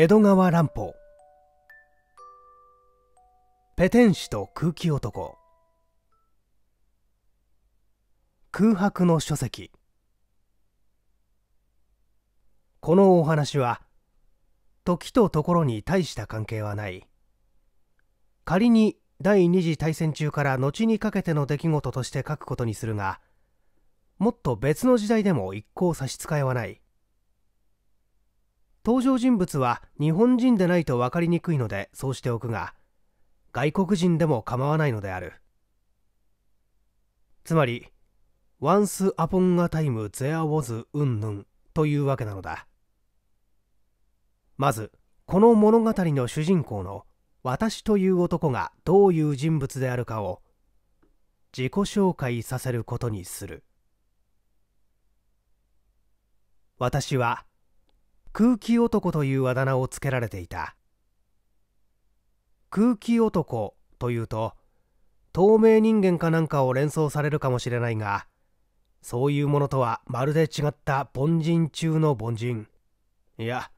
江戸川乱歩ペテン師と空気男空白の書籍このお話は時とところに大した関係はない仮に第二次大戦中から後にかけての出来事として書くことにするがもっと別の時代でも一向差し支えはない登場人物は日本人でないと分かりにくいのでそうしておくが外国人でも構わないのであるつまり Once upon a time there was うんぬんというわけなのだまずこの物語の主人公の私という男がどういう人物であるかを自己紹介させることにする私は空気男というあだ名をつけられていた空気男というと透明人間かなんかを連想されるかもしれないがそういうものとはまるで違った凡人中の凡人いや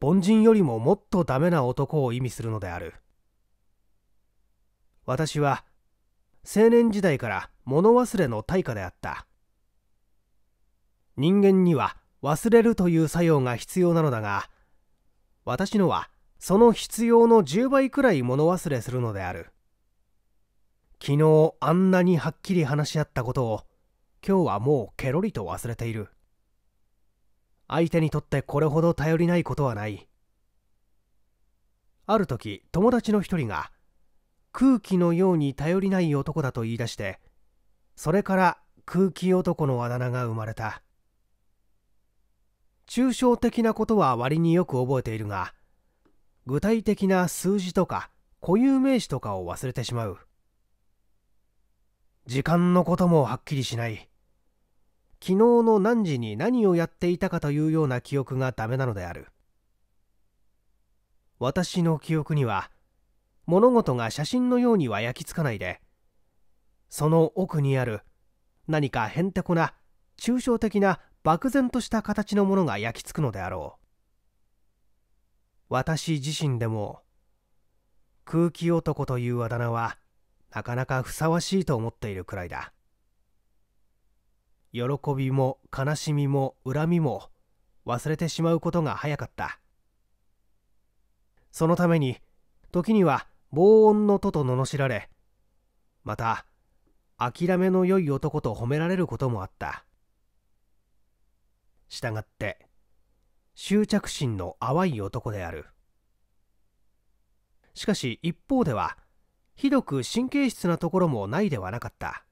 凡人よりももっとダメな男を意味するのである私は青年時代から物忘れの対価であった人間には忘れるという作用が必要なのだが私のはその必要の10倍くらい物忘れするのである昨日あんなにはっきり話し合ったことを今日はもうケロリと忘れている相手にとってこれほど頼りないことはないある時友達の一人が空気のように頼りない男だと言い出してそれから空気男のあだ名が生まれた抽象的なことは割によく覚えているが具体的な数字とか固有名詞とかを忘れてしまう時間のこともはっきりしない昨日の何時に何をやっていたかというような記憶がダメなのである私の記憶には物事が写真のようには焼き付かないでその奥にある何かへんてこな抽象的な漠然とした形のものが焼き付くのであろう私自身でも空気男というあだ名はなかなかふさわしいと思っているくらいだ喜びも悲しみも恨みも忘れてしまうことが早かったそのために時には防音のとと罵られまた諦めの良い男と褒められることもあった従って執着心の淡い男であるしかし一方ではひどく神経質なところもないではなかった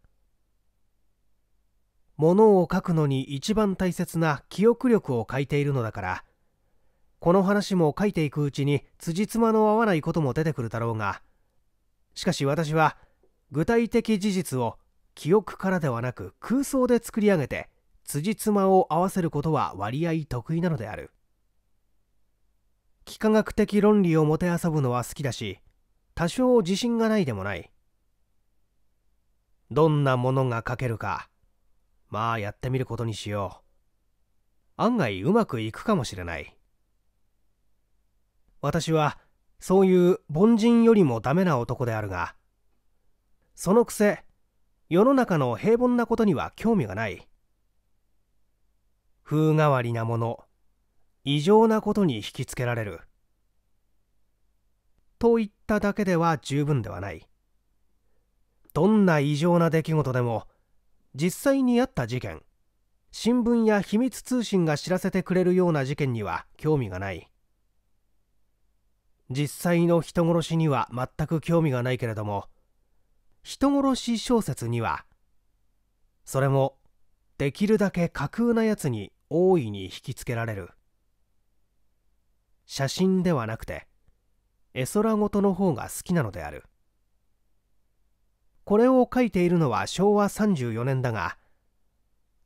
ものを書くのに一番大切な記憶力を欠いているのだからこの話も書いていくうちに辻褄の合わないことも出てくるだろうがしかし私は具体的事実を記憶からではなく空想で作り上げて辻褄を合わせることは割合得意なのである幾何学的論理をもてあそぶのは好きだし多少自信がないでもないどんなものが書けるかまあやってみることにしよう案外うまくいくかもしれない私はそういう凡人よりもダメな男であるがそのくせ世の中の平凡なことには興味がない風変わりなもの異常なことに引きつけられるといっただけでは十分ではないどんな異常な出来事でも実際にあった事件新聞や秘密通信が知らせてくれるような事件には興味がない実際の人殺しには全く興味がないけれども人殺し小説にはそれもできるだけ架空なやつに大いに引きつけられる写真ではなくて絵空事の方が好きなのであるこれを書いているのは昭和34年だが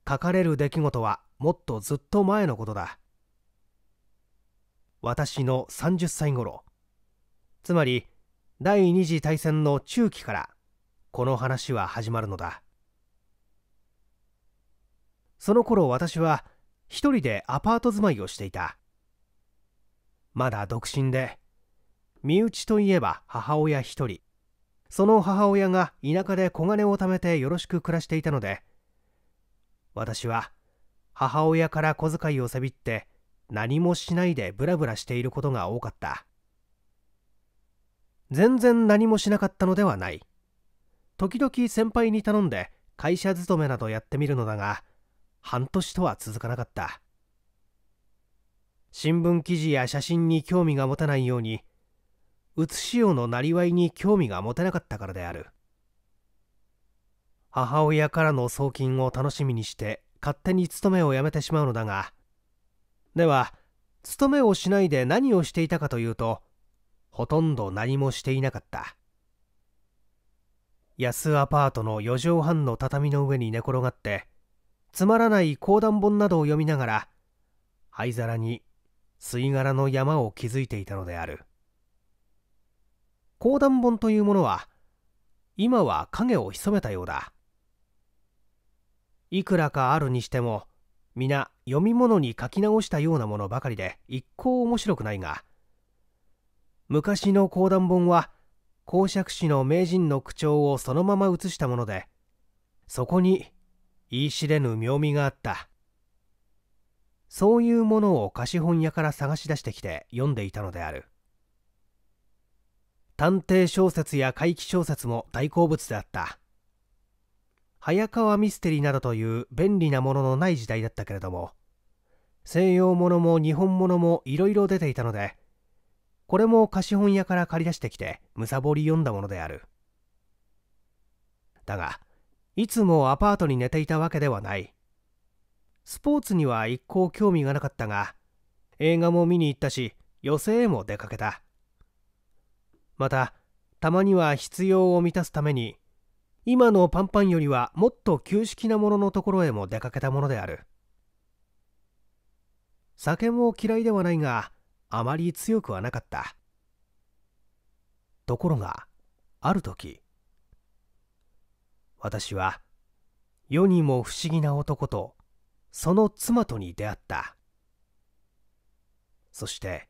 書かれる出来事はもっとずっと前のことだ私の30歳頃つまり第二次大戦の中期からこの話は始まるのだその頃私は一人でアパート住まいをしていたまだ独身で身内といえば母親一人その母親が田舎で小金を貯めてよろしく暮らしていたので私は母親から小遣いをせびって何もしないでブラブラしていることが多かった全然何もしなかったのではない時々先輩に頼んで会社勤めなどやってみるのだが半年とは続かなかった新聞記事や写真に興味が持たないように写しうのなりわいに興味が持てなかったからである母親からの送金を楽しみにして勝手に勤めを辞めてしまうのだがでは勤めをしないで何をしていたかというとほとんど何もしていなかった安アパートの4畳半の畳の上に寝転がってつまらない講談本などを読みながら灰皿に吸い殻の山を築いていたのである講談本というものは今は影を潜めたようだいくらかあるにしても皆読み物に書き直したようなものばかりで一向面白くないが昔の講談本は公爵師の名人の口調をそのまま写したものでそこに言い知れぬ妙味があったそういうものを貸本屋から探し出してきて読んでいたのである探偵小説や怪奇小説も大好物であった早川ミステリーなどという便利なもののない時代だったけれども西洋ものも日本ものもいろいろ出ていたのでこれも貸本屋から借り出してきてむさぼり読んだものであるだがいつもアパートに寝ていたわけではないスポーツには一向興味がなかったが映画も見に行ったし寄席へも出かけたまたたまには必要を満たすために今のパンパンよりはもっと旧式なもののところへも出かけたものである酒も嫌いではないがあまり強くはなかったところがある時私は世にも不思議な男とその妻とに出会ったそして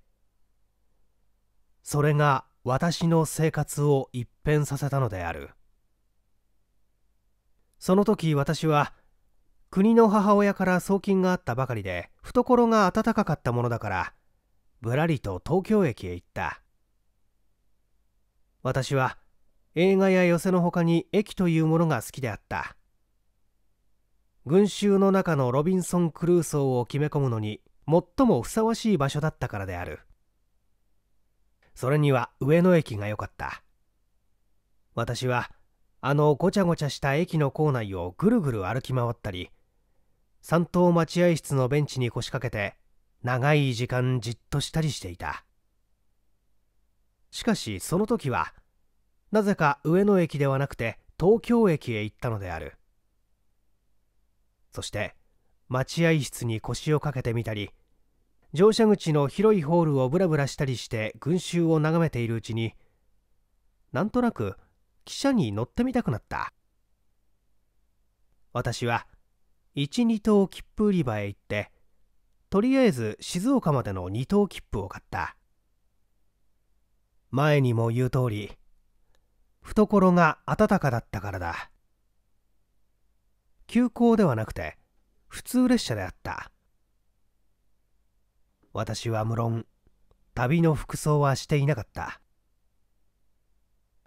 それが私の生活を一変させたのであるその時私は国の母親から送金があったばかりで懐が温かかったものだからぶらりと東京駅へ行った私は映画や寄せの他に駅というものが好きであった群衆の中のロビンソン・クルーソーを決め込むのに最もふさわしい場所だったからであるそれには上野駅が良かった私はあのごちゃごちゃした駅の構内をぐるぐる歩き回ったり三島待合室のベンチに腰掛けて長い時間じっとしたりしていたしかしその時はなぜか上野駅ではなくて東京駅へ行ったのであるそして待合室に腰をかけてみたり乗車口の広いホールをぶらぶらしたりして群衆を眺めているうちになんとなく汽車に乗ってみたくなった私は12等切符売り場へ行ってとりあえず静岡までの2等切符を買った前にも言う通り懐が暖かだったからだ急行ではなくて普通列車であった私は無論旅の服装はしていなかった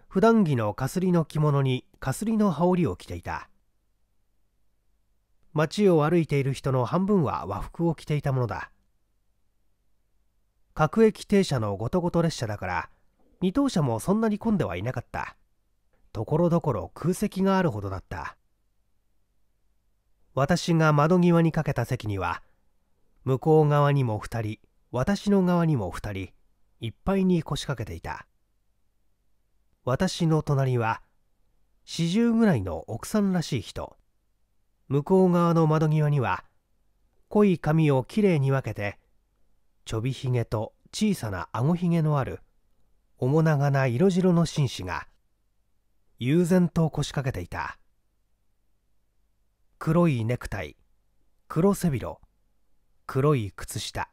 普段着のかすりの着物にかすりの羽織を着ていた街を歩いている人の半分は和服を着ていたものだ各駅停車のごとごと列車だから2等車もそんなに混んではいなかったところどころ空席があるほどだった私が窓際にかけた席には向こう側にも2人私の側にも2人いっぱいに腰掛けていた私の隣は四十ぐらいの奥さんらしい人向こう側の窓際には濃い髪をきれいに分けてちょびひげと小さなあごひげのある面長な色白の紳士が悠然と腰掛けていた黒いネクタイ黒背広黒い靴下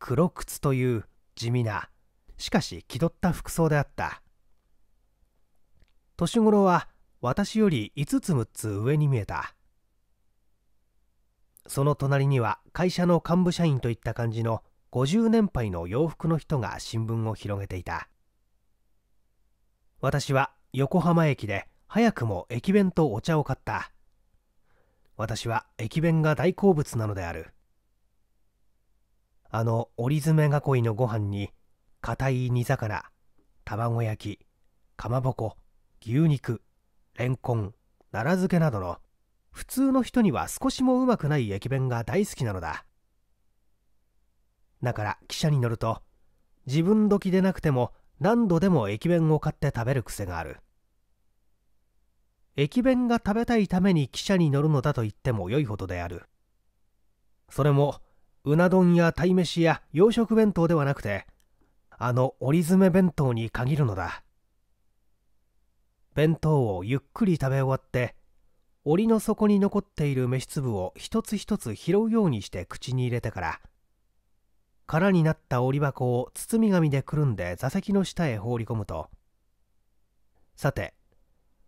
黒靴という地味なしかし気取った服装であった年頃は私より5つ6つ上に見えたその隣には会社の幹部社員といった感じの50年配の洋服の人が新聞を広げていた私は横浜駅で早くも駅弁とお茶を買った私は駅弁が大好物なのであるあの折り詰め囲いのご飯に硬い煮魚卵焼きかまぼこ牛肉レンコン奈良漬けなどの普通の人には少しもうまくない駅弁が大好きなのだだから汽車に乗ると自分時でなくても何度でも駅弁を買って食べる癖がある駅弁が食べたいために汽車に乗るのだと言っても良いほどであるそれもうな丼や鯛めしや洋食弁当ではなくてあの折り詰め弁当に限るのだ弁当をゆっくり食べ終わって檻の底に残っている飯粒を一つ一つ拾うようにして口に入れてから空になった折り箱を包み紙でくるんで座席の下へ放り込むとさて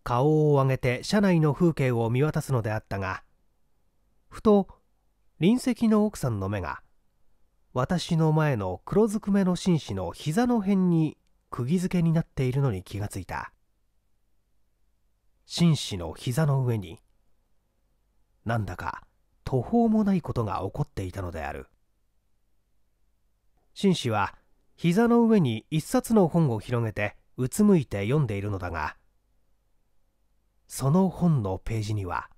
顔を上げて車内の風景を見渡すのであったがふと隣席の奥さんの目が私の前の黒ずくめの紳士の膝の辺に釘付けになっているのに気がついた紳士の膝の上になんだか途方もないことが起こっていたのである紳士は膝の上に一冊の本を広げてうつむいて読んでいるのだがその本のページには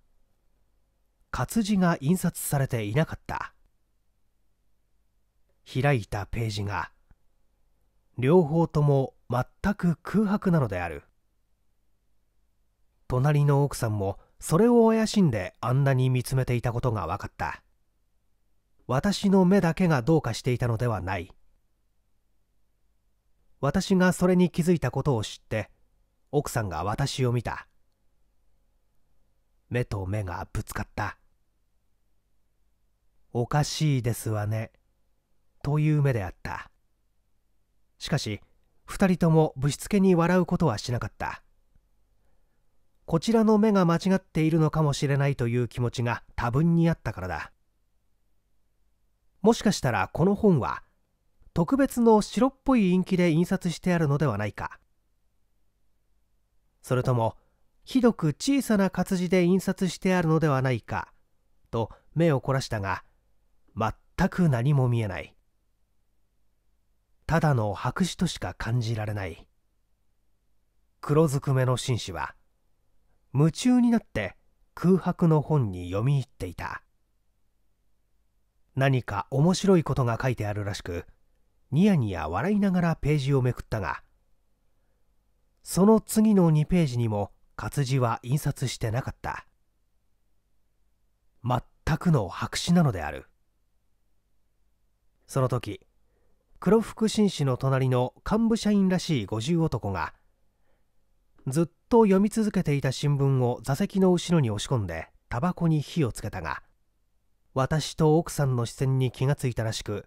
活字が印刷されていなかった開いたページが両方とも全く空白なのである隣の奥さんもそれを怪しんであんなに見つめていたことが分かった私の目だけがどうかしていたのではない私がそれに気づいたことを知って奥さんが私を見た目と目がぶつかったおかしいですわねという目であったしかし2人ともぶしつけに笑うことはしなかったこちらの目が間違っているのかもしれないという気持ちが多分にあったからだもしかしたらこの本は特別の白っぽいインキで印刷してあるのではないかそれともひどく小さな活字で印刷してあるのではないかと目を凝らしたが全く何も見えないただの白紙としか感じられない黒ずくめの紳士は夢中になって空白の本に読み入っていた何か面白いことが書いてあるらしくニヤニヤ笑いながらページをめくったがその次の2ページにも活字は印刷してなかった全くの白紙なのであるその時黒服紳士の隣の幹部社員らしい五十男がずっと読み続けていた新聞を座席の後ろに押し込んでタバコに火をつけたが私と奥さんの視線に気がついたらしく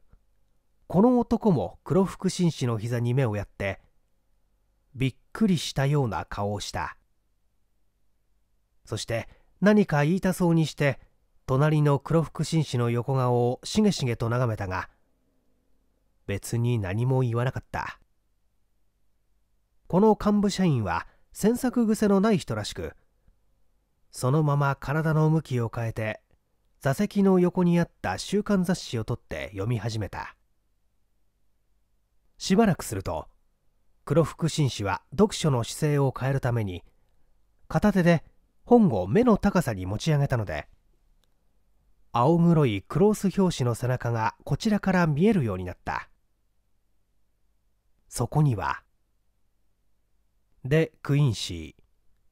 この男も黒服紳士の膝に目をやってびっくりしたような顔をしたそして何か言いたそうにして隣の黒服紳士の横顔をしげしげと眺めたが別に何も言わなかったこの幹部社員は詮索癖のない人らしくそのまま体の向きを変えて座席の横にあった週刊雑誌を取って読み始めたしばらくすると黒服紳士は読書の姿勢を変えるために片手で本を目の高さに持ち上げたので青黒いクロース表紙の背中がこちらから見えるようになったそこには「でクインシー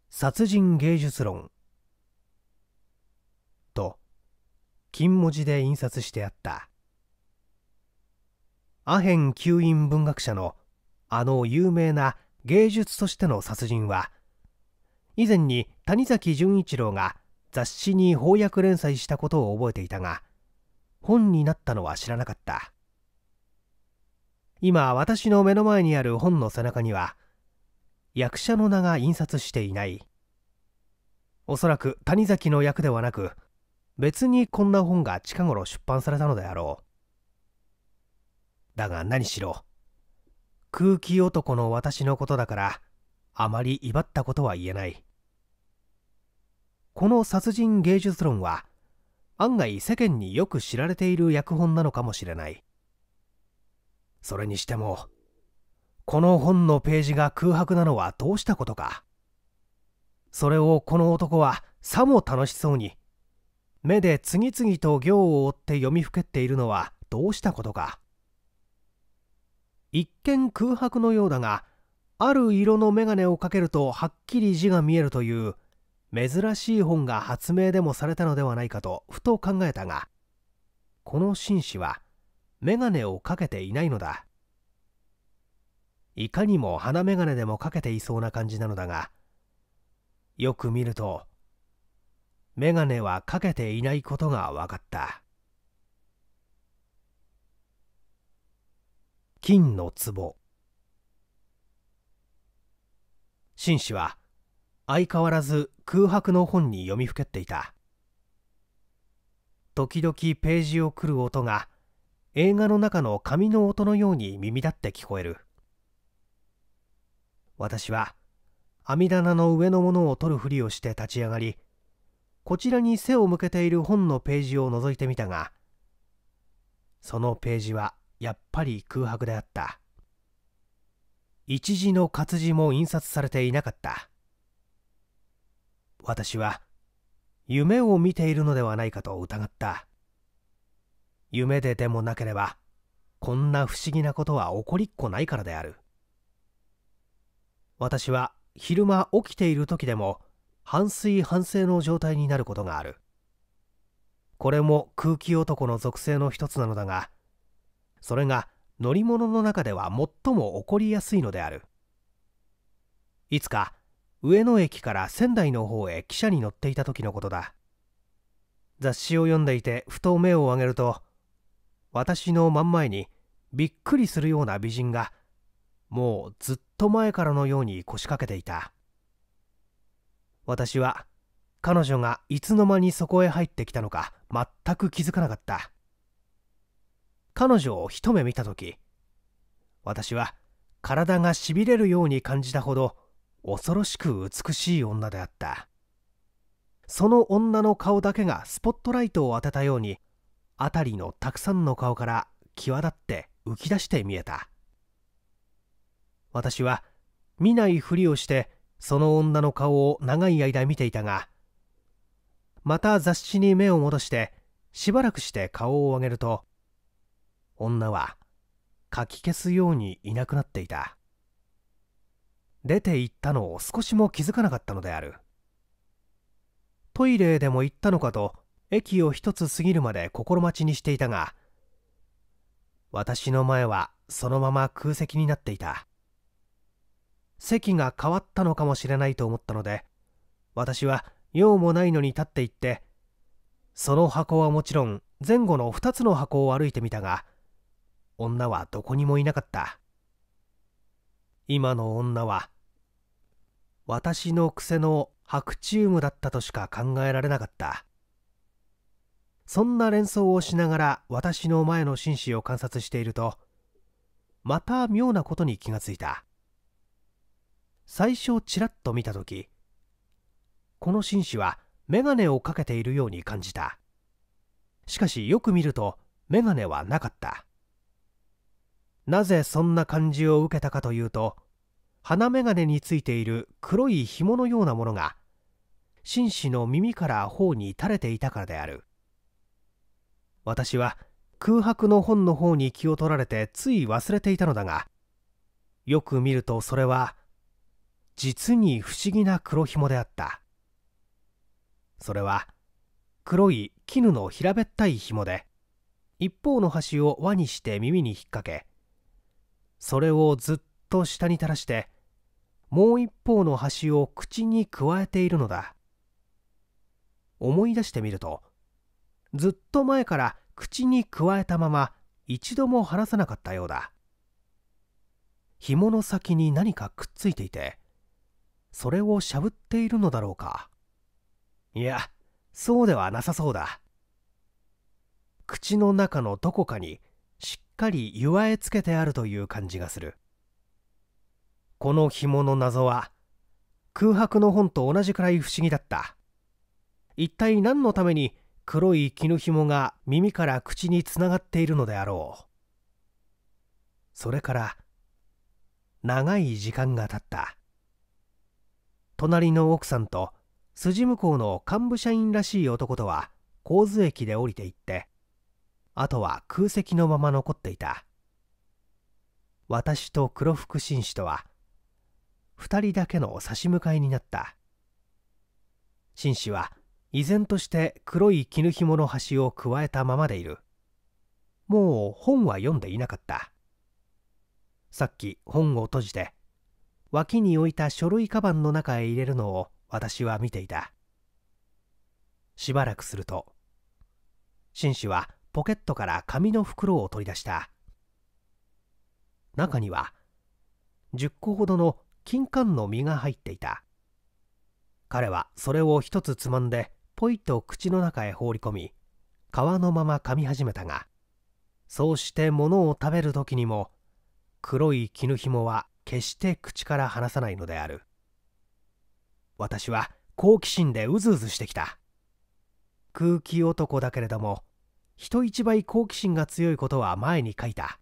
殺人芸術論金文字で印刷してあったアヘン吸引文学者のあの有名な芸術としての殺人は以前に谷崎潤一郎が雑誌に翻訳連載したことを覚えていたが本になったのは知らなかった今私の目の前にある本の背中には役者の名が印刷していないおそらく谷崎の役ではなく別にこんな本が近頃出版されたのであろう。だが何しろ、空気男の私のことだから、あまり威張ったことは言えない。この殺人芸術論は、案外世間によく知られている訳本なのかもしれない。それにしても、この本のページが空白なのはどうしたことか。それをこの男はさも楽しそうに目で次々と行を追って読みふけっているのはどうしたことか一見空白のようだがある色の眼鏡をかけるとはっきり字が見えるという珍しい本が発明でもされたのではないかとふと考えたがこの紳士は眼鏡をかけていないのだいかにも鼻眼鏡でもかけていそうな感じなのだがよく見ると眼鏡はかけていないことが分かった金の壺紳士は相変わらず空白の本に読みふけっていた時々ページをくる音が映画の中の紙の音のように耳立って聞こえる私は網棚の上のものを取るふりをして立ち上がりこちらに背を向けている本のページを覗いてみたがそのページはやっぱり空白であった一字の活字も印刷されていなかった私は夢を見ているのではないかと疑った夢ででもなければこんな不思議なことは起こりっこないからである私は昼間起きている時でも半水半生の状態になることがあるこれも空気男の属性の一つなのだがそれが乗り物の中では最も起こりやすいのであるいつか上野駅から仙台の方へ汽車に乗っていた時のことだ雑誌を読んでいてふと目を上げると私の真ん前にびっくりするような美人がもうずっと前からのように腰掛けていた私は彼女がいつの間にそこへ入ってきたのか全く気づかなかった彼女を一目見た時私は体がしびれるように感じたほど恐ろしく美しい女であったその女の顔だけがスポットライトを当てたように辺りのたくさんの顔から際立って浮き出して見えた私は見ないふりをしてその女の顔を長い間見ていたがまた雑誌に目を戻してしばらくして顔を上げると女はかき消すようにいなくなっていた出て行ったのを少しも気づかなかったのであるトイレでも行ったのかと駅を一つ過ぎるまで心待ちにしていたが私の前はそのまま空席になっていた席が変わったのかもしれないと思ったので私は用もないのに立って行ってその箱はもちろん前後の2つの箱を歩いてみたが女はどこにもいなかった今の女は私の癖の白チウムだったとしか考えられなかったそんな連想をしながら私の前の紳士を観察しているとまた妙なことに気がついた最初ちらっと見た時この紳士は眼鏡をかけているように感じたしかしよく見ると眼鏡はなかったなぜそんな感じを受けたかというと鼻眼鏡についている黒い紐のようなものが紳士の耳から頬に垂れていたからである私は空白の本の方に気を取られてつい忘れていたのだがよく見るとそれは実に不思議な黒ひもであったそれは黒い絹の平べったい紐で一方の端を輪にして耳に引っ掛けそれをずっと下に垂らしてもう一方の端を口にくわえているのだ思い出してみるとずっと前から口にくわえたまま一度も離さなかったようだ紐の先に何かくっついていてそれをしゃぶっているのだろうかいやそうではなさそうだ口の中のどこかにしっかり湯えつけてあるという感じがするこの紐の謎は空白の本と同じくらい不思議だった一体何のために黒い絹紐が耳から口につながっているのであろうそれから長い時間が経った隣の奥さんと筋向こうの幹部社員らしい男とは神津駅で降りていってあとは空席のまま残っていた私と黒服紳士とは2人だけの差し向かいになった紳士は依然として黒い絹紐の端をくわえたままでいるもう本は読んでいなかったさっき本を閉じて脇に置いた書類カバンの中へ入れるのを私は見ていたしばらくすると紳士はポケットから紙の袋を取り出した中には10個ほどの金柑の実が入っていた彼はそれを一つつまんでポイと口の中へ放り込み皮のまま噛み始めたがそうして物を食べる時にも黒い絹ひもは決して口から離さないのである私は好奇心でうずうずしてきた空気男だけれども人一倍好奇心が強いことは前に書いた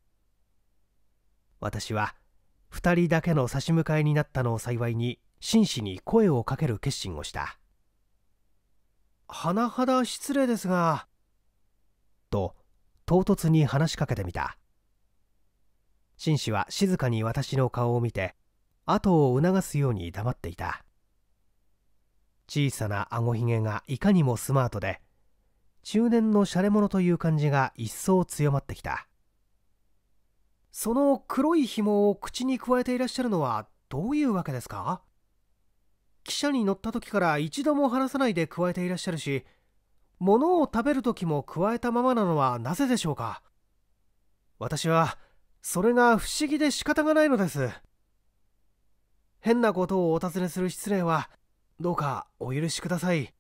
私は2人だけの差し向かいになったのを幸いに真摯に声をかける決心をした甚だ失礼ですがと唐突に話しかけてみた紳士は静かに私の顔を見て後を促すように黙っていた小さなあごひげがいかにもスマートで中年のしゃれ者という感じが一層強まってきたその黒い紐を口にくわえていらっしゃるのはどういうわけですか汽車に乗った時から一度も離さないでくわえていらっしゃるし物を食べる時もくわえたままなのはなぜでしょうか私はそれが不思議で仕方がないのです変なことをお尋ねする失礼はどうかお許しください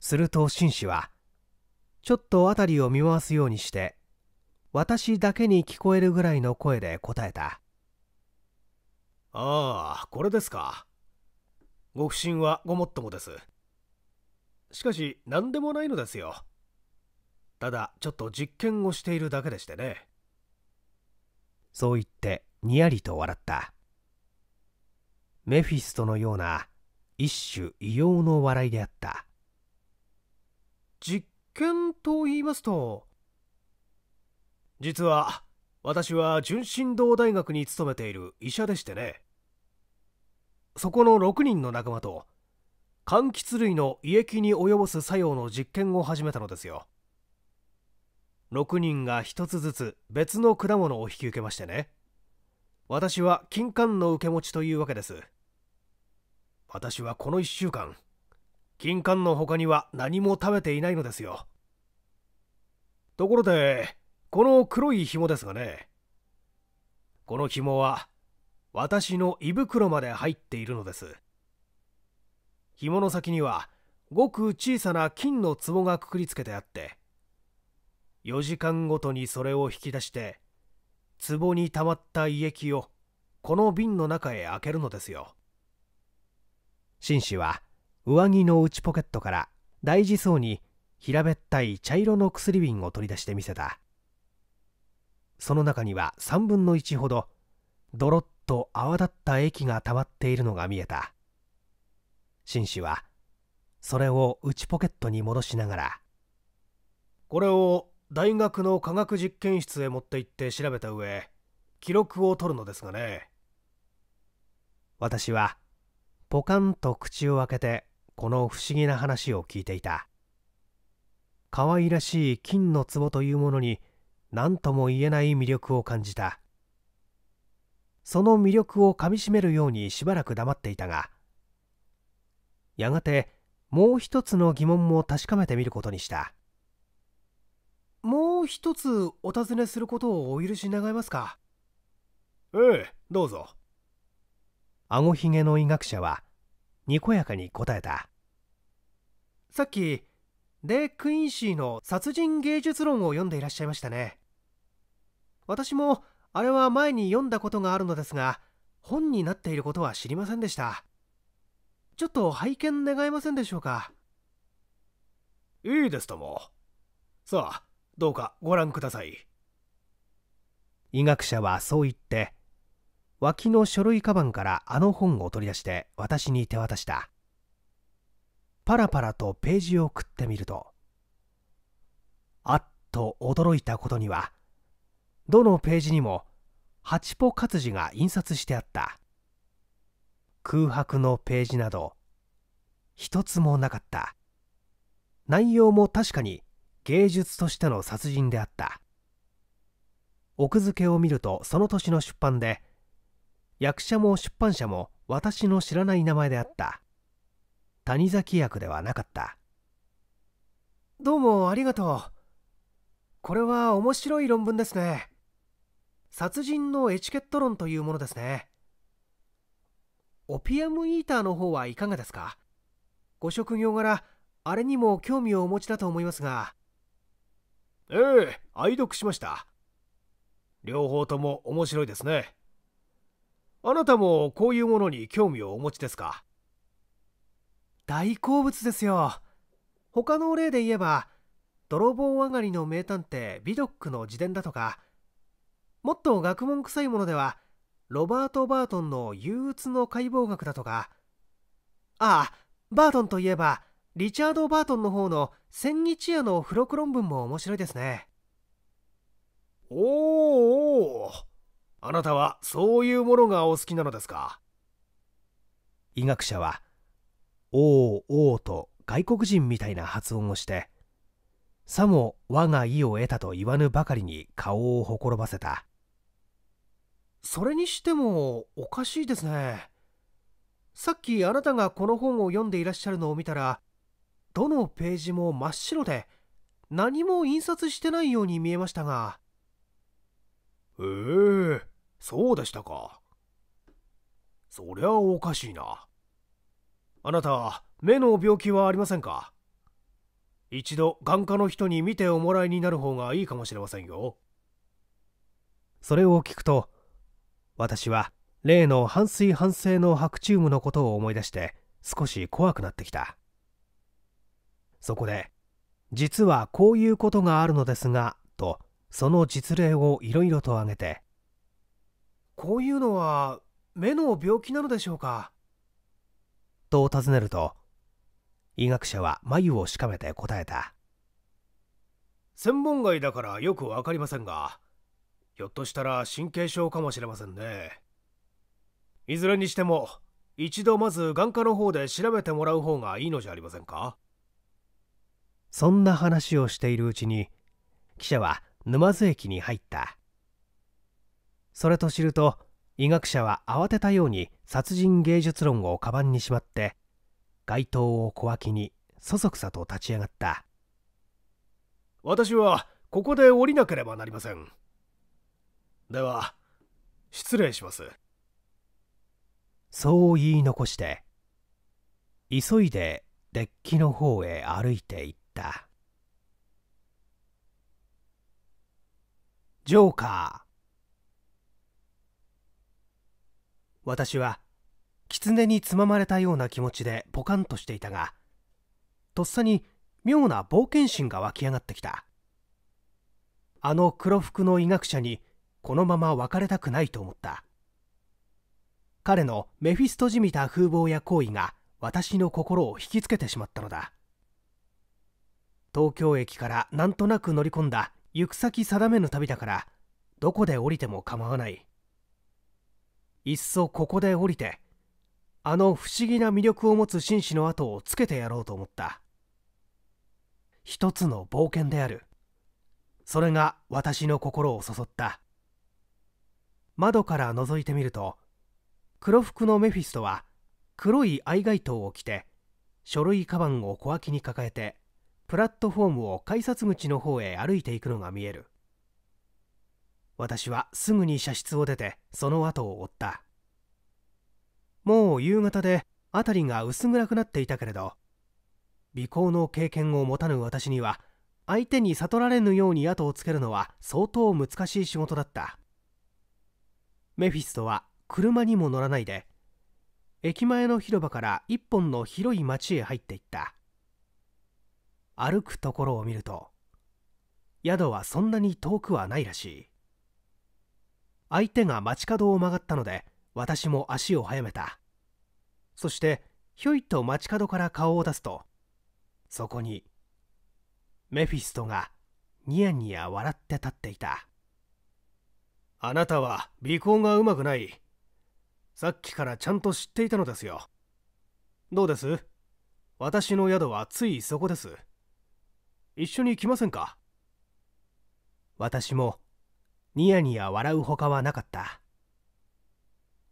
すると紳士はちょっと辺りを見回すようにして私だけに聞こえるぐらいの声で答えたああこれですかご不審はごもっともですしかし何でもないのですよただちょっと実験をしているだけでしてねそう言ってにやりと笑ったメフィストのような一種異様の笑いであった実験と言いますと実は私は純真堂大学に勤めている医者でしてねそこの6人の仲間と柑橘類の胃液に及ぼす作用の実験を始めたのですよ6人が1つずつ別の果物を引き受けましてね私は金柑の受け持ちというわけです私はこの1週間金柑の他には何も食べていないのですよところでこの黒い紐ですがねこの紐は私の胃袋まで入っているのです紐の先にはごく小さな金の壺がくくりつけてあって4時間ごとにそれを引き出して壺に溜まった胃液をこの瓶の中へ開けるのですよ紳士は上着の内ポケットから大事そうに平べったい茶色の薬瓶を取り出してみせたその中には3分の1ほどドロッと泡立った液が溜まっているのが見えた紳士はそれを内ポケットに戻しながらこれを大学の科学実験室へ持って行って調べた上記録を取るのですがね私はポカンと口を開けてこの不思議な話を聞いていた可愛らしい金の壺というものに何とも言えない魅力を感じたその魅力をかみしめるようにしばらく黙っていたがやがてもう一つの疑問も確かめてみることにしたもう一つお尋ねすることをお許し願えますかええどうぞあごひげの医学者はにこやかに答えたさっきデ・クインシーの殺人芸術論を読んでいらっしゃいましたね私もあれは前に読んだことがあるのですが本になっていることは知りませんでしたちょっと拝見願えませんでしょうかいいですともさあどうかご覧ください医学者はそう言って脇の書類カバンからあの本を取り出して私に手渡したパラパラとページを送ってみるとあっと驚いたことにはどのページにも八歩活字が印刷してあった空白のページなど一つもなかった内容も確かに芸術としての殺人であった奥付けを見るとその年の出版で役者も出版社も私の知らない名前であった谷崎役ではなかったどうもありがとうこれは面白い論文ですね殺人のエチケット論というものですねオピアムイーターの方はいかがですかご職業柄あれにも興味をお持ちだと思いますがええ、愛読しました。両方とも面白いですね。あなたもこういうものに興味をお持ちですか大好物ですよ。他の例で言えば、泥棒上がりの名探偵ビドックの自伝だとか、もっと学問臭いものでは、ロバート・バートンの憂鬱の解剖学だとか、ああ、バートンといえば、リチャード・バートンの方の千日夜の付録論文も面白いですね。おおあなたはそういうものがお好きなのですか医学者は「おうおと外国人みたいな発音をしてさも我が意を得たと言わぬばかりに顔をほころばせたそれにしてもおかしいですねさっきあなたがこの本を読んでいらっしゃるのを見たらどのページも真っ白で何も印刷してないように見えましたがええー、そうでしたかそりゃおかしいなあなた目の病気はありませんか一度眼科の人に見ておもらいになる方がいいかもしれませんよそれを聞くと私は例の半水半生の白チウムのことを思い出して少し怖くなってきたそこで実はこういうことがあるのですがとその実例をいろいろと挙げてこういうのは目の病気なのでしょうかと尋ねると医学者は眉をしかめて答えた専門外だからよく分かりませんがひょっとしたら神経症かもしれませんねいずれにしても一度まず眼科の方で調べてもらう方がいいのじゃありませんかそんな話をしているうちに記者は沼津駅に入ったそれと知ると医学者は慌てたように殺人芸術論をカバンにしまって街灯を小脇にそそくさと立ち上がった私はここで降りなければなりませんでは失礼しますそう言い残して急いでデッキの方へ歩いていった。ジョーカー私は狐につままれたような気持ちでポカンとしていたがとっさに妙な冒険心が湧き上がってきたあの黒服の医学者にこのまま別れたくないと思った彼のメフィストじみた風貌や行為が私の心を引きつけてしまったのだ東京駅からなんとなく乗り込んだ行く先定めぬ旅だからどこで降りても構わないいっそここで降りてあの不思議な魅力を持つ紳士の後をつけてやろうと思った一つの冒険であるそれが私の心を誘った窓から覗いてみると黒服のメフィストは黒いアイイ灯を着て書類カバンを小脇に抱えてプラットフォームを改札口の方へ歩いていくのが見える私はすぐに車室を出てその後を追ったもう夕方で辺りが薄暗くなっていたけれど尾行の経験を持たぬ私には相手に悟られぬように後をつけるのは相当難しい仕事だったメフィストは車にも乗らないで駅前の広場から一本の広い町へ入っていった歩くところを見ると宿はそんなに遠くはないらしい相手が街角を曲がったので私も足を速めたそしてひょいと街角から顔を出すとそこにメフィストがニヤニヤ笑って立っていたあなたは尾行がうまくないさっきからちゃんと知っていたのですよどうです私の宿はついそこです一緒に来ませんか私もニヤニヤ笑うほかはなかった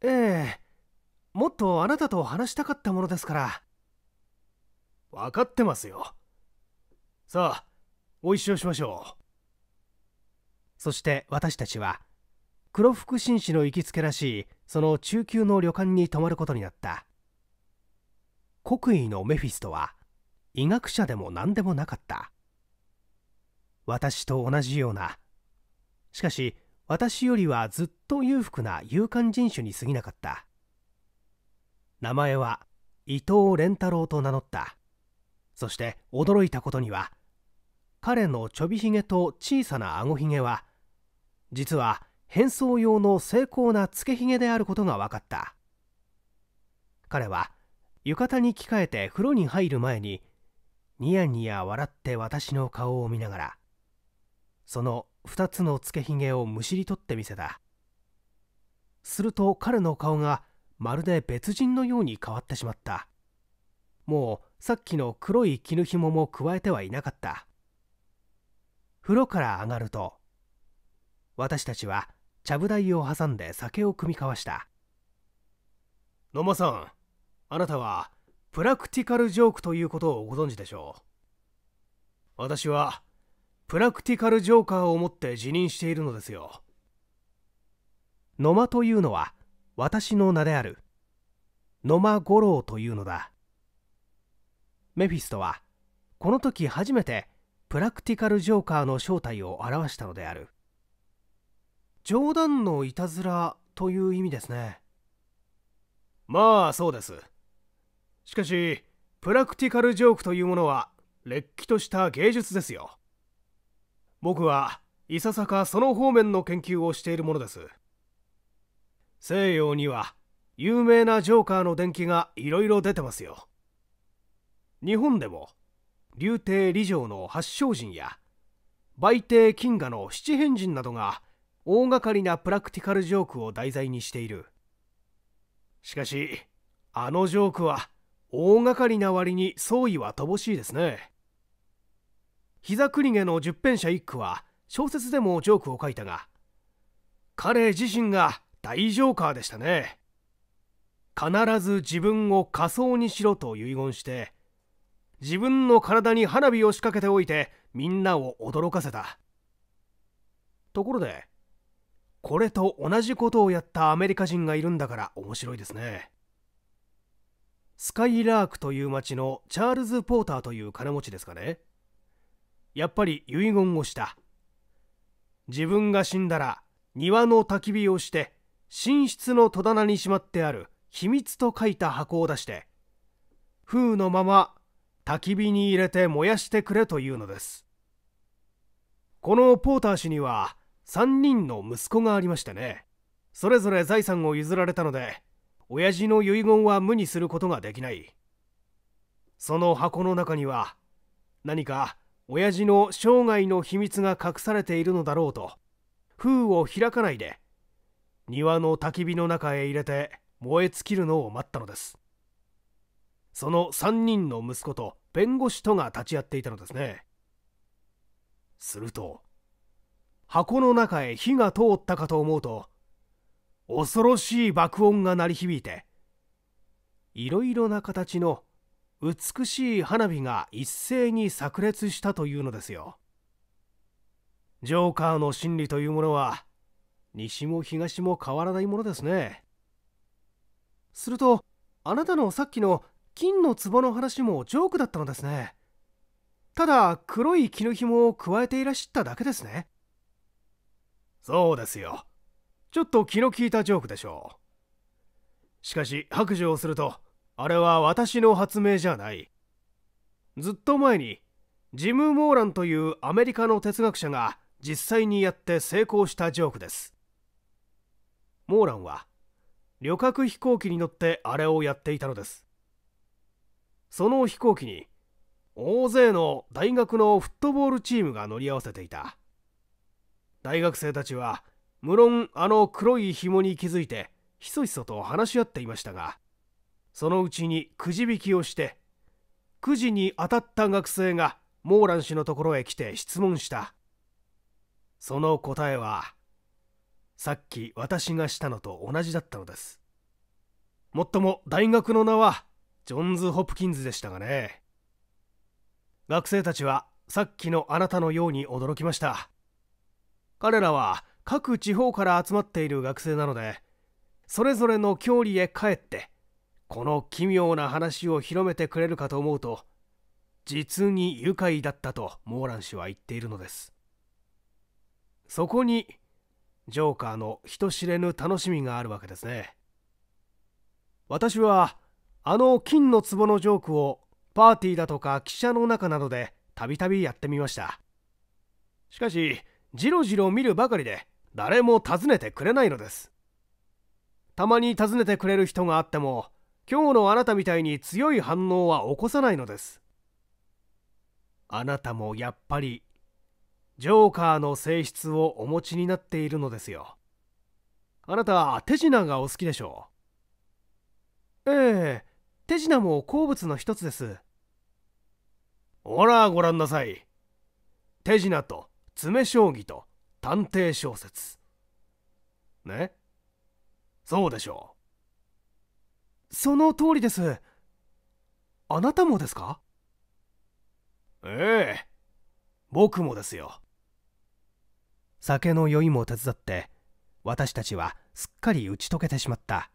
ええもっとあなたと話したかったものですから分かってますよさあお一緒しましょうそして私たちは黒服紳士の行きつけらしいその中級の旅館に泊まることになった国威のメフィストは医学者でも何でもなかった私と同じようなしかし私よりはずっと裕福な勇敢人種に過ぎなかった名前は伊藤連太郎と名乗ったそして驚いたことには彼のちょびひげと小さなあごひげは実は変装用の精巧なつけひげであることが分かった彼は浴衣に着替えて風呂に入る前にニヤニヤ笑って私の顔を見ながらその2つのつけひげをむしり取ってみせたすると彼の顔がまるで別人のように変わってしまったもうさっきの黒い絹ひもも加えてはいなかった風呂から上がると私たちはちゃぶ台を挟んで酒を酌み交わした野間さんあなたはプラクティカルジョークということをご存知でしょう私はプラクティカルジョーカーを持って辞任しているのですよ野間というのは私の名である野間五郎というのだメフィストはこの時初めてプラクティカルジョーカーの正体を表したのである冗談のいたずらという意味ですねまあそうですしかしプラクティカルジョークというものはれっきとした芸術ですよ僕はいささかその方面の研究をしているものです西洋には有名なジョーカーの伝記がいろいろ出てますよ日本でも竜亭李城の八祥人や売亭金河の七変人などが大掛かりなプラクティカルジョークを題材にしているしかしあのジョークは大掛かりな割に創意は乏しいですね膝栗毛の十編者一句は小説でもジョークを書いたが彼自身が大ジョーカーでしたね必ず自分を仮装にしろと遺言して自分の体に花火を仕掛けておいてみんなを驚かせたところでこれと同じことをやったアメリカ人がいるんだから面白いですねスカイラークという町のチャールズ・ポーターという金持ちですかねやっぱり遺言をした自分が死んだら庭の焚き火をして寝室の戸棚にしまってある秘密と書いた箱を出して封のまま焚き火に入れて燃やしてくれというのですこのポーター氏には3人の息子がありましてねそれぞれ財産を譲られたので親父の遺言は無にすることができないその箱の中には何か親父の生涯の秘密が隠されているのだろうと封を開かないで庭の焚き火の中へ入れて燃え尽きるのを待ったのですその3人の息子と弁護士とが立ち会っていたのですねすると箱の中へ火が通ったかと思うと恐ろしい爆音が鳴り響いていろいろな形の美しい花火が一斉に炸裂したというのですよジョーカーの心理というものは西も東も変わらないものですねするとあなたのさっきの金の壺の話もジョークだったのですねただ黒い絹紐を加えていらっしゃっただけですねそうですよちょっと気の利いたジョークでしょうしかし白状するとあれは私の発明じゃないずっと前にジム・モーランというアメリカの哲学者が実際にやって成功したジョークですモーランは旅客飛行機に乗ってあれをやっていたのですその飛行機に大勢の大学のフットボールチームが乗り合わせていた大学生たちは無論あの黒い紐に気づいてひそひそと話し合っていましたがそのうちにくじ引きをしてくじに当たった学生がモーラン氏のところへ来て質問したその答えはさっき私がしたのと同じだったのですもっとも大学の名はジョンズ・ホプキンズでしたがね学生たちはさっきのあなたのように驚きました彼らは各地方から集まっている学生なのでそれぞれの郷里へ帰ってこの奇妙な話を広めてくれるかと思うと実に愉快だったとモーラン氏は言っているのですそこにジョーカーの人知れぬ楽しみがあるわけですね私はあの金の壺のジョークをパーティーだとか汽車の中などでたびたびやってみましたしかしじろじろ見るばかりで誰も訪ねてくれないのですたまに訪ねてくれる人があっても今日のあなたみたいに強い反応は起こさないのですあなたもやっぱりジョーカーの性質をお持ちになっているのですよあなた手品がお好きでしょうええ手品も好物の一つですほらご覧なさい手品と詰将棋と探偵小説ねそうでしょうその通りですあなたもですかええ僕もですよ酒の酔いも手伝って私たちはすっかり打ち解けてしまった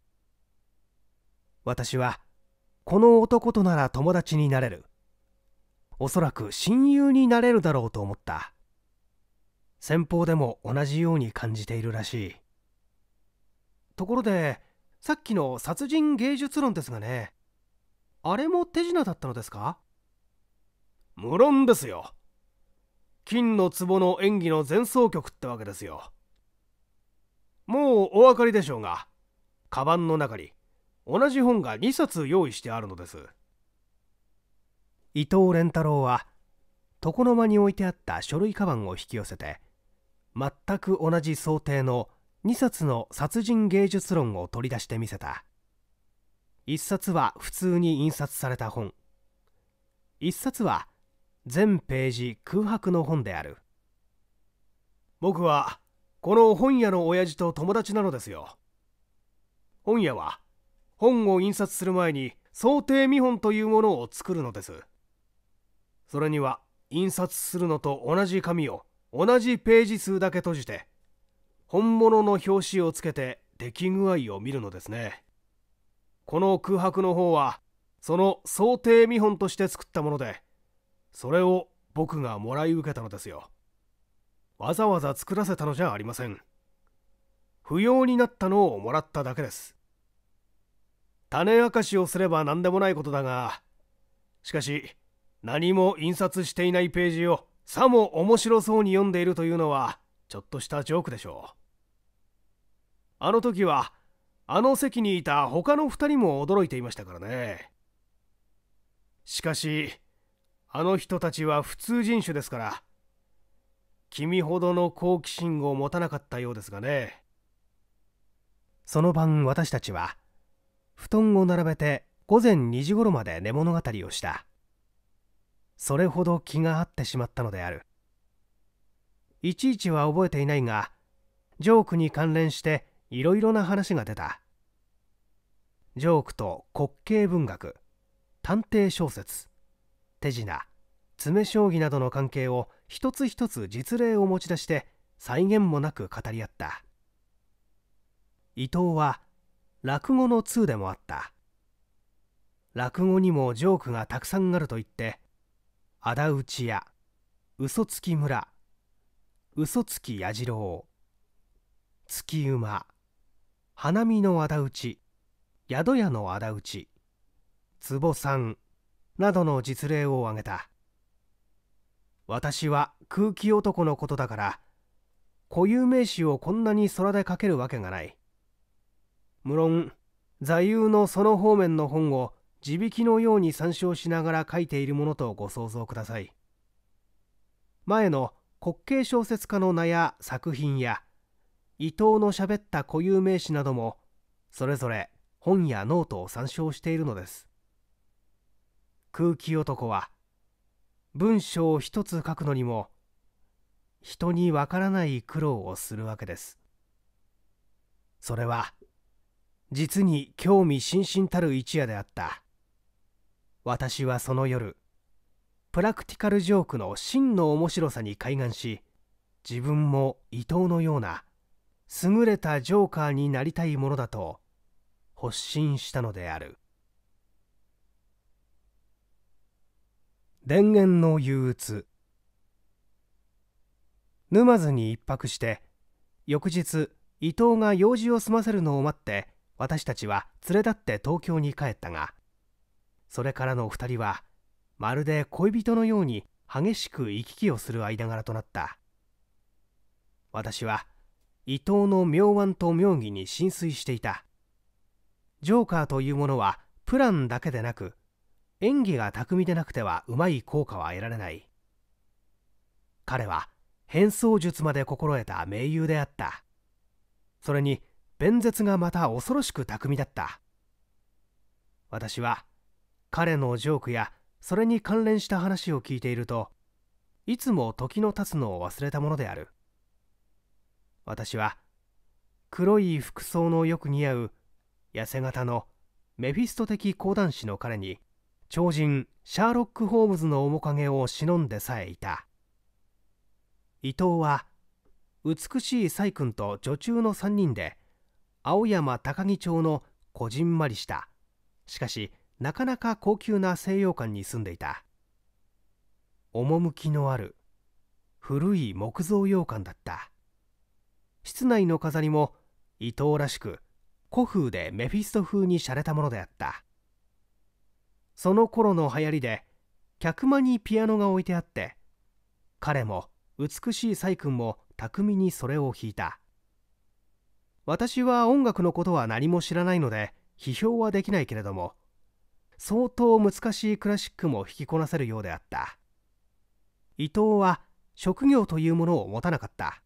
私はこの男となら友達になれるおそらく親友になれるだろうと思った先方でも同じように感じているらしいところでさっきの殺人芸術論ですがねあれも手品だったのですか無論ですよ金の壺の演技の前奏曲ってわけですよもうお分かりでしょうがカバンの中に同じ本が2冊用意してあるのです伊藤蓮太郎は床の間に置いてあった書類カバンを引き寄せて全く同じ想定の2冊の殺人芸術論を取り出してみせた1冊は普通に印刷された本1冊は全ページ空白の本である僕はこの本屋の親父と友達なのですよ本屋は本を印刷する前に想定見本というものを作るのですそれには印刷するのと同じ紙を同じページ数だけ閉じて本物の表紙をつけて出来具合を見るのですねこの空白の方はその想定見本として作ったものでそれを僕がもらい受けたのですよわざわざ作らせたのじゃありません不要になったのをもらっただけです種明かしをすれば何でもないことだがしかし何も印刷していないページをさも面白そうに読んでいるというのはちょっとしたジョークでしょうあの時はあの席にいた他の2人も驚いていましたからねしかしあの人たちは普通人種ですから君ほどの好奇心を持たなかったようですがねその晩私たちは布団を並べて午前2時頃まで寝物語をしたそれほど気が合ってしまったのであるいちいちは覚えていないがジョークに関連していろいろな話が出たジョークと滑稽文学探偵小説手品詰将棋などの関係を一つ一つ実例を持ち出して再現もなく語り合った伊藤は落語の通でもあった落語にもジョークがたくさんあると言って仇討ちや嘘つき村嘘つき弥次郎月馬花見の仇討ち宿屋の仇討ち壺さんなどの実例を挙げた私は空気男のことだから固有名詞をこんなに空で書けるわけがない無論座右のその方面の本を地引きのように参照しながら書いているものとご想像ください前の滑稽小説家の名や作品や伊藤の喋った固有名詞などもそれぞれ本やノートを参照しているのです空気男は文章を一つ書くのにも人にわからない苦労をするわけですそれは実に興味津々たる一夜であった私はその夜プラクティカルジョークの真の面白さに開眼し自分も伊藤のような優れたジョーカーになりたいものだと発信したのである電源の憂鬱沼津に一泊して翌日伊藤が用事を済ませるのを待って私たちは連れ立って東京に帰ったがそれからの2人はまるで恋人のように激しく行き来をする間柄となった私は伊藤の妙案と妙義に浸水していたジョーカーというものはプランだけでなく演技が巧みでなくてはうまい効果は得られない彼は変装術まで心得た盟友であったそれに弁舌がまた恐ろしく巧みだった私は彼のジョークやそれに関連した話を聞いているといつも時の経つのを忘れたものである私は黒い服装のよく似合う痩せ型のメフィスト的講談師の彼に超人シャーロック・ホームズの面影を忍んでさえいた伊藤は美しい細君と女中の3人で青山高木町のこじんまりしたしかしなかなか高級な西洋館に住んでいた趣のある古い木造洋館だった室内の飾りも伊藤らしく古風でメフィスト風に洒落たものであったその頃の流行りで客間にピアノが置いてあって彼も美しい細君も巧みにそれを弾いた私は音楽のことは何も知らないので批評はできないけれども相当難しいクラシックも弾きこなせるようであった伊藤は職業というものを持たなかった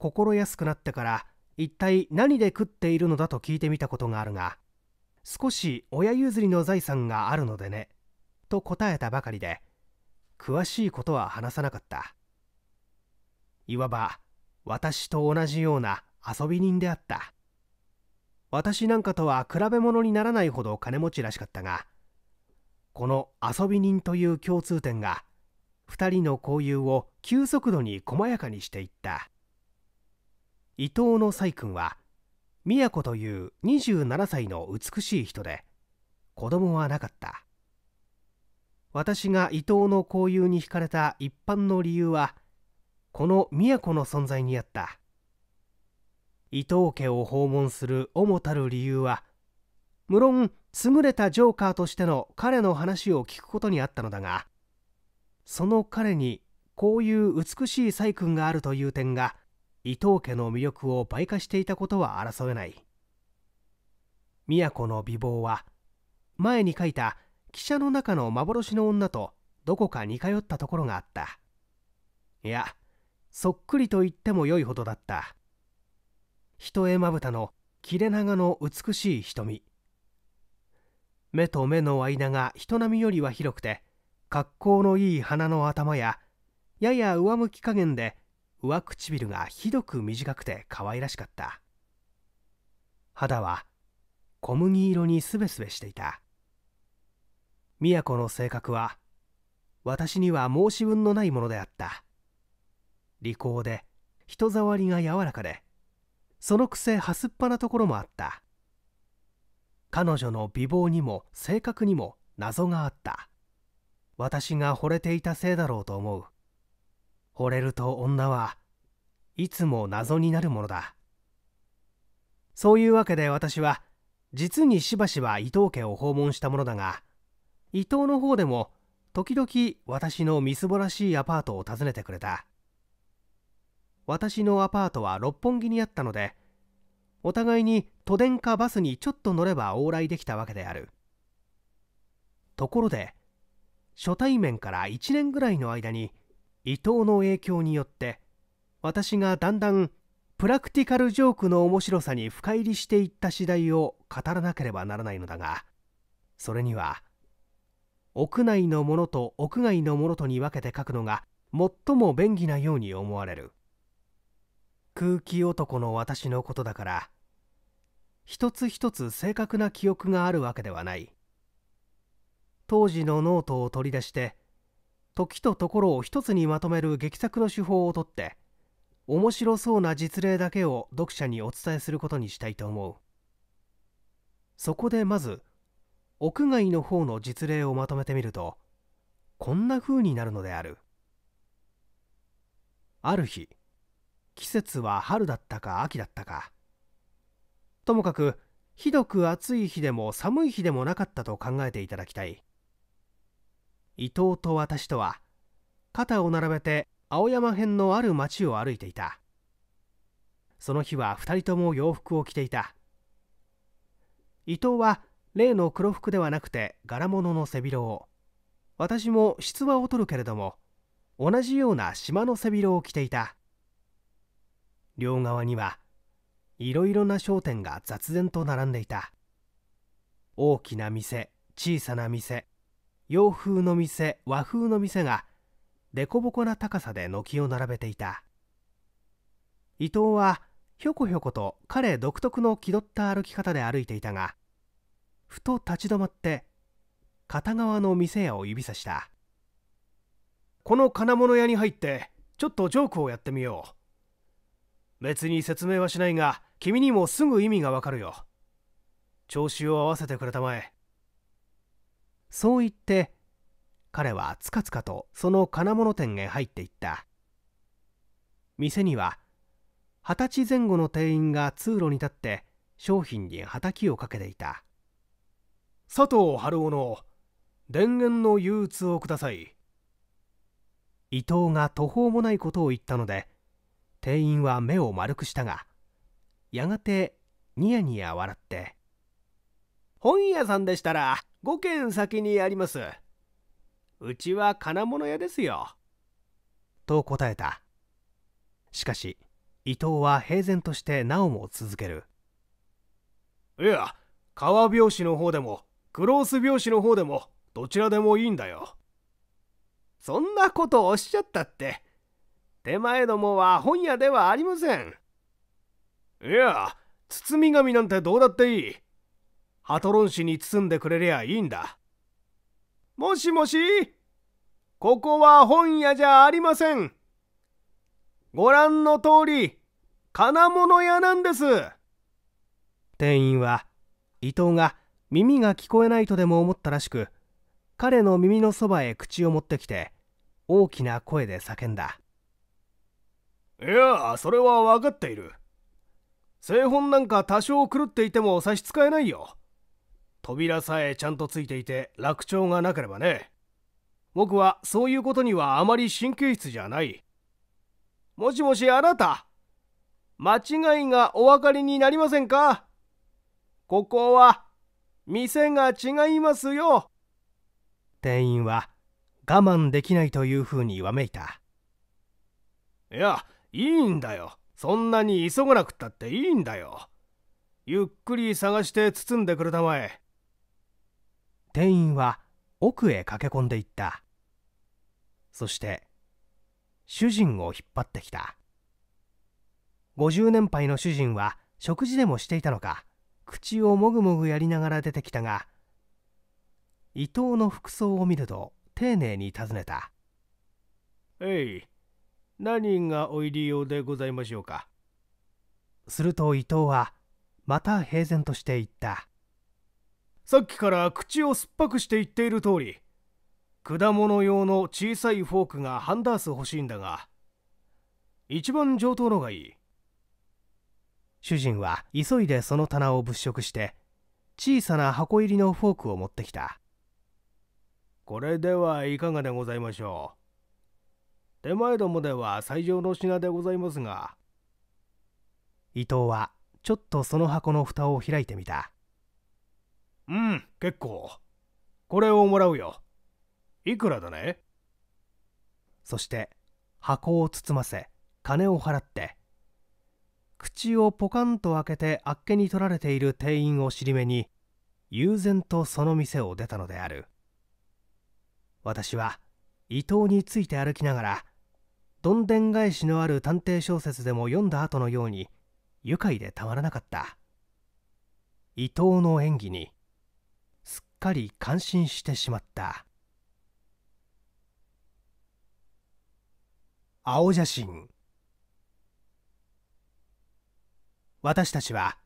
心安くなってから一体何で食っているのだと聞いてみたことがあるが少し親譲りの財産があるのでねと答えたばかりで詳しいことは話さなかったいわば私と同じような遊び人であった私なんかとは比べ物にならないほど金持ちらしかったがこの遊び人という共通点が2人の交友を急速度に細やかにしていった伊藤の細君は宮子という27歳の美しい人で子供はなかった私が伊藤の交友に惹かれた一般の理由はこの宮子の存在にあった伊藤家を訪問する主たる理由は無論優れたジョーカーとしての彼の話を聞くことにあったのだがその彼にこういう美しい細君があるという点が伊藤家の魅力を倍化していたことは争えない都の美貌は前に書いた「汽車の中の幻の女」とどこか似通ったところがあったいやそっくりと言ってもよいほどだった一重まぶたの切れ長の美しい瞳目と目の間が人並みよりは広くて格好のいい鼻の頭ややや上向き加減で上唇がひどく短くて可愛らしかった肌は小麦色にすべすべしていた宮子の性格は私には申し分のないものであった利口で人触りが柔らかでそのくせはすっぱなところもあった彼女の美貌にも性格にも謎があった私が惚れていたせいだろうと思う惚れると女はいつも謎になるものだそういうわけで私は実にしばしば伊藤家を訪問したものだが伊藤の方でも時々私のみすぼらしいアパートを訪ねてくれた私のアパートは六本木にあったのでお互いに都電かバスにちょっと乗れば往来できたわけであるところで初対面から1年ぐらいの間に伊藤の影響によって私がだんだんプラクティカルジョークの面白さに深入りしていった次第を語らなければならないのだがそれには屋内のものと屋外のものとに分けて書くのが最も便宜なように思われる空気男の私のことだから一つ一つ正確な記憶があるわけではない当時のノートを取り出して時とところを一つにまとめる劇作の手法をとって面白そうな実例だけを読者にお伝えすることにしたいと思うそこでまず屋外の方の実例をまとめてみるとこんな風になるのであるある日季節は春だったか秋だったかともかくひどく暑い日でも寒い日でもなかったと考えていただきたい伊藤と私とは肩を並べて青山辺のある町を歩いていたその日は2人とも洋服を着ていた伊藤は例の黒服ではなくて柄物の背広を私も質は劣るけれども同じような島の背広を着ていた両側にはいろいろな商店が雑然と並んでいた大きな店小さな店洋風の店和風の店が凸凹な高さで軒を並べていた伊藤はひょこひょこと彼独特の気取った歩き方で歩いていたがふと立ち止まって片側の店屋を指さしたこの金物屋に入ってちょっとジョークをやってみよう別に説明はしないが君にもすぐ意味がわかるよ調子を合わせてくれたまえそう言って彼はつかつかとその金物店へ入っていった店には二十歳前後の店員が通路に立って商品に畑をかけていた佐藤春夫の電源の憂鬱をください伊藤が途方もないことを言ったので店員は目を丸くしたがやがてニヤニヤ笑って「本屋さんでしたら5軒先にあります。うちは金物屋ですよ。と答えた。しかし、伊藤は平然としてなおも続ける。いや、川拍子の方でも、クロース拍子の方でも、どちらでもいいんだよ。そんなことおっしゃったって、手前どもは本屋ではありません。いや、包み紙なんてどうだっていい。アトロン紙に包んでくれりゃいいんだ。もしもしここは本屋じゃありません。ご覧の通り、金物屋なんです。店員は伊藤が耳が聞こえないとでも思ったらしく、彼の耳のそばへ口を持ってきて、大きな声で叫んだ。いや、それは分かっている。製本なんか多少狂っていても差し支えないよ。扉さえちゃんとついていて楽長がなければね僕はそういうことにはあまり神経質じゃないもしもしあなた間違いがお分かりになりませんかここは店が違いますよ店員は我慢できないというふうにわめいたいやいいんだよそんなに急がなくったっていいんだよゆっくり探して包んでくれたまえ店員は奥へ駆け込んでいったそして主人を引っ張ってきた50年配の主人は食事でもしていたのか口をもぐもぐやりながら出てきたが伊藤の服装を見ると丁寧に尋ねた「えい何がお入り用でございましょうか」すると伊藤はまた平然として言ったさっきから口を酸っぱくして言っている通り果物用の小さいフォークがハンダース欲しいんだが一番上等のがいい主人は急いでその棚を物色して小さな箱入りのフォークを持ってきたこれではいかがでございましょう手前どもでは最上の品でございますが伊藤はちょっとその箱の蓋を開いてみたうん結構これをもらうよいくらだねそして箱を包ませ金を払って口をポカンと開けてあっけに取られている店員を尻目に悠然とその店を出たのである私は伊藤について歩きながらどんでん返しのある探偵小説でも読んだ後のように愉快でたまらなかった伊藤の演技にかり感心してしまった青写真私たちは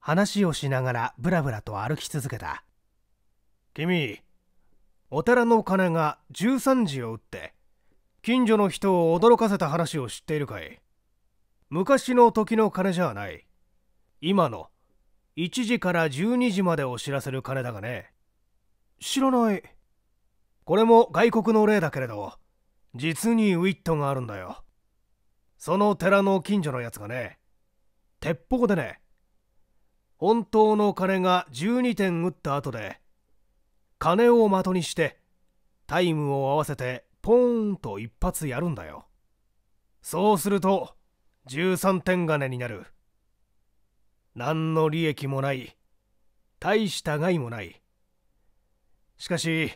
話をしながらぶらぶらと歩き続けた君お寺の鐘が13時を打って近所の人を驚かせた話を知っているかい昔の時の鐘じゃない今の1時から12時までを知らせる金だがね知らないこれも外国の例だけれど実にウィットがあるんだよその寺の近所のやつがね鉄砲でね本当の鐘が12点打った後で金を的にしてタイムを合わせてポーンと一発やるんだよそうすると13点金になる何の利益もない大した害もないしかし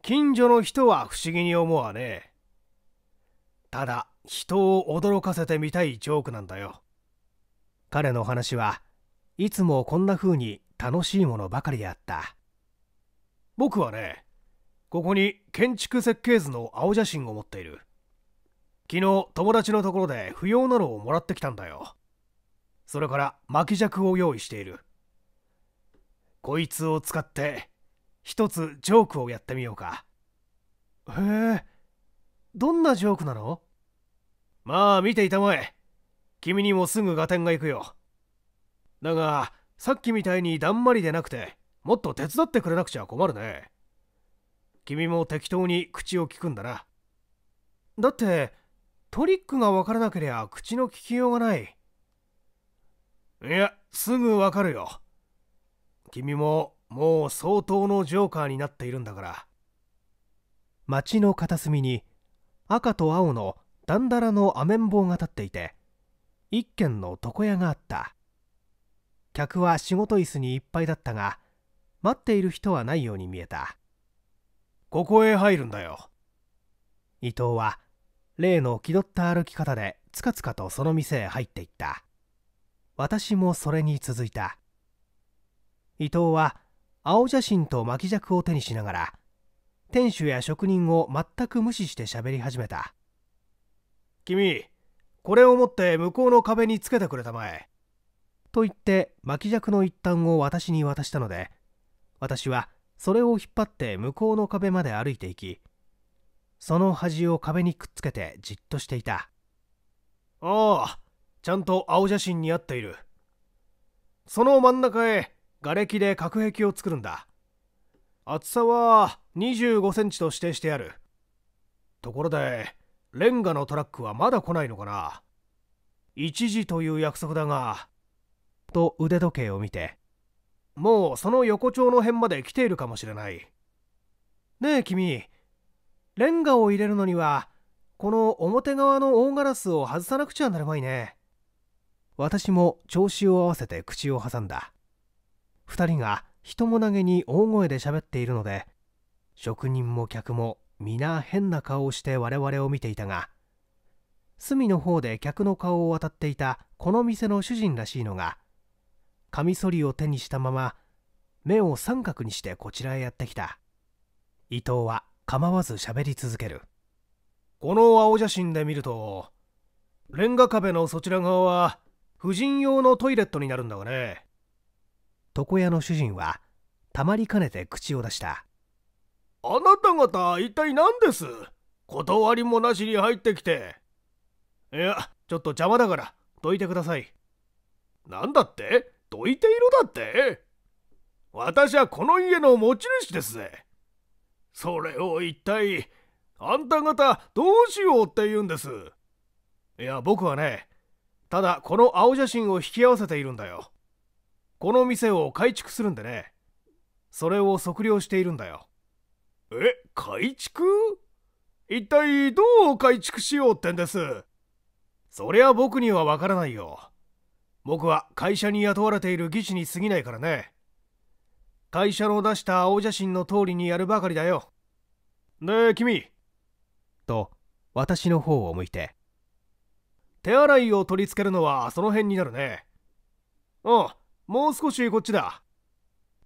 近所の人は不思議に思わねえただ人を驚かせてみたいジョークなんだよ彼の話はいつもこんな風に楽しいものばかりであった僕はねここに建築設計図の青写真を持っている昨日友達のところで不要なのをもらってきたんだよそれから巻き尺を用意しているこいつを使って一つジョークをやってみようかへえどんなジョークなのまあ見ていたまえ君にもすぐ合点がいくよだがさっきみたいにだんまりでなくてもっと手伝ってくれなくちゃ困るね君も適当に口を利くんだなだってトリックが分からなけりゃ口の利きようがないいやすぐわかるよ君ももう相当のジョーカーになっているんだから町の片隅に赤と青のだんだらのアメンボが立っていて一軒の床屋があった客は仕事椅子にいっぱいだったが待っている人はないように見えたここへ入るんだよ伊藤は例の気取った歩き方でつかつかとその店へ入っていった私もそれに続いた伊藤は青写真と巻き尺を手にしながら店主や職人を全く無視して喋り始めた君これを持って向こうの壁につけてくれたまえと言って巻き尺の一端を私に渡したので私はそれを引っ張って向こうの壁まで歩いていきその端を壁にくっつけてじっとしていたああちゃんと青写真に合っているその真ん中へ瓦礫で隔壁を作るんだ厚さは25センチと指定してあるところでレンガのトラックはまだ来ないのかな1時という約束だがと腕時計を見てもうその横丁の辺まで来ているかもしれないねえ君レンガを入れるのにはこの表側の大ガラスを外さなくちゃなばいいね私も調子を合わせて口を挟んだ2人が人も投げに大声で喋っているので職人も客も皆変な顔をして我々を見ていたが隅の方で客の顔を渡っていたこの店の主人らしいのがカミソリを手にしたまま目を三角にしてこちらへやってきた伊藤は構わずしゃべり続けるこの青写真で見るとレンガ壁のそちら側は婦人用のトイレットになるんだがね床屋の主人はたまりかねて口を出したあなた方一体何です断りもなしに入ってきていやちょっと邪魔だからどいてください何だってどいていろだって私はこの家の持ち主ですぜそれを一体あんた方どうしようって言うんですいや僕はねただこの青写真を引き合わせているんだよこの店を改築するんでねそれを測量しているんだよえ改築一体どう改築しようってんですそりゃ僕にはわからないよ僕は会社に雇われている技師に過ぎないからね会社の出した青写真の通りにやるばかりだよで君と私の方を向いて手洗いを取り付けるのはその辺になるね。うん、もう少しこっちだ。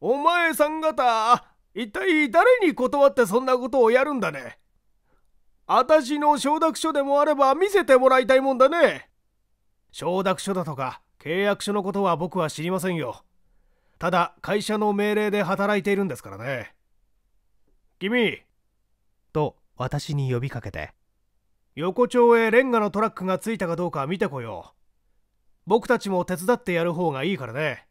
お前さん方、一体誰に断ってそんなことをやるんだね。私の承諾書でもあれば見せてもらいたいもんだね。承諾書だとか契約書のことは僕は知りませんよ。ただ会社の命令で働いているんですからね。君と私に呼びかけて横丁へレンガのトラックがついたかどうか見てこよう。僕たちも手伝ってやる方がいいからね。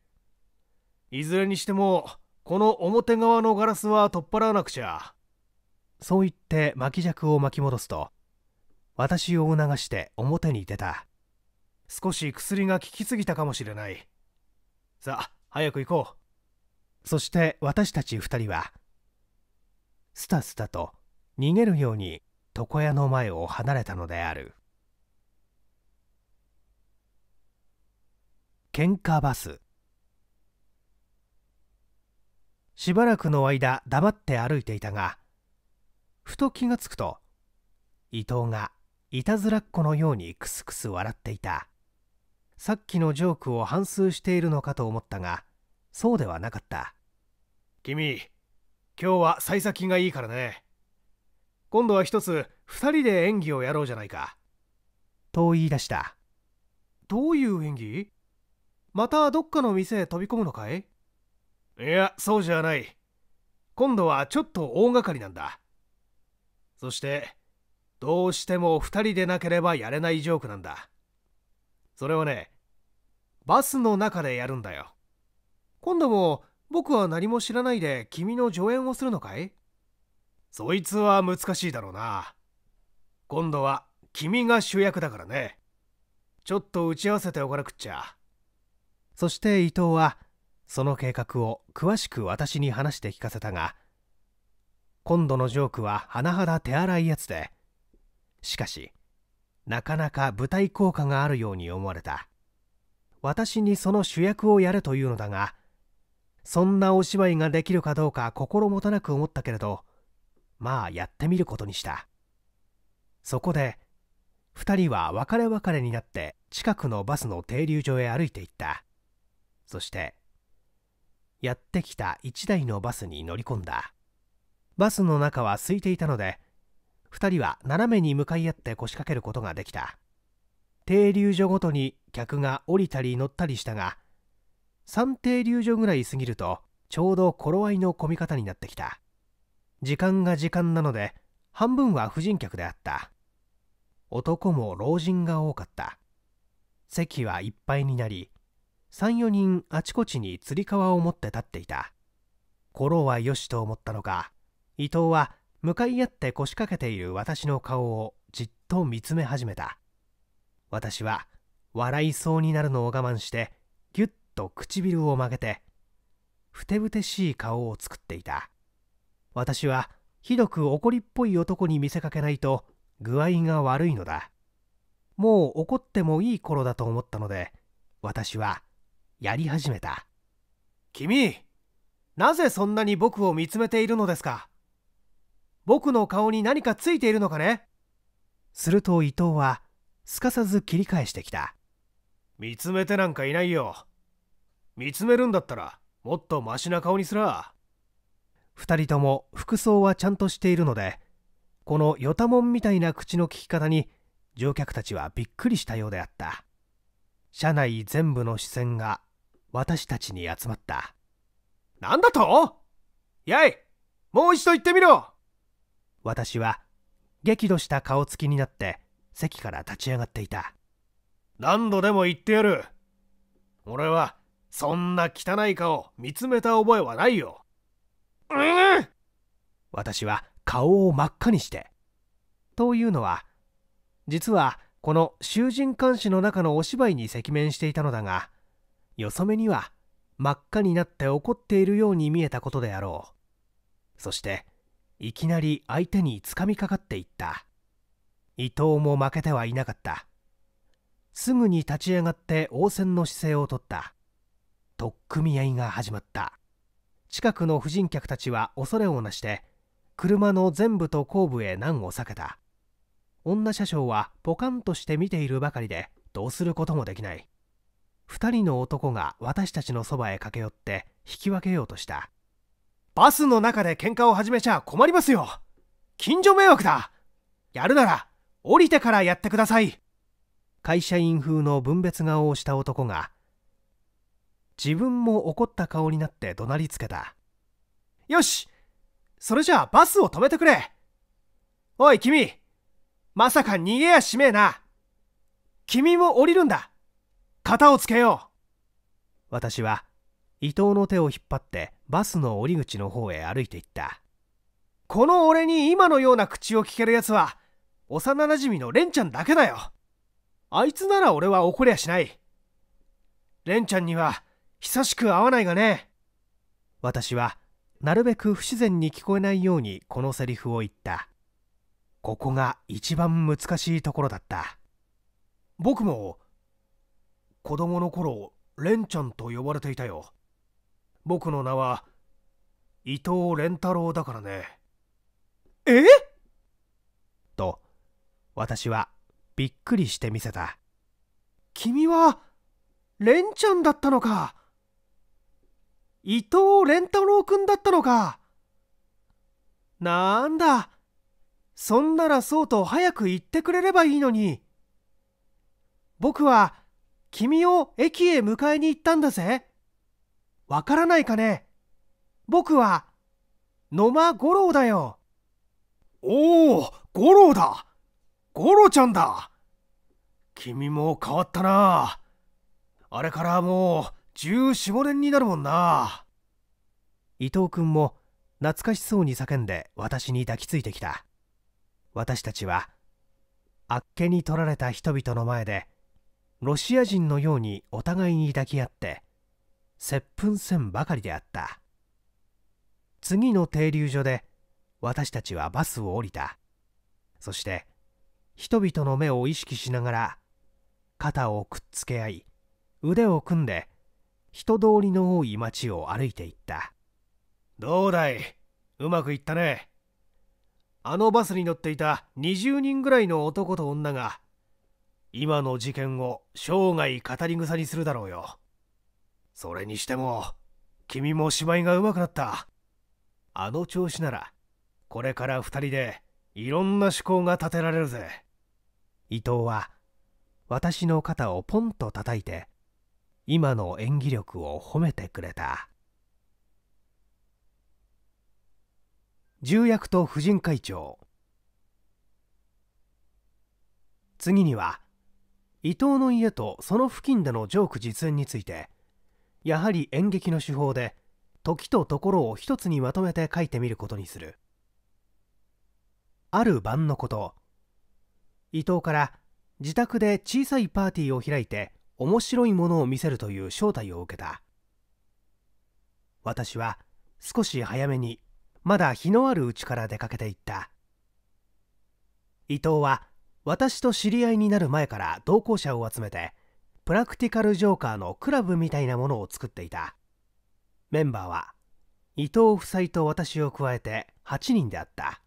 いずれにしても、この表側のガラスは取っ払わなくちゃ。そう言って巻き尺を巻き戻すと、私を促して表に出た。少し薬が効きすぎたかもしれない。さあ、早く行こう。そして私たち2人は、スタスタと逃げるように床屋の前を離れたのである喧嘩バスしばらくの間黙って歩いていたがふと気がつくと伊藤がいたずらっ子のようにクスクス笑っていたさっきのジョークを反芻しているのかと思ったがそうではなかった君今日は幸先がいいからね今度は一つ2人で演技をやろうじゃないか。と言い出した。どういう演技またどっかの店へ飛び込むのかいいや、そうじゃない。今度はちょっと大掛かりなんだ。そして、どうしても2人でなければやれないジョークなんだ。それはね、バスの中でやるんだよ。今度も僕は何も知らないで君の助演をするのかいそいつは難しいだろうな。今度は君が主役だからね。ちょっと打ち合わせておかなくっちゃ。そして伊藤はその計画を詳しく私に話して聞かせたが今度のジョークは甚だ手荒いやつでしかしなかなか舞台効果があるように思われた私にその主役をやれというのだがそんなお芝居ができるかどうか心もとなく思ったけれどまあやってみることにしたそこで2人は別れ別れになって近くのバスの停留所へ歩いていったそしてやってきた1台のバスに乗り込んだバスの中は空いていたので2人は斜めに向かい合って腰掛けることができた停留所ごとに客が降りたり乗ったりしたが3停留所ぐらい過ぎるとちょうど頃合いの混み方になってきた時間が時間なので半分は婦人客であった男も老人が多かった席はいっぱいになり34人あちこちにつり革を持って立っていた頃はよしと思ったのか伊藤は向かい合って腰掛けている私の顔をじっと見つめ始めた私は笑いそうになるのを我慢してぎゅっと唇を曲げてふてぶてしい顔を作っていた私はひどく怒りっぽい男に見せかけないと具合が悪いのだもう怒ってもいい頃だと思ったので私はやり始めた君なぜそんなに僕を見つめているのですか僕の顔に何かついているのかねすると伊藤はすかさず切り返してきた見つめてなんかいないよ見つめるんだったらもっとマシな顔にすら2人とも服装はちゃんとしているのでこのよたもんみたいな口の利き方に乗客たちはびっくりしたようであった車内全部の視線が私たちに集まった何だとやいもう一度言ってみろ私は激怒した顔つきになって席から立ち上がっていた何度でも言ってやる俺はそんな汚い顔見つめた覚えはないようん私は顔を真っ赤にして。というのは、実はこの囚人監視の中のお芝居に赤面していたのだが、よそめには真っ赤になって怒っているように見えたことであろう。そして、いきなり相手につかみかかっていった。伊藤も負けてはいなかった。すぐに立ち上がって応戦の姿勢をとった。取っ組み合いが始まった。近くの婦人客たちは恐れをなして車の前部と後部へ難を避けた女車掌はポカンとして見ているばかりでどうすることもできない2人の男が私たちのそばへ駆け寄って引き分けようとしたバスの中で喧嘩を始めちゃ困りますよ近所迷惑だやるなら降りてからやってください会社員風の分別顔をした男が自分も怒った顔になって怒鳴りつけたよしそれじゃあバスを止めてくれおい君まさか逃げやしめえな君も降りるんだ型をつけよう私は伊藤の手を引っ張ってバスの降り口の方へ歩いていったこの俺に今のような口を聞けるやつは幼なじみのレンちゃんだけだよあいつなら俺は怒りゃしないレンちゃんには久しく会わないがね私はなるべく不自然に聞こえないようにこのセリフを言ったここが一番難しいところだった僕も子供の頃レンちゃんと呼ばれていたよ僕の名は伊藤蓮太郎だからねえと私はびっくりしてみせた君はレンちゃんだったのか伊藤蓮太郎くんだったのか。なんだ。そんならそうと早く言ってくれればいいのに。僕は君を駅へ迎えに行ったんだぜ。わからないかね。僕は野間五郎だよ。おお、五郎だ。五郎ちゃんだ。君も変わったな。あれからもう1 4 5年になるもんな伊藤君も懐かしそうに叫んで私に抱きついてきた私たちはあっけに取られた人々の前でロシア人のようにお互いに抱き合って接吻んばかりであった次の停留所で私たちはバスを降りたそして人々の目を意識しながら肩をくっつけ合い腕を組んで人通りの多い町を歩いていったどうだいうまくいったねあのバスに乗っていた20人ぐらいの男と女が今の事件を生涯語り草にするだろうよそれにしても君も芝居がうまくなったあの調子ならこれから2人でいろんな趣向が立てられるぜ伊藤は私の肩をポンと叩いて今の演技力を褒めてくれた重役と婦人会長次には伊藤の家とその付近でのジョーク実演についてやはり演劇の手法で時とところを一つにまとめて書いてみることにするある晩のこと伊藤から自宅で小さいパーティーを開いて面白いものを見せるという招待を受けた私は少し早めにまだ日のあるうちから出かけていった伊藤は私と知り合いになる前から同行者を集めてプラクティカルジョーカーのクラブみたいなものを作っていたメンバーは伊藤夫妻と私を加えて8人であった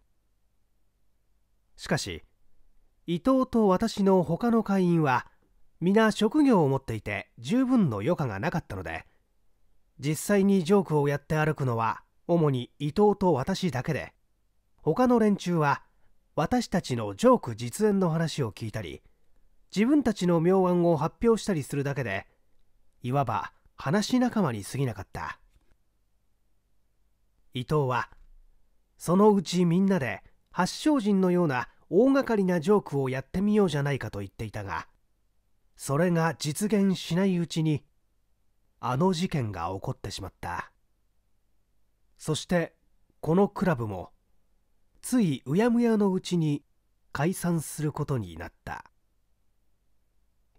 しかし伊藤と私の他の会員は皆職業を持っていて十分の余暇がなかったので実際にジョークをやって歩くのは主に伊藤と私だけで他の連中は私たちのジョーク実演の話を聞いたり自分たちの妙案を発表したりするだけでいわば話仲間に過ぎなかった伊藤はそのうちみんなで八精人のような大掛かりなジョークをやってみようじゃないかと言っていたがそれが実現しないうちにあの事件が起こってしまったそしてこのクラブもついうやむやのうちに解散することになった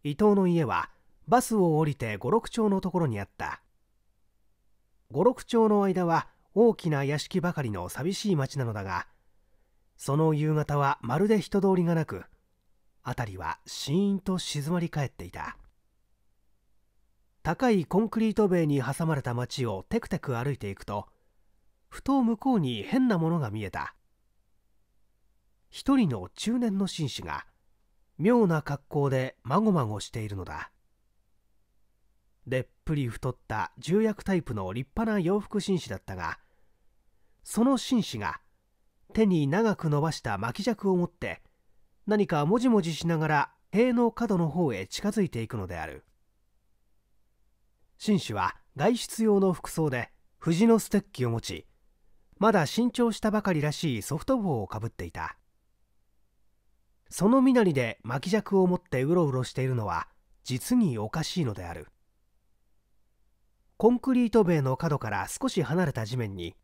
伊藤の家はバスを降りて五六町のところにあった五六町の間は大きな屋敷ばかりの寂しい町なのだがその夕方はまるで人通りがなく辺りはシーンと静まり返っていた高いコンクリート塀に挟まれた街をテクテク歩いていくとふと向こうに変なものが見えた一人の中年の紳士が妙な格好でまごまごしているのだでっぷり太った重役タイプの立派な洋服紳士だったがその紳士が手に長く伸ばした巻き尺を持って何かもじもじしながら塀の角の方へ近づいていくのである紳士は外出用の服装で藤のステッキを持ちまだ新調したばかりらしいソフト帽をかぶっていたその身なりで巻き尺を持ってうろうろしているのは実におかしいのであるコンクリート塀の角から少し離れた地面に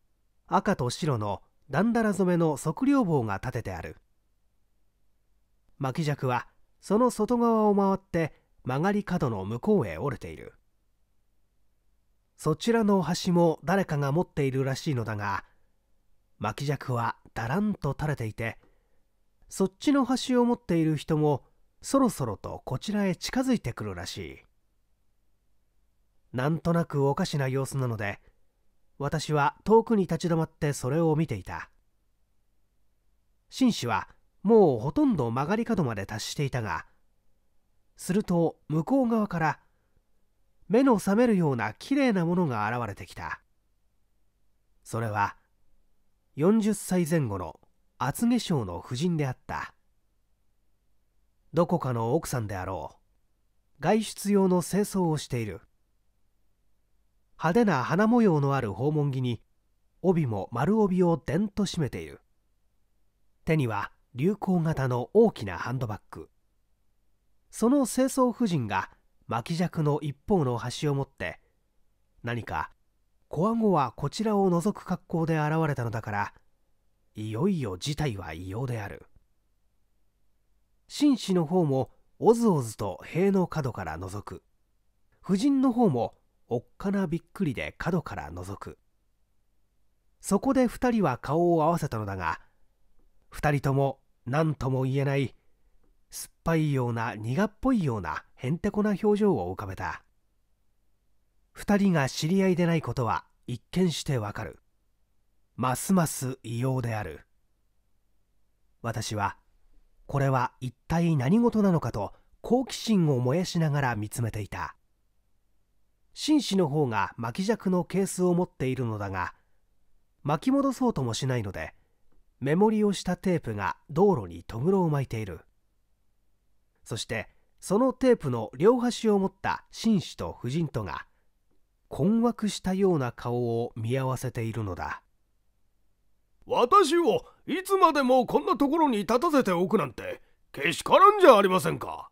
赤と白のだんだら染めの測量棒が立ててある巻尺はその外側を回って曲がり角の向こうへ折れているそちらの端も誰かが持っているらしいのだが巻尺はだらんと垂れていてそっちの端を持っている人もそろそろとこちらへ近づいてくるらしいなんとなくおかしな様子なので私は遠くに立ち止まってそれを見ていた紳士はもうほとんど曲がり角まで達していたがすると向こう側から目の覚めるようなきれいなものが現れてきたそれは40歳前後の厚化粧の婦人であったどこかの奥さんであろう外出用の清掃をしている派手な花模様のある訪問着に帯も丸帯をでんと締めている手には流行型の大きなハンドバッグその清掃婦人が巻き尺の一方の端を持って何かコア後はこちらを覗く格好で現れたのだからいよいよ事態は異様である紳士の方もおずおずと塀の角から覗く夫人の方もおっかなびっくりで角から覗くそこで2人は顔を合わせたのだが2人とも何とも言えない酸っぱいような苦っぽいようなへんてこな表情を浮かべた2人が知り合いでないことは一見してわかるますます異様である私はこれは一体何事なのかと好奇心を燃やしながら見つめていた紳士の方が巻き尺のケースを持っているのだが巻き戻そうともしないのでメモリをしたテープが道路にとぐろを巻いているそしてそのテープの両端を持った紳士と婦人とが困惑したような顔を見合わせているのだ私をいつまでもこんなところに立たせておくなんてけしからんじゃありませんか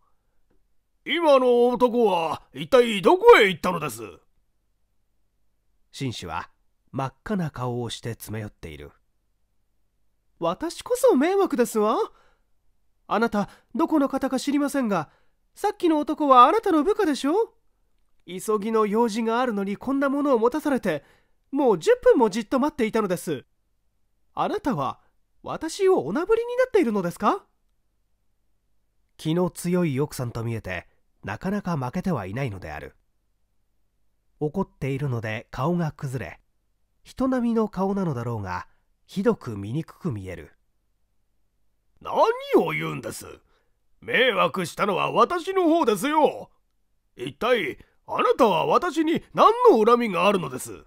今の男は一体どこへ行ったのです紳士は真っ赤な顔をして詰め寄っている私こそ迷惑ですわあなたどこの方か知りませんがさっきの男はあなたの部下でしょ急ぎの用事があるのにこんなものを持たされてもう10分もじっと待っていたのですあなたは私をおなぶりになっているのですか気の強い奥さんと見えてなかなか負けてはいないのである怒っているので顔が崩れ人並みの顔なのだろうがひどく醜く見える何を言うんです迷惑したのは私の方ですよ一体あなたは私に何の恨みがあるのです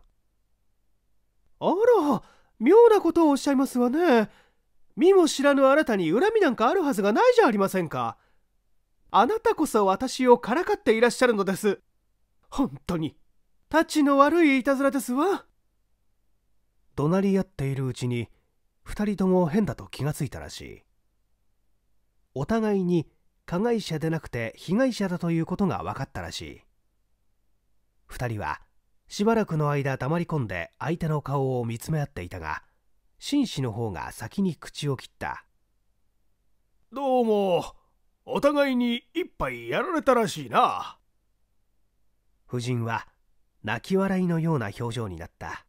あら妙なことをおっしゃいますわね見も知らぬあなたに恨みなんかあるはずがないじゃありませんかあなたこそ私をからかっていらっしゃるのです本当にたちの悪いいたずらですわ怒鳴り合っているうちに2人とも変だと気がついたらしいお互いに加害者でなくて被害者だということが分かったらしい2人はしばらくの間黙り込んで相手の顔を見つめ合っていたが紳士の方が先に口を切ったどうもお互いに一杯やられたらしいな夫人は泣き笑いのような表情になった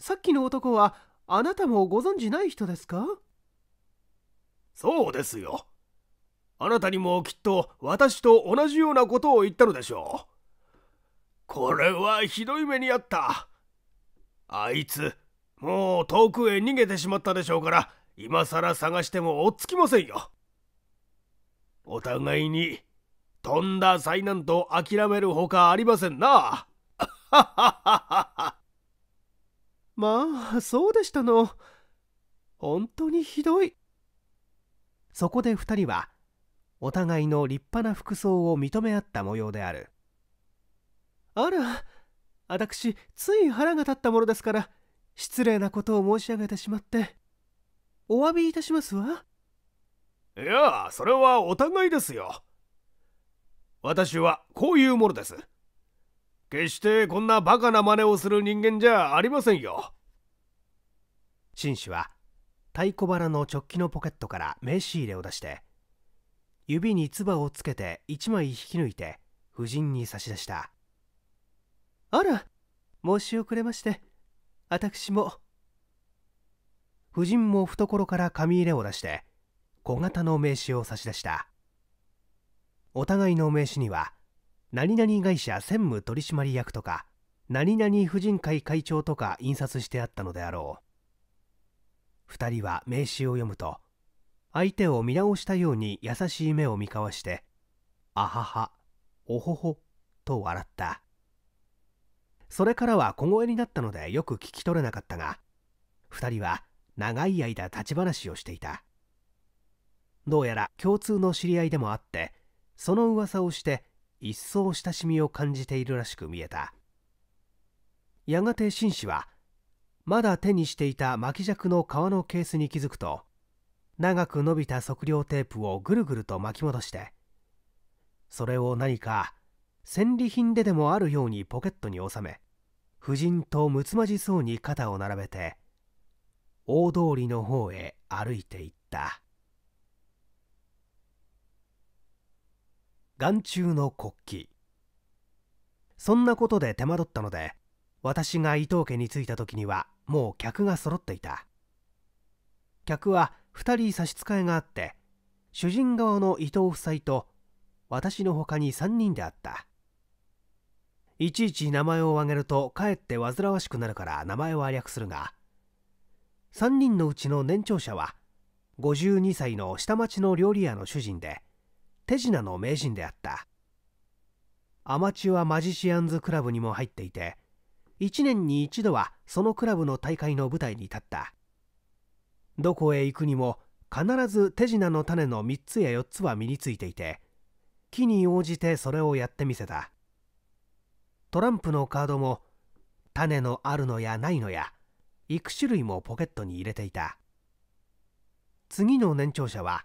さっきの男はあなたもご存じない人ですかそうですよ。あなたにもきっと私と同じようなことを言ったのでしょう。これはひどい目にあった。あいつ、もう遠くへ逃げてしまったでしょうから、今さら探しても追っつきませんよ。お互いに、とんだ災難と諦めるほかありませんな。ははは。まあそうでしたの本当にひどいそこで2人はお互いの立派な服装を認め合った模様であるあら私つい腹が立ったものですから失礼なことを申し上げてしまってお詫びいたしますわいやそれはお互いですよ私はこういうものです決してこんなバカな真似をする人間じゃありませんよ。紳士は太鼓腹の直帰のポケットから名刺入れを出して指に唾をつけて1枚引き抜いて夫人に差し出したあら申し遅れまして私も夫人も懐から紙入れを出して小型の名刺を差し出したお互いの名刺には何々会社専務取締役とか何々婦人会会長とか印刷してあったのであろう2人は名刺を読むと相手を見直したように優しい目を見交わして「あははおほほ」と笑ったそれからは小声になったのでよく聞き取れなかったが2人は長い間立ち話をしていたどうやら共通の知り合いでもあってその噂をして一層親しみを感じているらしく見えたやがて紳士はまだ手にしていた巻尺の革のケースに気づくと長く伸びた測量テープをぐるぐると巻き戻してそれを何か戦利品ででもあるようにポケットに収め夫人とむつまじそうに肩を並べて大通りの方へ歩いていった。眼中の国旗そんなことで手間取ったので私が伊藤家に着いた時にはもう客が揃っていた客は2人差し支えがあって主人側の伊藤夫妻と私のほかに3人であったいちいち名前を挙げるとかえって煩わしくなるから名前は略するが3人のうちの年長者は52歳の下町の料理屋の主人で手品の名人であったアマチュアマジシアンズクラブにも入っていて1年に1度はそのクラブの大会の舞台に立ったどこへ行くにも必ず手品の種の3つや4つは身についていて木に応じてそれをやってみせたトランプのカードも種のあるのやないのや幾種類もポケットに入れていた次の年長者は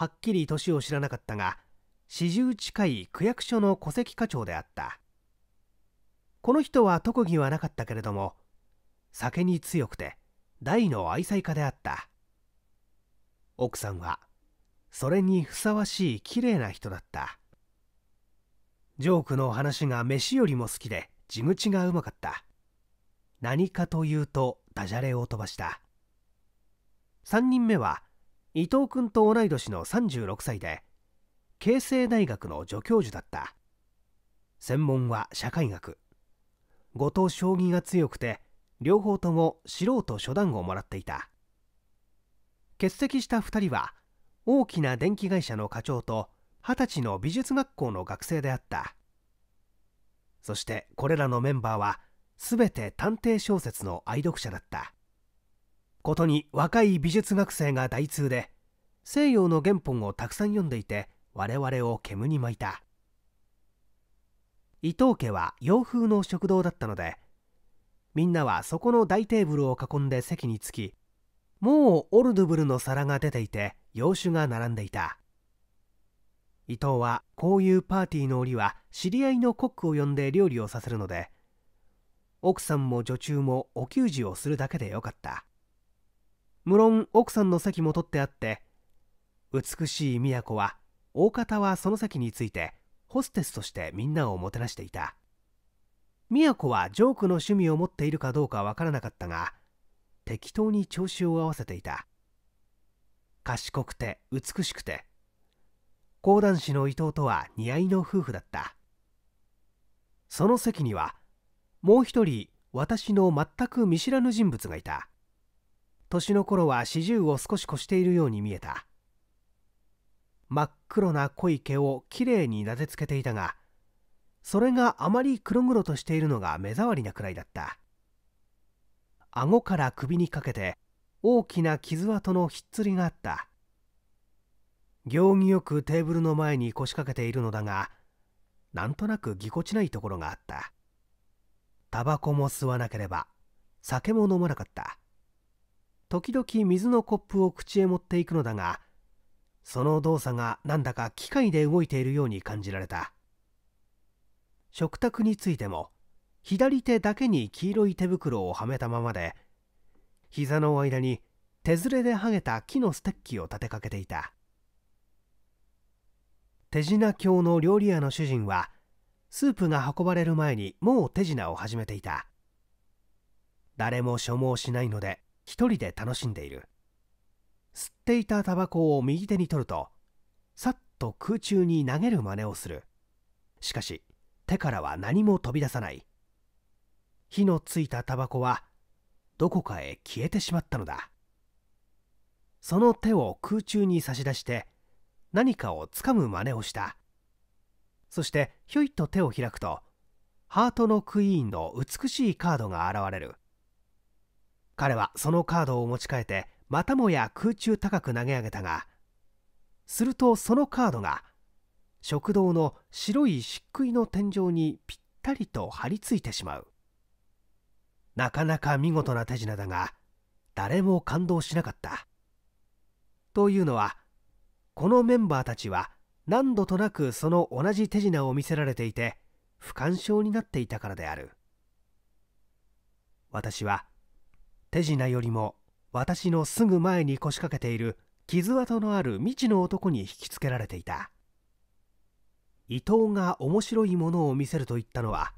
はっきり年を知らなかったが四十近い区役所の戸籍課長であったこの人は特技はなかったけれども酒に強くて大の愛妻家であった奥さんはそれにふさわしい綺麗な人だったジョークの話が飯よりも好きで地口がうまかった何かというとダジャレを飛ばした3人目は伊藤君と同い年の36歳で慶成大学の助教授だった専門は社会学後藤将棋が強くて両方とも素人初段をもらっていた欠席した2人は大きな電気会社の課長と二十歳の美術学校の学生であったそしてこれらのメンバーは全て探偵小説の愛読者だったことに若い美術学生が大通で西洋の原本をたくさん読んでいて我々を煙に巻いた伊藤家は洋風の食堂だったのでみんなはそこの大テーブルを囲んで席に着きもうオルドゥブルの皿が出ていて洋酒が並んでいた伊藤はこういうパーティーの折は知り合いのコックを呼んで料理をさせるので奥さんも女中もお給仕をするだけでよかった無論奥さんの席も取ってあって美しい都は大方はその席についてホステスとしてみんなをもてなしていた都はジョークの趣味を持っているかどうかわからなかったが適当に調子を合わせていた賢くて美しくて講談師の伊藤とは似合いの夫婦だったその席にはもう一人私の全く見知らぬ人物がいた年の頃は四十を少し越しているように見えた真っ黒な濃い毛をきれいになでつけていたがそれがあまり黒々としているのが目障りなくらいだった顎から首にかけて大きな傷跡のひっつりがあった行儀よくテーブルの前に腰掛けているのだがなんとなくぎこちないところがあったタバコも吸わなければ酒も飲まなかった時々水のコップを口へ持っていくのだがその動作がなんだか機械で動いているように感じられた食卓についても左手だけに黄色い手袋をはめたままで膝の間に手ずれで剥げた木のステッキを立てかけていた手品教の料理屋の主人はスープが運ばれる前にもう手品を始めていた誰も所望しないので一人で楽しんでいる吸っていたタバコを右手に取るとさっと空中に投げる真似をするしかし手からは何も飛び出さない火のついたタバコはどこかへ消えてしまったのだその手を空中に差し出して何かをつかむ真似をしたそしてひょいと手を開くとハートのクイーンの美しいカードが現れる彼はそのカードを持ち替えてまたもや空中高く投げ上げたがするとそのカードが食堂の白い漆喰の天井にぴったりと張り付いてしまうなかなか見事な手品だが誰も感動しなかったというのはこのメンバーたちは何度となくその同じ手品を見せられていて不感症になっていたからである私は手品よりも私のすぐ前に腰掛けている傷跡のある未知の男に引きつけられていた伊藤が面白いものを見せると言ったのは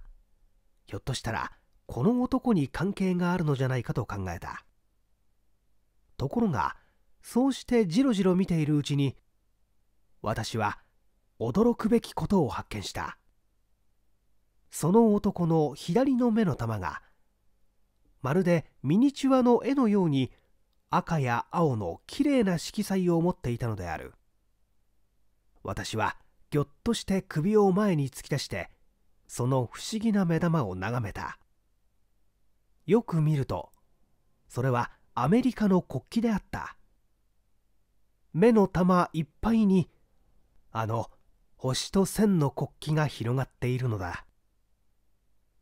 ひょっとしたらこの男に関係があるのじゃないかと考えたところがそうしてじろじろ見ているうちに私は驚くべきことを発見したその男の左の目の玉がまるでミニチュアの絵のように赤や青のきれいな色彩を持っていたのである私はぎょっとして首を前に突き出してその不思議な目玉を眺めたよく見るとそれはアメリカの国旗であった目の玉いっぱいにあの星と線の国旗が広がっているのだ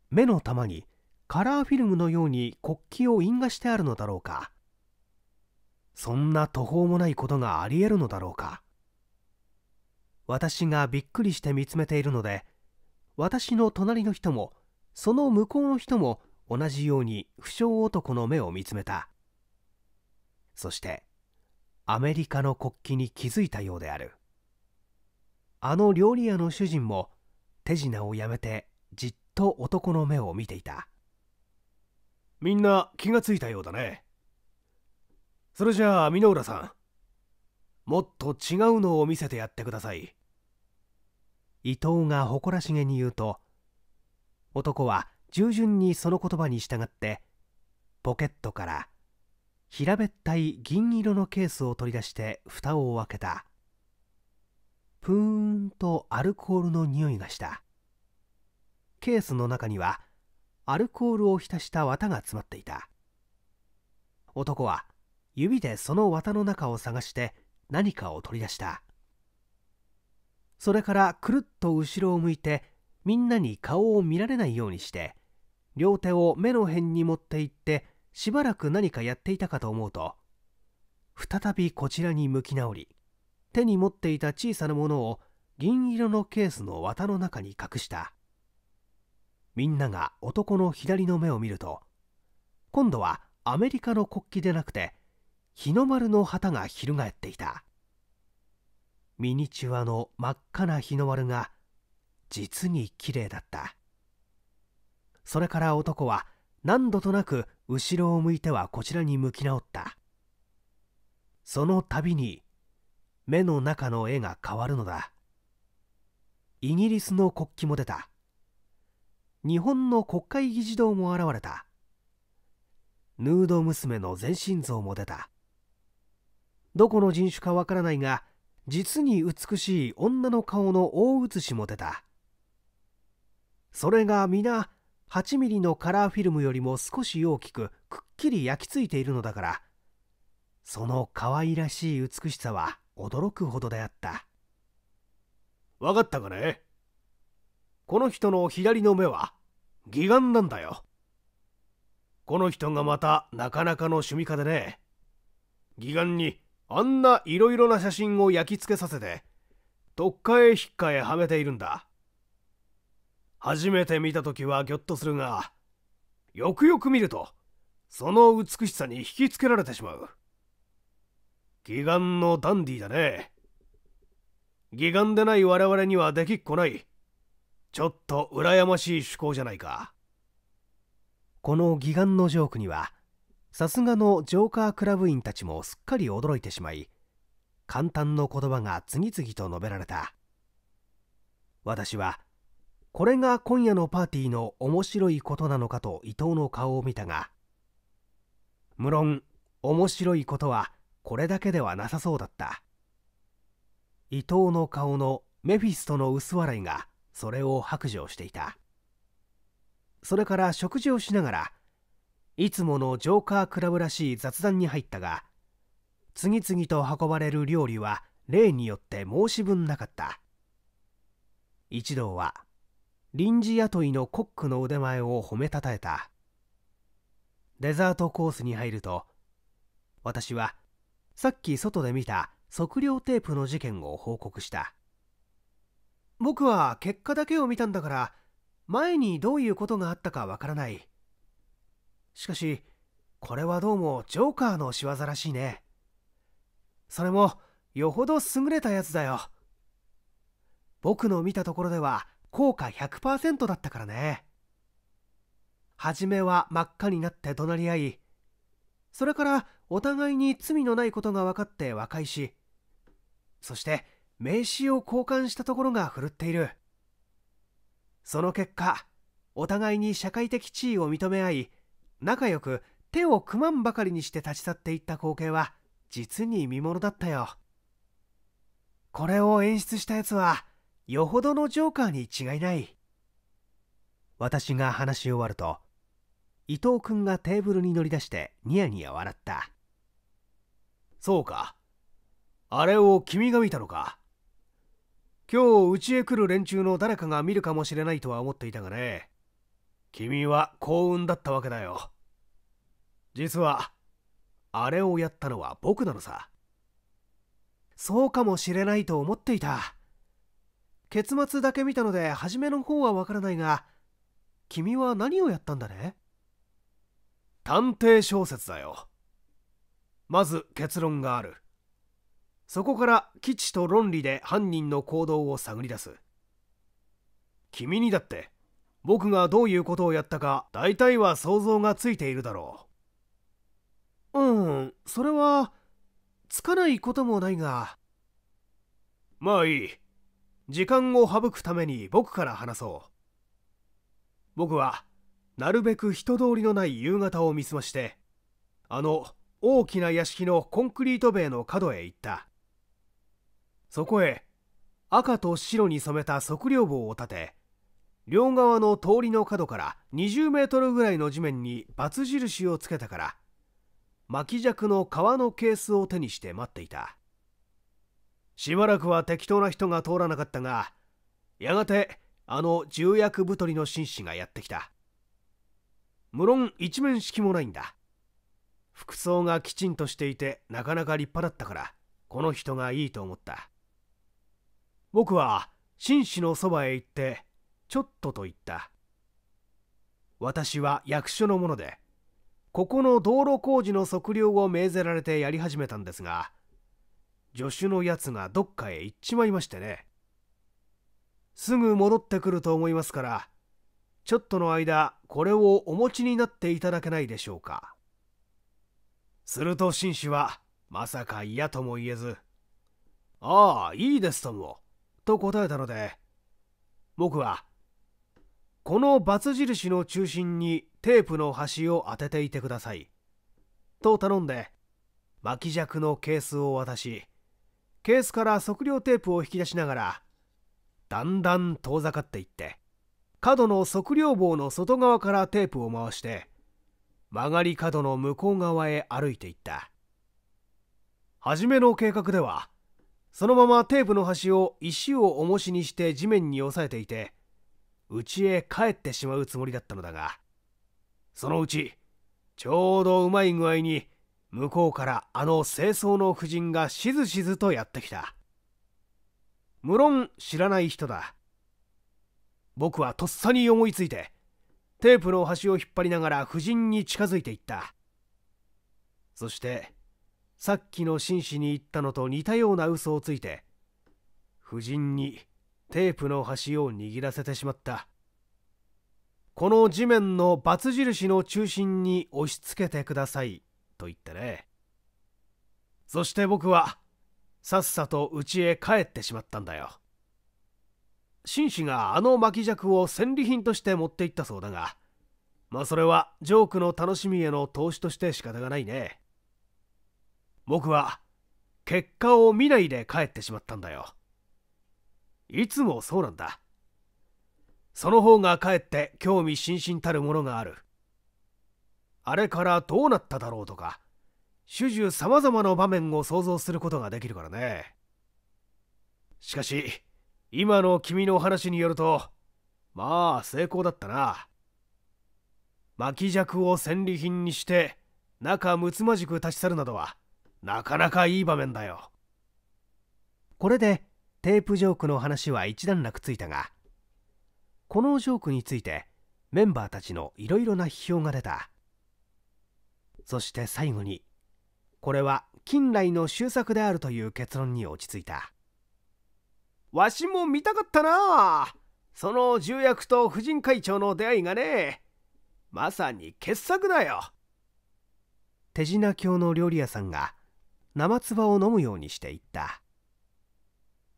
目の玉にカラーフィルムのように国旗を印画してあるのだろうかそんな途方もないことがありえるのだろうか私がびっくりして見つめているので私の隣の人もその向こうの人も同じように不祥男の目を見つめたそしてアメリカの国旗に気づいたようであるあの料理屋の主人も手品をやめてじっと男の目を見ていたみんな気がついたようだねそれじゃあ箕浦さんもっと違うのを見せてやってください伊藤が誇らしげに言うと男は従順にその言葉に従ってポケットから平べったい銀色のケースを取り出して蓋を開けたプーンとアルコールの匂いがしたケースの中にはアルコールを浸した綿が詰まっていた男は指でその綿の中を探して何かを取り出したそれからくるっと後ろを向いてみんなに顔を見られないようにして両手を目の辺に持っていってしばらく何かやっていたかと思うと再びこちらに向き直り手に持っていた小さなものを銀色のケースの綿の中に隠したみんなが男の左の目を見ると今度はアメリカの国旗でなくて日の丸の旗が翻っていたミニチュアの真っ赤な日の丸が実に綺麗だったそれから男は何度となく後ろを向いてはこちらに向き直ったその度に目の中の絵が変わるのだイギリスの国旗も出た日本の国会議事堂も現れたヌード娘の全身像も出たどこの人種かわからないが実に美しい女の顔の大写しも出たそれが皆8ミリのカラーフィルムよりも少し大きくくっきり焼き付いているのだからその可愛らしい美しさは驚くほどであった分かったかねこの人の左の目は義眼なんだよこの人がまたなかなかの趣味家でね義眼にあんないろいろな写真を焼き付けさせてとっかえひっかえはめているんだ初めて見た時はぎょっとするがよくよく見るとその美しさに引きつけられてしまう義眼のダンディーだね義眼でない我々にはできっこないちょっと羨ましい趣向じゃないかこの義眼のジョークにはさすがのジョーカークラブ員たちもすっかり驚いてしまい簡単の言葉が次々と述べられた私はこれが今夜のパーティーの面白いことなのかと伊藤の顔を見たが無論面白いことはこれだけではなさそうだった伊藤の顔のメフィストの薄笑いがそれを白状していたそれから食事をしながらいつものジョーカークラブらしい雑談に入ったが次々と運ばれる料理は例によって申し分なかった一同は臨時雇いのコックの腕前を褒めたたえたデザートコースに入ると私はさっき外で見た測量テープの事件を報告した僕は結果だけを見たんだから前にどういうことがあったかわからないしかしこれはどうもジョーカーの仕業らしいねそれもよほど優れたやつだよ僕の見たところでは効果100%だったからね初めは真っ赤になって怒鳴り合いそれからお互いに罪のないことが分かって和解しそして名刺を交換したところがふるっているその結果お互いに社会的地位を認め合い仲良く手を組まんばかりにして立ち去っていった光景は実に見ものだったよこれを演出したやつはよほどのジョーカーに違いない私が話し終わると伊藤君がテーブルに乗り出してニヤニヤ笑ったそうかあれを君が見たのか今日うちへ来る連中の誰かが見るかもしれないとは思っていたがね君は幸運だったわけだよ実はあれをやったのは僕なのさそうかもしれないと思っていた結末だけ見たので初めの方はわからないが君は何をやったんだね探偵小説だよまず結論があるそこから基地と論理で犯人の行動を探り出す君にだって僕がどういうことをやったか大体は想像がついているだろううんそれはつかないこともないがまあいい時間を省くために僕から話そう僕はなるべく人通りのない夕方を見過ましてあの大きな屋敷のコンクリート塀の角へ行ったそこへ赤と白に染めた測量棒を立て両側の通りの角から20メートルぐらいの地面にツ印をつけたから巻き尺の革のケースを手にして待っていたしばらくは適当な人が通らなかったがやがてあの重役太りの紳士がやってきた無論一面式もないんだ服装がきちんとしていてなかなか立派だったからこの人がいいと思った僕は紳士のそばへ行ってちょっとと言った私は役所の者でここの道路工事の測量を命ぜられてやり始めたんですが助手のやつがどっかへ行っちまいましてねすぐ戻ってくると思いますからちょっとの間これをお持ちになっていただけないでしょうかすると紳士はまさか嫌とも言えず「ああいいですともと答えたので僕はこの×印の中心にテープの端を当てていてくださいと頼んで巻き尺のケースを渡しケースから測量テープを引き出しながらだんだん遠ざかっていって角の測量棒の外側からテープを回して曲がり角の向こう側へ歩いていった初めの計画ではそのままテープの端を石を重しにして地面に押さえていて家へ帰ってしまうつもりだったのだがそのうちちょうどうまい具合に向こうからあの清掃の婦人がしずしずとやってきた無論知らない人だ僕はとっさに思いついてテープの端を引っ張りながら婦人に近づいていったそしてさっきの紳士に言ったのと似たような嘘をついて夫人にテープの端を握らせてしまったこの地面の×印の中心に押し付けてくださいと言ってねそして僕はさっさと家へ帰ってしまったんだよ紳士があの巻尺を戦利品として持っていったそうだがまあそれはジョークの楽しみへの投資として仕方がないね僕は結果を見ないで帰ってしまったんだよいつもそうなんだその方がかえって興味津々たるものがあるあれからどうなっただろうとか種々さまざまな場面を想像することができるからねしかし今の君のお話によるとまあ成功だったな巻き尺を戦利品にして仲睦まじく立ち去るなどはなかなかいい場面だよこれでテープジョークの話は一段落ついたがこのジョークについてメンバーたちのいろいろな批評が出たそして最後にこれは近来の終作であるという結論に落ち着いたわしも見たかったなその重役と婦人会長の出会いがねまさに傑作だよ手品教の料理屋さんが生唾を飲むようにしていった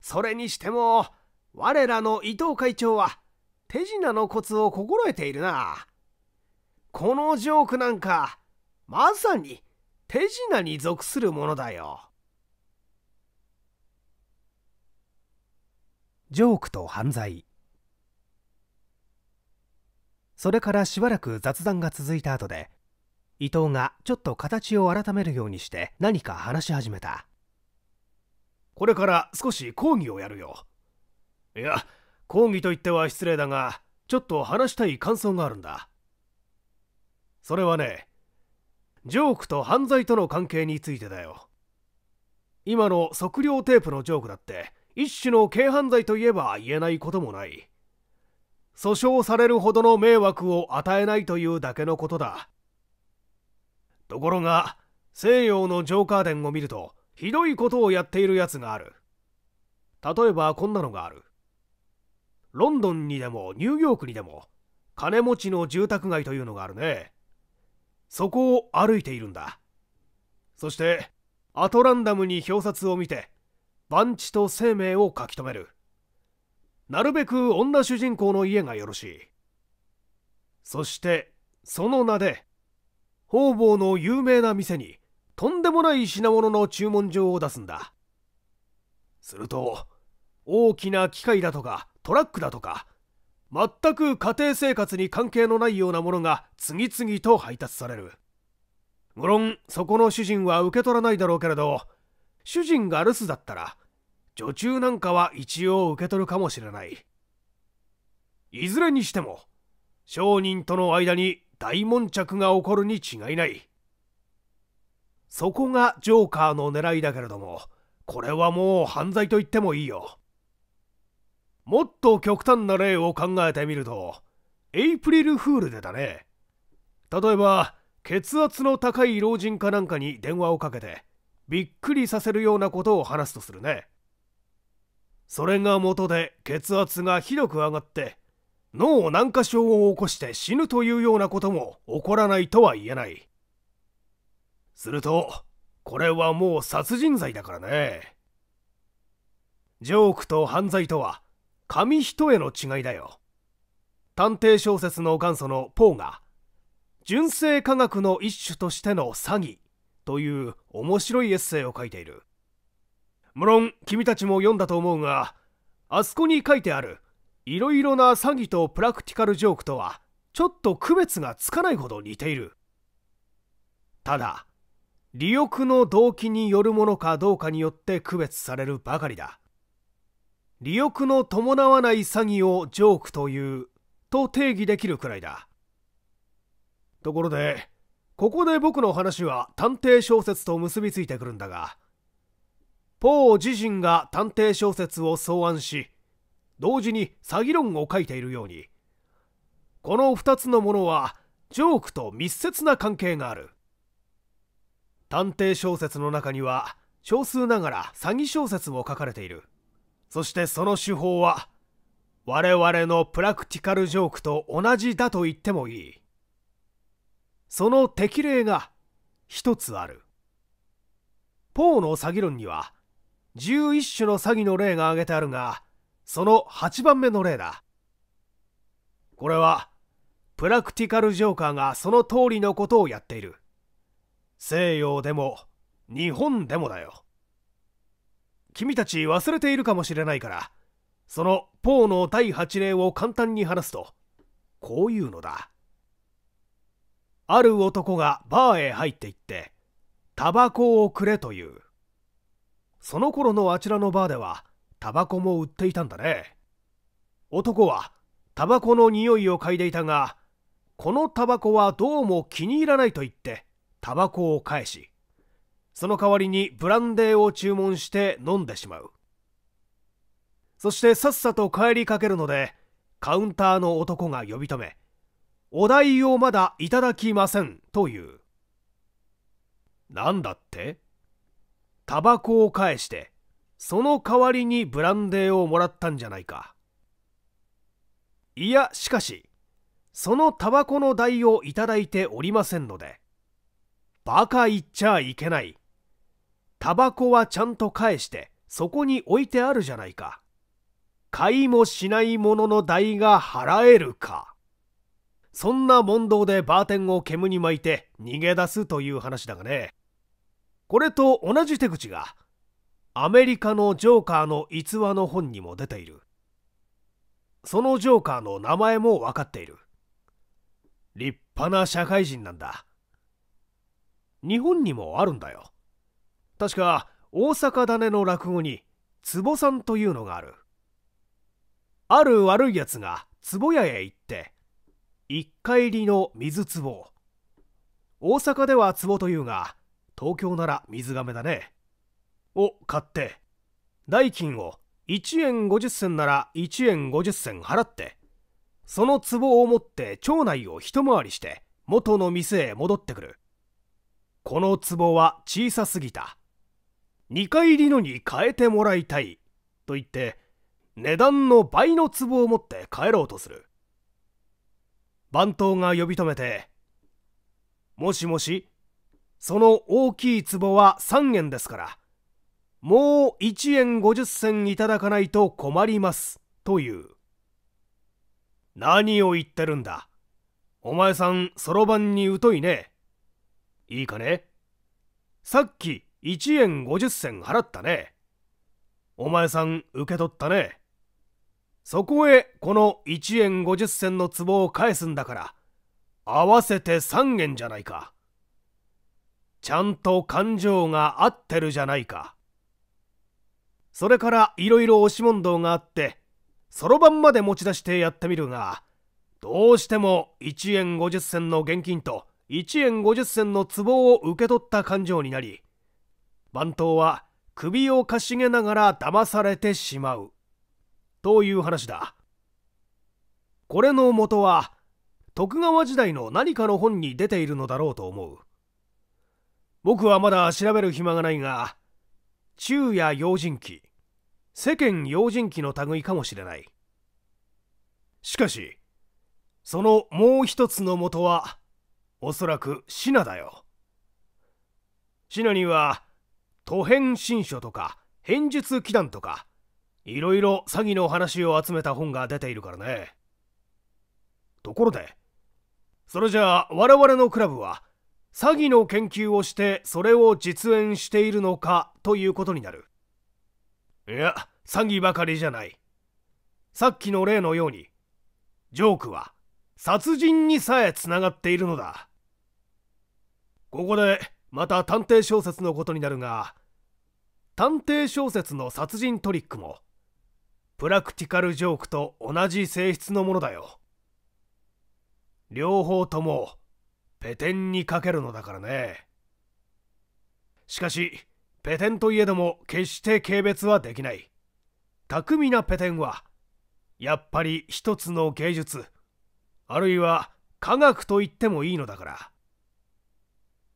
それにしても我らの伊藤会長は手品のコツを心得ているなこのジョークなんかまさに手品に属するものだよジョークと犯罪それからしばらく雑談が続いた後で伊藤がちょっと形を改めるようにして何か話し始めたこれから少し講義をやるよいや講義と言っては失礼だがちょっと話したい感想があるんだそれはねジョークと犯罪との関係についてだよ今の測量テープのジョークだって一種の軽犯罪といえば言えないこともない訴訟されるほどの迷惑を与えないというだけのことだところが西洋のジョーカー伝を見るとひどいことをやっているやつがある例えばこんなのがあるロンドンにでもニューヨークにでも金持ちの住宅街というのがあるねそこを歩いているんだそしてアトランダムに表札を見て番地と生命を書き留めるなるべく女主人公の家がよろしいそしてその名で方々の有名な店にとんでもない品物の注文状を出すんだすると大きな機械だとかトラックだとか全く家庭生活に関係のないようなものが次々と配達される無論そこの主人は受け取らないだろうけれど主人が留守だったら女中なんかは一応受け取るかもしれないいずれにしても商人との間に大悶着が起こるに違いないそこがジョーカーの狙いだけれどもこれはもう犯罪と言ってもいいよもっと極端な例を考えてみるとエイプリルフールでだね例えば血圧の高い老人かなんかに電話をかけてびっくりさせるようなことを話すとするねそれが元で血圧がひどく上がって脳軟化症を起こして死ぬというようなことも起こらないとは言えないするとこれはもう殺人罪だからねジョークと犯罪とは紙一重の違いだよ探偵小説の元祖のポーが純正科学の一種としての詐欺という面白いエッセイを書いている無論君たちも読んだと思うがあそこに書いてあるいろいろな詐欺とプラクティカルジョークとはちょっと区別がつかないほど似ているただ利欲の動機によるものかどうかによって区別されるばかりだ利欲の伴わない詐欺をジョークというと定義できるくらいだところでここで僕の話は探偵小説と結びついてくるんだがポー自身が探偵小説を草案し同時に詐欺論を書いているようにこの2つのものはジョークと密接な関係がある探偵小説の中には少数ながら詐欺小説も書かれているそしてその手法は我々のプラクティカルジョークと同じだと言ってもいいその適例が一つあるポーの詐欺論には11種の詐欺の例が挙げてあるがその8番目の例だ。これは、プラクティカルジョーカーがその通りのことをやっている。西洋でも、日本でもだよ。君たち忘れているかもしれないから、そのポーの第8例を簡単に話すと、こういうのだ。ある男がバーへ入っていって、タバコをくれという。その頃のあちらのバーでは、タバコも売っていたんだね男はタバコの匂いを嗅いでいたがこのタバコはどうも気に入らないと言ってタバコを返しその代わりにブランデーを注文して飲んでしまうそしてさっさと帰りかけるのでカウンターの男が呼び止めお代をまだいただきませんという何だってタバコを返してその代わりにブランデーをもらったんじゃないか。いや、しかし、そのタバコの代をいただいておりませんので、バカ言っちゃいけない。タバコはちゃんと返して、そこに置いてあるじゃないか。買いもしないものの代が払えるか。そんな問答でバーテンを煙に巻いて逃げ出すという話だがね。これと同じ手口がアメリカのジョーカーの逸話の本にも出ている。そのジョーカーの名前も分かっている。立派な社会人なんだ。日本にもあるんだよ。確か大阪種の落語に壺さんというのがある。ある悪いやつが坪屋へ行って一回入りの水壺大阪では壺というが東京なら水亀だねを買って代金を1円50銭なら1円50銭払ってその壺を持って町内を一回りして元の店へ戻ってくるこの壺は小さすぎた2回りのに変えてもらいたいと言って値段の倍の壺を持って帰ろうとする番頭が呼び止めて「もしもしその大きい壺は3円ですからもう1円50銭いただかないと困りますという何を言ってるんだお前さんそろばんに疎いねいいかねさっき1円50銭払ったねお前さん受け取ったねそこへこの1円50銭の壺を返すんだから合わせて3円じゃないかちゃんと勘定が合ってるじゃないかそれからいろいろ押し問答があってそろばんまで持ち出してやってみるがどうしても1円50銭の現金と1円50銭の壺を受け取った感情になり番頭は首をかしげながら騙されてしまうという話だこれの元は徳川時代の何かの本に出ているのだろうと思う僕はまだ調べる暇がないが昼夜用心記世間用心記の類かもしれないしかしそのもう一つの元はおそらくシナだよシナには都変新書とか変術祈願とかいろいろ詐欺の話を集めた本が出ているからねところでそれじゃあ我々のクラブは詐欺の研究をしてそれを実演しているのかということになるいや詐欺ばかりじゃないさっきの例のようにジョークは殺人にさえつながっているのだここでまた探偵小説のことになるが探偵小説の殺人トリックもプラクティカルジョークと同じ性質のものだよ両方ともペテンにかけるのだからねしかしペテンといえども決して軽蔑はできない巧みなペテンはやっぱり一つの芸術あるいは科学と言ってもいいのだから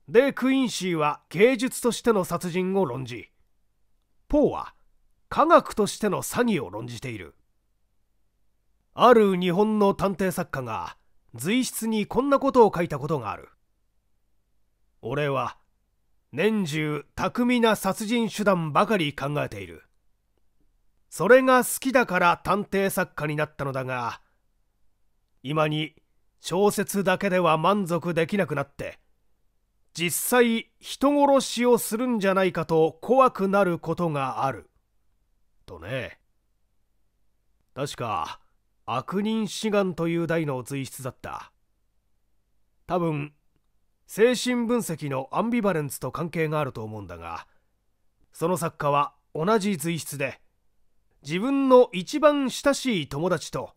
でクインシーは芸術としての殺人を論じポーは科学としての詐欺を論じているある日本の探偵作家が随筆にこんなことを書いたことがある。俺は年中巧みな殺人手段ばかり考えている。それが好きだから探偵作家になったのだが、今に小説だけでは満足できなくなって、実際人殺しをするんじゃないかと怖くなることがある。とね。確か、悪人志願という題の随筆だった多分精神分析のアンビバレンスと関係があると思うんだがその作家は同じ随筆で自分の一番親しい友達と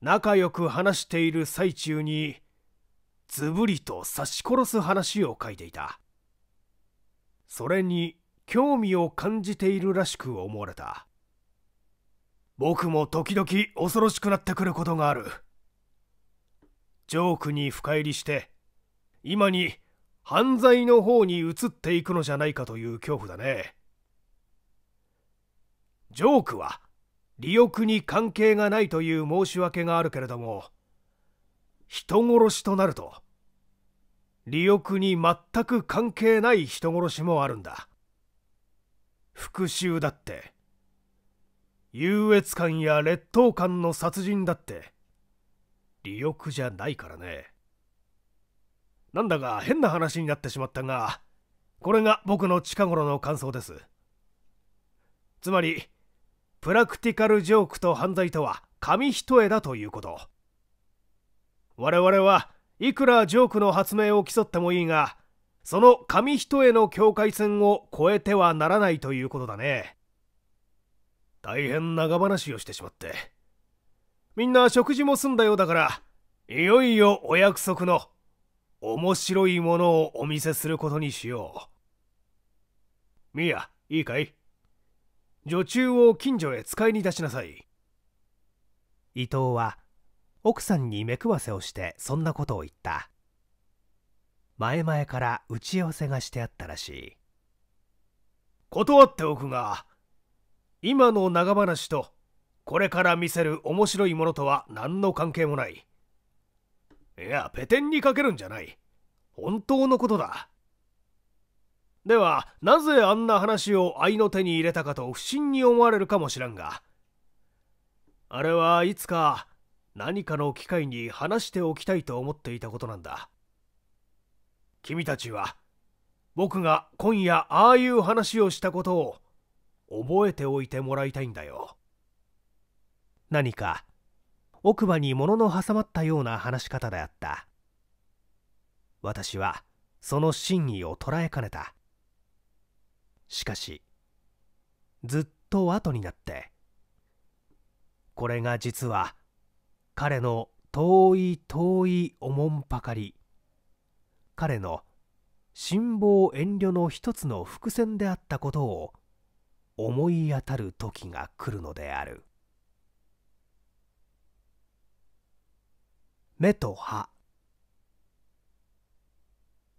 仲良く話している最中にずぶりと刺し殺す話を書いていたそれに興味を感じているらしく思われた僕も時々恐ろしくなってくることがあるジョークに深入りして今に犯罪の方に移っていくのじゃないかという恐怖だねジョークは利欲に関係がないという申し訳があるけれども人殺しとなると利欲に全く関係ない人殺しもあるんだ復讐だって優越感や劣等感の殺人だって利欲じゃないからねなんだか変な話になってしまったがこれが僕の近頃の感想ですつまりプラクティカルジョークと犯罪とは紙一重だということ我々はいくらジョークの発明を競ってもいいがその紙一重の境界線を越えてはならないということだね大変長話をしてしまってみんな食事も済んだようだからいよいよお約束の面白いものをお見せすることにしようミやいいかい女中を近所へ使いに出しなさい伊藤は奥さんに目くわせをしてそんなことを言った前々から打ち合わせがしてあったらしい断っておくが今の長話とこれから見せる面白いものとは何の関係もないいやペテンにかけるんじゃない本当のことだではなぜあんな話を愛の手に入れたかと不審に思われるかもしらんがあれはいつか何かの機会に話しておきたいと思っていたことなんだ君たちは僕が今夜ああいう話をしたことを覚えておいてもらいたいんだよ何か奥歯に物の挟まったような話し方であった私はその真意を捉えかねたしかしずっと後になってこれが実は彼の遠い遠いおもんぱかり彼の辛抱遠慮の一つの伏線であったことを思い当たる時が来るのである目と歯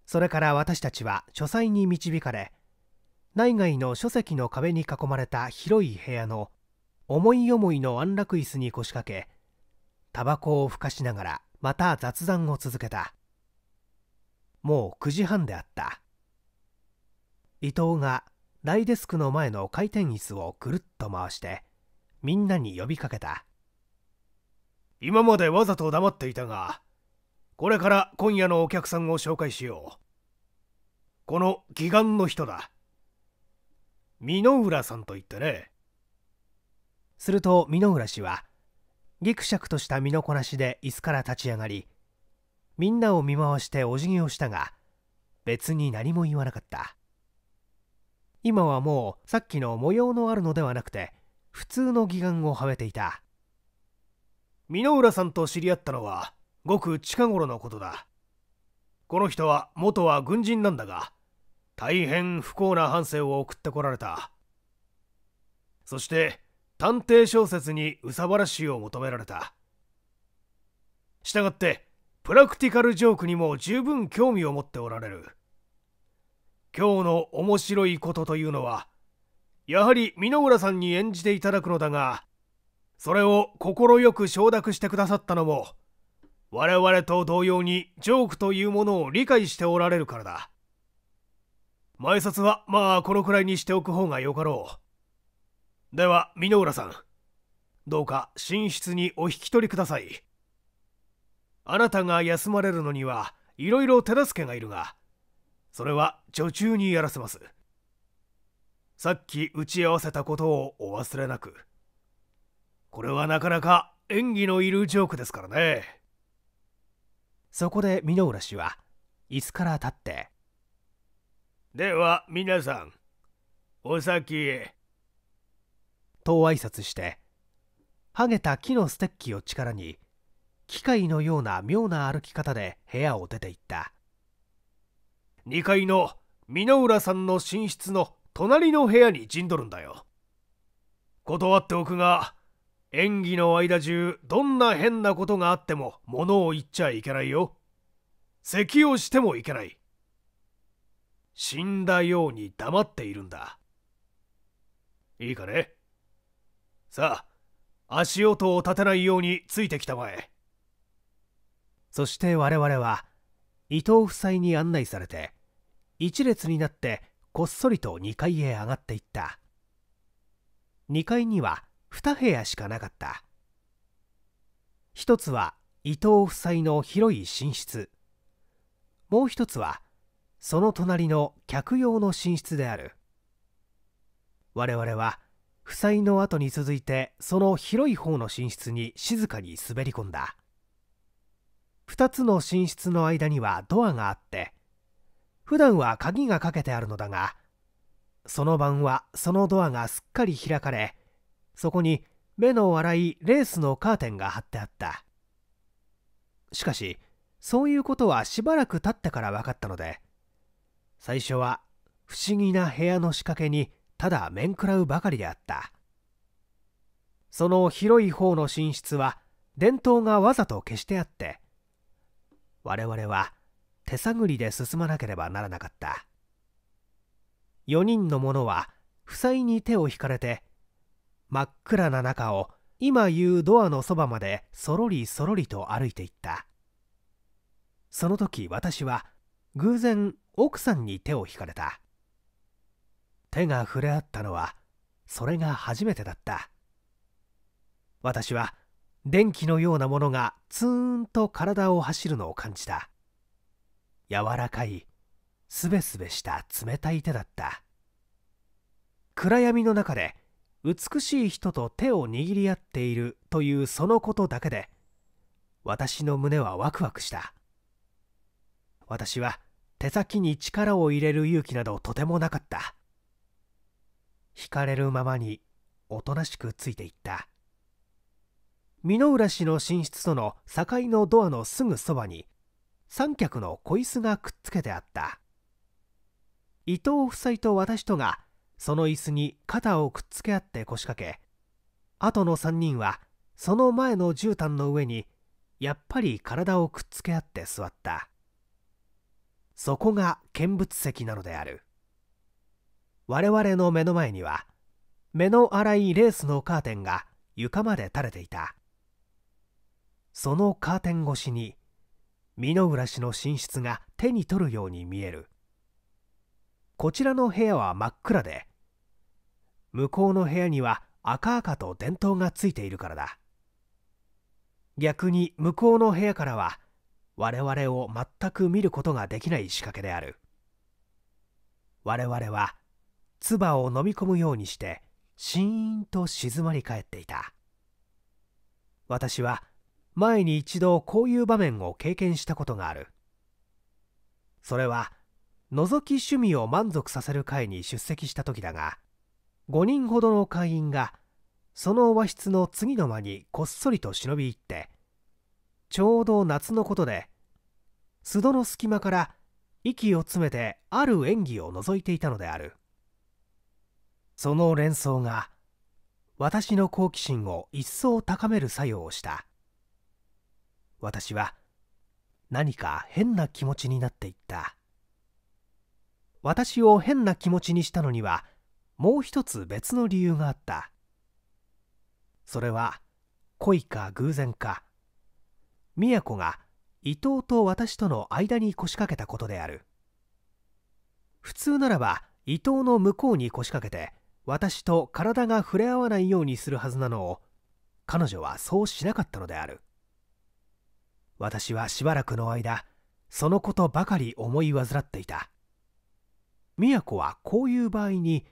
それから私たちは書斎に導かれ内外の書籍の壁に囲まれた広い部屋の思い思いの安楽椅子に腰掛けタバコをふかしながらまた雑談を続けたもう9時半であった伊藤が大デスクの前の回転椅子をぐるっと回してみんなに呼びかけた今までわざと黙っていたがこれから今夜のお客さんを紹介しようこの義眼の人だ美濃浦さんと言ってねすると美濃浦氏はぎくしゃくとした身のこなしで椅子から立ち上がりみんなを見回してお辞儀をしたが別に何も言わなかった今はもうさっきの模様のあるのではなくて普通の義眼をはめていた箕浦さんと知り合ったのはごく近頃のことだこの人は元は軍人なんだが大変不幸な半生を送ってこられたそして探偵小説に憂さ晴らしを求められたしたがってプラクティカルジョークにも十分興味を持っておられる今日の面白いことというのはやはり箕浦さんに演じていただくのだがそれを快く承諾してくださったのも我々と同様にジョークというものを理解しておられるからだ前札はまあこのくらいにしておく方がよかろうでは箕浦さんどうか寝室にお引き取りくださいあなたが休まれるのにはいろいろ手助けがいるがそれは女中にやらせますさっき打ち合わせたことをお忘れなくこれはなかなか演技のいるジョークですからねそこで箕浦氏は椅子から立ってでは皆さんお先へと挨拶してはげた木のステッキを力に機械のような妙な歩き方で部屋を出ていった2階の美浦さんの寝室の隣の部屋に陣取るんだよ断っておくが演技の間中どんな変なことがあっても物を言っちゃいけないよ咳をしてもいけない死んだように黙っているんだいいかねさあ足音を立てないようについてきたまえそして我々は伊藤夫妻に案内されて一列になってこっそりと2階へ上がっていった2階には2部屋しかなかった1つは伊藤夫妻の広い寝室もう1つはその隣の客用の寝室である我々は夫妻の後に続いてその広い方の寝室に静かに滑り込んだ2つの寝室の間にはドアがあって普段は鍵がかけてあるのだがその晩はそのドアがすっかり開かれそこに目の荒いレースのカーテンが張ってあったしかしそういうことはしばらく経ってから分かったので最初は不思議な部屋の仕掛けにただ面食らうばかりであったその広い方の寝室は電灯がわざと消してあって我々は手探りで進まなければならなかった4人の者は負債に手を引かれて真っ暗な中を今言うドアのそばまでそろりそろりと歩いていったその時私は偶然奥さんに手を引かれた手が触れ合ったのはそれが初めてだった私は電気のようなものがツーンと体を走るのを感じた柔らかいすべすべした冷たい手だった暗闇の中で美しい人と手を握り合っているというそのことだけで私の胸はワクワクした私は手先に力を入れる勇気などとてもなかった惹かれるままにおとなしくついていった箕浦氏の寝室との境のドアのすぐそばに三脚の小椅子がくっつけてあった伊藤夫妻と私とがその椅子に肩をくっつけ合って腰掛け後の3人はその前の絨毯の上にやっぱり体をくっつけ合って座ったそこが見物席なのである我々の目の前には目の粗いレースのカーテンが床まで垂れていたそのカーテン越しに美濃浦氏の寝室が手に取るように見えるこちらの部屋は真っ暗で向こうの部屋には赤々と電灯がついているからだ逆に向こうの部屋からは我々を全く見ることができない仕掛けである我々は唾を飲み込むようにしてシーンと静まり返っていた私は前に一度こういう場面を経験したことがあるそれは覗き趣味を満足させる会に出席した時だが5人ほどの会員がその和室の次の間にこっそりと忍び入ってちょうど夏のことで須戸の隙間から息を詰めてある演技を覗いていたのであるその連想が私の好奇心を一層高める作用をした私は何か変な気持ちになっていった私を変な気持ちにしたのにはもう一つ別の理由があったそれは恋か偶然か宮子が伊藤と私との間に腰掛けたことである普通ならば伊藤の向こうに腰掛けて私と体が触れ合わないようにするはずなのを彼女はそうしなかったのである私はしばらくの間そのことばかり思い患っていた宮子はこういう場合に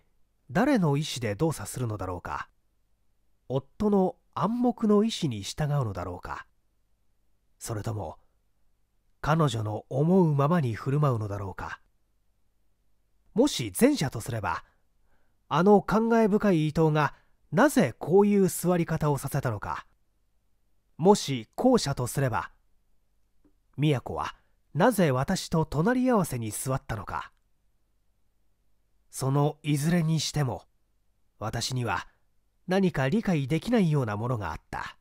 誰の意思で動作するのだろうか夫の暗黙の意思に従うのだろうかそれとも彼女の思うままに振る舞うのだろうかもし前者とすればあの感慨深い伊藤がなぜこういう座り方をさせたのかもし後者とすれば宮はなぜ私と隣り合わせに座ったのかそのいずれにしても私には何か理解できないようなものがあった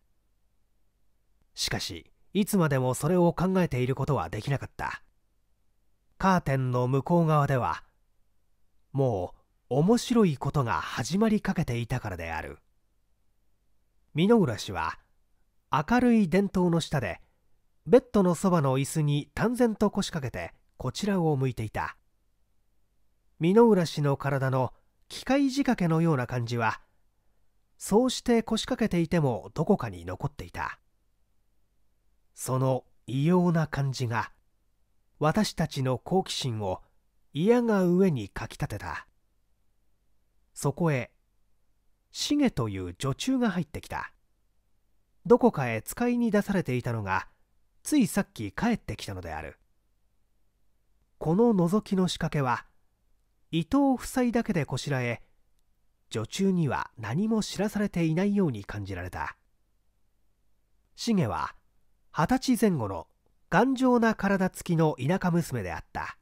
しかしいつまでもそれを考えていることはできなかったカーテンの向こう側ではもう面白いことが始まりかけていたからである箕浦氏は明るい伝統の下でベッドのそばの椅子に淡然と腰掛けてこちらを向いていた箕浦氏の体の機械仕掛けのような感じはそうして腰掛けていてもどこかに残っていたその異様な感じが私たちの好奇心を嫌が上にかきたてたそこへシゲという女中が入ってきたどこかへ使いに出されていたのがついさっき帰ってきたのであるこの覗きの仕掛けは伊藤夫妻だけでこしらえ女中には何も知らされていないように感じられた茂は二十歳前後の頑丈な体つきの田舎娘であった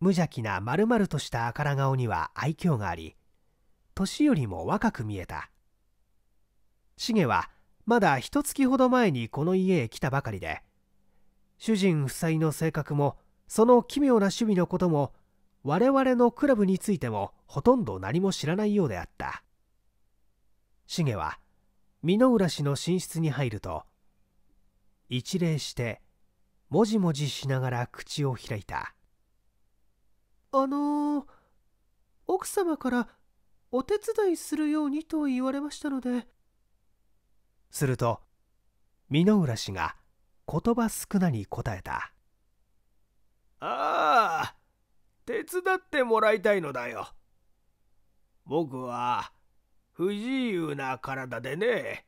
無邪気な丸々とした赤ら顔には愛嬌があり年よりも若く見えた茂はまだ一月ほど前にこの家へ来たばかりで主人夫妻の性格もその奇妙な趣味のことも我々のクラブについてもほとんど何も知らないようであったシゲは箕浦氏の寝室に入ると一礼してもじもじしながら口を開いたあのー、奥様からお手伝いするようにと言われましたのですると箕浦氏が言葉少なに答えた「ああ手伝ってもらいたいのだよ。僕は不自由な体でね。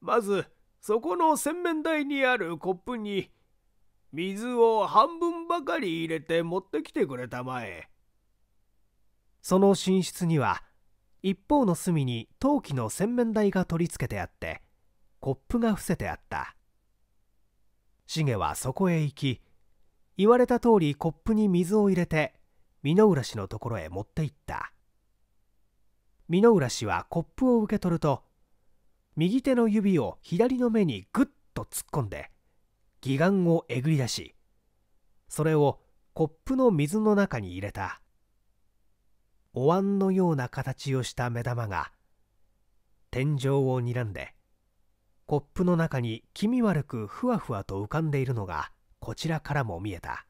まずそこの洗面台にあるコップに水を半分ばかり入れて持ってきてくれたまえ。その寝室には一方の隅に陶器の洗面台が取り付けてあってコップが伏せてあったシゲはそこへ行き言われた通りコップに水を入れて箕浦氏のところへ持って行った箕浦氏はコップを受け取ると右手の指を左の目にグッと突っ込んで義眼をえぐり出しそれをコップの水の中に入れたお椀のような形をした目玉が天井を睨んでコップの中に気味悪くふわふわと浮かんでいるのがこちらからも見えた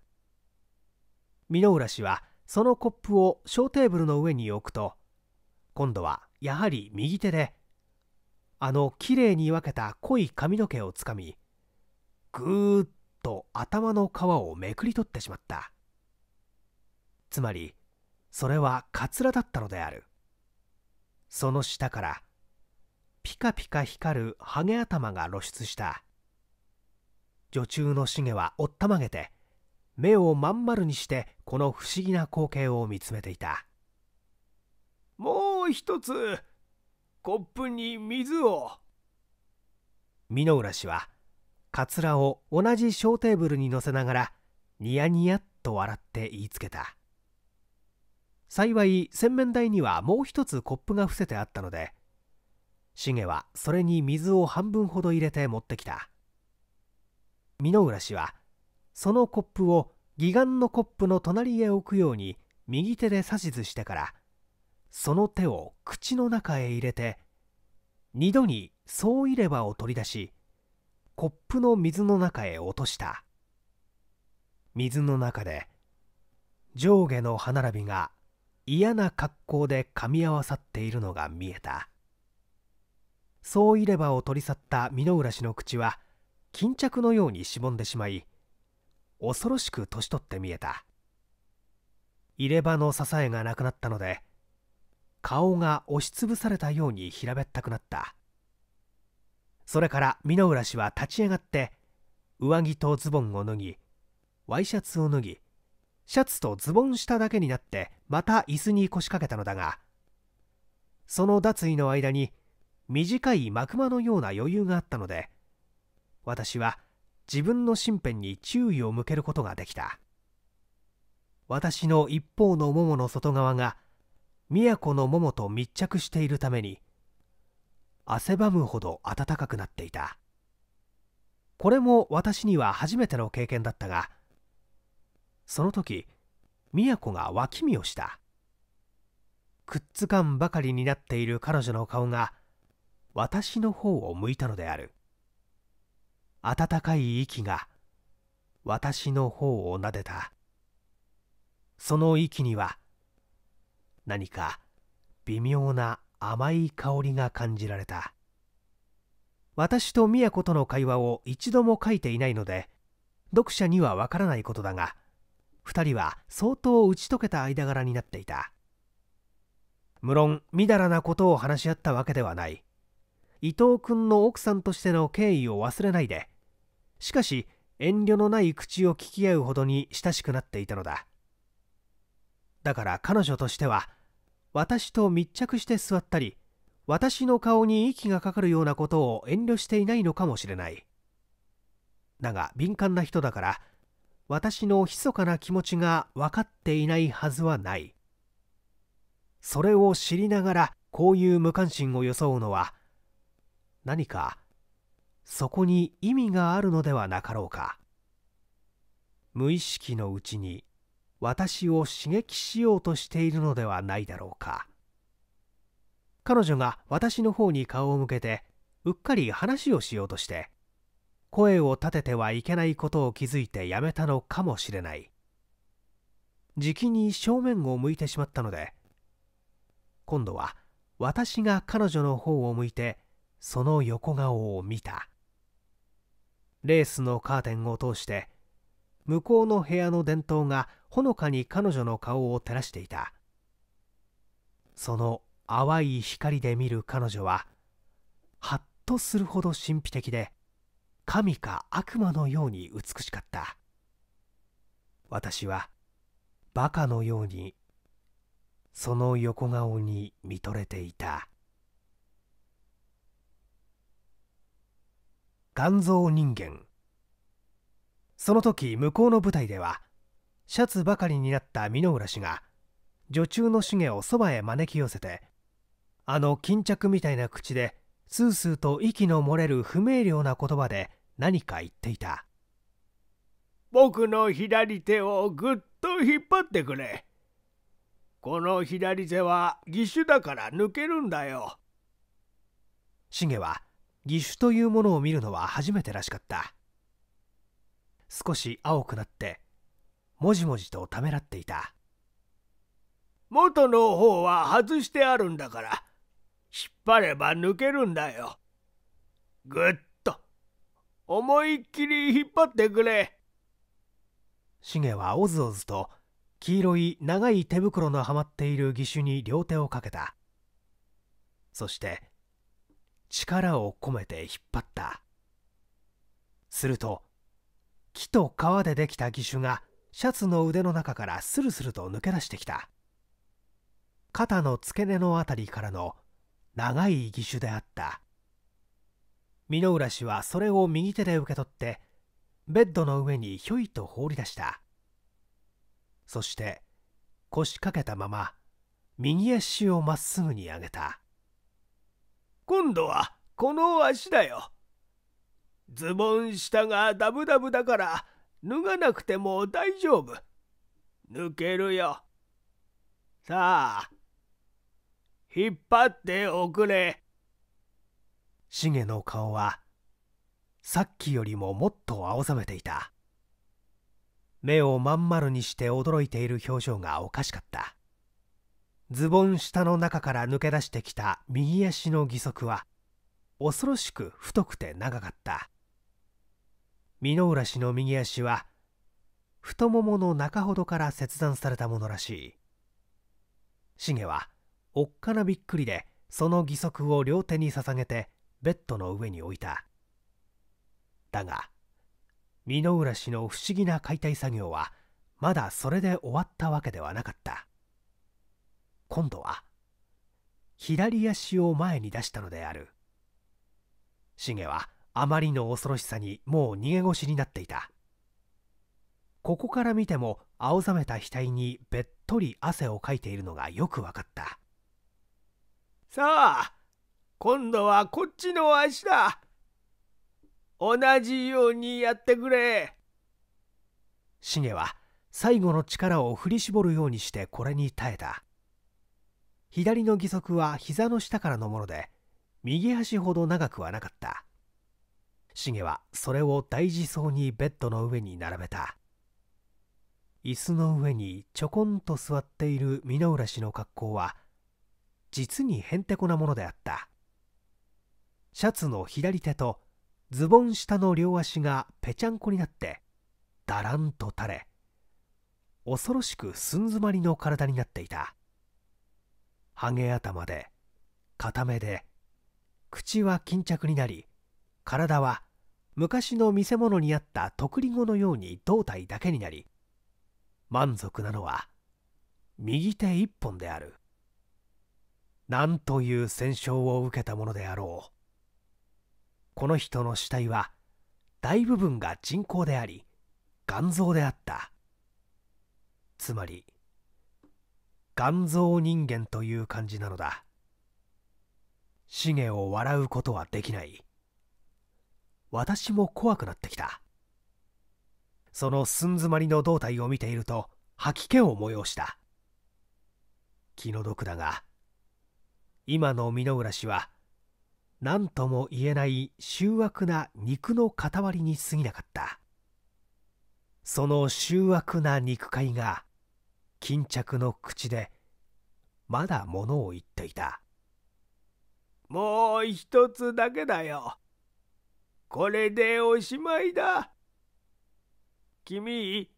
箕浦氏はそのコップを小テーブルの上に置くと今度はやはり右手であのきれいに分けた濃い髪の毛をつかみぐーっと頭の皮をめくり取ってしまったつまりそれはカツラだったのであるその下からピカピカ光るハゲ頭が露出した女中のシゲはおったまげて目をまん丸にしてこの不思議な光景を見つめていたもう一つコップに水を美濃浦氏はカツラを同じ小テーブルに乗せながらニヤニヤと笑って言いつけた幸い洗面台にはもう一つコップが伏せてあったのでシゲはそれに水を半分ほど入れて持ってきた箕浦氏はそのコップを義眼のコップの隣へ置くように右手で指図してからその手を口の中へ入れて二度にそう入れ歯を取り出しコップの水の中へ落とした水の中で上下の歯並びが嫌な格好で噛み合わさっているのが見えたそう入れ歯を取り去った箕浦氏の口は巾着のようにしぼんでしまい恐ろしく年取って見えた入れ歯の支えがなくなったので顔が押しつぶされたように平べったくなったそれから箕浦氏は立ち上がって上着とズボンを脱ぎワイシャツを脱ぎシャツとズボン下だけになってまた椅子に腰掛けたのだがその脱衣の間に短い幕間のような余裕があったので私は自分の身辺に注意を向けることができた私の一方のももの外側が都のももと密着しているために汗ばむほど暖かくなっていたこれも私には初めての経験だったがその時都が脇見をしたくっつかんばかりになっている彼女の顔が私の方を向いたのである温かい息が私の方を撫でたその息には何か微妙な甘い香りが感じられた私と都との会話を一度も書いていないので読者にはわからないことだが2人は相当打ち解けた間柄になっていた無論みだらなことを話し合ったわけではない伊藤君の奥さんとしての敬意を忘れないでしかし遠慮のない口を聞き合うほどに親しくなっていたのだだから彼女としては私と密着して座ったり私の顔に息がかかるようなことを遠慮していないのかもしれないだが敏感な人だから私の密かな気持ちが分かっていないはずはないそれを知りながらこういう無関心を装うのは何かそこに意味があるのではなかろうか無意識のうちに私を刺激しようとしているのではないだろうか彼女が私の方に顔を向けてうっかり話をしようとして声を立ててはいけないことを気づいてやめたのかもしれないじきに正面を向いてしまったので今度は私が彼女の方を向いてその横顔を見たレースのカーテンを通して向こうの部屋の電灯がほのかに彼女の顔を照らしていたその淡い光で見る彼女ははっとするほど神秘的で神か悪魔のように美しかった私はバカのようにその横顔に見とれていた肝臓人間その時向こうの舞台ではシャツばかりになった箕浦氏が女中のシゲをそばへ招き寄せてあの巾着みたいな口でスースーと息の漏れる不明瞭な言葉で何か言っていた僕の左手をぐっと引っ張ってくれこの左手は義手だから抜けるんだよシゲは義手というものを見るのは初めてらしかった少し青くなってもじもじとためらっていた元の方は外してあるんだから引っ張れば抜けるんだよぐっ思いっきり引っ張ってくれ。シゲはおずおずと黄色い長い手袋のはまっている義手に両手をかけたそして力を込めて引っ張ったすると木と皮でできた義手がシャツの腕の中からスルスルと抜け出してきた肩の付け根の辺りからの長い義手であった箕浦氏はそれを右手で受け取ってベッドの上にひょいと放り出したそして腰掛けたまま右足をまっすぐに上げた今度はこの足だよズボン下がダブダブだから脱がなくても大丈夫抜けるよさあ引っ張っておくれシゲの顔はさっきよりももっと青ざめていた目をまん丸にして驚いている表情がおかしかったズボン下の中から抜け出してきた右足の義足は恐ろしく太くて長かった箕浦氏の右足は太ももの中ほどから切断されたものらしいシゲはおっかなびっくりでその義足を両手に捧げてベッドの上に置いただが箕浦氏の不思議な解体作業はまだそれで終わったわけではなかった今度は左足を前に出したのであるシゲはあまりの恐ろしさにもう逃げ腰になっていたここから見ても青ざめた額にべっとり汗をかいているのがよくわかったさあ今度はこっちの足だ。同じようにやってくれ。シゲは最後の力を振り絞るようにしてこれに耐えた。左の義足は膝の下からのもので、右足ほど長くはなかった。シゲはそれを大事そうにベッドの上に並べた。椅子の上にちょこんと座っている箕浦氏の格好は実にへんてこなものであったシャツの左手とズボン下の両足がぺちゃんこになってだらんと垂れ恐ろしく寸詰まりの体になっていたハゲ頭で固めで口は巾着になり体は昔の見せ物にあった特利語のように胴体だけになり満足なのは右手一本であるなんという戦傷を受けたものであろうこの人の死体は大部分が人工であり肝臓であったつまり肝臓人間という感じなのだシゲを笑うことはできない私も怖くなってきたその寸詰まりの胴体を見ていると吐き気を催した気の毒だが今の箕浦氏は何とも言えない醜悪な肉の塊に過ぎなかったその醜悪な肉塊が巾着の口でまだものを言っていたもう一つだけだよこれでおしまいだ君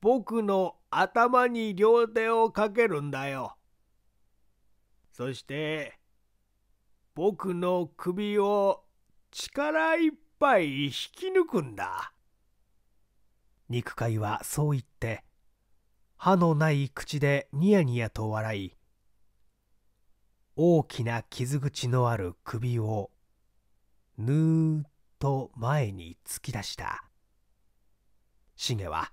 僕の頭に両手をかけるんだよそして僕の首を力いっぱい引き抜くんだ。肉塊はそう言って、歯のない口でニヤニヤと笑い、大きな傷口のある首を、ぬーっと前に突き出した。シゲは、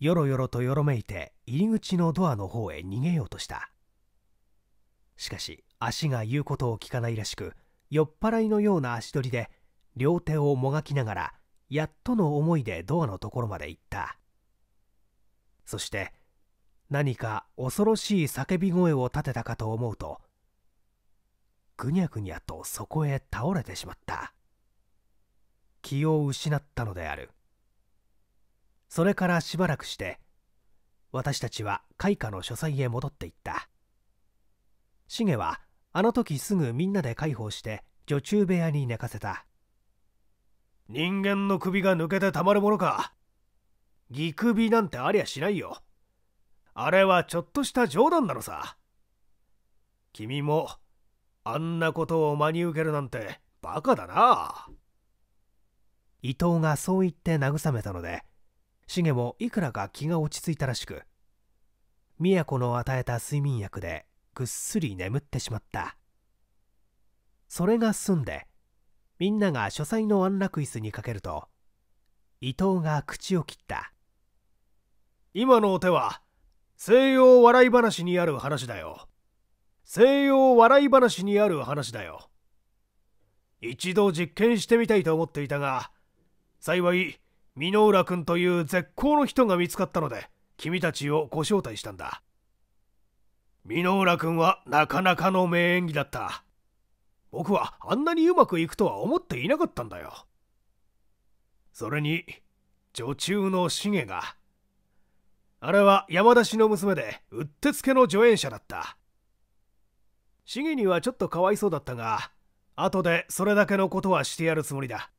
よろよろとよろめいて入り口のドアの方へ逃げようとした。しかし、足が言うことを聞かないらしく酔っ払いのような足取りで両手をもがきながらやっとの思いでドアのところまで行ったそして何か恐ろしい叫び声を立てたかと思うとぐにゃぐにゃとそこへ倒れてしまった気を失ったのであるそれからしばらくして私たちは開花の書斎へ戻っていったシゲはあの時すぐみんなで介抱して女中部屋に寝かせた人間の首が抜けてたまるものか義首なんてありゃしないよあれはちょっとした冗談なのさ君もあんなことを真に受けるなんてバカだな伊藤がそう言って慰めたのでシゲもいくらか気が落ち着いたらしく都の与えた睡眠薬でぐっすり眠ってしまったそれが済んでみんなが書斎の安楽椅子にかけると伊藤が口を切った今のお手は西洋笑い話にある話だよ西洋笑い話にある話だよ一度実験してみたいと思っていたが幸い箕浦君という絶好の人が見つかったので君たちをご招待したんだ箕浦君はなかなかの名演技だった僕はあんなにうまくいくとは思っていなかったんだよそれに女中のシゲがあれは山田氏の娘でうってつけの助演者だったシゲにはちょっとかわいそうだったが後でそれだけのことはしてやるつもりだ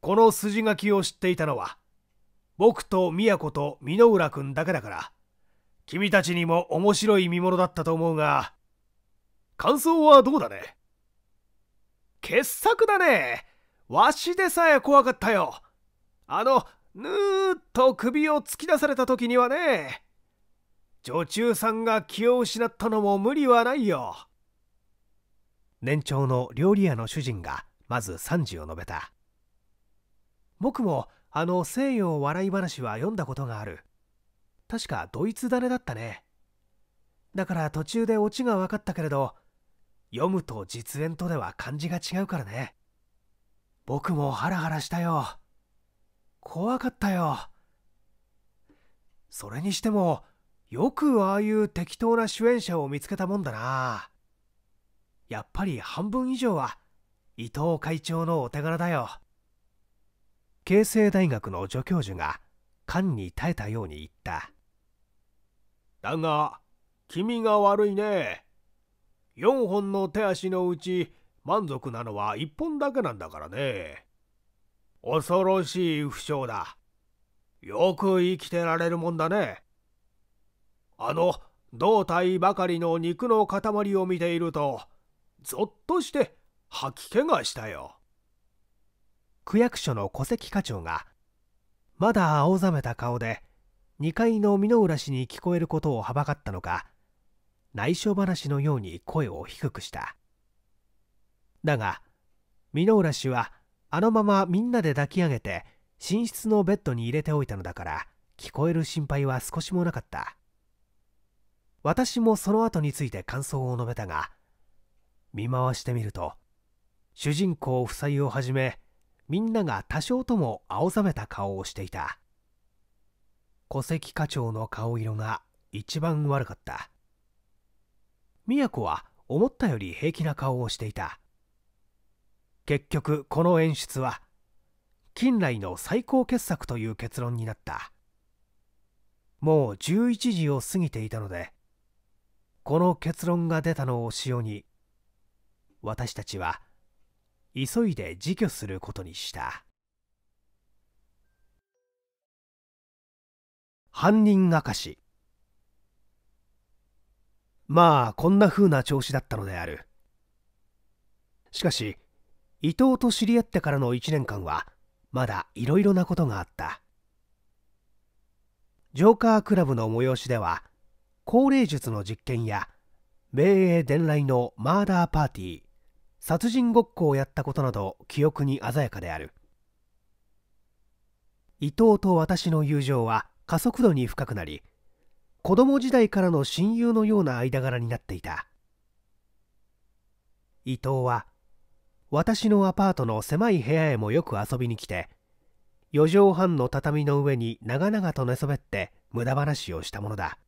この筋書きを知っていたのは僕と宮子と箕浦君だけだから君たちにも面白い見物だったと思うが、感想はどうだね傑作だねわしでさえ怖かったよあの、ぬーっと首を突き出された時にはね、女中さんが気を失ったのも無理はないよ。年長の料理屋の主人がまず賛辞を述べた。僕もあの西洋笑い話は読んだことがある。確かドイツ種だったねだから途中でオチが分かったけれど読むと実演とでは漢字が違うからね僕もハラハラしたよ怖かったよそれにしてもよくああいう適当な主演者を見つけたもんだなやっぱり半分以上は伊藤会長のお手柄だよ慶成大学の助教授が菅に耐えたように言っただが、君が悪いね。4本の手足のうち満足なのは1本だけなんだからね。恐ろしい負傷だ。よく生きてられるもんだね。あの胴体ばかりの肉の塊を見ていると、ぞっとして吐き気がしたよ。区役所の戸籍課長が、まだ青ざめた顔で、2階の箕浦氏に聞こえることをはばかったのか内緒話のように声を低くしただが箕浦氏はあのままみんなで抱き上げて寝室のベッドに入れておいたのだから聞こえる心配は少しもなかった私もその後について感想を述べたが見回してみると主人公夫妻をはじめみんなが多少とも青ざめた顔をしていた戸籍課長の顔色が一番悪かった宮子は思ったより平気な顔をしていた結局この演出は近来の最高傑作という結論になったもう11時を過ぎていたのでこの結論が出たのを潮に私たちは急いで自挙することにした。犯人明かしまあこんな風な調子だったのであるしかし伊藤と知り合ってからの1年間はまだいろいろなことがあったジョーカークラブの催しでは高齢術の実験や命令伝来のマーダーパーティー殺人ごっこをやったことなど記憶に鮮やかである伊藤と私の友情は加速度に深くなり子供時代からの親友のような間柄になっていた伊藤は私のアパートの狭い部屋へもよく遊びに来て4畳半の畳の上に長々と寝そべって無駄話をしたものだ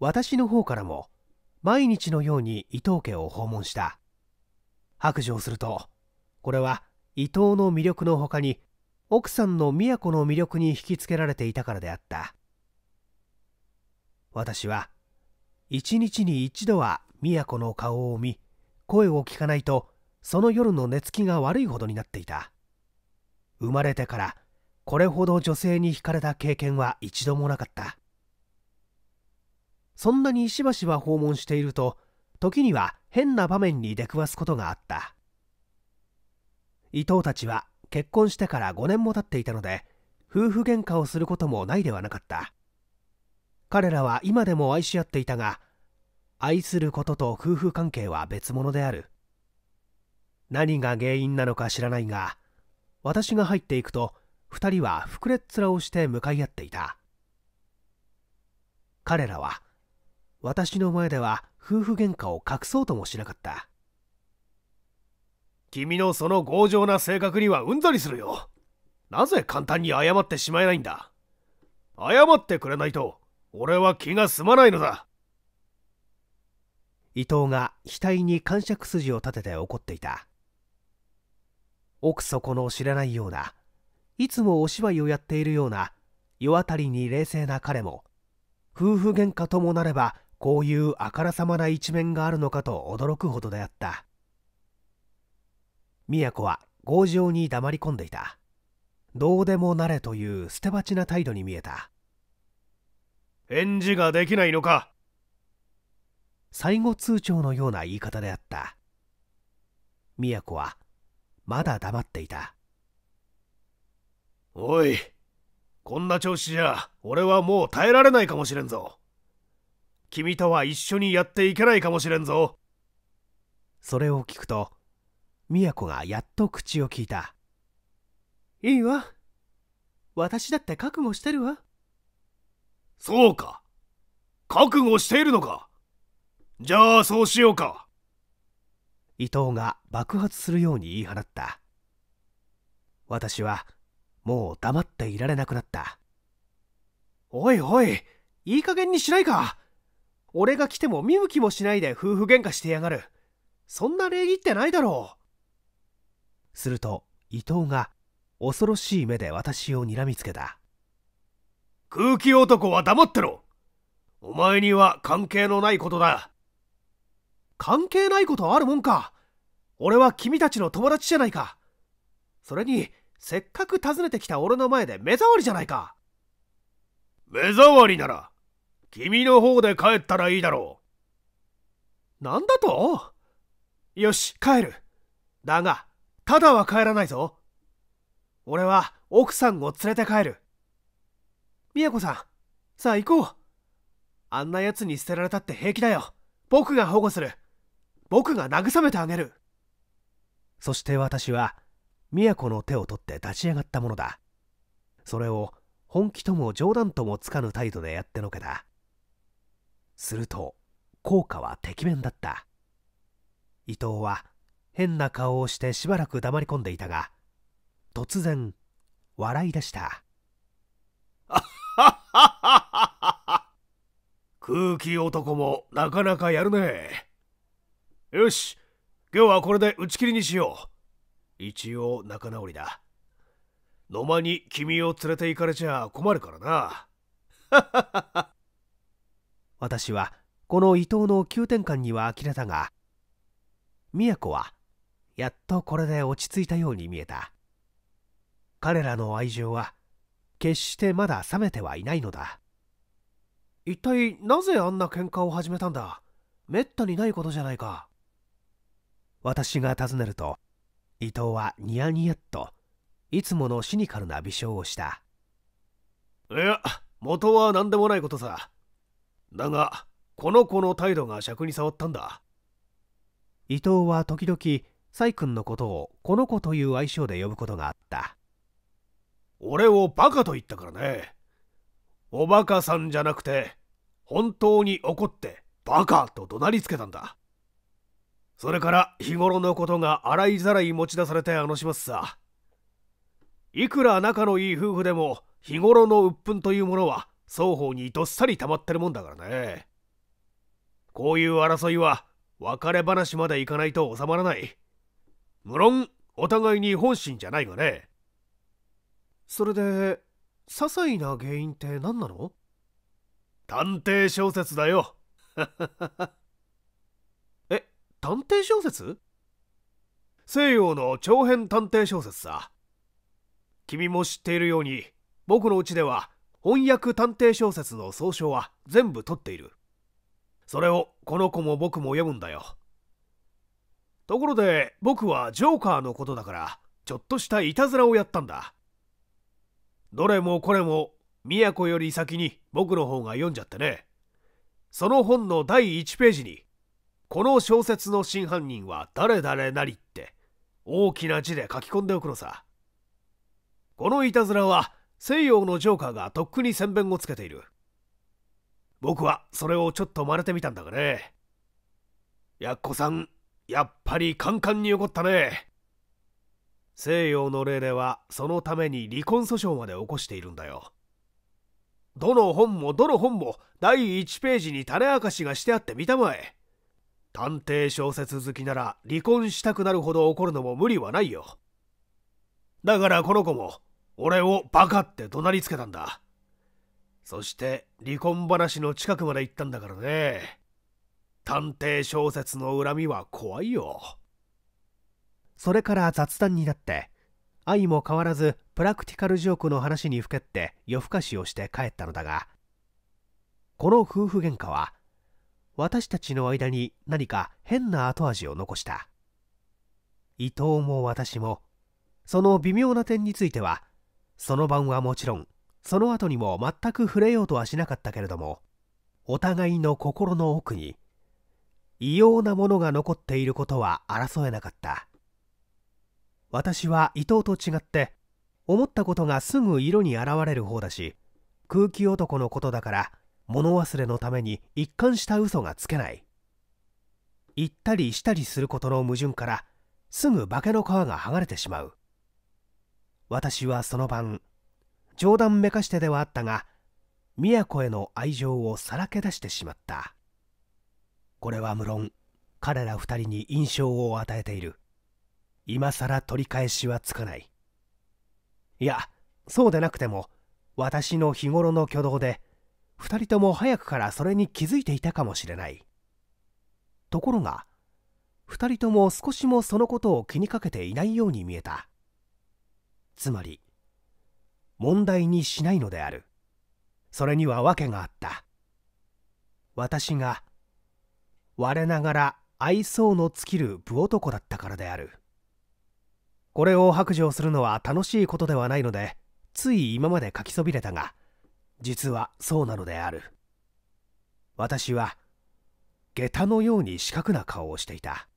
私の方からも毎日のように伊藤家を訪問した白状するとこれは伊藤の魅力のほかに奥さんの都の魅力に引きつけられていたからであった私は一日に一度は都の顔を見声を聞かないとその夜の寝つきが悪いほどになっていた生まれてからこれほど女性に惹かれた経験は一度もなかったそんなにしばしば訪問していると時には変な場面に出くわすことがあった伊藤たちは結婚してから5年も経っていたので夫婦喧嘩をすることもないではなかった彼らは今でも愛し合っていたが愛することと夫婦関係は別物である何が原因なのか知らないが私が入っていくと2人は膨れっ面をして向かい合っていた彼らは私の前では夫婦喧嘩を隠そうともしなかった君のその強情な性格にはうんざりするよ。なぜ簡単に謝ってしまえないんだ謝ってくれないと、俺は気が済まないのだ。伊藤が額に感触筋を立てて怒っていた。奥底の知らないような、いつもお芝居をやっているような、世渡りに冷静な彼も、夫婦喧嘩ともなれば、こういうあからさまな一面があるのかと驚くほどであった。都は強情に黙り込んでいたどうでもなれという捨て鉢な態度に見えた返事ができないのか最後通帳のような言い方であった都はまだ黙っていたおいこんな調子じゃ俺はもう耐えられないかもしれんぞ君とは一緒にやっていけないかもしれんぞそれを聞くとやこがやっと口を聞いた。いいわ。私だって覚悟してるわ。そうか。覚悟しているのか。じゃあそうしようか。伊藤が爆発するように言い放った。私はもう黙っていられなくなった。おいおい、いい加減にしないか。俺が来ても見向きもしないで夫婦喧嘩してやがる。そんな礼儀ってないだろう。すると伊藤が恐ろしい目で私をにらみつけた空気男は黙ってろお前には関係のないことだ関係ないことあるもんか俺は君たちの友達じゃないかそれにせっかく訪ねてきた俺の前で目障りじゃないか目障りなら君の方で帰ったらいいだろうなんだとよし帰るだがただは帰らないぞ。俺は奥さんを連れて帰る。和子さん、さあ行こう。あんな奴に捨てられたって平気だよ。僕が保護する。僕が慰めてあげる。そして私は、和子の手を取って立ち上がったものだ。それを本気とも冗談ともつかぬ態度でやってのけた。すると、効果はてきめんだった。伊藤は変な顔をしてしばらく黙り込んでいたが突然笑い出した 空気男もなかなかやるねよし今日はこれで打ち切りにしよう一応仲直りだ野間に君を連れて行かれちゃ困るからな 私はこの伊藤の急転換には呆れたが都はやっとこれで落ち着いたように見えた彼らの愛情は決してまだ冷めてはいないのだ一体なぜあんな喧嘩を始めたんだめったにないことじゃないか私が尋ねると伊藤はニヤニヤっといつものシニカルな微笑をしたいや元は何でもないことさだがこの子の態度が尺に触ったんだ伊藤は時々サイ君のことをこの子という愛称で呼ぶことがあった俺をバカと言ったからねおバカさんじゃなくて本当に怒ってバカと怒鳴りつけたんだそれから日頃のことが洗いざらい持ち出されてあのしますさいくら仲のいい夫婦でも日頃の鬱憤というものは双方にどっさり溜まってるもんだからねこういう争いは別れ話までいかないと収まらない無論お互いに本心じゃないがねそれで些細な原因って何なの探偵小説だよ え探偵小説西洋の長編探偵小説さ君も知っているように僕のうちでは翻訳探偵小説の総称は全部取っているそれをこの子も僕も読むんだよところで僕はジョーカーのことだからちょっとしたいたずらをやったんだどれもこれも都より先に僕の方が読んじゃってねその本の第1ページに「この小説の真犯人は誰々なり」って大きな字で書き込んでおくのさこのいたずらは西洋のジョーカーがとっくに宣弁をつけている僕はそれをちょっと真似てみたんだがねやっこさんやっぱりカンカンに怒ったね西洋の例ではそのために離婚訴訟まで起こしているんだよどの本もどの本も第1ページに種明かしがしてあって見たまえ探偵小説好きなら離婚したくなるほど怒るのも無理はないよだからこの子も俺をバカって怒鳴りつけたんだそして離婚話の近くまで行ったんだからね探偵小説の恨みは怖いよそれから雑談になって愛も変わらずプラクティカルジョークの話にふけって夜更かしをして帰ったのだがこの夫婦喧嘩は私たちの間に何か変な後味を残した伊藤も私もその微妙な点についてはその晩はもちろんその後にも全く触れようとはしなかったけれどもお互いの心の奥に異様なものが残っていることは争えなかった私は伊藤と違って思ったことがすぐ色に現れる方だし空気男のことだから物忘れのために一貫した嘘がつけない行ったりしたりすることの矛盾からすぐ化けの皮が剥がれてしまう私はその晩冗談めかしてではあったが都への愛情をさらけ出してしまったこれは無論彼ら2人に印象を与えている今さら取り返しはつかないいやそうでなくても私の日頃の挙動で2人とも早くからそれに気づいていたかもしれないところが2人とも少しもそのことを気にかけていないように見えたつまり問題にしないのであるそれには訳があった私が我ながら愛想の尽きる武男だったからであるこれを白状するのは楽しいことではないのでつい今まで書きそびれたが実はそうなのである私は下駄のように四角な顔をしていた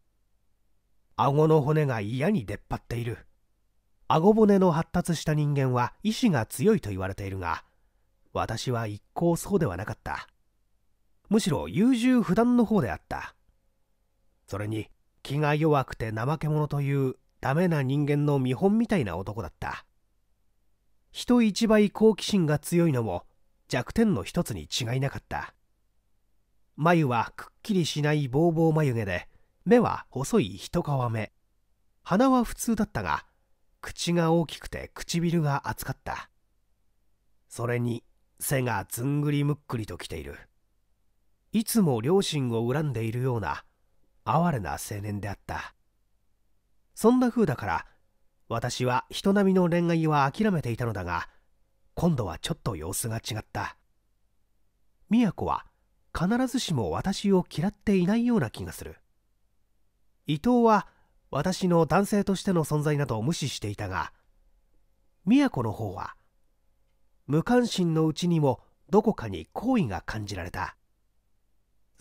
顎の骨が嫌に出っ張っている顎骨の発達した人間は意志が強いと言われているが私は一向そうではなかったむしろ優柔不断の方であったそれに気が弱くて怠け者というダメな人間の見本みたいな男だった人一倍好奇心が強いのも弱点の一つに違いなかった眉はくっきりしないぼうぼう眉毛で目は細い一皮目鼻は普通だったが口が大きくて唇が厚かったそれに背がずんぐりむっくりときているいつも両親を恨んでいるような哀れな青年であったそんな風だから私は人並みの恋愛は諦めていたのだが今度はちょっと様子が違った宮子は必ずしも私を嫌っていないような気がする伊藤は私の男性としての存在などを無視していたが宮子の方は無関心のうちにもどこかに好意が感じられた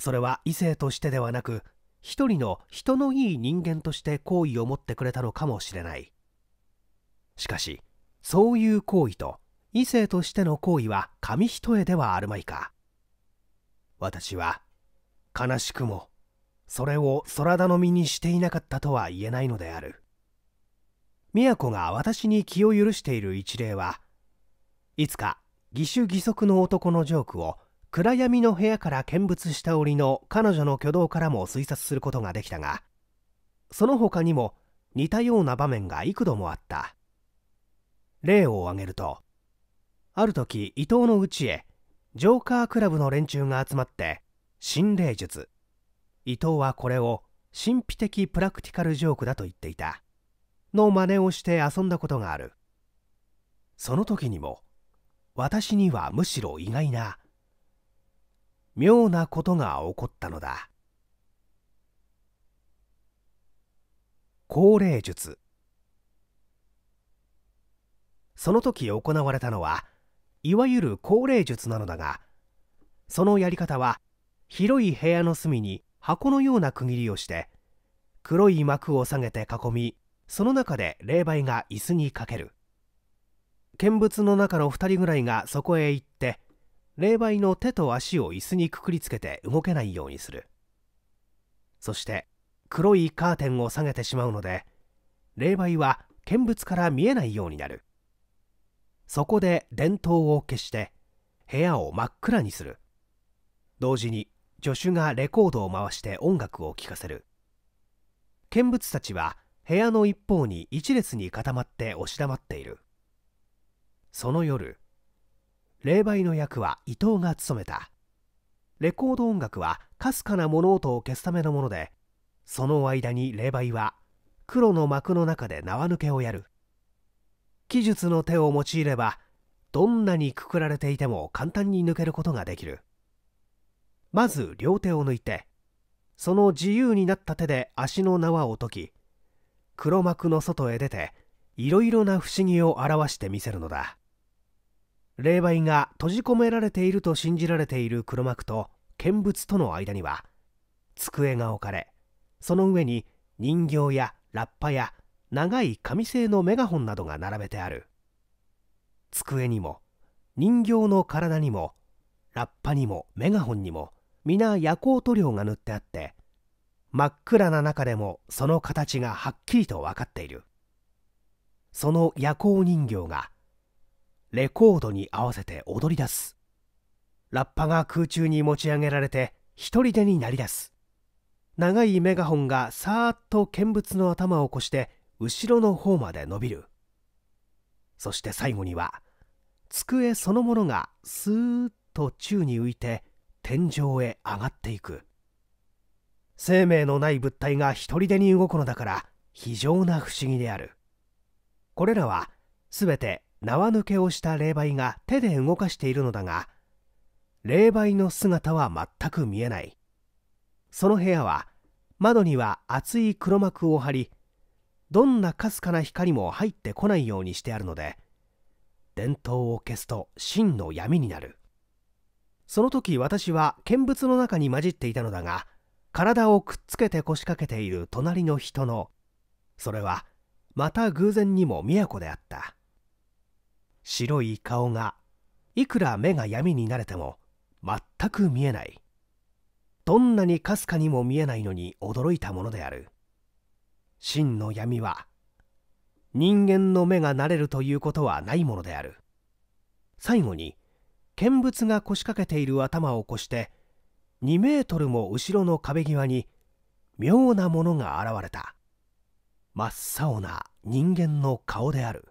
それは異性としてではなく一人の人のいい人間として好意を持ってくれたのかもしれないしかしそういう行為と異性としての行為は紙一重ではあるまいか私は悲しくもそれを空頼みにしていなかったとは言えないのである都が私に気を許している一例はいつか義手義足の男のジョークを暗闇の部屋から見物した折の彼女の挙動からも推察することができたがその他にも似たような場面が幾度もあった例を挙げるとある時伊藤の家へジョーカークラブの連中が集まって心霊術伊藤はこれを神秘的プラクティカルジョークだと言っていたの真似をして遊んだことがあるその時にも私にはむしろ意外な妙なことが起こったのだ高齢術その時行われたのはいわゆる高齢術なのだがそのやり方は広い部屋の隅に箱のような区切りをして黒い幕を下げて囲みその中で霊媒が椅子にかける見物の中の2人ぐらいがそこへ行って霊媒の手と足を椅子にくくりつけて動けないようにするそして黒いカーテンを下げてしまうので霊媒は見物から見えないようになるそこで電灯を消して部屋を真っ暗にする同時に助手がレコードを回して音楽を聴かせる見物たちは部屋の一方に一列に固まって押し黙っているその夜霊媒の役は伊藤が務めたレコード音楽はかすかな物音を消すためのものでその間に霊媒は黒の幕の中で縄抜けをやる技術の手を用いればどんなにくくられていても簡単に抜けることができるまず両手を抜いてその自由になった手で足の縄を解き黒幕の外へ出ていろいろな不思議を表してみせるのだ霊媒が閉じ込められていると信じられている黒幕と見物との間には机が置かれその上に人形やラッパや長い紙製のメガホンなどが並べてある机にも人形の体にもラッパにもメガホンにも皆夜光塗料が塗ってあって真っ暗な中でもその形がはっきりと分かっているその夜光人形がレコードに合わせて踊り出すラッパが空中に持ち上げられて一人でになり出す長いメガホンがさーっと見物の頭を越して後ろの方まで伸びるそして最後には机そのものがスーッと宙に浮いて天井へ上がっていく生命のない物体が一人でに動くのだから非常な不思議であるこれらは全て縄抜けをした霊媒が手で動かしているのだが霊媒の姿は全く見えないその部屋は窓には厚い黒幕を張りどんなかすかな光も入ってこないようにしてあるので伝統を消すと真の闇になるその時私は見物の中に混じっていたのだが体をくっつけて腰掛けている隣の人のそれはまた偶然にも都であった白い顔がいくら目が闇になれても全く見えないどんなにかすかにも見えないのに驚いたものである真の闇は人間の目が慣れるということはないものである最後に見物が腰掛けている頭を越して2メートルも後ろの壁際に妙なものが現れた真っ青な人間の顔である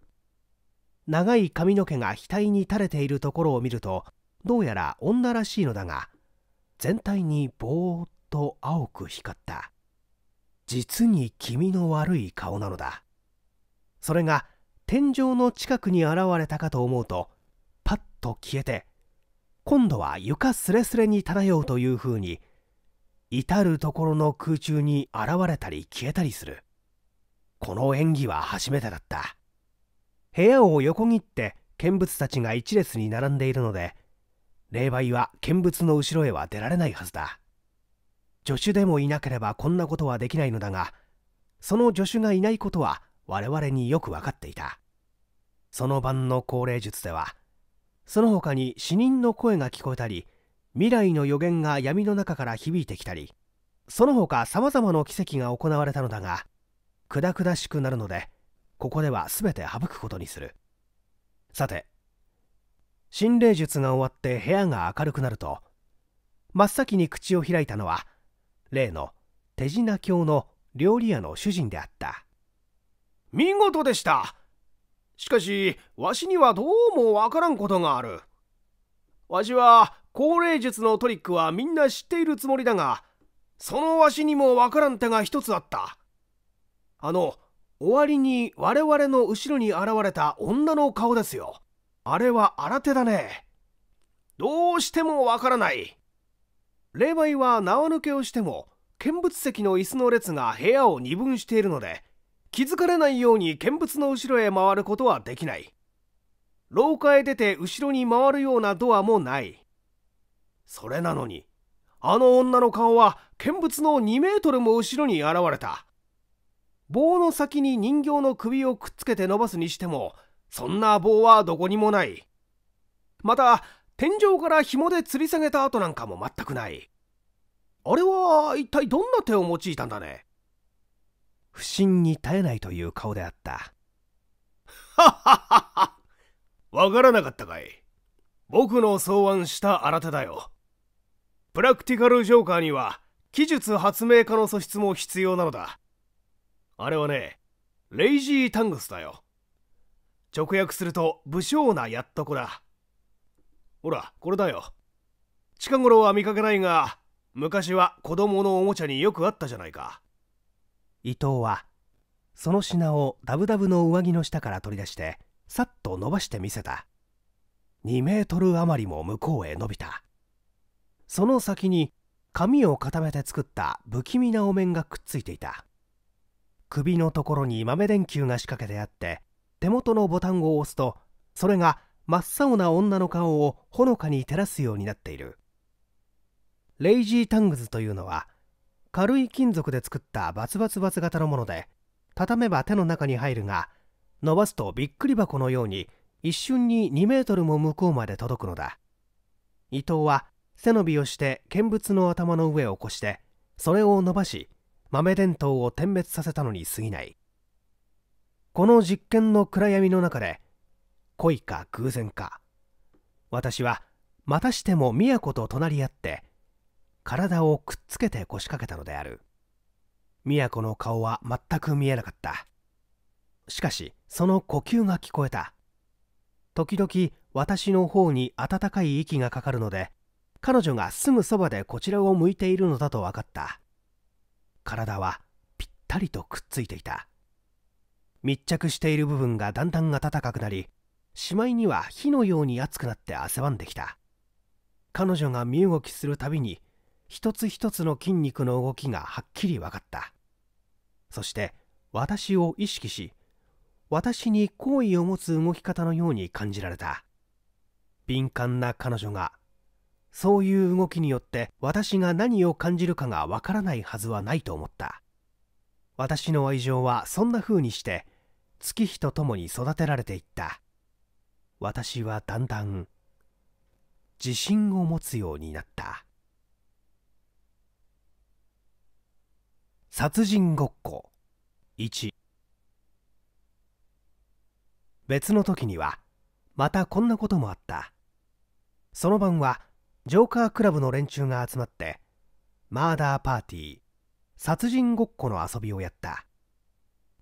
長い髪の毛が額に垂れているところを見るとどうやら女らしいのだが全体にぼーっと青く光った実に気味の悪い顔なのだそれが天井の近くに現れたかと思うとパッと消えて今度は床すれすれに漂うというふうに至る所の空中に現れたり消えたりするこの演技は初めてだった部屋を横切って見物たちが一列に並んでいるので霊媒は見物の後ろへは出られないはずだ助手でもいなければこんなことはできないのだがその助手がいないことは我々によく分かっていたその晩の高齢術ではその他に死人の声が聞こえたり未来の予言が闇の中から響いてきたりその他さまざまな奇跡が行われたのだがくだくだしくなるのでここでは全て省くことにするさて心霊術が終わって部屋が明るくなると真っ先に口を開いたのは例の手品教の料理屋の主人であった見事でしたしかしわしにはどうもわからんことがあるわしは高齢術のトリックはみんな知っているつもりだがそのわしにもわからん手が一つあったあの終わりに我々の後ろに現れた女の顔ですよ。あれは新手だね。どうしてもわからない。霊媒は縄抜けをしても、見物席の椅子の列が部屋を二分しているので、気づかれないように見物の後ろへ回ることはできない。廊下へ出て後ろに回るようなドアもない。それなのに、あの女の顔は見物の2メートルも後ろに現れた。棒の先に人形の首をくっつけて伸ばすにしてもそんな棒はどこにもないまた天井から紐で吊り下げた跡なんかも全くないあれは一体どんな手を用いたんだね不審に耐えないという顔であったはははわからなかったかい僕の草案した新手だよプラクティカルジョーカーには技術発明家の素質も必要なのだあれはね、レイジータングスだよ。直訳すると、武将なやっとこだ。ほら、これだよ。近頃は見かけないが、昔は子供のおもちゃによくあったじゃないか。伊藤は、その品をダブダブの上着の下から取り出して、さっと伸ばしてみせた。2メートル余りも向こうへ伸びた。その先に、紙を固めて作った不気味なお面がくっついていた。首のところに豆電球が仕掛けてあって手元のボタンを押すとそれが真っ青な女の顔をほのかに照らすようになっているレイジータングズというのは軽い金属で作ったバツバツバツ型のもので畳めば手の中に入るが伸ばすとびっくり箱のように一瞬に2メートルも向こうまで届くのだ伊藤は背伸びをして見物の頭の上を起こしてそれを伸ばし豆電灯を点滅させたのに過ぎないこの実験の暗闇の中で恋か偶然か私はまたしても都と隣り合って体をくっつけて腰掛けたのである都の顔は全く見えなかったしかしその呼吸が聞こえた時々私の方に温かい息がかかるので彼女がすぐそばでこちらを向いているのだと分かった体はぴったりとくっついていた密着している部分がだんだん暖かくなりしまいには火のように熱くなって汗ばんできた彼女が身動きするたびに一つ一つの筋肉の動きがはっきり分かったそして私を意識し私に好意を持つ動き方のように感じられた敏感な彼女がそういう動きによって私が何を感じるかがわからないはずはないと思った私の愛情はそんな風にして月日とともに育てられていった私はだんだん自信を持つようになった殺人ごっこ1別の時にはまたこんなこともあったその晩はジョーカークラブの連中が集まってマーダーパーティー殺人ごっこの遊びをやった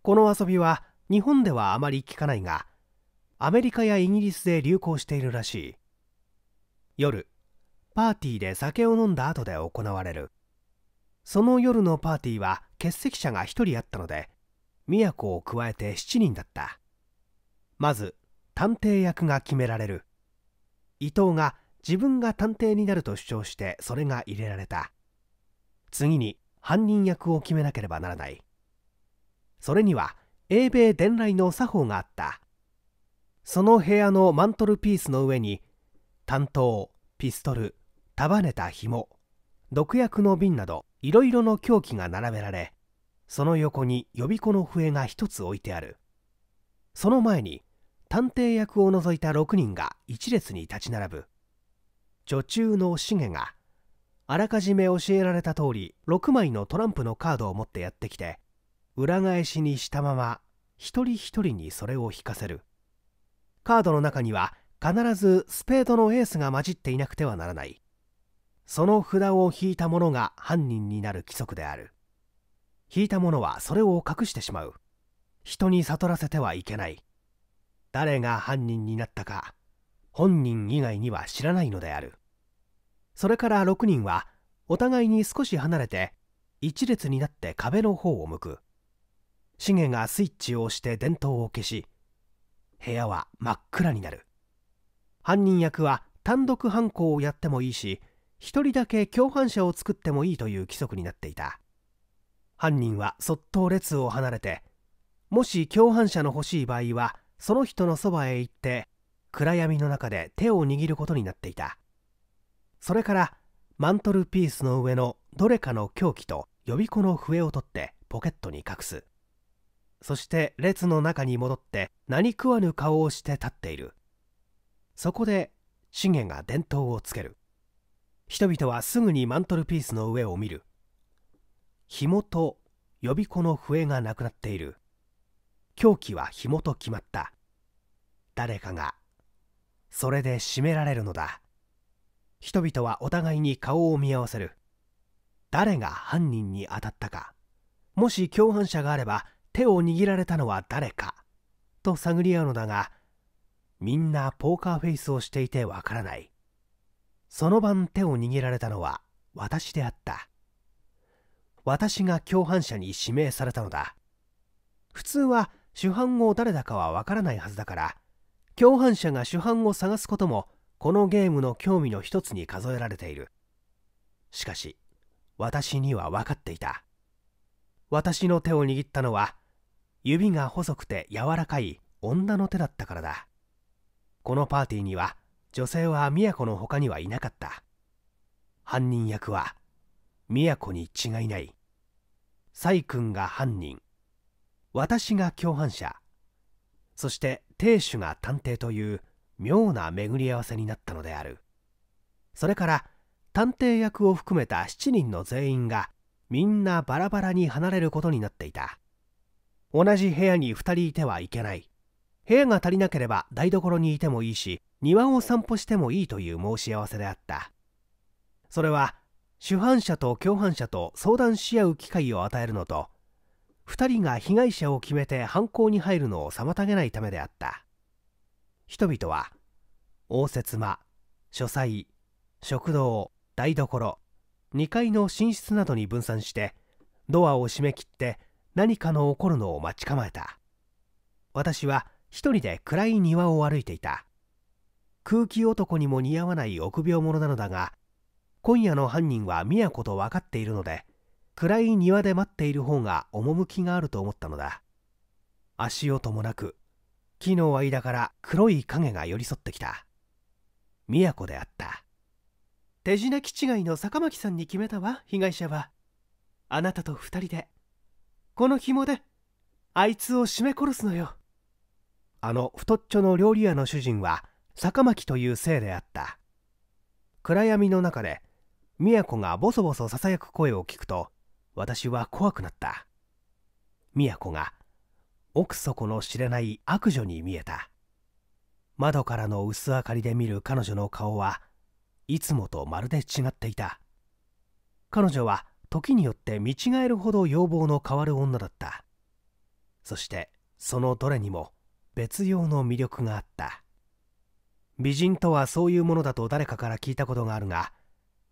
この遊びは日本ではあまり聞かないがアメリカやイギリスで流行しているらしい夜パーティーで酒を飲んだ後で行われるその夜のパーティーは欠席者が1人あったので都を加えて7人だったまず探偵役が決められる伊藤が自分が探偵になると主張してそれが入れられた次に犯人役を決めなければならないそれには英米伝来の作法があったその部屋のマントルピースの上に担当ピストル束ねた紐毒薬の瓶などいろいろの凶器が並べられその横に予備子の笛が一つ置いてあるその前に探偵役を除いた6人が一列に立ち並ぶ女中のシゲがあらかじめ教えられた通り6枚のトランプのカードを持ってやってきて裏返しにしたまま一人一人にそれを引かせるカードの中には必ずスペードのエースが混じっていなくてはならないその札を引いた者が犯人になる規則である引いた者はそれを隠してしまう人に悟らせてはいけない誰が犯人になったか本人以外には知らないのであるそれから6人はお互いに少し離れて一列になって壁の方を向くシゲがスイッチを押して電灯を消し部屋は真っ暗になる犯人役は単独犯行をやってもいいし1人だけ共犯者を作ってもいいという規則になっていた犯人はそっと列を離れてもし共犯者の欲しい場合はその人のそばへ行って暗闇の中で手を握ることになっていたそれからマントルピースの上のどれかの凶器と予備校の笛を取ってポケットに隠すそして列の中に戻って何食わぬ顔をして立っているそこでシゲが電灯をつける人々はすぐにマントルピースの上を見る紐と予備校の笛がなくなっている凶器は紐と決まった誰かがそれで締められるのだ人々はお互いに顔を見合わせる誰が犯人に当たったかもし共犯者があれば手を握られたのは誰かと探り合うのだがみんなポーカーフェイスをしていてわからないその晩手を握られたのは私であった私が共犯者に指名されたのだ普通は主犯を誰だかはわからないはずだから共犯者が主犯を探すこともこのゲームの興味の一つに数えられているしかし私には分かっていた私の手を握ったのは指が細くて柔らかい女の手だったからだこのパーティーには女性は都の他にはいなかった犯人役は都に違いない崔君が犯人私が共犯者そして亭主が探偵という妙な巡り合わせになったのであるそれから探偵役を含めた7人の全員がみんなバラバラに離れることになっていた同じ部屋に2人いてはいけない部屋が足りなければ台所にいてもいいし庭を散歩してもいいという申し合わせであったそれは主犯者と共犯者と相談し合う機会を与えるのと2人が被害者を決めて犯行に入るのを妨げないためであった人々は応接間書斎食堂台所2階の寝室などに分散してドアを閉め切って何かの起こるのを待ち構えた私は一人で暗い庭を歩いていた空気男にも似合わない臆病者なのだが今夜の犯人は子と分かっているので暗い庭で待っている方が趣があると思ったのだ足音もなく木の間から黒い影が寄り添ってきた都であった手品気違いの坂巻さんに決めたわ被害者はあなたと2人でこの紐であいつを絞め殺すのよあの太っちょの料理屋の主人は坂巻という姓であった暗闇の中で都がボソボソささやく声を聞くと私は怖くなった都が奥底の知れない悪女に見えた窓からの薄明かりで見る彼女の顔はいつもとまるで違っていた彼女は時によって見違えるほど要望の変わる女だったそしてそのどれにも別用の魅力があった美人とはそういうものだと誰かから聞いたことがあるが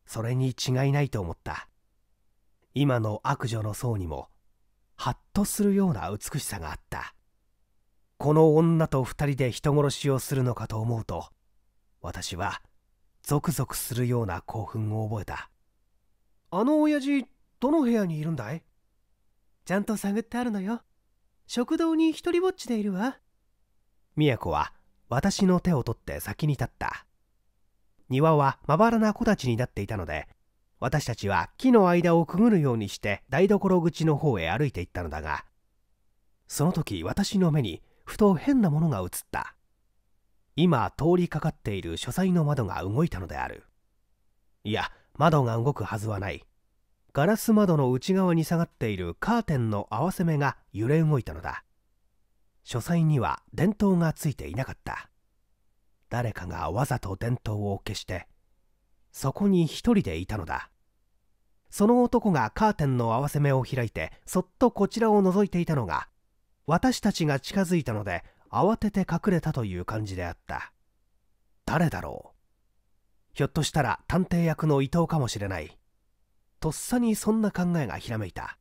それに違いないと思った今の悪女の層にもハッとするような美しさがあったこの女と2人で人殺しをするのかと思うと私はゾクゾクするような興奮を覚えたあの親父どの部屋にいるんだいちゃんと探ってあるのよ食堂に一人ぼっちでいるわ宮子は私の手を取って先に立った庭はまばらな木立になっていたので私たちは木の間をくぐるようにして台所口の方へ歩いていったのだがその時私の目にふと変なものが映った今通りかかっている書斎の窓が動いたのであるいや窓が動くはずはないガラス窓の内側に下がっているカーテンの合わせ目が揺れ動いたのだ書斎には電灯がついていなかった誰かがわざと電灯を消してそこに一人でいたのだその男がカーテンの合わせ目を開いてそっとこちらを覗いていたのが私たちが近づいたので慌てて隠れたという感じであった誰だろうひょっとしたら探偵役の伊藤かもしれないとっさにそんな考えがひらめいた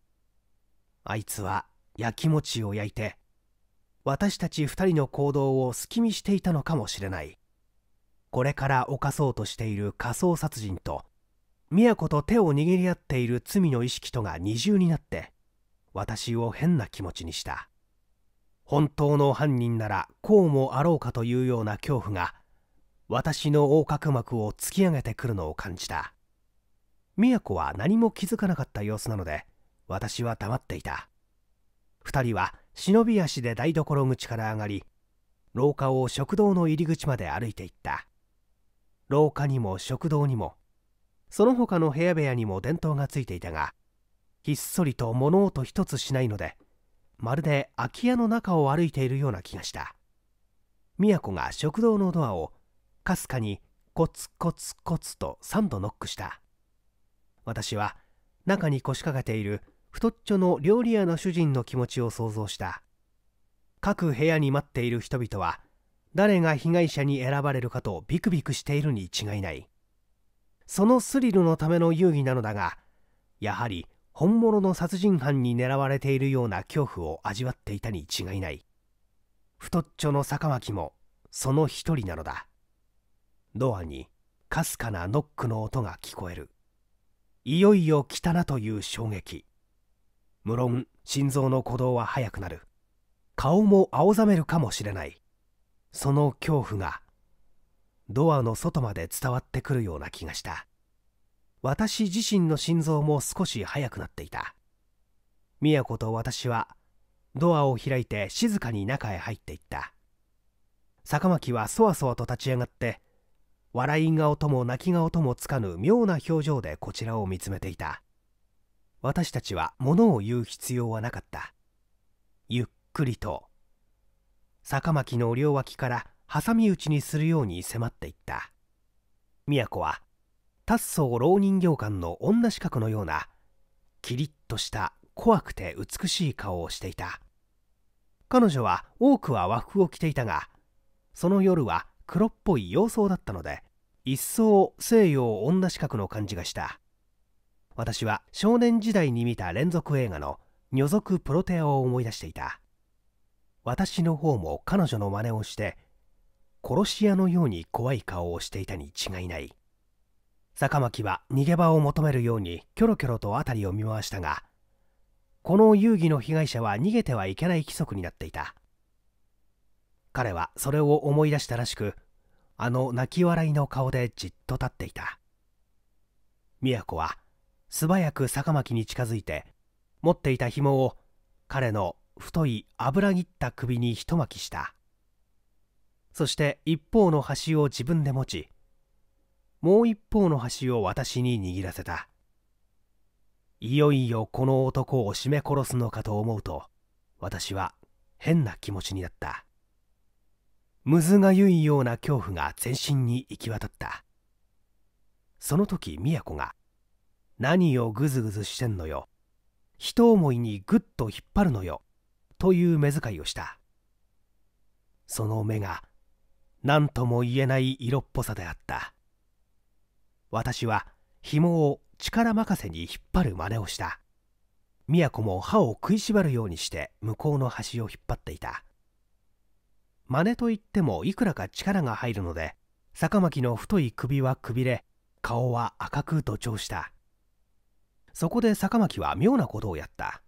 あいつは焼き餅を焼いて私たち2人の行動を好き見していたのかもしれないこれから犯そうとしている仮想殺人と宮子と手を握り合っている罪の意識とが二重になって私を変な気持ちにした本当の犯人ならこうもあろうかというような恐怖が私の横隔膜を突き上げてくるのを感じた宮子は何も気づかなかった様子なので私は黙っていた2人は忍び足で台所口から上がり廊下を食堂の入り口まで歩いていった廊下にも食堂にもその他の部屋部屋にも電灯がついていたがひっそりと物音一つしないのでまるで空き家の中を歩いているような気がした都子が食堂のドアをかすかにコツコツコツと3度ノックした私は中に腰掛けている太っちょの料理屋の主人の気持ちを想像した各部屋に待っている人々は誰が被害者に選ばれるかとビクビクしているに違いないそのスリルのための遊戯なのだがやはり本物の殺人犯に狙われているような恐怖を味わっていたに違いない太っちょの坂巻もその一人なのだドアにかすかなノックの音が聞こえるいよいよ来たなという衝撃無論心臓の鼓動は速くなる顔も青ざめるかもしれないその恐怖がドアの外まで伝わってくるような気がした私自身の心臓も少し速くなっていた和子と私はドアを開いて静かに中へ入っていった坂巻はそわそわと立ち上がって笑い顔とも泣き顔ともつかぬ妙な表情でこちらを見つめていた私たちは物を言う必要はなかったゆっくりと坂巻の両脇から挟み撃ちにするように迫っていった都は達宗老人形館の女四角のようなキリッとした怖くて美しい顔をしていた彼女は多くは和服を着ていたがその夜は黒っぽい様相だったので一層西洋女四角の感じがした私は少年時代に見た連続映画の「女族プロテア」を思い出していた私の方も彼女の真似をして殺し屋のように怖い顔をしていたに違いない坂巻は逃げ場を求めるようにキョロキョロと辺りを見回したがこの遊戯の被害者は逃げてはいけない規則になっていた彼はそれを思い出したらしくあの泣き笑いの顔でじっと立っていた宮子は素早く坂巻に近づいて持っていた紐を彼の太い油切った首に一巻きしたそして一方の端を自分で持ちもう一方の端を私に握らせたいよいよこの男を絞め殺すのかと思うと私は変な気持ちになったむずがゆいような恐怖が全身に行き渡ったその時都が「何をぐずぐずしてんのよ」と思いにぐっと引っ張るのよという目遣いをしたその目が何とも言えない色っぽさであった私は紐を力任せに引っ張る真似をした都も歯を食いしばるようにして向こうの端を引っ張っていた真似といってもいくらか力が入るので坂巻の太い首はくびれ顔は赤く土調したそこで坂巻は妙なことをやった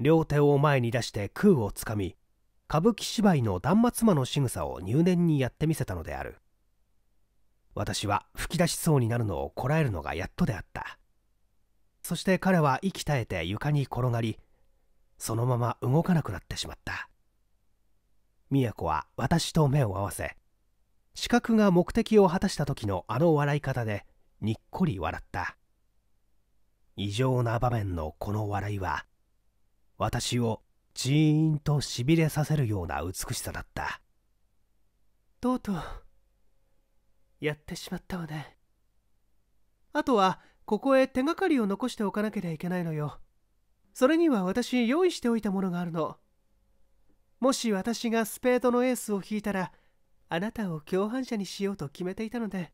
両手を前に出して空をつかみ歌舞伎芝居の断末魔の仕草を入念にやってみせたのである私は吹き出しそうになるのをこらえるのがやっとであったそして彼は息絶えて床に転がりそのまま動かなくなってしまった美也子は私と目を合わせ視覚が目的を果たした時のあの笑い方でにっこり笑った異常な場面のこの笑いは私をジーンとしびれさせるような美しさだったとうとうやってしまったわねあとはここへ手がかりを残しておかなければいけないのよそれには私用意しておいたものがあるのもし私がスペードのエースを引いたらあなたを共犯者にしようと決めていたので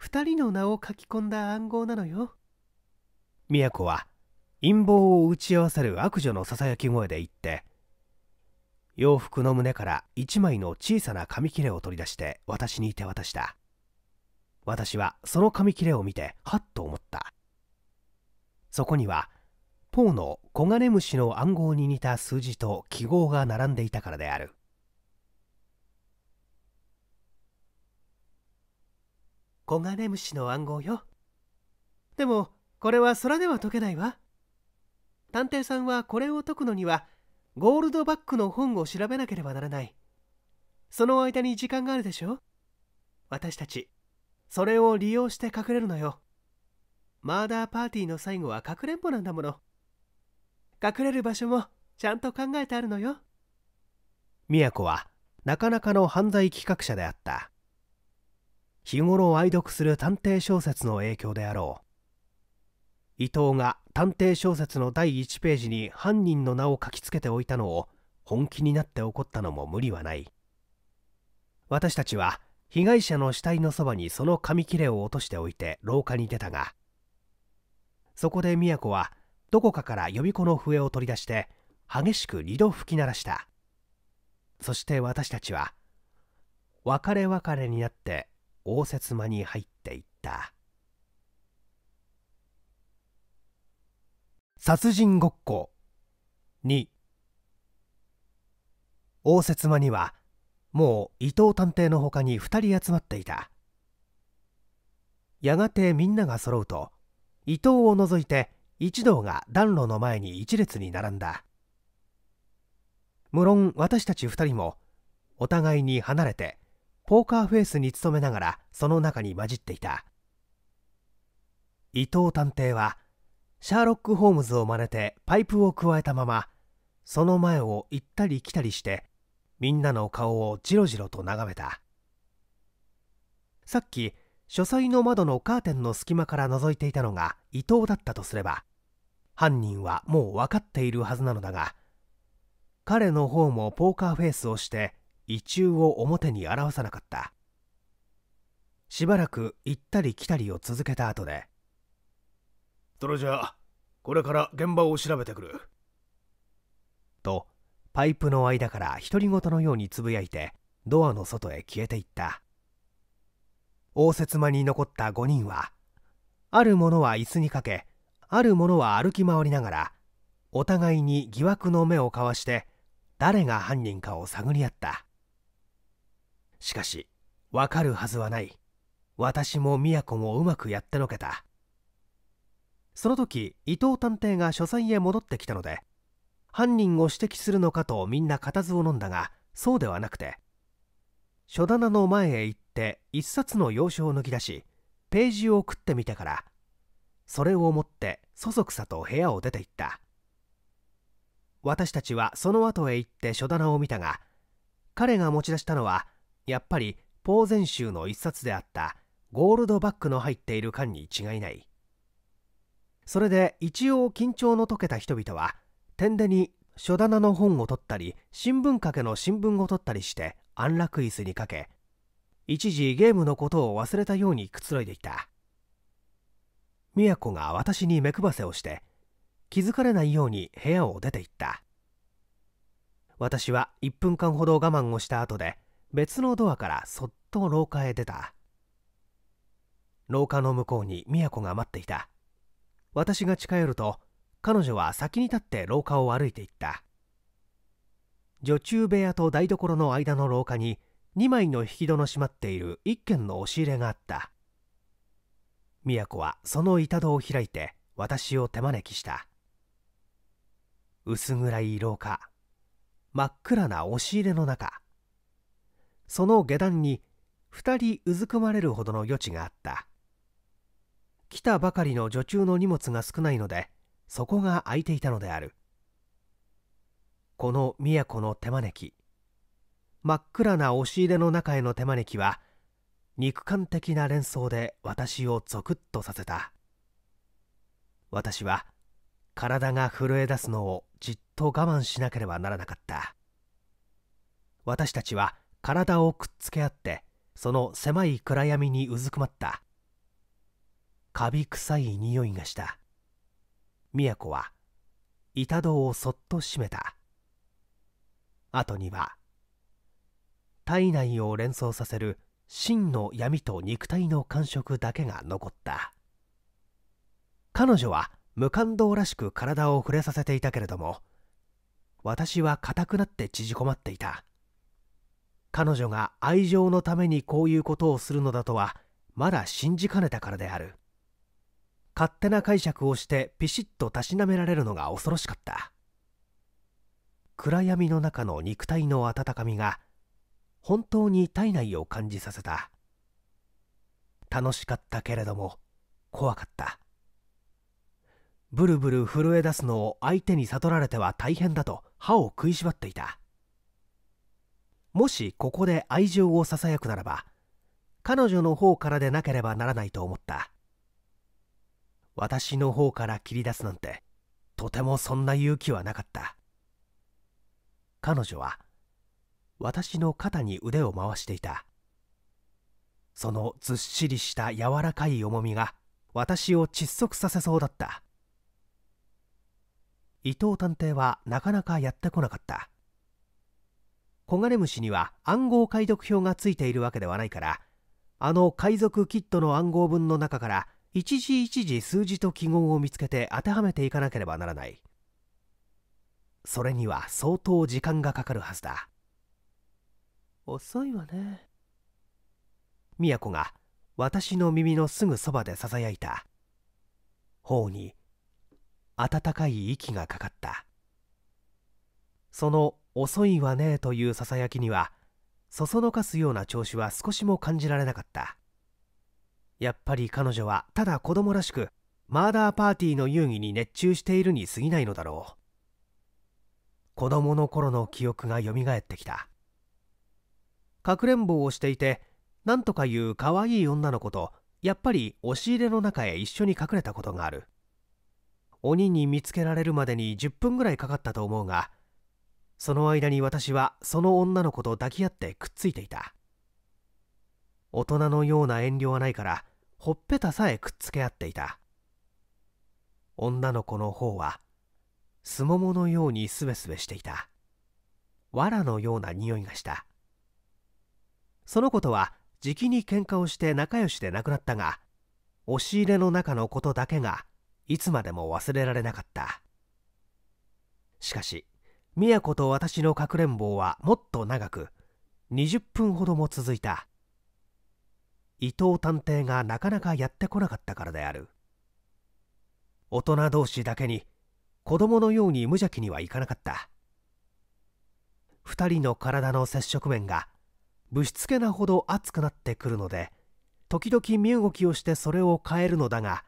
2人の名を書き込んだ暗号なのよ。都は陰謀を打ち合わせる悪女のささやき声で言って洋服の胸から一枚の小さな紙切れを取り出して私に手渡した私はその紙切れを見てはっと思ったそこにはポーのコガネムシの暗号に似た数字と記号が並んでいたからであるコガネムシの暗号よでもこれは空では解けないわ探偵さんはこれを解くのにはゴールドバックの本を調べなければならないその間に時間があるでしょ私たちそれを利用して隠れるのよマーダーパーティーの最後はかくれんぼなんだもの隠れる場所もちゃんと考えてあるのよ宮子はなかなかの犯罪企画者であった日頃愛読する探偵小説の影響であろう伊藤が探偵小説の第1ページに犯人の名を書きつけておいたのを本気になって怒ったのも無理はない私たちは被害者の死体のそばにその紙切れを落としておいて廊下に出たがそこで和子はどこかから予備校の笛を取り出して激しく2度吹き鳴らしたそして私たちは別れ別れになって応接間に入っていった。殺人ごっこ2応接間にはもう伊藤探偵のほかに2人集まっていたやがてみんなが揃うと伊藤を除いて一同が暖炉の前に一列に並んだ無論私たち2人もお互いに離れてポーカーフェイスに努めながらその中に混じっていた伊藤探偵はシャーロック・ホームズを真似てパイプをくわえたままその前を行ったり来たりしてみんなの顔をじろじろと眺めたさっき書斎の窓のカーテンの隙間から覗いていたのが伊藤だったとすれば犯人はもう分かっているはずなのだが彼の方もポーカーフェイスをして意中を表に表さなかったしばらく行ったり来たりを続けた後でそれじゃあこれから現場を調べてくるとパイプの間から独り言のようにつぶやいてドアの外へ消えていった応接間に残った5人はあるものは椅子にかけあるものは歩き回りながらお互いに疑惑の目を交わして誰が犯人かを探り合ったしかしわかるはずはない私も都もうまくやってのけたその時伊藤探偵が書斎へ戻ってきたので犯人を指摘するのかとみんな固唾を飲んだがそうではなくて書棚の前へ行って一冊の洋書を抜き出しページを送ってみてからそれを持ってそそくさと部屋を出て行った私たちはその後へ行って書棚を見たが彼が持ち出したのはやっぱりポーゼン州の一冊であったゴールドバックの入っている缶に違いないそれで一応緊張の解けた人々は天でに書棚の本を取ったり新聞掛けの新聞を取ったりして安楽椅子にかけ一時ゲームのことを忘れたようにくつろいでいた宮子が私に目配せをして気づかれないように部屋を出て行った私は1分間ほど我慢をした後で別のドアからそっと廊下へ出た廊下の向こうに宮子が待っていた私が近寄ると彼女は先に立って廊下を歩いていった女中部屋と台所の間の廊下に2枚の引き戸の閉まっている1軒の押し入れがあった都子はその板戸を開いて私を手招きした薄暗い廊下真っ暗な押し入れの中その下段に2人うずくまれるほどの余地があった来たばかりの女中の荷物が少ないのでそこが空いていたのであるこの都の手招き真っ暗な押し入れの中への手招きは肉感的な連想で私をゾクッとさせた私は体が震え出すのをじっと我慢しなければならなかった私たちは体をくっつけ合ってその狭い暗闇にうずくまったカビ臭い匂いがした都は板戸をそっと閉めた後には体内を連想させる真の闇と肉体の感触だけが残った彼女は無感動らしく体を触れさせていたけれども私は硬くなって縮こまっていた彼女が愛情のためにこういうことをするのだとはまだ信じかねたからである勝手な解釈をしてピシッとたしなめられるのが恐ろしかった暗闇の中の肉体の温かみが本当に体内を感じさせた楽しかったけれども怖かったブルブル震え出すのを相手に悟られては大変だと歯を食いしばっていたもしここで愛情をささやくならば彼女の方からでなければならないと思った私の方から切り出すなんてとてもそんな勇気はなかった彼女は私の肩に腕を回していたそのずっしりした柔らかい重みが私を窒息させそうだった伊藤探偵はなかなかやってこなかったコガネムシには暗号解読表がついているわけではないからあの海賊キットの暗号文の中から一時一時数字と記号を見つけて当てはめていかなければならないそれには相当時間がかかるはずだ遅いわね宮子が私の耳のすぐそばでささやいた頬に温かい息がかかったその「遅いわね」というささやきにはそそのかすような調子は少しも感じられなかったやっぱり彼女はただ子供らしくマーダーパーティーの遊戯に熱中しているに過ぎないのだろう子供の頃の記憶がよみがえってきたかくれんぼをしていてなんとかいうわいい女の子とやっぱり押し入れの中へ一緒に隠れたことがある鬼に見つけられるまでに10分ぐらいかかったと思うがその間に私はその女の子と抱き合ってくっついていた大人のような遠慮はないからほっぺたさえくっつけ合っていた女の子の方はすもものようにすべすべしていた藁のような匂いがしたその子とはじきに喧嘩をして仲良しで亡くなったが押し入れの中のことだけがいつまでも忘れられなかったしかしやこと私のかくれんぼはもっと長く20分ほども続いた伊藤探偵がなかなかやってこなかったからである大人同士だけに子供のように無邪気にはいかなかった2人の体の接触面がぶしつけなほど熱くなってくるので時々身動きをしてそれを変えるのだが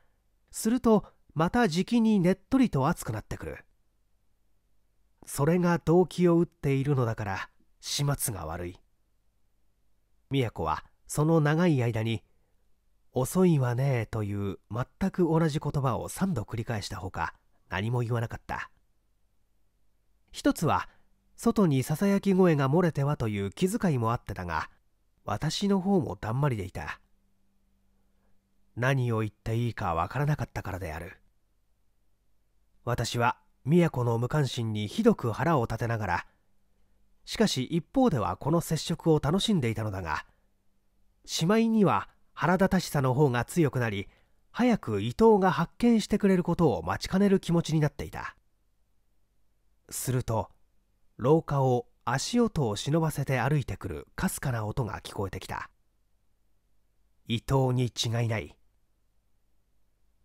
するとまたじきにねっとりと熱くなってくるそれが動機を打っているのだから始末が悪い子はその長い間に「遅いわね」という全く同じ言葉を3度繰り返したほか何も言わなかった一つは外にささやき声が漏れてはという気遣いもあってだが私の方もだんまりでいた何を言っていいかわからなかったからである私は都の無関心にひどく腹を立てながらしかし一方ではこの接触を楽しんでいたのだがしまいには腹立たしさの方が強くなり早く伊藤が発見してくれることを待ちかねる気持ちになっていたすると廊下を足音を忍ばせて歩いてくるかすかな音が聞こえてきた伊藤に違いない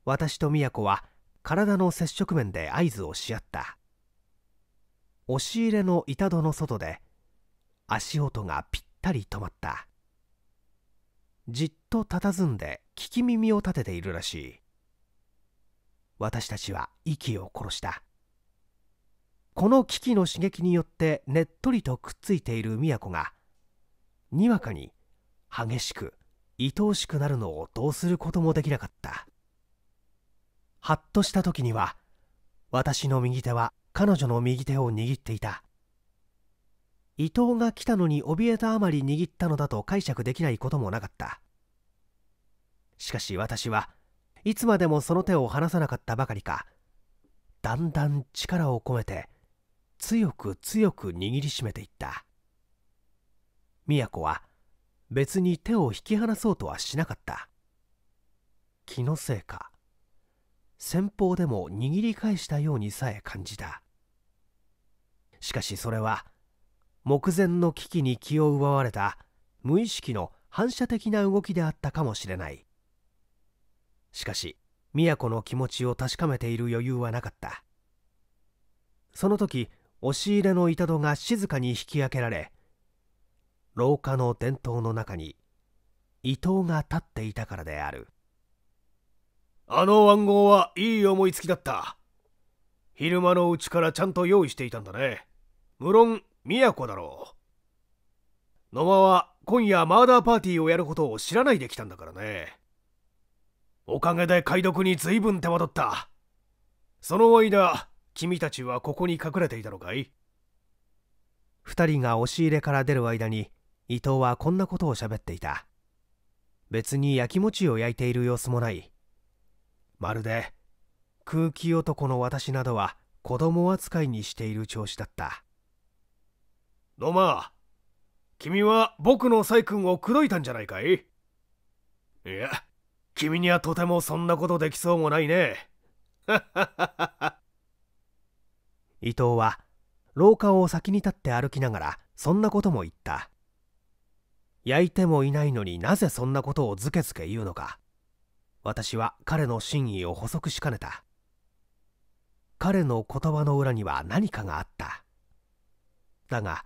私と美也子は体の接触面で合図をし合った押し入れの板戸の外で足音がぴったり止まったじっと佇んで聞き耳を立てているらしい私たちは息を殺したこの危機の刺激によってねっとりとくっついている都がにわかに激しく愛おしくなるのをどうすることもできなかったはっとした時には私の右手は彼女の右手を握っていた伊藤が来たのに怯えたあまり握ったのだと解釈できないこともなかったしかし私はいつまでもその手を離さなかったばかりかだんだん力を込めて強く強く握りしめていった宮子は別に手を引き離そうとはしなかった気のせいか先方でも握り返したようにさえ感じたしかしそれは目前の危機に気を奪われた無意識の反射的な動きであったかもしれないしかし都の気持ちを確かめている余裕はなかったその時押し入れの板戸が静かに引き開けられ廊下の伝統の中に伊藤が立っていたからであるあの暗号はいい思いつきだった昼間のうちからちゃんと用意していたんだね無論都だろう。野間は今夜マーダーパーティーをやることを知らないで来たんだからね。おかげで解読に随分手間取った。その間、君たちはここに隠れていたのかい二人が押し入れから出る間に、伊藤はこんなことを喋っていた。別に焼き餅を焼いている様子もない。まるで、空気男の私などは子供扱いにしている調子だった。ノマ君は僕のサイ君を口説いたんじゃないかいいや君にはとてもそんなことできそうもないね 伊藤は廊下を先に立って歩きながらそんなことも言った焼いてもいないのになぜそんなことをずけずけ言うのか私は彼の真意を補足しかねた彼の言葉の裏には何かがあっただが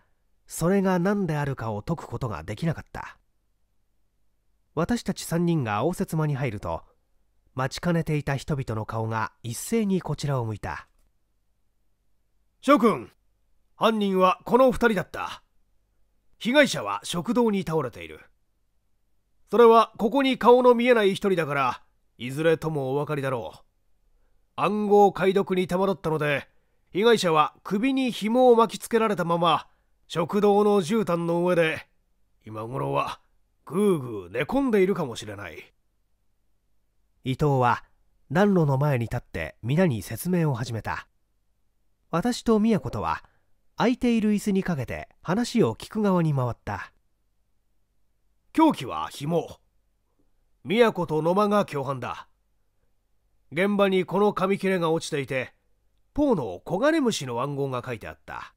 それが何であるかを解くことができなかった私たち3人が応接間に入ると待ちかねていた人々の顔が一斉にこちらを向いた諸君犯人はこの2人だった被害者は食堂に倒れているそれはここに顔の見えない1人だからいずれともお分かりだろう暗号解読に手間取ったので被害者は首に紐を巻きつけられたまま食堂の絨毯の上で今頃はぐうぐう寝込んでいるかもしれない伊藤は暖炉の前に立って皆に説明を始めた私と宮子とは空いている椅子にかけて話を聞く側に回った凶器は紐宮子と野間が共犯だ現場にこの紙切れが落ちていてポーの黄金虫の暗号が書いてあった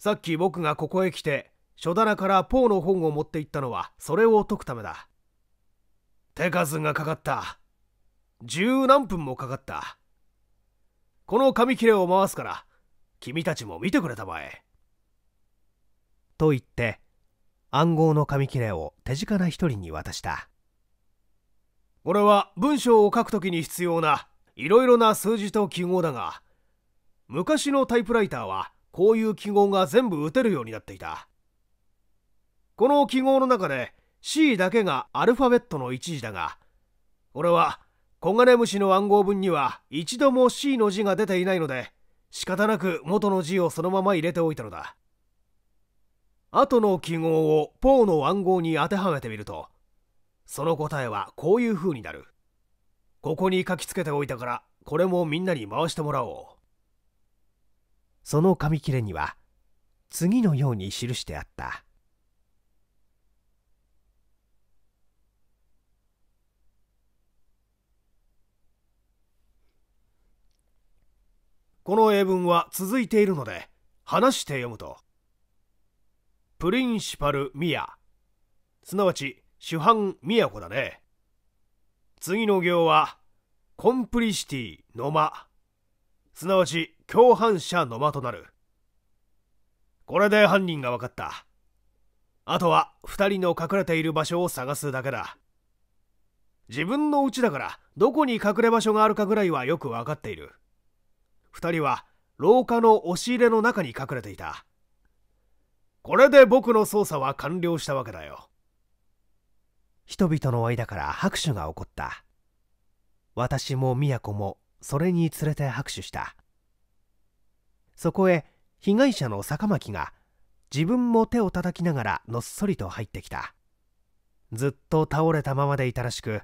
さっき僕がここへ来て書棚からポーの本を持って行ったのはそれを解くためだ手数がかかった十何分もかかったこの紙切れを回すから君たちも見てくれたまえと言って暗号の紙切れを手近な一人に渡した俺は文章を書くときに必要ないろいろな数字と記号だが昔のタイプライターはこういう記号が全部打てるようになっていたこの記号の中で C だけがアルファベットの1字だが俺はコガネムシの暗号文には一度も C の字が出ていないので仕方なく元の字をそのまま入れておいたのだ後の記号をポーの暗号に当てはめてみるとその答えはこういう風になるここに書きつけておいたからこれもみんなに回してもらおうその紙切れには次のように記してあった「この英文は続いているので話して読むと「プリンシパル・ミア」すなわち主犯ミヤコだね次の行は「コンプリシティ・ノマ」すなわち共犯者の間となるこれで犯人が分かったあとは2人の隠れている場所を探すだけだ自分の家だからどこに隠れ場所があるかぐらいはよく分かっている2人は廊下の押し入れの中に隠れていたこれで僕の捜査は完了したわけだよ人々の間から拍手が起こった私も都もそれにつれて拍手したそこへ被害者の坂巻が自分も手を叩きながらのっそりと入ってきたずっと倒れたままでいたらしく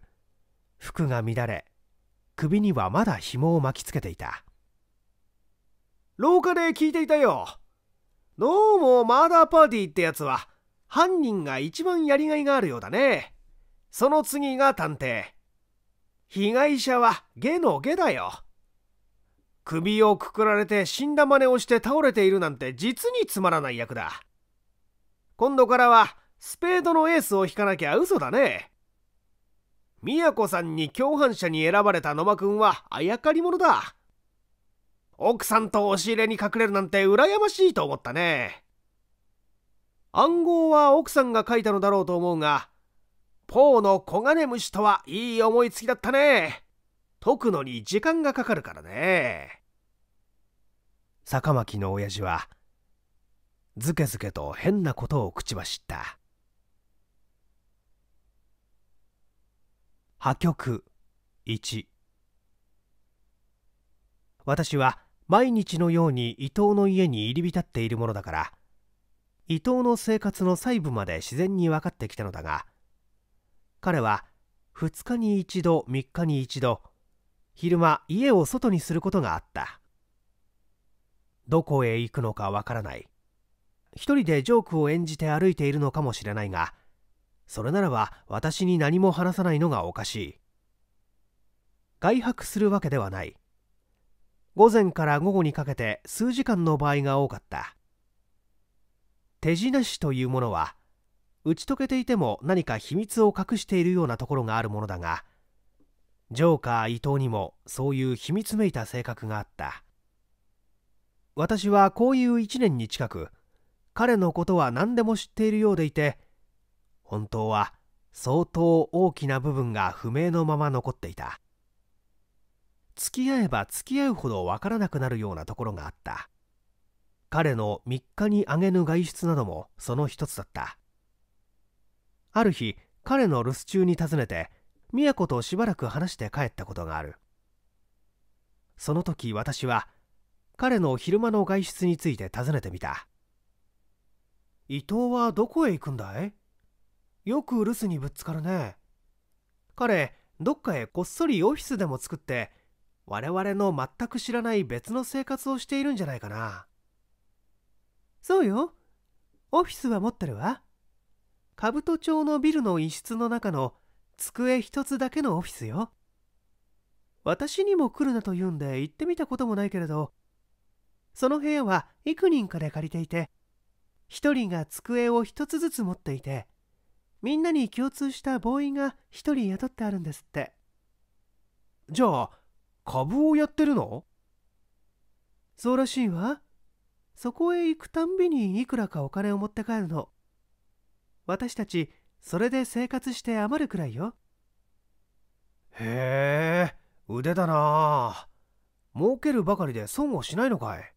服が乱れ首にはまだ紐を巻きつけていた廊下で聞いていたよどうもマーダーパーティーってやつは犯人が一番やりがいがあるようだねその次が探偵被害者は下の下だよ。首をくくられて死んだ真似をして倒れているなんて実につまらない役だ。今度からはスペードのエースを引かなきゃ嘘だね。宮子さんに共犯者に選ばれた野間くんはあやかり者だ。奥さんと押し入れに隠れるなんて羨ましいと思ったね。暗号は奥さんが書いたのだろうと思うが、ポーの黄金虫とはいい思いつきだったね。解くのに時間がかかるからね。坂巻の親父は、ずけずけと変なことを口走った。破局1私は毎日のように伊藤の家に入り浸っているものだから伊藤の生活の細部まで自然に分かってきたのだが彼は2日に一度3日に一度昼間家を外にすることがあったどこへ行くのかわからない一人でジョークを演じて歩いているのかもしれないがそれならば私に何も話さないのがおかしい外泊するわけではない午前から午後にかけて数時間の場合が多かった手品師というものは打ち解けていても何か秘密を隠しているようなところがあるものだがジョーカー伊藤にもそういう秘密めいた性格があった私はこういう1年に近く彼のことは何でも知っているようでいて本当は相当大きな部分が不明のまま残っていた付き合えば付き合うほど分からなくなるようなところがあった彼の3日に挙げぬ外出などもその一つだったある日彼の留守中に訪ねて宮子としばらく話して帰ったことがあるその時私は彼の昼間の外出について尋ねてみた伊藤はどこへ行くんだいよく留守にぶつかるね彼どっかへこっそりオフィスでも作って我々の全く知らない別の生活をしているんじゃないかなそうよオフィスは持ってるわ兜町のビルの一室の中の机一つだけのオフィスよ。私にも来るなと言うんで行ってみたこともないけれど、その部屋は幾人かで借りていて、一人が机を一つずつ持っていて、みんなに共通したボーイが一人雇ってあるんですって。じゃあ、株をやってるのそうらしいわ。そこへ行くたんびにいくらかお金を持って帰るの。私たちそれで生活して余るくらいよへえ腕だな儲けるばかりで損をしないのかい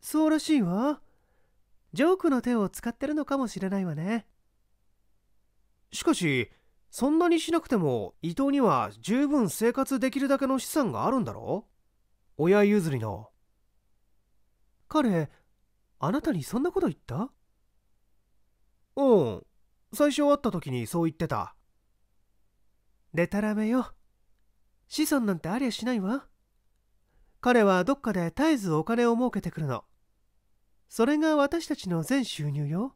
そうらしいわジョークの手を使ってるのかもしれないわねしかしそんなにしなくても伊藤には十分生活できるだけの資産があるんだろ親譲りの彼あなたにそんなこと言ったうん最初会った時にそう言ってたでたらめよ子孫なんてありゃしないわ彼はどっかで絶えずお金を儲けてくるのそれが私たちの全収入よ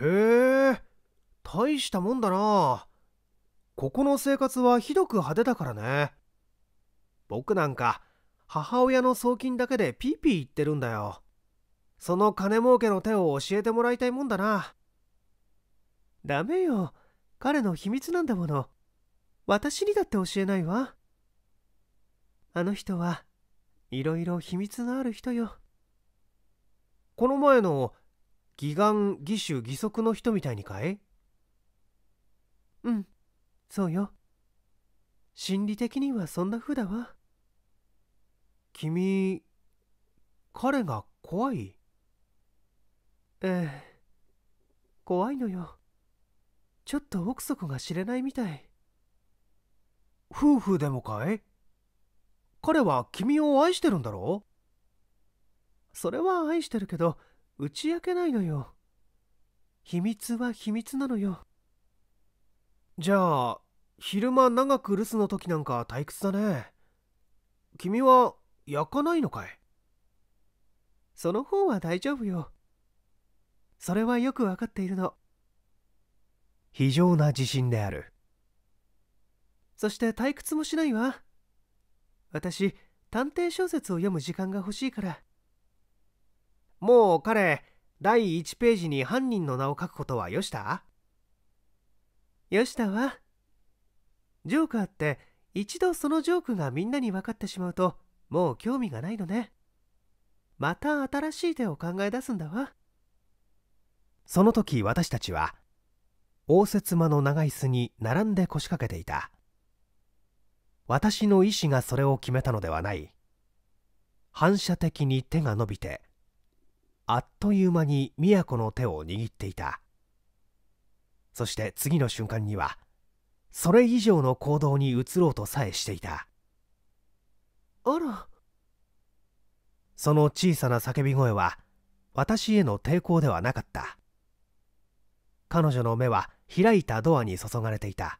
へえ大したもんだなここの生活はひどく派手だからね僕なんか母親の送金だけでピーピー言ってるんだよその金儲けの手を教えてもらいたいもんだなダメよ彼の秘密なんだもの私にだって教えないわあの人はいろいろ秘密のある人よこの前の義眼義手義足の人みたいにかいうんそうよ心理的にはそんな風だわ君彼が怖いええ怖いのよちょっと奥底が知れないみたい夫婦でもかい彼は君を愛してるんだろうそれは愛してるけど打ち明けないのよ秘密は秘密なのよじゃあ昼間長く留守の時なんか退屈だね君は焼かないのかいその方は大丈夫よそれはよくわかっているの非常な自信であるそして退屈もしないわ私探偵小説を読む時間が欲しいからもう彼第1ページに犯人の名を書くことはよしたよしたわジョーカーって一度そのジョークがみんなに分かってしまうともう興味がないのねまた新しい手を考え出すんだわその時私たちは応接間の長椅子に並んで腰掛けていた私の意志がそれを決めたのではない反射的に手が伸びてあっという間に都の手を握っていたそして次の瞬間にはそれ以上の行動に移ろうとさえしていたあらその小さな叫び声は私への抵抗ではなかった彼女の目は開いたドアに注がれていた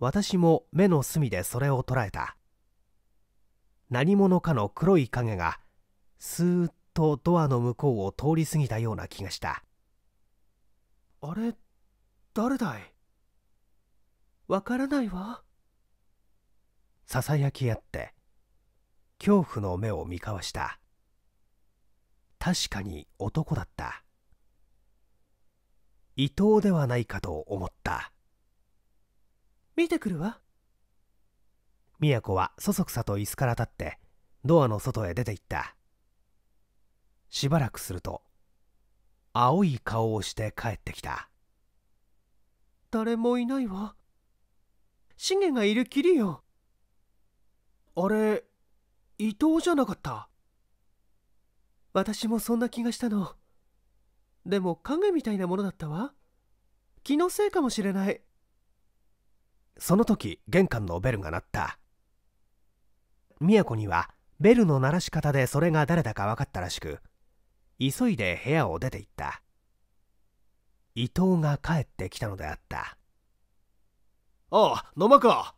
私も目の隅でそれを捉えた何者かの黒い影がスーッとドアの向こうを通り過ぎたような気がしたあれ誰だいわからないわささやき合って恐怖の目を見交わした確かに男だった伊藤ではないかと思った見てくるわ宮子はそそくさと椅子から立ってドアの外へ出て行ったしばらくすると青い顔をして帰ってきた誰もいないわシゲがいるきりよあれ伊藤じゃなかった私もそんな気がしたのでも影みたいなものだったわ気のせいかもしれないその時玄関のベルが鳴った宮子にはベルの鳴らし方でそれが誰だか分かったらしく急いで部屋を出て行った伊藤が帰ってきたのであったああ野間か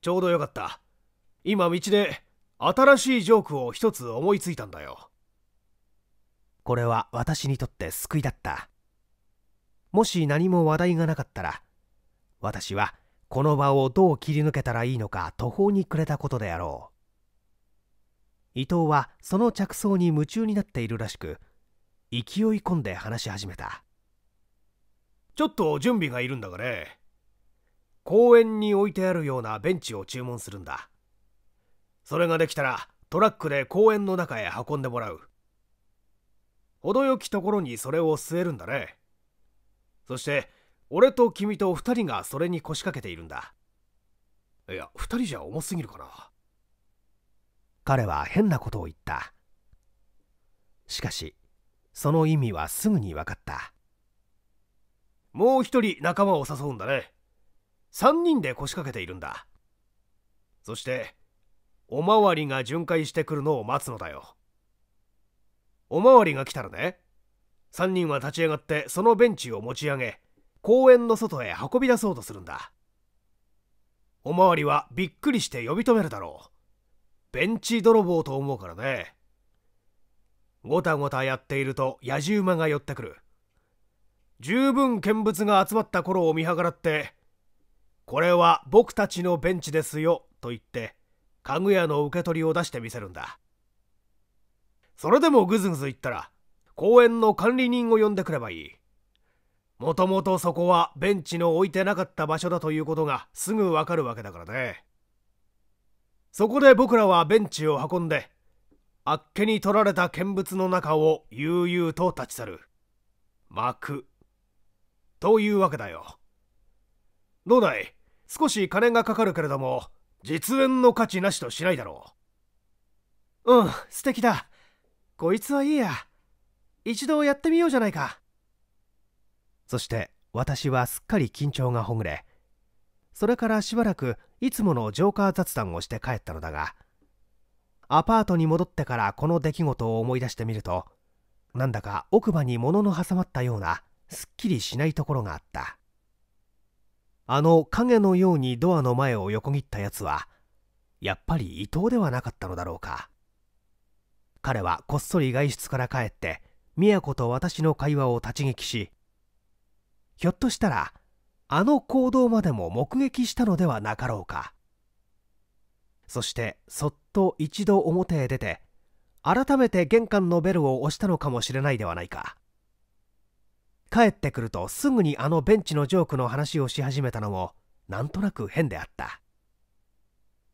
ちょうどよかった今道で新しいジョークを一つ思いついたんだよこれは私にとって救いだったもし何も話題がなかったら私はこの場をどう切り抜けたらいいのか途方に暮れたことであろう伊藤はその着想に夢中になっているらしく勢い込んで話し始めたちょっと準備がいるんだがね公園に置いてあるようなベンチを注文するんだそれができたらトラックで公園の中へ運んでもらう程よきところにそれを据えるんだねそして俺と君と2人がそれに腰掛けているんだいや2人じゃ重すぎるかな彼は変なことを言ったしかしその意味はすぐに分かったもう一人仲間を誘うんだね3人で腰掛けているんだそしておまわりが巡回してくるのを待つのだよおまわりが来たらね3人は立ち上がってそのベンチを持ち上げ公園の外へ運び出そうとするんだおまわりはびっくりして呼び止めるだろうベンチ泥棒と思うからねごたごたやっていると野じ馬が寄ってくる十分見物が集まった頃を見計らってこれは僕たちのベンチですよと言って家具屋の受け取りを出してみせるんだそれでもグズグズ言ったら公園の管理人を呼んでくればいいもともとそこはベンチの置いてなかった場所だということがすぐわかるわけだからねそこで僕らはベンチを運んであっけに取られた見物の中を悠々と立ち去る幕というわけだよどうだい少し金がかかるけれども実演の価値なしとしないだろううん素敵だこいつはいいや一度やってみようじゃないかそして私はすっかり緊張がほぐれそれからしばらくいつものジョーカー雑談をして帰ったのだがアパートに戻ってからこの出来事を思い出してみるとなんだか奥歯に物の挟まったようなすっきりしないところがあったあの影のようにドアの前を横切ったやつはやっぱり伊藤ではなかったのだろうか彼はこっそり外出から帰って和子と私の会話を立ち聞きしひょっとしたらあの行動までも目撃したのではなかろうかそしてそっと一度表へ出て改めて玄関のベルを押したのかもしれないではないか帰ってくるとすぐにあのベンチのジョークの話をし始めたのもなんとなく変であった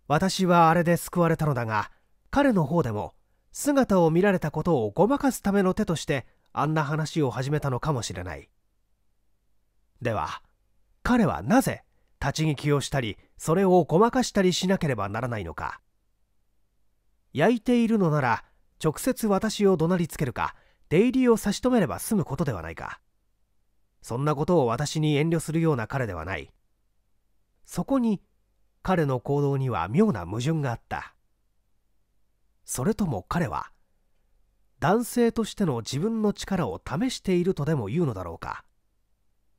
私はあれで救われたのだが彼の方でも姿を見られたことをごまかすための手としてあんな話を始めたのかもしれないでは彼はなぜ立ち聞きをしたりそれをごまかしたりしなければならないのか焼いているのなら直接私を怒鳴りつけるか出入りを差し止めれば済むことではないかそんなことを私に遠慮するような彼ではないそこに彼の行動には妙な矛盾があったそれとも彼は男性としての自分の力を試しているとでも言うのだろうか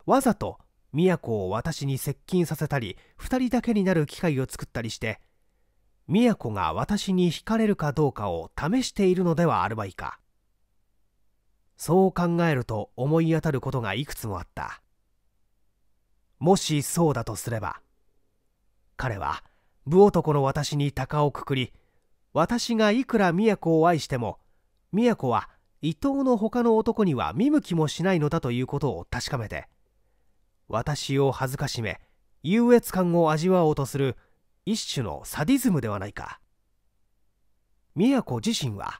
わざと都を私に接近させたり2人だけになる機会を作ったりして都が私に惹かれるかどうかを試しているのではあるまいかそう考えると思い当たることがいくつもあったもしそうだとすれば彼は武男の私に鷹をくくり私がいくら都を愛しても都は伊藤の他の男には見向きもしないのだということを確かめて私を恥ずかしめ優越感を味わおうとする一種のサディズムではないか都自身は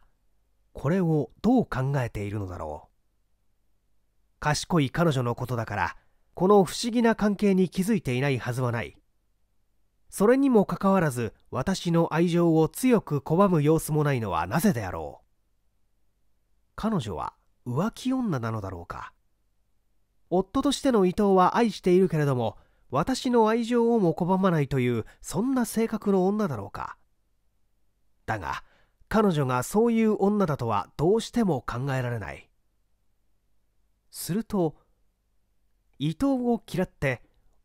これをどう考えているのだろう賢い彼女のことだからこの不思議な関係に気づいていないはずはないそれにもかかわらず私の愛情を強く拒む様子もないのはなぜであろう彼女は浮気女なのだろうか夫としての伊藤は愛しているけれども私の愛情をも拒まないというそんな性格の女だろうかだが彼女がそういう女だとはどうしても考えられないすると伊藤を嫌って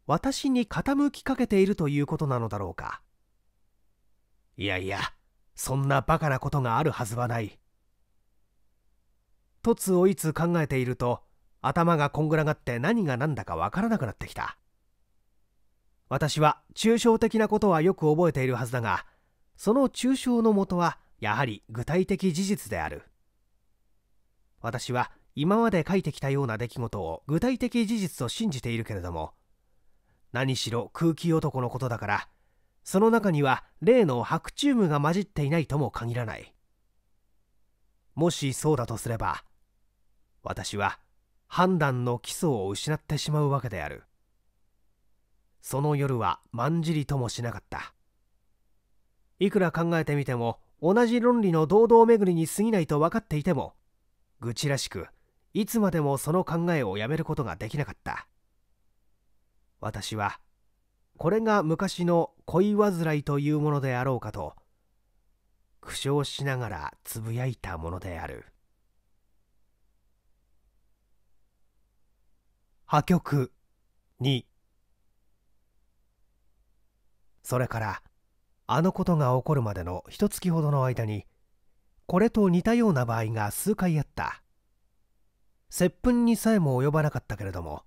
私に傾きかけているということなのだろうかいやいやそんなバカなことがあるはずはない凸をいつ考えていると頭がこんぐらがって何が何だかわからなくなってきた私は抽象的なことはよく覚えているはずだがその抽象のもとはやはり具体的事実である私は今まで書いてきたような出来事を具体的事実と信じているけれども何しろ空気男のことだからその中には例の白チュームが混じっていないとも限らないもしそうだとすれば私は判断の基礎を失ってしまうわけであるその夜はまんじりともしなかったいくら考えてみても同じ論理の堂々巡りに過ぎないと分かっていても愚痴らしくいつまでもその考えをやめることができなかった私はこれが昔の恋煩いというものであろうかと苦笑しながらつぶやいたものである破局にそれからあのことが起こるまでの一月ほどの間にこれと似たような場合が数回あった接吻にさえも及ばなかったけれども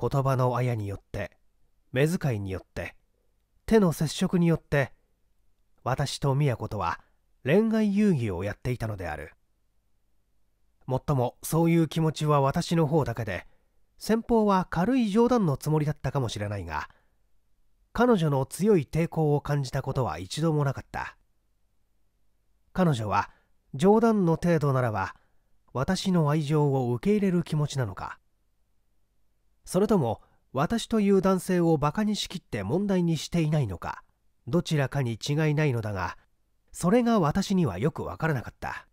言葉のあやによって目遣いによって手の接触によって私と宮子とは恋愛遊戯をやっていたのであるもっともそういう気持ちは私の方だけで先方は軽い冗談のつもりだったかもしれないが彼女の強い抵抗を感じたことは一度もなかった彼女は冗談の程度ならば私の愛情を受け入れる気持ちなのかそれとも私という男性をバカにしきって問題にしていないのかどちらかに違いないのだがそれが私にはよくわからなかった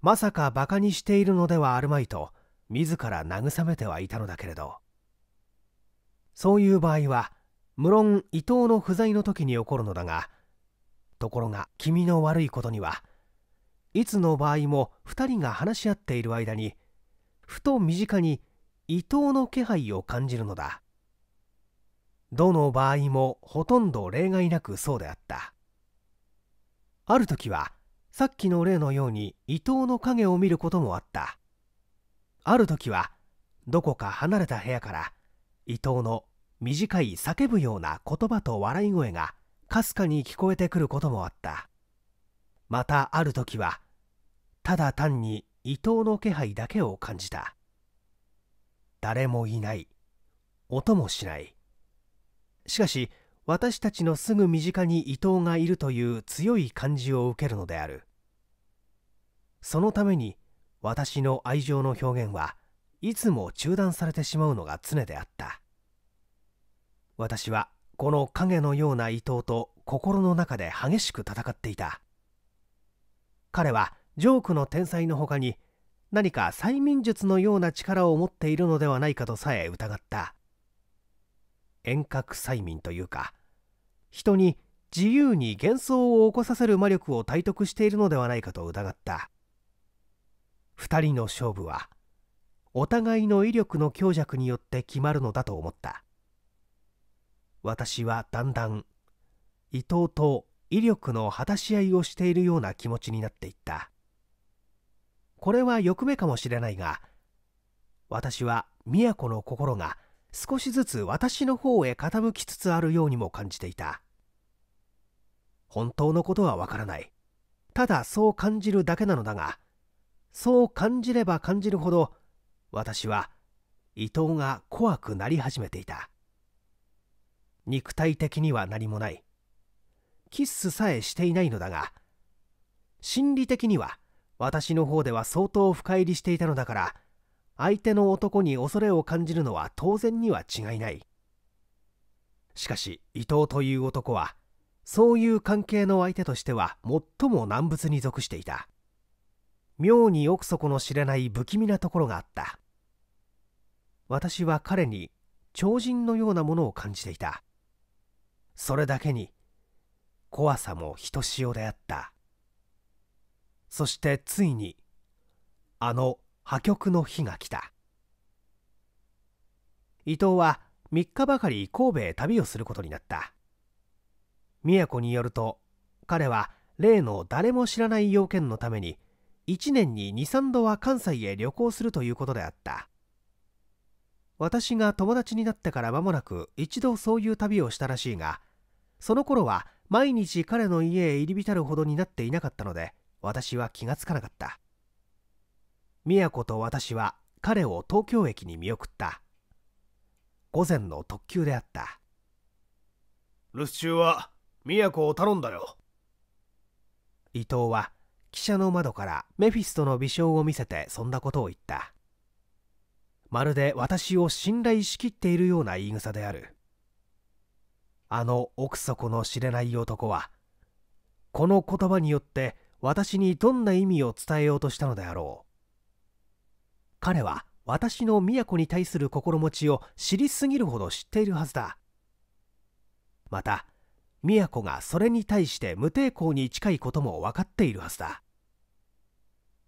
まさかバカにしているのではあるまいと自ら慰めてはいたのだけれどそういう場合は無論伊藤の不在の時に起こるのだがところが気味の悪いことにはいつの場合も2人が話し合っている間にふと身近に伊藤の気配を感じるのだどの場合もほとんど例外なくそうであったある時はさっきの例のように伊藤の影を見ることもあったある時はどこか離れた部屋から伊藤の短い叫ぶような言葉と笑い声がかすかに聞こえてくることもあったまたある時はただ単に伊藤の気配だけを感じた誰もいない音もしないしかし私たちのすぐ身近に伊藤がいるという強い感じを受けるのであるそのために私の愛情の表現はいつも中断されてしまうのが常であった私はこの影のような伊藤と心の中で激しく戦っていた彼はジョークの天才のほかに何か催眠術のような力を持っているのではないかとさえ疑った遠隔催眠というか人に自由に幻想を起こさせる魔力を体得しているのではないかと疑った2人の勝負はお互いの威力の強弱によって決まるのだと思った私はだんだん伊藤と威力の果たし合いをしているような気持ちになっていったこれは欲目かもしれないが私は都の心が少しずつ私の方へ傾きつつあるようにも感じていた本当のことはわからないただそう感じるだけなのだがそう感じれば感じるほど私は伊藤が怖くなり始めていた肉体的には何もないキッスさえしていないのだが心理的には私の方では相当深入りしていたのだから相手の男に恐れを感じるのは当然には違いないしかし伊藤という男はそういう関係の相手としては最も難物に属していた妙に奥底の知れない不気味なところがあった私は彼に超人のようなものを感じていたそれだけに怖さもひとしおであったそしてついにあの破局の日が来た伊藤は3日ばかり神戸へ旅をすることになった宮子によると彼は例の誰も知らない要件のために1年に23度は関西へ旅行するということであった私が友達になってから間もなく一度そういう旅をしたらしいがその頃は毎日彼の家へ入り浸るほどになっていなかったので私は気がつかなかった宮子と私は彼を東京駅に見送った午前の特急であった留守中は宮子を頼んだよ伊藤は汽車の窓からメフィストの微笑を見せてそんなことを言ったまるで私を信頼しきっているような言い草であるあの奥底の知れない男はこの言葉によって私にどんな意味を伝えようとしたのであろう彼は私の都に対する心持ちを知りすぎるほど知っているはずだまた都がそれに対して無抵抗に近いことも分かっているはずだ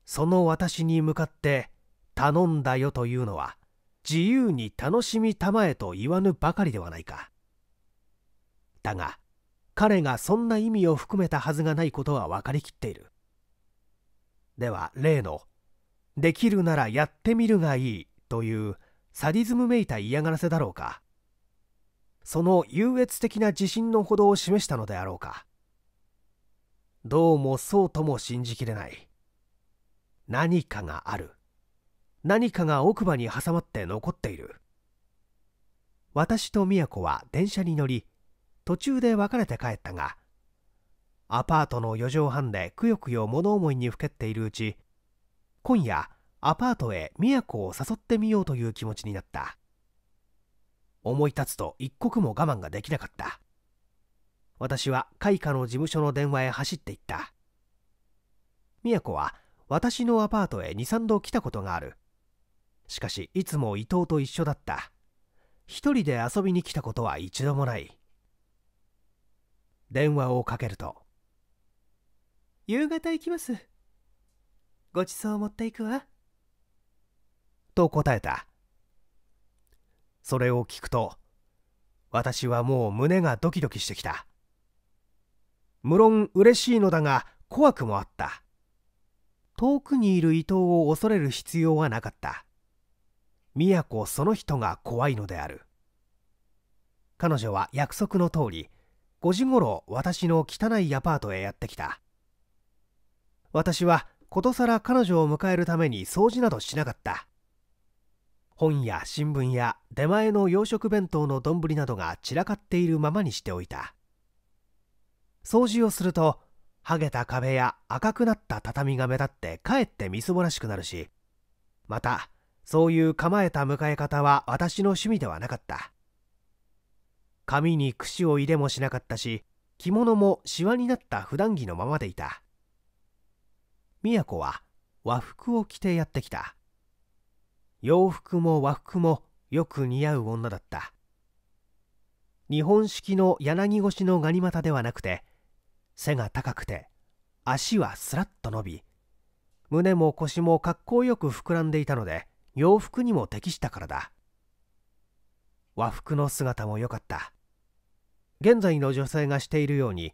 その私に向かって頼んだよというのは自由に楽しみたまえと言わぬばかりではないかだが彼がそんな意味を含めたはずがないことは分かりきっているでは例の「できるならやってみるがいい」というサディズムめいた嫌がらせだろうかその優越的な自信のほどを示したのであろうかどうもそうとも信じきれない何かがある何かが奥歯に挟まって残っている私と都は電車に乗り途中で別れて帰ったがアパートの4畳半でくよくよ物思いにふけっているうち今夜アパートへやこを誘ってみようという気持ちになった思い立つと一刻も我慢ができなかった私は開花の事務所の電話へ走っていったやこは私のアパートへ23度来たことがあるしかしいつも伊藤と一緒だった一人で遊びに来たことは一度もない電話をかけると夕方行きますごちそう持っていくわと答えたそれを聞くと私はもう胸がドキドキしてきた無論嬉しいのだが怖くもあった遠くにいる伊藤を恐れる必要はなかった都その人が怖いのである彼女は約束の通り5時頃私の汚いアパートへやってきた私はことさら彼女を迎えるために掃除などしなかった本や新聞や出前の洋食弁当の丼などが散らかっているままにしておいた掃除をすると剥げた壁や赤くなった畳が目立ってかえってみすぼらしくなるしまたそういう構えた迎え方は私の趣味ではなかった髪に櫛を入れもしなかったし着物もシワになった普段着のままでいた宮子は和服を着てやってきた洋服も和服もよく似合う女だった日本式の柳越しのガニ股ではなくて背が高くて足はすらっと伸び胸も腰も格好よく膨らんでいたので洋服にも適したからだ和服の姿も良かった現在の女性がしているように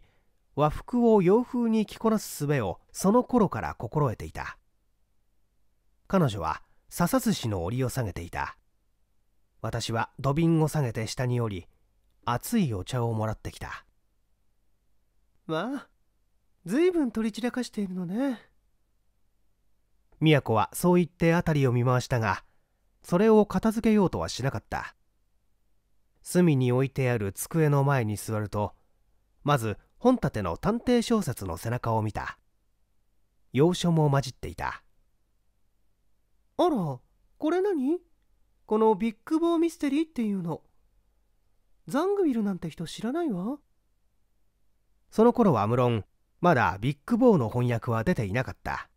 和服を洋風に着こなす術をその頃から心得ていた彼女は笹寿司の檻を下げていた私は土瓶を下げて下に降り熱いお茶をもらってきたまあぶん取り散らかしているのね都はそう言って辺りを見回したがそれを片付けようとはしなかった隅に置いてある机の前に座るとまず本立ての探偵小説の背中を見た洋書も混じっていたあらこれ何このビッグボーミステリーっていうのザングビルなんて人知らないわその頃は無論まだビッグボーの翻訳は出ていなかった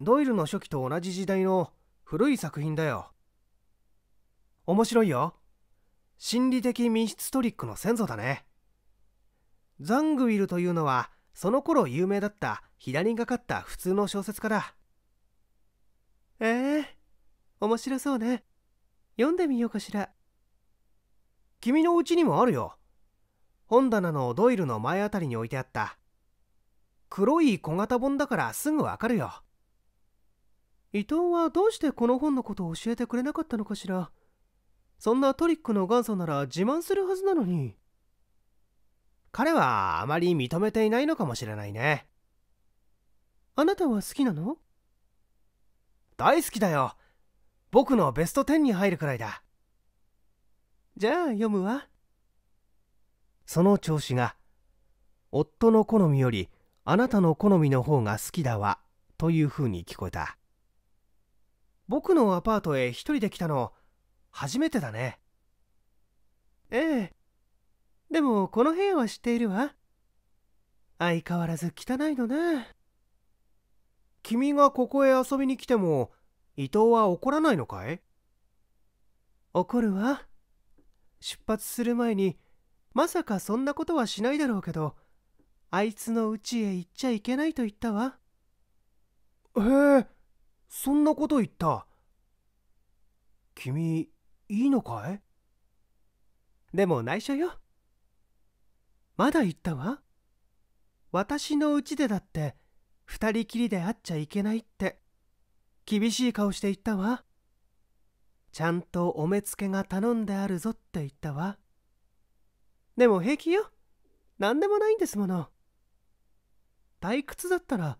ドイルの初期と同じ時代の古い作品だよ面白いよ心理的密室トリックの先祖だねザングウィルというのはその頃有名だった左にかかった普通の小説家だええー、面白そうね読んでみようかしら君のうちにもあるよ本棚のドイルの前あたりに置いてあった黒い小型本だからすぐわかるよ伊藤はどうしてこの本のことを教えてくれなかったのかしらそんなトリックの元祖なら自慢するはずなのに彼はあまり認めていないのかもしれないねあなたは好きなの大好きだよ僕のベスト10に入るくらいだじゃあ読むわその調子が夫の好みよりあなたの好みの方が好きだわというふうに聞こえた僕のアパートへ一人で来たの初めてだねええでもこの部屋は知っているわ相変わらず汚いのな君がここへ遊びに来ても伊藤は怒らないのかい怒るわ出発する前にまさかそんなことはしないだろうけどあいつの家へ行っちゃいけないと言ったわへえそんなこと言った君いいのかいでも内緒よまだ言ったわ私のうちでだって二人きりで会っちゃいけないって厳しい顔して言ったわちゃんとお目付けが頼んであるぞって言ったわでも平気よ何でもないんですもの退屈だったら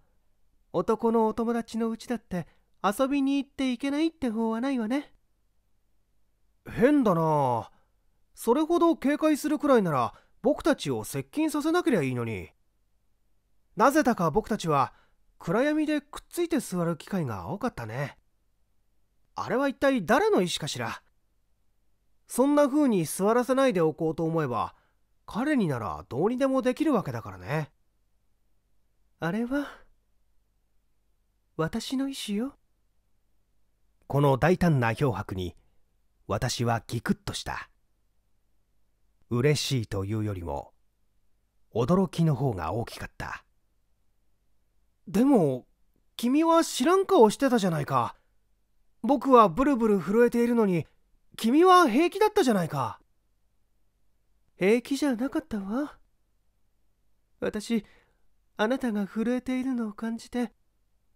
男のお友達のうちだって遊びに行っていけないって方はないわね変だなそれほど警戒するくらいなら僕たちを接近させなけりゃいいのになぜだか僕たちは暗闇でくっついて座る機会が多かったねあれは一体誰の意思かしらそんな風に座らせないでおこうと思えば彼にならどうにでもできるわけだからねあれは私の意思よこの大胆な漂白に私はギクッとした嬉しいというよりも驚きの方が大きかったでも君は知らん顔してたじゃないか僕はブルブル震えているのに君は平気だったじゃないか平気じゃなかったわ私あなたが震えているのを感じて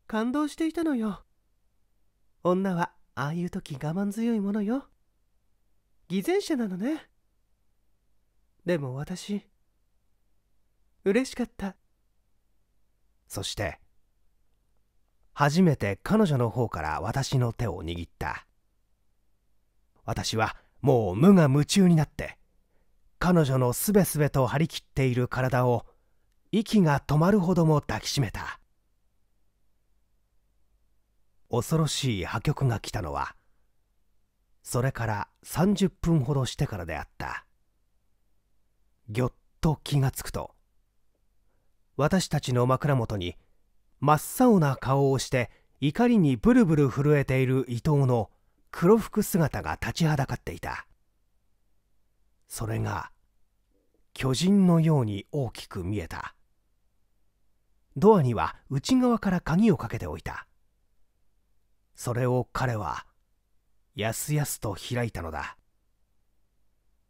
感動していたのよ女はああいう時我慢強いものよ偽善者なのねでも私嬉しかったそして初めて彼女の方から私の手を握った私はもう無我夢中になって彼女のすべすべと張り切っている体を息が止まるほども抱きしめた恐ろしい破局が来たのはそれから30分ほどしてからであったぎょっと気がつくと私たちの枕元に真っ青な顔をして怒りにブルブル震えている伊藤の黒服姿が立ちはだかっていたそれが巨人のように大きく見えたドアには内側から鍵をかけておいたそれを彼はやすやすと開いたのだ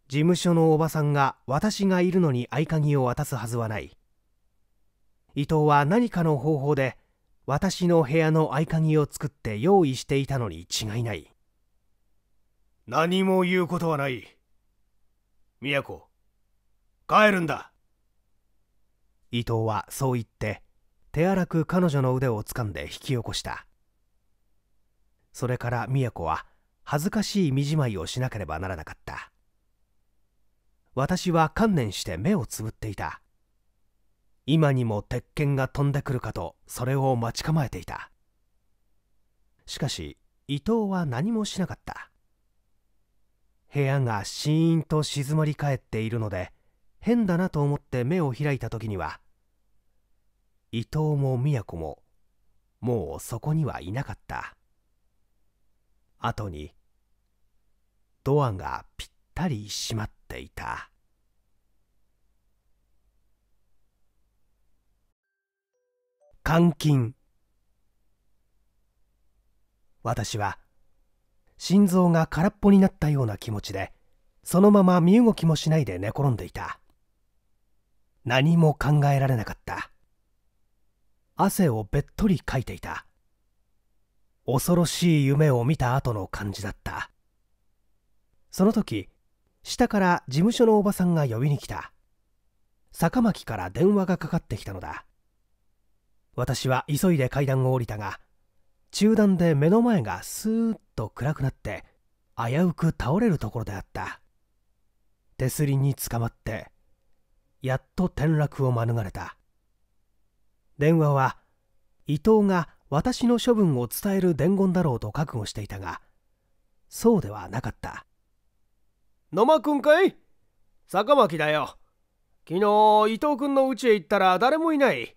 事務所のおばさんが私がいるのに合鍵を渡すはずはない伊藤は何かの方法で私の部屋の合鍵を作って用意していたのに違いない何も言うことはない宮帰るんだ伊藤はそう言って手荒く彼女の腕をつかんで引き起こしたそれから都は恥ずかしい身じまいをしなければならなかった私は観念して目をつぶっていた今にも鉄拳が飛んでくるかとそれを待ち構えていたしかし伊藤は何もしなかった部屋がシーンと静まり返っているので変だなと思って目を開いた時には伊藤も都ももうそこにはいなかった後にドアがぴったり閉まっていた監禁私は心臓が空っぽになったような気持ちでそのまま身動きもしないで寝転んでいた何も考えられなかった汗をべっとりかいていた恐ろしい夢を見た後の感じだったその時下から事務所のおばさんが呼びに来た坂巻から電話がかかってきたのだ私は急いで階段を降りたが中断で目の前がスーッと暗くなって危うく倒れるところであった手すりにつかまってやっと転落を免れた電話は伊藤が私の処分を伝える伝言だろうと覚悟していたがそうではなかった野間君かい坂巻だよ昨日伊藤君の家へ行ったら誰もいない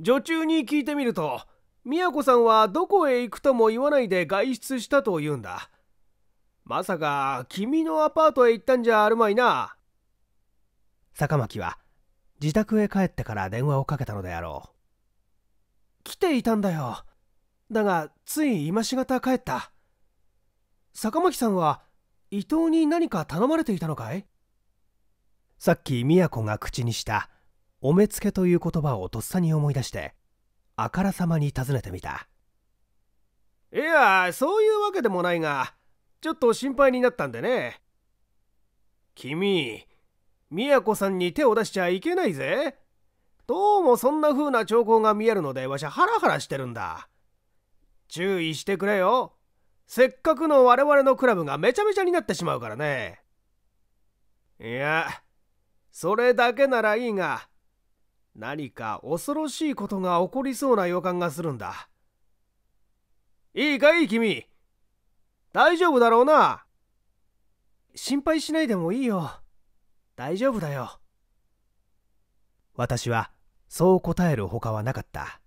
女中に聞いてみると宮子さんはどこへ行くとも言わないで外出したと言うんだまさか君のアパートへ行ったんじゃあるまいな坂巻は自宅へ帰ってから電話をかけたのであろう来ていたんだよだがつい今しがた帰った坂巻さんは伊藤に何か頼まれていたのかいさっき宮子が口にした「お目付け」という言葉をとっさに思い出してあからさまに尋ねてみたいやそういうわけでもないがちょっと心配になったんでね君宮子さんに手を出しちゃいけないぜどうもそんな風な兆候が見えるのでわしはハラハラしてるんだ注意してくれよせっかくの我々のクラブがめちゃめちゃになってしまうからねいやそれだけならいいが何か恐ろしいことが起こりそうな予感がするんだいいかい君大丈夫だろうな心配しないでもいいよ大丈夫だよ私はそう答えるほかはなかった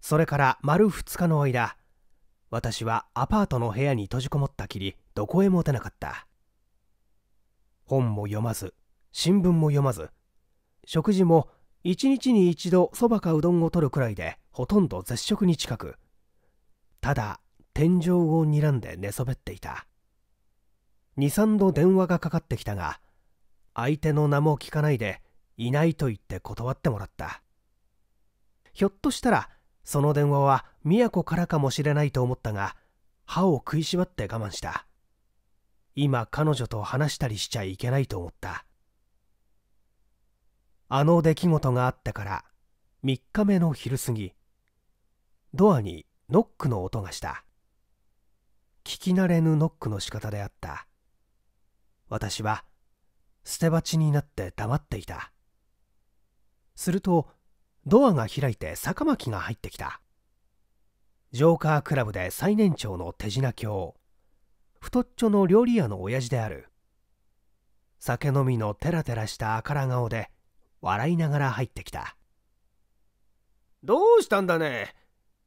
それから丸2日の間私はアパートの部屋に閉じこもったきりどこへも出なかった本も読まず新聞も読まず食事も一日に一度そばかうどんを取るくらいでほとんど絶食に近くただ天井を睨んで寝そべっていた23度電話がかかってきたが相手の名も聞かないでいないと言って断ってもらったひょっとしたらその電話は都からかもしれないと思ったが歯を食いしばって我慢した今彼女と話したりしちゃいけないと思ったあの出来事があってから3日目の昼過ぎドアにノックの音がした聞き慣れぬノックの仕方であった私は捨て鉢になって黙っていたするとドアが開いて坂巻が入ってきたジョーカークラブで最年長の手品卿太っちょの料理屋の親父である酒飲みのテラテラしたあから顔で笑いながら入ってきたどうしたんだね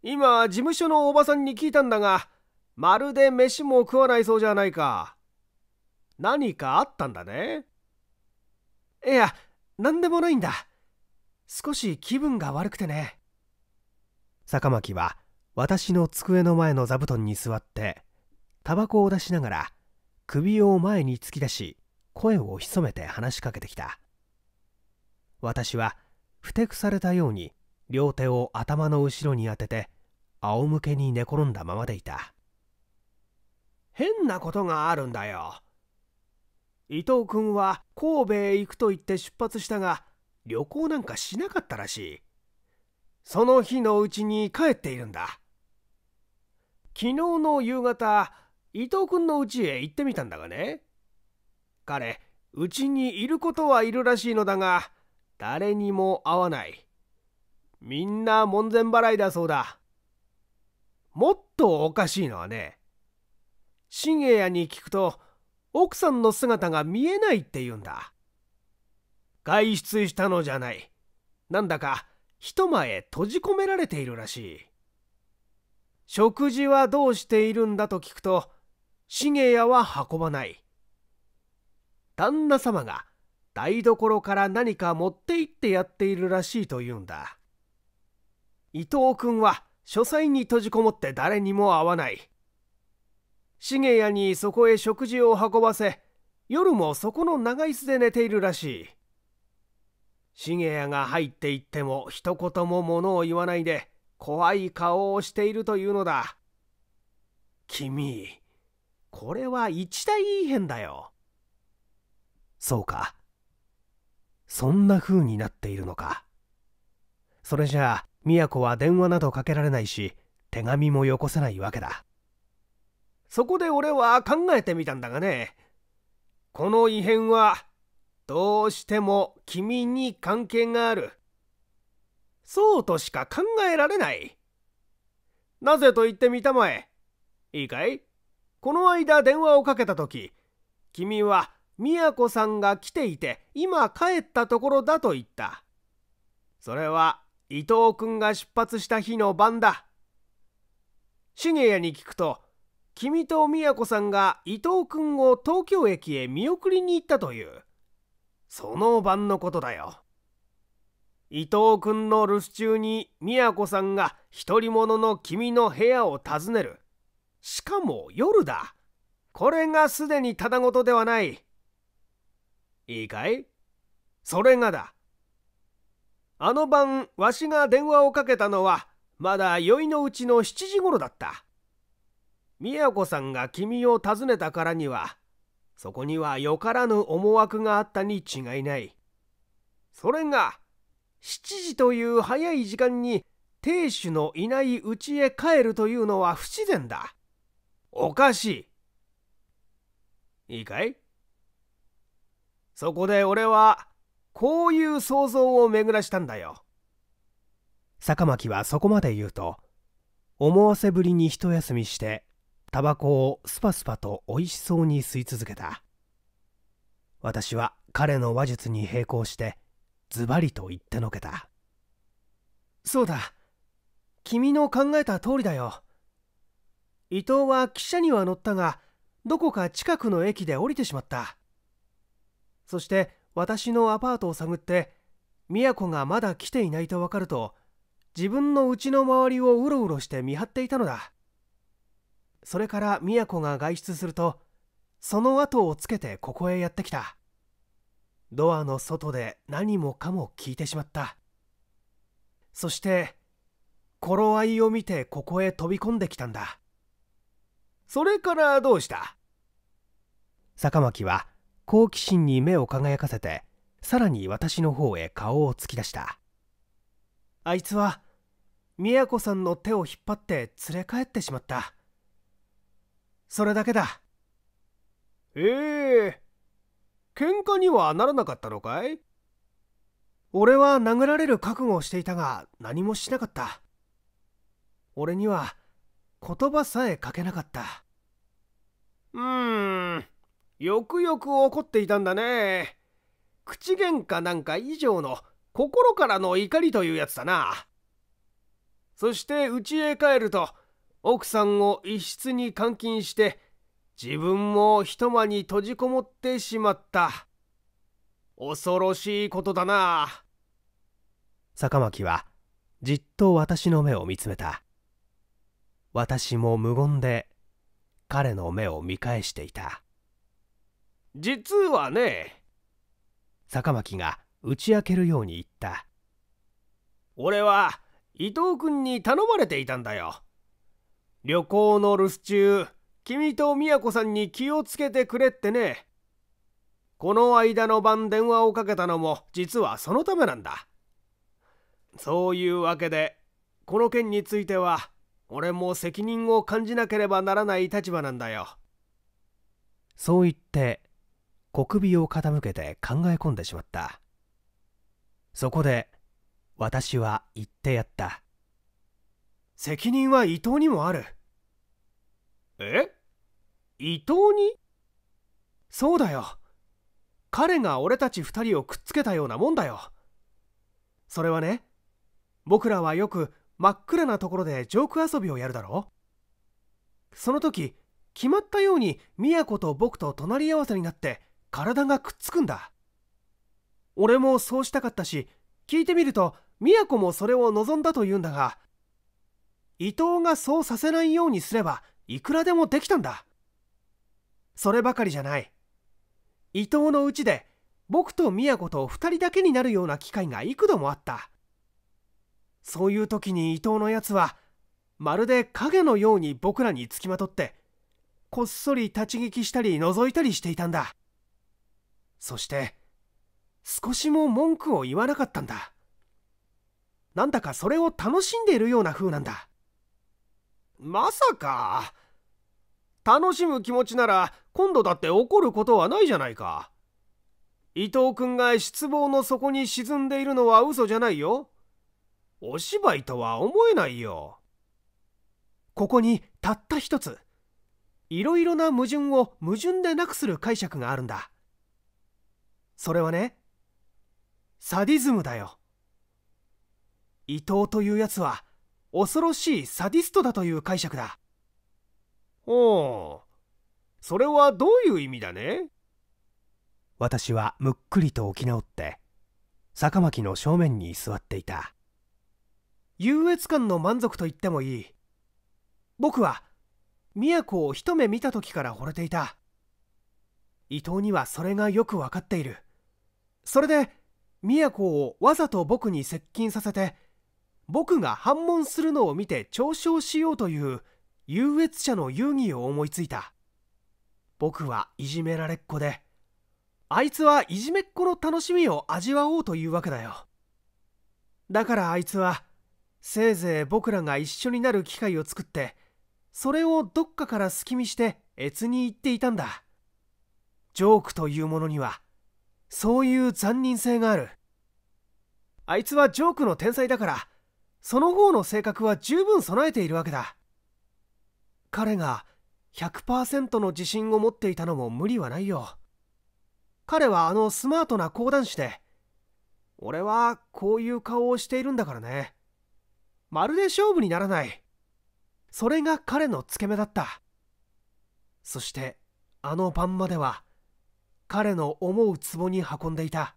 今事務所のおばさんに聞いたんだがまるで飯も食わないそうじゃないか何かあったんだねいや何でもないんだ少し気分が悪くてね坂巻は私の机の前の座布団に座ってタバコを出しながら首を前に突き出し声を潜めて話しかけてきた私はふてくされたように両手を頭の後ろに当てて仰向けに寝転んだままでいた変なことがあるんだよ伊藤君は神戸へ行くと言って出発したが旅行なんかしなかったらしいその日のうちに帰っているんだ昨日の夕方伊藤君の家へ行ってみたんだがね彼うちにいることはいるらしいのだが誰にも会わないみんな門前払いだそうだもっとおかしいのはね信也に聞くと奥さんの姿が見えないって言うんだ外出したのじゃないなんだか人前へ閉じ込められているらしい食事はどうしているんだと聞くと茂やは運ばない旦那様が台所から何か持って行ってやっているらしいというんだ伊藤君は書斎に閉じこもって誰にも会わない茂やにそこへ食事を運ばせ夜もそこの長椅子で寝ているらしい茂ヤが入っていっても一言も物を言わないで怖い顔をしているというのだ君これは一大異変だよそうかそんな風になっているのかそれじゃあ都は電話などかけられないし手紙もよこせないわけだそこで俺は考えてみたんだがねこの異変はどうしても君に関係がある。そうとしか考えられない。なぜと言ってみたまえ。いいかいこの間電話をかけた時、君は宮子さんが来ていて今帰ったところだと言った。それは伊藤君が出発した日の晩だ。重谷に聞くと、君と宮子さんが伊藤君を東京駅へ見送りに行ったという。その晩のことだよ伊藤君の留守中に宮子さんが独り者の君の部屋を訪ねるしかも夜だこれがすでにただごとではないいいかいそれがだあの晩わしが電話をかけたのはまだ宵のうちの7時頃だった宮子さんが君を訪ねたからにはそこにはよからぬ思惑があったに違いない。それが、7時という早い時間に亭主のいないうちへ帰るというのは不自然だ。おかしい。いいかいそこで俺は、こういう想像を巡らしたんだよ。坂巻はそこまで言うと、思わせぶりに一休みしてタバコをスパスパと美味しそうに吸い続けた私は彼の話術に並行してズバリと言ってのけたそうだ君の考えた通りだよ伊藤は汽車には乗ったがどこか近くの駅で降りてしまったそして私のアパートを探って和子がまだ来ていないと分かると自分の家の周りをうろうろして見張っていたのだそれから宮が外出するとその後をつけてここへやってきたドアの外で何もかも聞いてしまったそして頃合いを見てここへ飛び込んできたんだそれからどうした坂巻は好奇心に目を輝かせてさらに私の方へ顔を突き出したあいつは宮子さんの手を引っ張って連れ帰ってしまったそれだけだええー、喧嘩にはならなかったのかい俺は殴られる覚悟をしていたが何もしなかった俺には言葉さえかけなかったうーんよくよく怒っていたんだね口喧嘩なんか以上の心からの怒りというやつだなそして家へ帰ると奥さんを一室に監禁して自分も一間に閉じこもってしまった恐ろしいことだな坂巻はじっと私の目を見つめた私も無言で彼の目を見返していた実はね坂巻が打ち明けるように言った俺は伊藤君に頼まれていたんだよ旅行の留守中、君と宮子さんに気をつけてくれってね。この間の晩電話をかけたのも実はそのためなんだ。そういうわけで、この件については、俺も責任を感じなければならない立場なんだよ。そう言って、小首を傾けて考え込んでしまった。そこで、私は言ってやった。責任は伊藤にもある。え伊藤にそうだよ彼が俺たち2人をくっつけたようなもんだよそれはね僕らはよく真っ暗なところでジョーク遊びをやるだろその時決まったようにやこと僕と隣り合わせになって体がくっつくんだ俺もそうしたかったし聞いてみるとやこもそれを望んだというんだが伊藤がそうさせないようにすればいくらでもできたんだそればかりじゃない伊藤のうちで僕と宮子と2人だけになるような機会が幾度もあったそういう時に伊藤のやつはまるで影のように僕らにつきまとってこっそり立ち聞きしたり覗いたりしていたんだそして少しも文句を言わなかったんだなんだかそれを楽しんでいるような風なんだまさか楽しむ気持ちなら今度だって怒ることはないじゃないか伊藤君が失望の底に沈んでいるのは嘘じゃないよお芝居とは思えないよここにたった一ついろいろな矛盾を矛盾でなくする解釈があるんだそれはねサディズムだよ伊藤というやつは恐ろしいサディストだという解釈だおうそれはどういう意味だね私はむっくりと起き直って坂巻の正面に座っていた優越感の満足と言ってもいい僕は都を一目見た時から惚れていた伊藤にはそれがよく分かっているそれで都をわざと僕に接近させて僕が反問するのを見て嘲笑しようという優越者の遊戯を思いついた僕はいじめられっ子であいつはいじめっ子の楽しみを味わおうというわけだよだからあいつはせいぜい僕らが一緒になる機会を作ってそれをどっかから隙見して越に言っていたんだジョークというものにはそういう残忍性があるあいつはジョークの天才だからその方の性格は十分備えているわけだ彼が100%の自信を持っていたのも無理はないよ彼はあのスマートな講談師で俺はこういう顔をしているんだからねまるで勝負にならないそれが彼のつけ目だったそしてあの晩までは彼の思う壺に運んでいた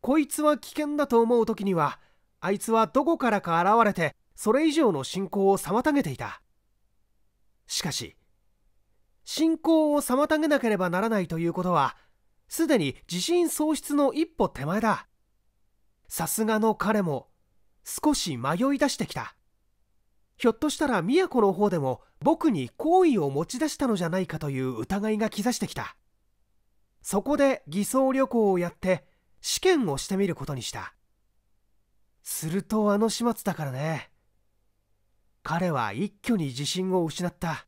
こいつは危険だと思う時にはあいつはどこからか現れてそれ以上の進行を妨げていたしかし進行を妨げなければならないということはすでに自信喪失の一歩手前ださすがの彼も少し迷い出してきたひょっとしたら都の方でも僕に好意を持ち出したのじゃないかという疑いが兆してきたそこで偽装旅行をやって試験をしてみることにしたするとあの始末だからね彼は一挙に自信を失った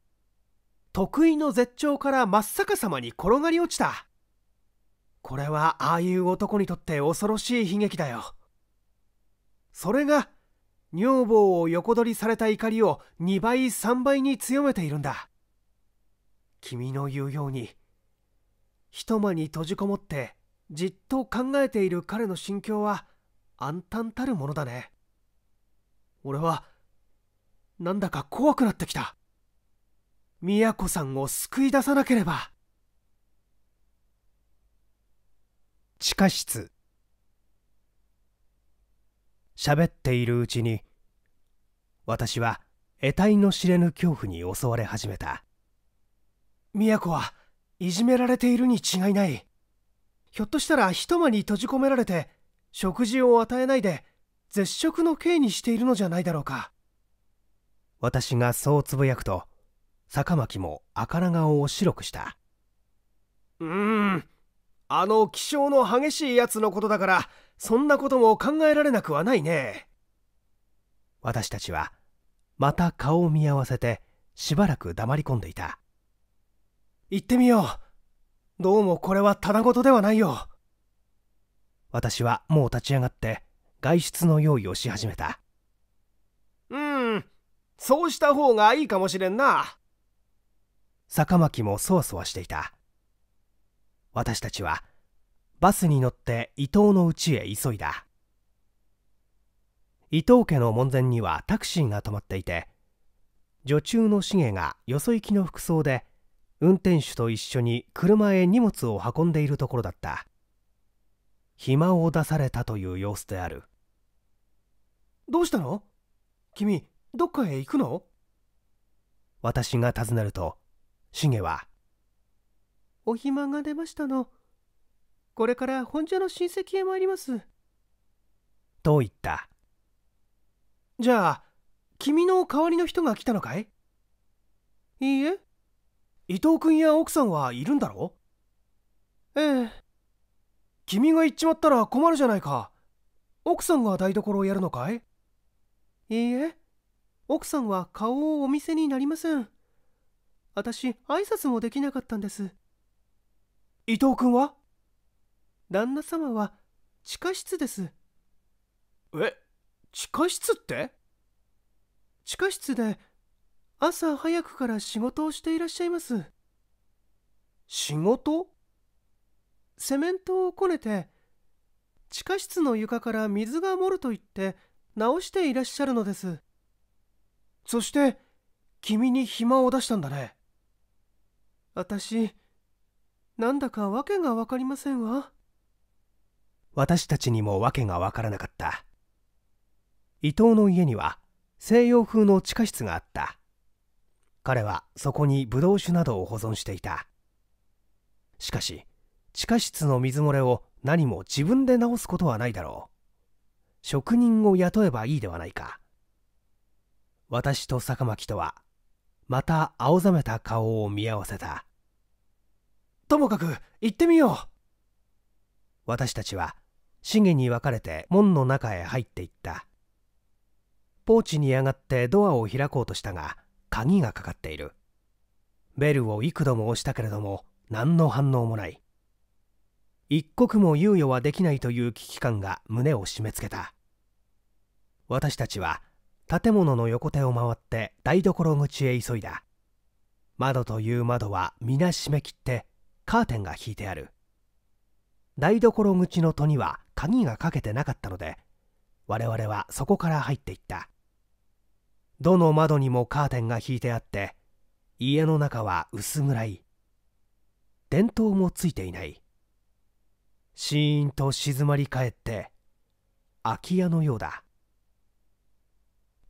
得意の絶頂から真っ逆さまに転がり落ちたこれはああいう男にとって恐ろしい悲劇だよそれが女房を横取りされた怒りを2倍3倍に強めているんだ君の言うように一間に閉じこもってじっと考えている彼の心境は暗淡たるものだね俺はなんだか怖くなってきた宮子さんを救い出さなければ地下室喋っているうちに私は得体の知れぬ恐怖に襲われ始めた宮子はいじめられているに違いないひょっとしたら一間に閉じ込められて食事を与えないで絶食の刑にしているのじゃないだろうか私がそうつぶやくと坂巻も赤ら顔を白くしたうーんあの気性の激しいやつのことだからそんなことも考えられなくはないね私たちはまた顔を見合わせてしばらく黙り込んでいた行ってみようどうもこれはただごとではないよ私はもう立ち上がって外出の用意をし始めたうんそうした方がいいかもしれんな坂巻もそわそわしていた私たちはバスに乗って伊藤の家へ急いだ伊藤家の門前にはタクシーが止まっていて女中のしげがよそ行きの服装で運転手と一緒に車へ荷物を運んでいるところだった暇を出されたという様子であるどうしたの君どっかへ行くの私が尋ねるとシゲは「お暇が出ましたのこれから本社の親戚へ参ります」と言ったじゃあ君の代わりの人が来たのかいいいえ伊藤君や奥さんはいるんだろええ君が行っちまったら困るじゃないか奥さんが台所をやるのかいいいえ奥さんは顔をお見せになりません私挨拶もできなかったんです伊藤君は旦那様は地下室ですえ地下室って地下室で朝早くから仕事をしていらっしゃいます仕事セメントをこねて地下室の床から水が漏ると言って直していらっしゃるのですそして君に暇を出したんだね私なんだか訳が分かりませんわ私たちにも訳が分からなかった伊藤の家には西洋風の地下室があった彼はそこにブドウ酒などを保存していたしかし地下室の水漏れを何も自分で直すことはないだろう職人を雇えばいいではないか私と坂巻とはまた青ざめた顔を見合わせたともかく行ってみよう私たちは茂に分かれて門の中へ入っていったポーチに上がってドアを開こうとしたが鍵がかかっているベルを幾度も押したけれども何の反応もない一刻も猶予はできないという危機感が胸を締め付けた私たちは建物の横手を回って台所口へ急いだ窓という窓は皆閉め切ってカーテンが引いてある台所口の戸には鍵がかけてなかったので我々はそこから入っていったどの窓にもカーテンが引いてあって家の中は薄暗い電灯もついていないシーンと静まり返って空き家のようだ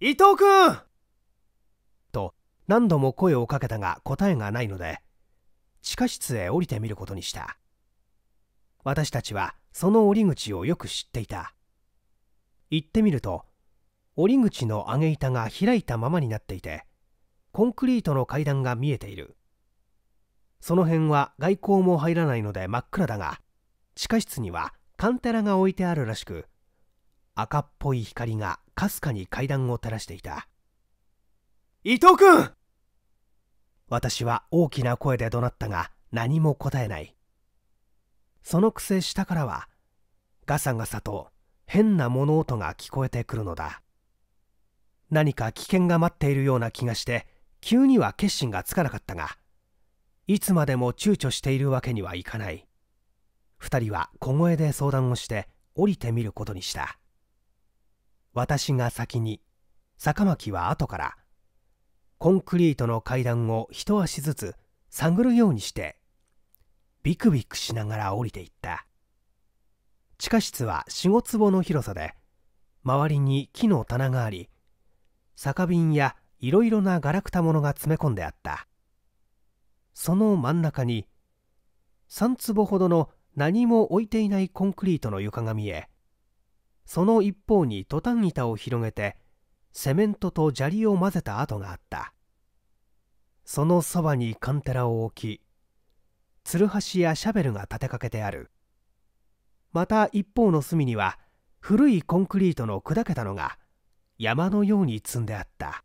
伊藤君と何度も声をかけたが答えがないので地下室へ降りてみることにした私たちはその折口をよく知っていた行ってみると折口の上げ板が開いたままになっていてコンクリートの階段が見えているその辺は外光も入らないので真っ暗だが地下室にはカンテラが置いてあるらしく赤っぽい光がかすかに階段を垂らしていた伊藤君私は大きな声で怒鳴ったが何も答えないそのくせ下からはガサガサと変な物音が聞こえてくるのだ何か危険が待っているような気がして急には決心がつかなかったがいつまでも躊躇しているわけにはいかない2人は小声で相談をして降りてみることにした私が先に坂巻は後からコンクリートの階段を一足ずつ探るようにしてビクビクしながら降りていった地下室は45坪の広さで周りに木の棚があり酒瓶やいろいろなガラクタものが詰め込んであったその真ん中に3坪ほどの何も置いていないコンクリートの床が見えその一方にトタン板を広げてセメントと砂利を混ぜた跡があったそのそばにカンテラを置きつるはしやシャベルが立てかけてあるまた一方の隅には古いコンクリートの砕けたのが山のように積んであった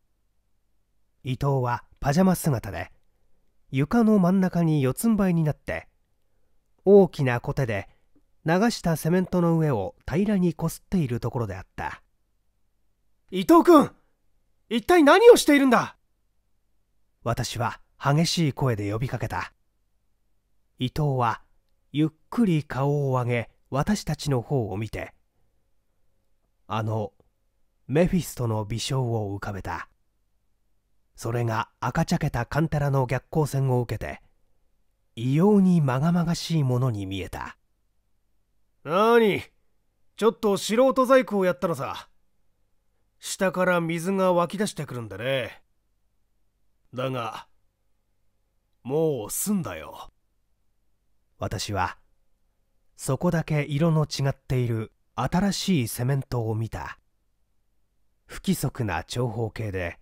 伊藤はパジャマ姿で床の真ん中に四つん這いになって大きなコテで流したセメントの上を平らにこすっているところであった伊藤君一体何をしているんだ私は激しい声で呼びかけた伊藤はゆっくり顔を上げ私たちの方を見てあのメフィストの微笑を浮かべたそれが赤茶けたカンテラの逆光線を受けて異様にまがまがしいものに見えたなにちょっと素人細工をやったのさ下から水が湧き出してくるんだねだがもう済んだよ私はそこだけ色の違っている新しいセメントを見た不規則な長方形で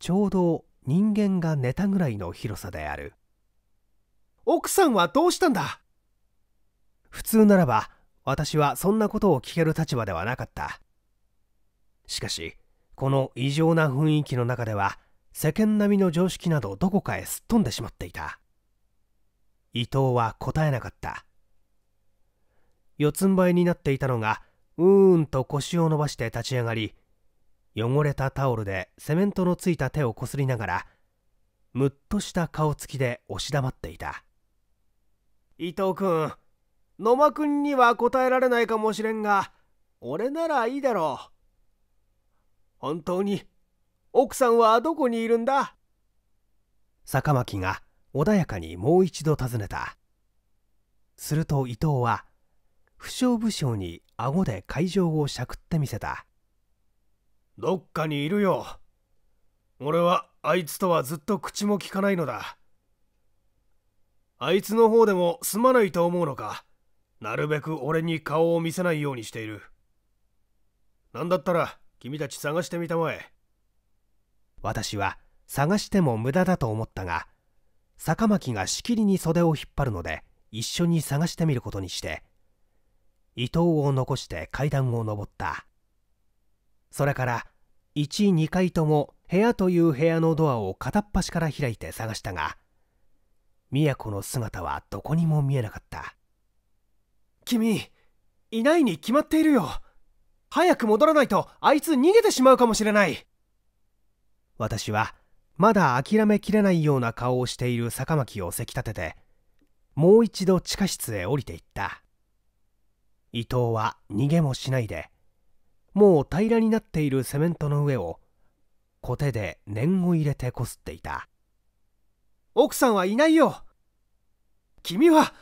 ちょうど人間が寝たぐらいの広さである奥さんはどうしたんだ普通ならば私はそんなことを聞ける立場ではなかったしかしこの異常な雰囲気の中では世間並みの常識などどこかへすっ飛んでしまっていた伊藤は答えなかった四つん這いになっていたのがうーんと腰を伸ばして立ち上がり汚れたタオルでセメントのついた手をこすりながらむっとした顔つきで押し黙っていた伊藤君野間君には答えられないかもしれんが俺ならいいだろう本当に奥さんはどこにいるんだ坂巻が穏やかにもう一度尋ねたすると伊藤は負傷武将に顎で会場をしゃくってみせたどっかにいるよ俺はあいつとはずっと口もきかないのだあいつの方でもすまないと思うのかなるべく俺に顔を見せないようにしている何だったら君たち探してみたまえ私は探しても無駄だと思ったが坂巻がしきりに袖を引っ張るので一緒に探してみることにして伊藤を残して階段を上ったそれから12階とも部屋という部屋のドアを片っ端から開いて探したが都の姿はどこにも見えなかった君いないに決まっているよ早く戻らないとあいつ逃げてしまうかもしれない私はまだ諦めきれないような顔をしている坂巻をせき立ててもう一度地下室へ降りていった伊藤は逃げもしないでもう平らになっているセメントの上をコテで念を入れてこすっていた奥さんはいないよ。君は、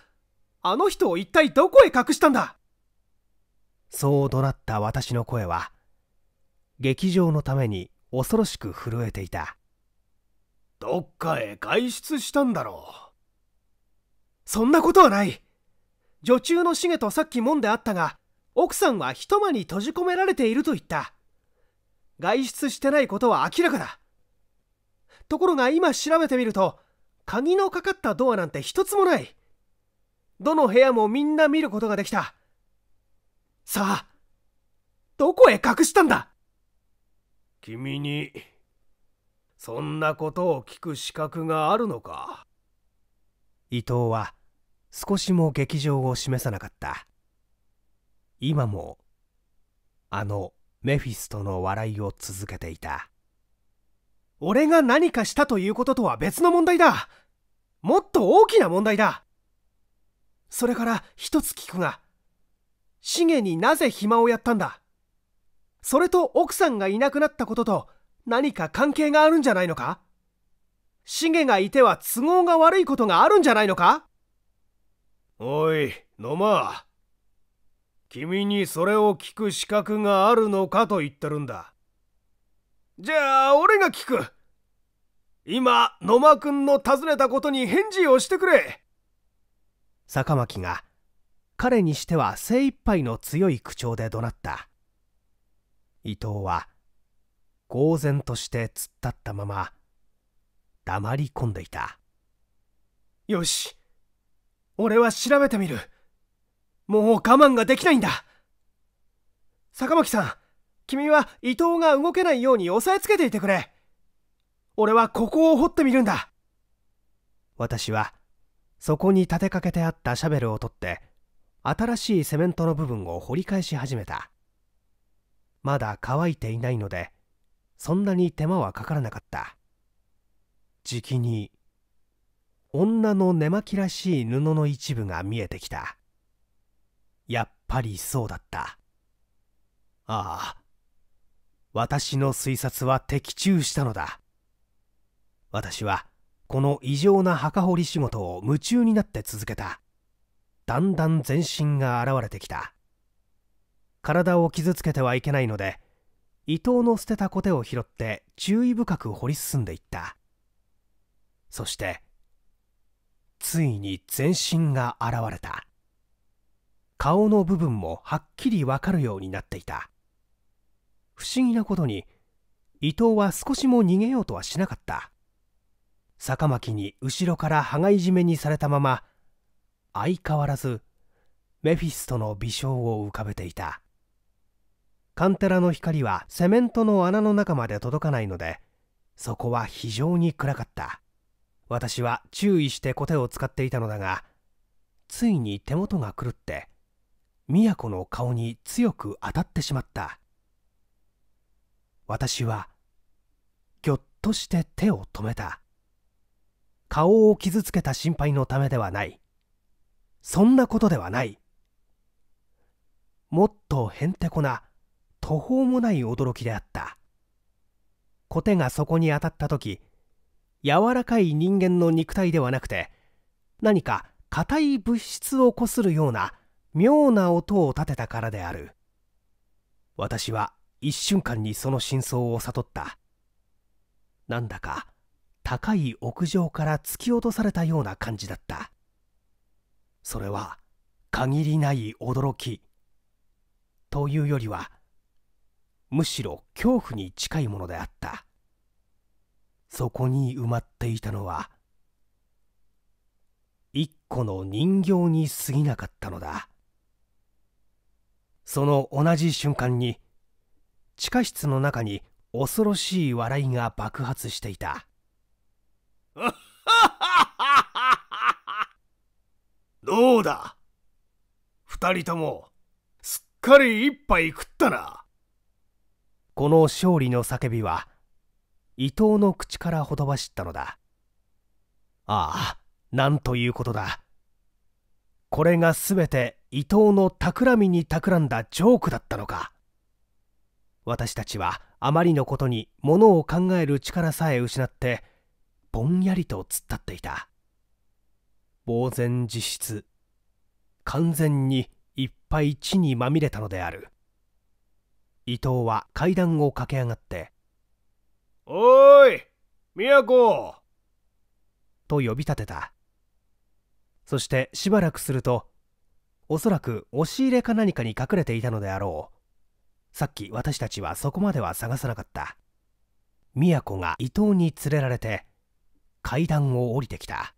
あの人を一体どこへ隠したんだそう怒鳴った私の声は、劇場のために恐ろしく震えていた。どっかへ外出したんだろう。そんなことはない。女中のシゲとさっきもんであったが、奥さんは一間に閉じ込められていると言った。外出してないことは明らかだ。ところが今調べてみると、鍵のかかったドアなんて一つもない。どの部屋もみんな見ることができた。さあ、どこへ隠したんだ君に、そんなことを聞く資格があるのか。伊藤は少しも劇場を示さなかった。今も、あのメフィストの笑いを続けていた。俺が何かしたということとは別の問題だもっと大きな問題だそれから一つ聞くが、シゲになぜ暇をやったんだそれと奥さんがいなくなったことと何か関係があるんじゃないのかシゲがいては都合が悪いことがあるんじゃないのかおい、野間。君にそれを聞く資格があるのかと言ってるんだ。じゃあ俺が聞く今野間くんの尋ねたことに返事をしてくれ坂巻が彼にしては精一杯の強い口調で怒鳴った伊藤は呆然として突っ立ったまま黙り込んでいたよし俺は調べてみるもう我慢ができないんだ坂巻さん君は伊藤が動けないように押さえつけていてくれ。俺はここを掘ってみるんだ。私は、そこに立てかけてあったシャベルを取って、新しいセメントの部分を掘り返し始めた。まだ乾いていないので、そんなに手間はかからなかった。じきに、女の寝巻きらしい布の一部が見えてきた。やっぱりそうだった。ああ、私の推察は的中したのだ私はこの異常な墓掘り仕事を夢中になって続けただんだん全身が現れてきた体を傷つけてはいけないので伊藤の捨てたコテを拾って注意深く掘り進んでいったそしてついに全身が現れた顔の部分もはっきりわかるようになっていた不思議なことに伊藤は少しも逃げようとはしなかった坂巻に後ろから羽交い締めにされたまま相変わらずメフィストの微笑を浮かべていたカンテラの光はセメントの穴の中まで届かないのでそこは非常に暗かった私は注意してコテを使っていたのだがついに手元が狂って都の顔に強く当たってしまった私はぎょっとして手を止めた顔を傷つけた心配のためではないそんなことではないもっとへんてこな途方もない驚きであったコテがそこに当たった時柔らかい人間の肉体ではなくて何か硬い物質をこするような妙な音を立てたからである私は一瞬間にその真相を悟ったなんだか高い屋上から突き落とされたような感じだったそれは限りない驚きというよりはむしろ恐怖に近いものであったそこに埋まっていたのは一個の人形に過ぎなかったのだその同じ瞬間に地下室の中に恐ろしい笑いが爆発していた どうだ二人ともすっかり一杯食ったなこの勝利の叫びは伊藤の口からほとばしったのだああなんということだこれが全て伊藤の企みに企んだジョークだったのか私たちはあまりのことにものを考える力さえ失ってぼんやりと突っ立っていた呆然自失完全にいっぱい地にまみれたのである伊藤は階段を駆け上がって「おーい都!」と呼び立てたそしてしばらくするとおそらく押し入れか何かに隠れていたのであろうさっき私たちはそこまでは探さなかった宮子が伊藤に連れられて階段を降りてきた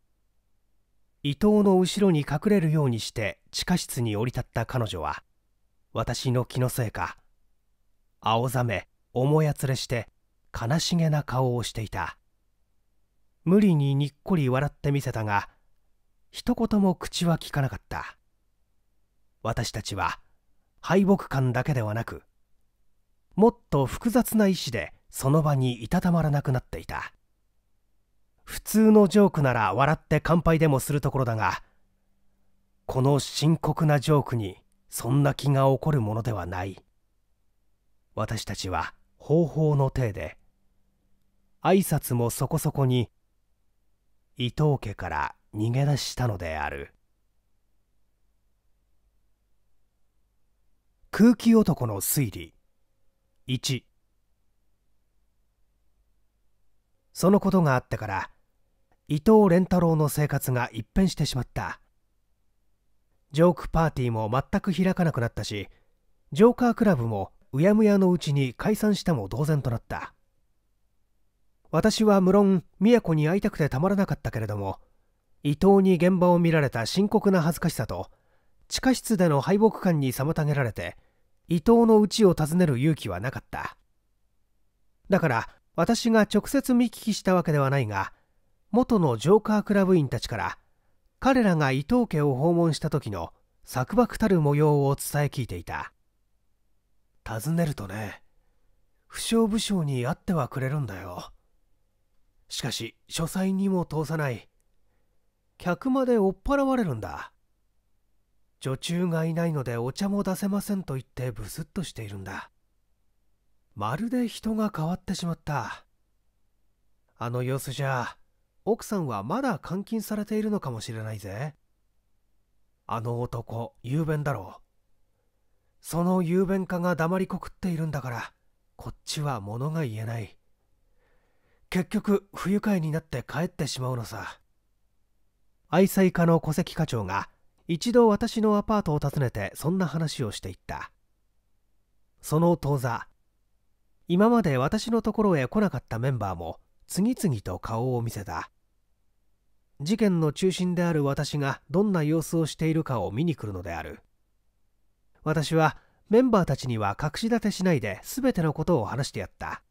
伊藤の後ろに隠れるようにして地下室に降り立った彼女は私の気のせいか青ざめ思いやつれして悲しげな顔をしていた無理ににっこり笑ってみせたが一言も口は聞かなかった私たちは敗北感だけではなくもっと複雑な意思でその場にいたたまらなくなっていた普通のジョークなら笑って乾杯でもするところだがこの深刻なジョークにそんな気が起こるものではない私たちは方法の体で挨拶もそこそこに伊藤家から逃げ出したのである空気男の推理1そのことがあってから伊藤連太郎の生活が一変してしまったジョークパーティーも全く開かなくなったしジョーカークラブもうやむやのうちに解散したも同然となった私は無論宮子に会いたくてたまらなかったけれども伊藤に現場を見られた深刻な恥ずかしさと地下室での敗北感に妨げられて伊藤の家を訪ねる勇気はなかっただから私が直接見聞きしたわけではないが元のジョーカークラブ員たちから彼らが伊藤家を訪問した時の策縛たる模様を伝え聞いていた尋ねるとね不詳武将に会ってはくれるんだよしかし書斎にも通さない客まで追っ払われるんだ女中がいないのでお茶も出せませんと言ってブスッとしているんだまるで人が変わってしまったあの様子じゃ奥さんはまだ監禁されているのかもしれないぜあの男雄弁だろうその雄弁家が黙りこくっているんだからこっちは物が言えない結局不愉快になって帰ってしまうのさ愛妻家の戸籍課長が一度私のアパートを訪ねてそんな話をしていったその当座今まで私のところへ来なかったメンバーも次々と顔を見せた事件の中心である私がどんな様子をしているかを見に来るのである私はメンバーたちには隠し立てしないで全てのことを話してやった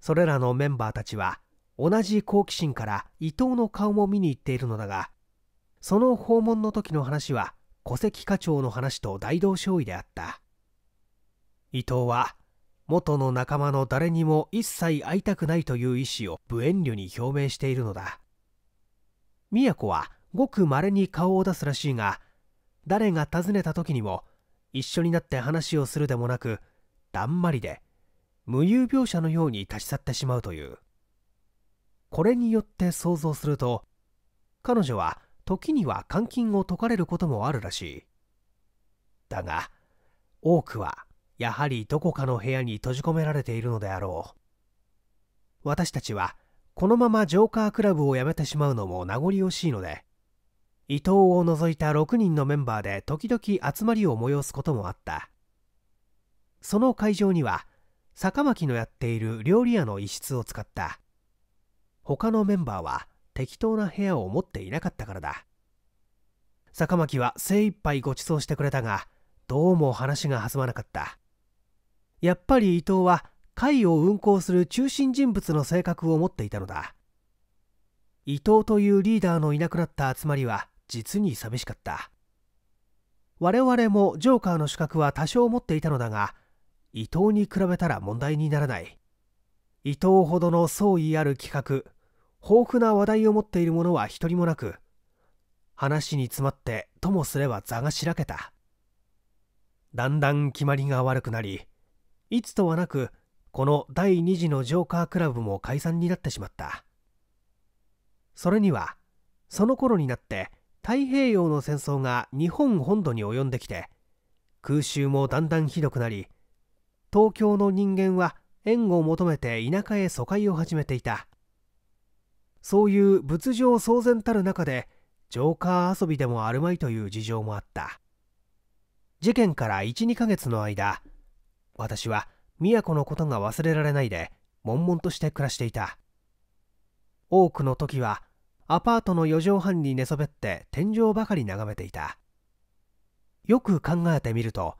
それらのメンバーたちは同じ好奇心から伊藤の顔も見に行っているのだがその訪問の時の話は戸籍課長の話と大同少尉であった伊藤は元の仲間の誰にも一切会いたくないという意思を無遠慮に表明しているのだ宮子はごくまれに顔を出すらしいが誰が訪ねた時にも一緒になって話をするでもなくだんまりで無遊病者のように立ち去ってしまうというこれによって想像すると彼女は時には監禁を解かれることもあるらしいだが多くはやはりどこかの部屋に閉じ込められているのであろう私たちはこのままジョーカークラブを辞めてしまうのも名残惜しいので伊藤を除いた6人のメンバーで時々集まりを催すこともあったその会場には坂巻のやっている料理屋の一室を使った他のメンバーは適当な部屋を持っていなかったからだ坂巻は精一杯ご馳走してくれたがどうも話が弾まなかったやっぱり伊藤は会を運行する中心人物の性格を持っていたのだ伊藤というリーダーのいなくなった集まりは実に寂しかった我々もジョーカーの資格は多少持っていたのだが伊藤に比べたら問題にならない伊藤ほどの創意ある企画豊富な話題を持っている者は一人もなく話に詰まってともすれば座がしらけただんだん決まりが悪くなりいつとはなくこの第2次のジョーカークラブも解散になってしまったそれにはその頃になって太平洋の戦争が日本本土に及んできて空襲もだんだんひどくなり東京の人間は援護を求めて田舎へ疎開を始めていたそういう仏上騒然たる中でジョーカー遊びでもあるまいという事情もあった事件から12ヶ月の間私は都のことが忘れられないで悶々として暮らしていた多くの時はアパートの4畳半に寝そべって天井ばかり眺めていたよく考えてみると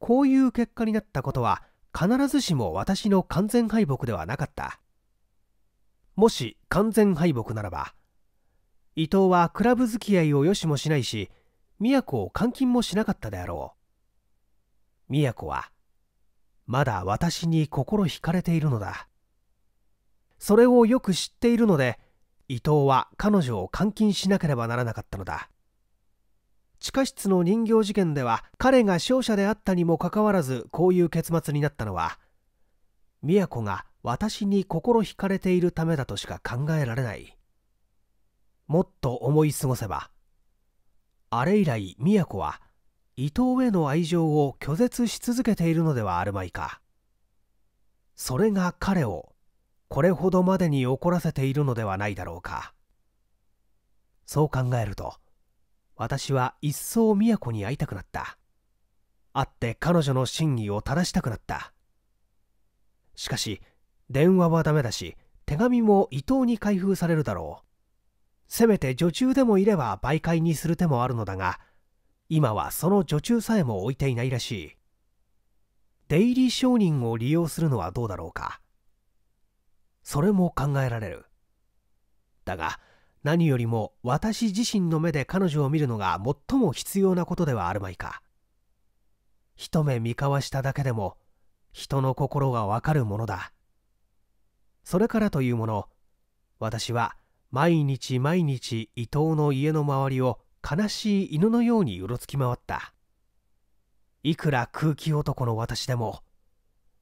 こういう結果になったことは必ずしも私の完全敗北ではなかったもし完全敗北ならば伊藤はクラブ付き合いをよしもしないし都を監禁もしなかったであろう都はまだ私に心惹かれているのだそれをよく知っているので伊藤は彼女を監禁しなければならなかったのだ地下室の人形事件では彼が勝者であったにもかかわらずこういう結末になったのは宮子が私に心惹かれているためだとしか考えられないもっと思い過ごせばあれ以来都は伊藤への愛情を拒絶し続けているのではあるまいかそれが彼をこれほどまでに怒らせているのではないだろうかそう考えると私は一層都に会いたくなった会って彼女の真偽を正したくなったしかし電話はダメだし手紙も伊藤に開封されるだろうせめて女中でもいれば媒介にする手もあるのだが今はその女中さえも置いていないらしい出入り商人を利用するのはどうだろうかそれも考えられるだが何よりも私自身の目で彼女を見るのが最も必要なことではあるまいか一目見交わしただけでも人の心がわかるものだそれからというもの私は毎日毎日伊藤の家の周りを悲しい犬のようにうろつき回ったいくら空気男の私でも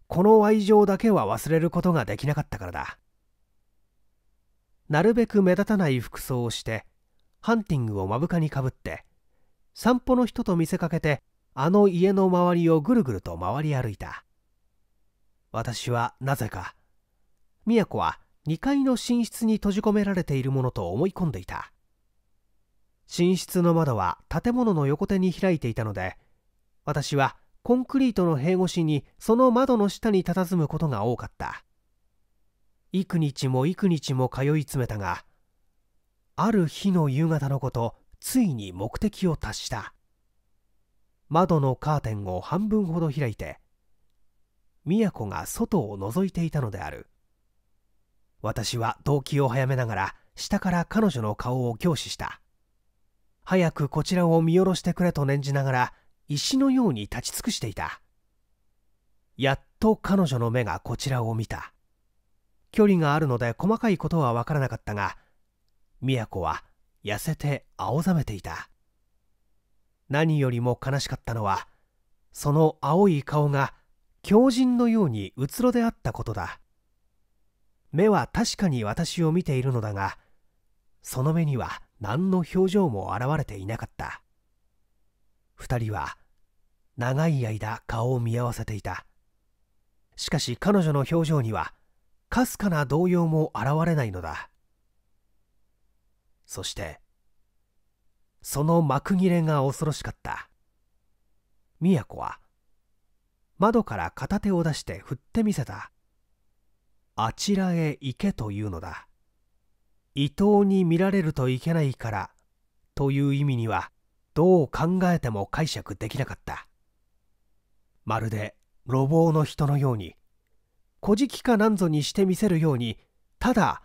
この愛情だけは忘れることができなかったからだなるべく目立たない服装をしてハンティングを目深にかぶって散歩の人と見せかけてあの家の周りをぐるぐると回り歩いた私はなぜか宮子は2階の寝室に閉じ込められているものと思い込んでいた寝室の窓は建物の横手に開いていたので私はコンクリートの塀越しにその窓の下に佇むことが多かった幾日も幾日も通い詰めたがある日の夕方のことついに目的を達した窓のカーテンを半分ほど開いて宮子が外を覗いていたのである私は動機を早めながら下から彼女の顔を凝視した早くこちらを見下ろしてくれと念じながら石のように立ち尽くしていたやっと彼女の目がこちらを見た距離があるので細かいことは分からなかったが宮子は痩せて青ざめていた何よりも悲しかったのはその青い顔が狂人のようにうつろであったことだ目は確かに私を見ているのだがその目には何の表情も現れていなかった2人は長い間顔を見合わせていたしかし彼女の表情にはかすかな動揺も現れないのだそしてその幕切れが恐ろしかった子は窓から片手を出して振ってみせたあちらへ行けというのだ伊藤に見られるといけないからという意味にはどう考えても解釈できなかったまるで路傍の人のように乞じきかなんぞにしてみせるようにただ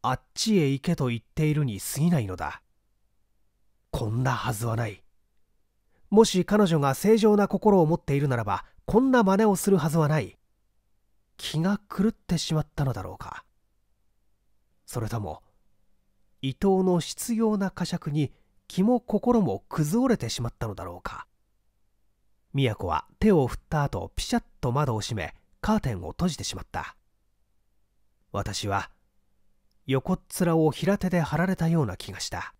あっちへ行けと言っているに過ぎないのだこんなはずはないもし彼女が正常な心を持っているならばこんな真似をするはずはない気が狂ってしまったのだろうかそれとも伊藤の執拗な呵責に気も心も崩れてしまったのだろうか宮子は手を振った後ピシャッと窓を閉めカーテンを閉じてしまった私は横っ面を平手で張られたような気がした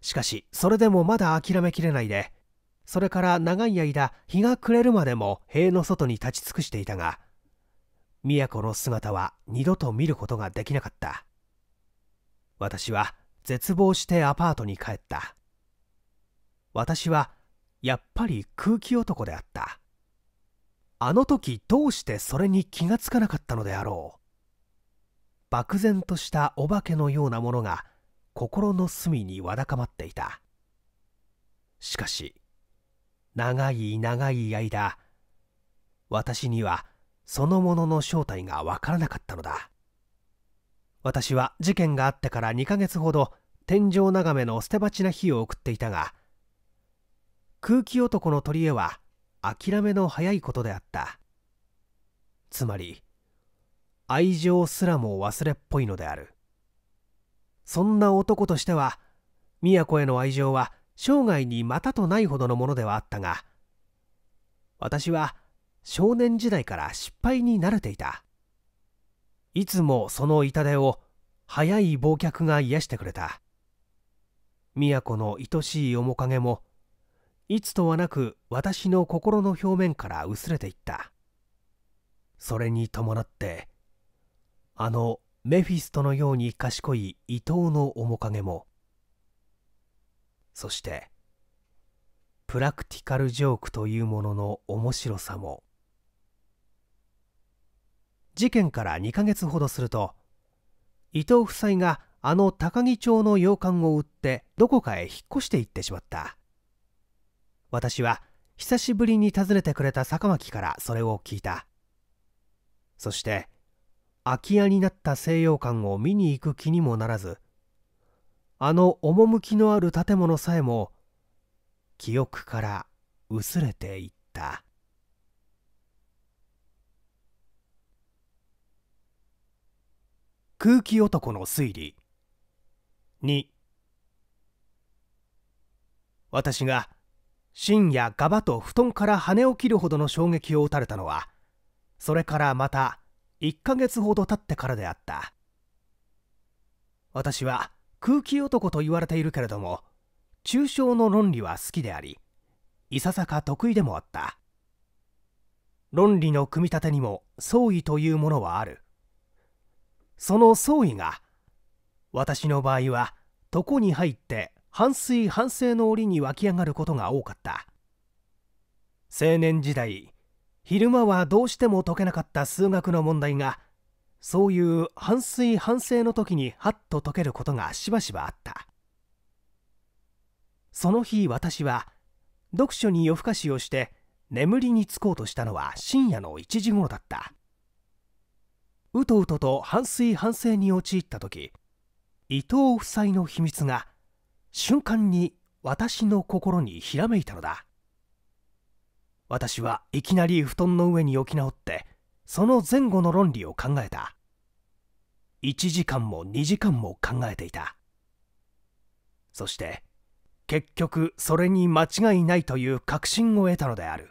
しかしそれでもまだ諦めきれないでそれから長い間日が暮れるまでも塀の外に立ち尽くしていたが都の姿は二度と見ることができなかった私は絶望してアパートに帰った私はやっぱり空気男であったあの時どうしてそれに気がつかなかったのであろう漠然としたお化けのようなものが心の隅にわだかまっていたしかし長い長い間私にはそのものの正体がわからなかったのだ私は事件があってから2ヶ月ほど天井眺めの捨て鉢な日を送っていたが空気男の取り柄は諦めの早いことであったつまり愛情すらも忘れっぽいのであるそんな男としては都への愛情は生涯にまたとないほどのものではあったが私は少年時代から失敗に慣れていたいつもその痛手を早い忘却が癒してくれた都の愛しい面影もいつとはなく私の心の表面から薄れていったそれに伴ってあのメフィストのように賢い伊藤の面影もそしてプラクティカルジョークというものの面白さも事件から2ヶ月ほどすると伊藤夫妻があの高木町の洋館を売ってどこかへ引っ越していってしまった私は久しぶりに訪ねてくれた坂巻からそれを聞いたそして空き家になった西洋館を見に行く気にもならずあの趣のある建物さえも記憶から薄れていった。空気男の推理2私が深夜ガバと布団から羽を切るほどの衝撃を打たれたのはそれからまた1ヶ月ほど経ってからであった私は空気男と言われているけれども抽象の論理は好きでありいささか得意でもあった論理の組み立てにも相違というものはあるその総意が私の場合は床に入って半水半生の折に湧き上がることが多かった青年時代昼間はどうしても解けなかった数学の問題がそういう半水半生の時にハッと解けることがしばしばあったその日私は読書に夜更かしをして眠りにつこうとしたのは深夜の1時頃だったうとうとと半水半省に陥った時伊藤夫妻の秘密が瞬間に私の心にひらめいたのだ私はいきなり布団の上に置き直ってその前後の論理を考えた1時間も2時間も考えていたそして結局それに間違いないという確信を得たのである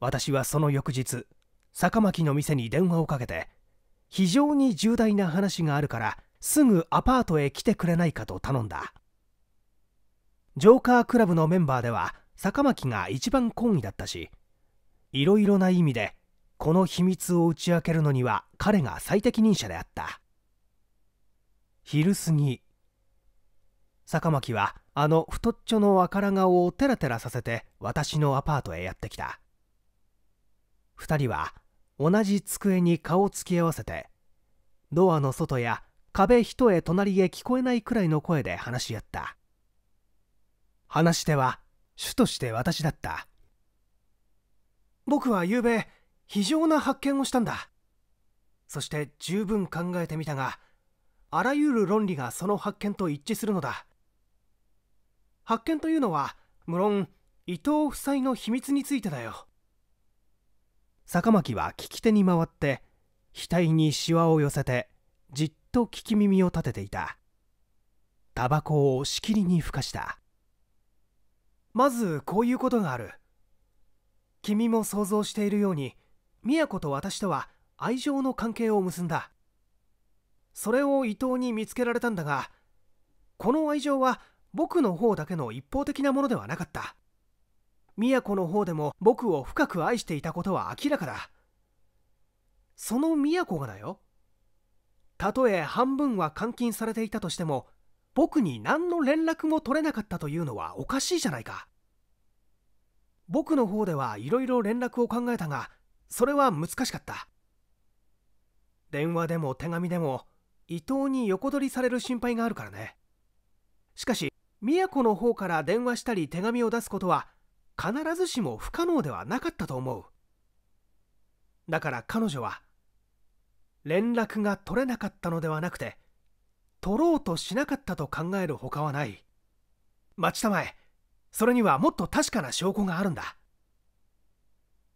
私はその翌日坂巻の店に電話をかけて非常に重大な話があるからすぐアパートへ来てくれないかと頼んだジョーカークラブのメンバーでは坂巻が一番懇意だったしいろいろな意味でこの秘密を打ち明けるのには彼が最適任者であった昼過ぎ坂巻はあの太っちょの赤ら顔をテラテラさせて私のアパートへやってきた2人は同じ机に顔を突き合わせてドアの外や壁一重隣へ聞こえないくらいの声で話し合った話し手は主として私だった僕は昨べ非常な発見をしたんだそして十分考えてみたがあらゆる論理がその発見と一致するのだ発見というのは無論伊藤夫妻の秘密についてだよ坂巻は聞き手に回って額にしわを寄せてじっと聞き耳を立てていたタバコをしきりにふかしたまずこういうことがある君も想像しているように宮子と私とは愛情の関係を結んだそれを伊藤に見つけられたんだがこの愛情は僕の方だけの一方的なものではなかった宮子の方でも僕を深く愛していたことは明らかだその都がだよたとえ半分は監禁されていたとしても僕に何の連絡も取れなかったというのはおかしいじゃないか僕の方ではいろいろ連絡を考えたがそれは難しかった電話でも手紙でも伊藤に横取りされる心配があるからねしかしやこの方から電話したり手紙を出すことは必ずしも不可能ではなかったと思うだから彼女は連絡が取れなかったのではなくて取ろうとしなかったと考えるほかはない待ちたまえそれにはもっと確かな証拠があるんだ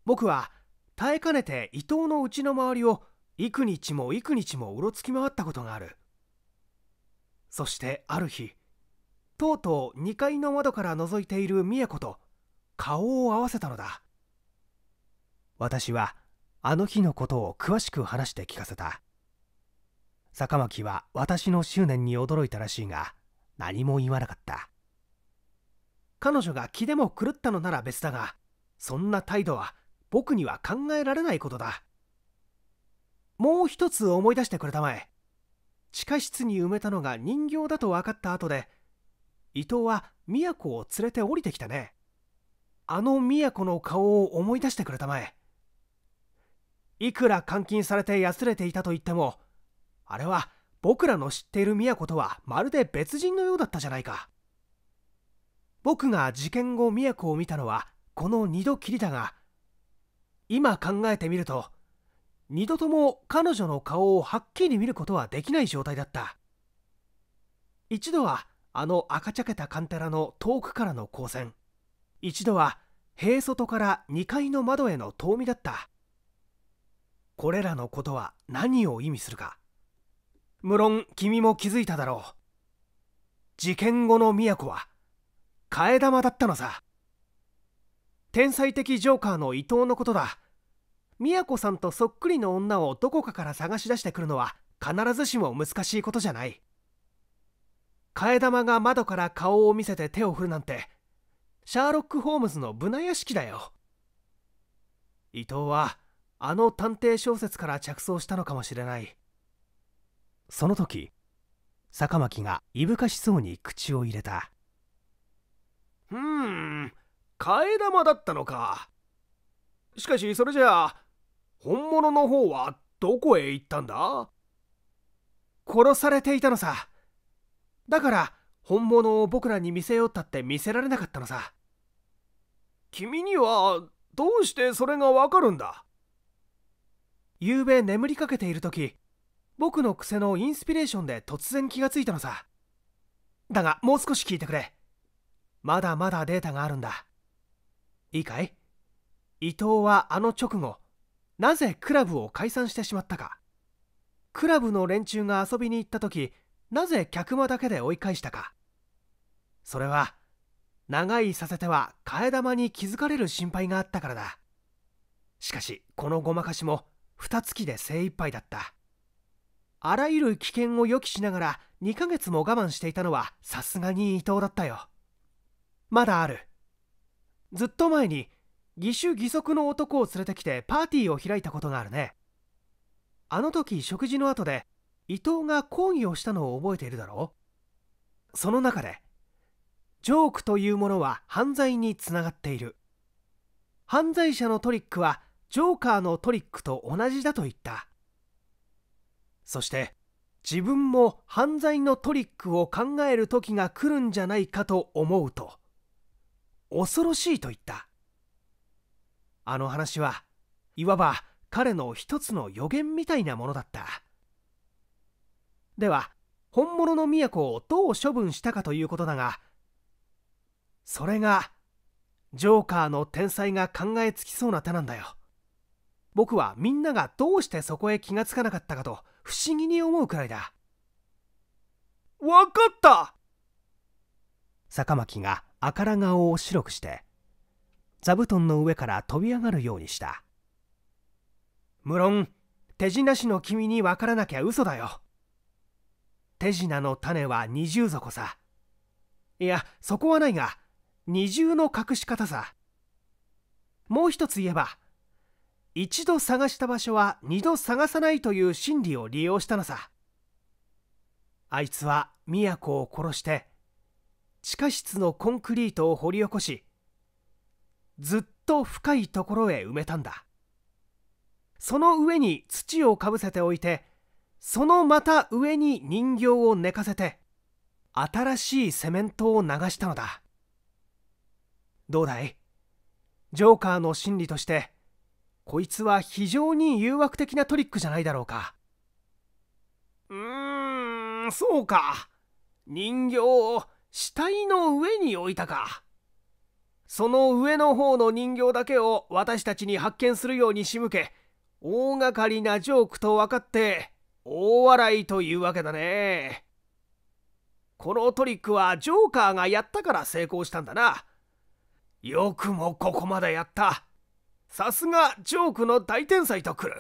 僕は耐えかねて伊藤のうちの周りを幾日も幾日もうろつき回ったことがあるそしてある日とうとう2階の窓から覗いている美恵子と顔を合わせたのだ私はあの日のことを詳しく話して聞かせた坂巻は私の執念に驚いたらしいが何も言わなかった彼女が気でも狂ったのなら別だがそんな態度は僕には考えられないことだもう一つ思い出してくれたまえ地下室に埋めたのが人形だと分かった後で伊藤は都を連れて降りてきたねあの都の顔を思い出してくれたまえいくら監禁されてやすれていたといってもあれは僕らの知っている都とはまるで別人のようだったじゃないか僕が事件後都を見たのはこの2度きりだが今考えてみると二度とも彼女の顔をはっきり見ることはできない状態だった一度はあの赤茶けたカンテラの遠くからの光線一度は塀外から2階の窓への遠見だったこれらのことは何を意味するか無論君も気づいただろう事件後の都は替え玉だったのさ天才的ジョーカーの伊藤のことだ都さんとそっくりの女をどこかから探し出してくるのは必ずしも難しいことじゃない替え玉が窓から顔を見せて手を振るなんてシャーロック・ホームズのブナ屋敷だよ伊藤はあの探偵小説から着想したのかもしれないその時坂巻がいぶかしそうに口を入れたうーん替え玉だったのかしかしそれじゃあ本物の方はどこへ行ったんだ殺されていたのさだから本物を僕らに見せようったって見せられなかったのさ君にはどうしてそれがわかるんだ昨夜眠りかけている時僕の癖のインスピレーションで突然気がついたのさだがもう少し聞いてくれまだまだデータがあるんだいいかい伊藤はあの直後なぜクラブを解散してしまったかクラブの連中が遊びに行った時なぜ客間だけで追い返したかそれは長いさせては替え玉に気づかれる心配があったからだしかしこのごまかしも蓋付きで精一杯だったあらゆる危険を予期しながら2ヶ月も我慢していたのはさすがに伊藤だったよまだあるずっと前に義手義足の男を連れてきてパーティーを開いたことがあるねあの時食事の後で伊藤が抗議をしたのを覚えているだろうその中でジョークというものは犯罪につながっている犯罪者のトリックはジョーカーのトリックと同じだと言ったそして自分も犯罪のトリックを考える時が来るんじゃないかと思うと恐ろしいと言ったあの話はいわば彼の一つの予言みたいなものだったでは本物の都をどう処分したかということだがそれがジョーカーの天才が考えつきそうな手なんだよ僕はみんながどうしてそこへ気がつかなかったかと不思議に思うくらいだわかった坂巻が赤ら顔を白くして座布団の上から飛び上がるようにした無論手品師の君にわからなきゃ嘘だよ手品の種は二重底さいやそこはないが二重の隠し方さもう一つ言えば一度探した場所は二度探さないという心理を利用したのさあいつは都を殺して地下室のコンクリートを掘り起こしずっと深いところへ埋めたんだその上に土をかぶせておいてそのまた上に人形を寝かせて新しいセメントを流したのだどうだいジョーカーの心理としてこいつは非常に誘惑的なトリックじゃないだろうかうーんそうか人形を死体の上に置いたかその上の方の人形だけを私たちに発見するように仕向け大掛かりなジョークと分かって大笑いというわけだねこのトリックはジョーカーがやったから成功したんだなよくもここまでやったさすがジョークの大天才とくる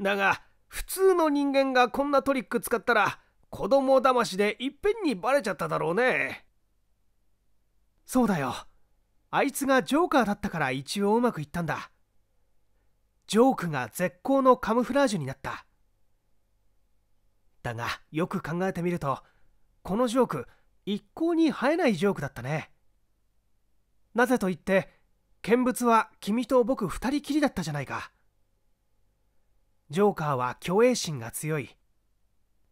だが普通の人間がこんなトリック使ったら子供だましでいっぺんにバレちゃっただろうねそうだよあいつがジョーカーだったから一応うまくいったんだジョークが絶好のカムフラージュになっただがよく考えてみるとこのジョーク一向に生えないジョークだったねなぜと言って見物は君と僕2人きりだったじゃないかジョーカーは虚栄心が強い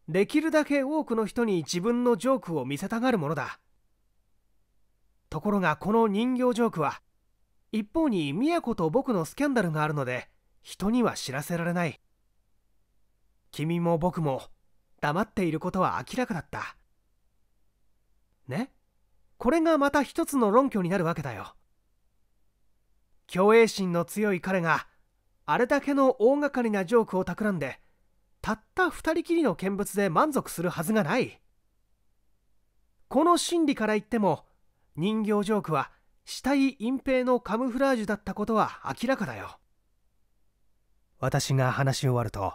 できるだけ多くの人に自分のジョークを見せたがるものだところがこの人形ジョークは一方に宮子と僕のスキャンダルがあるので人には知らせられない君も僕も黙っていることは明らかだったねこれがまた一つの論拠になるわけだよ虚栄心の強い彼があれだけの大掛かりなジョークを企んでたった2人きりの見物で満足するはずがないこの心理から言っても人形ジョークは死体隠蔽のカムフラージュだったことは明らかだよ私が話し終わると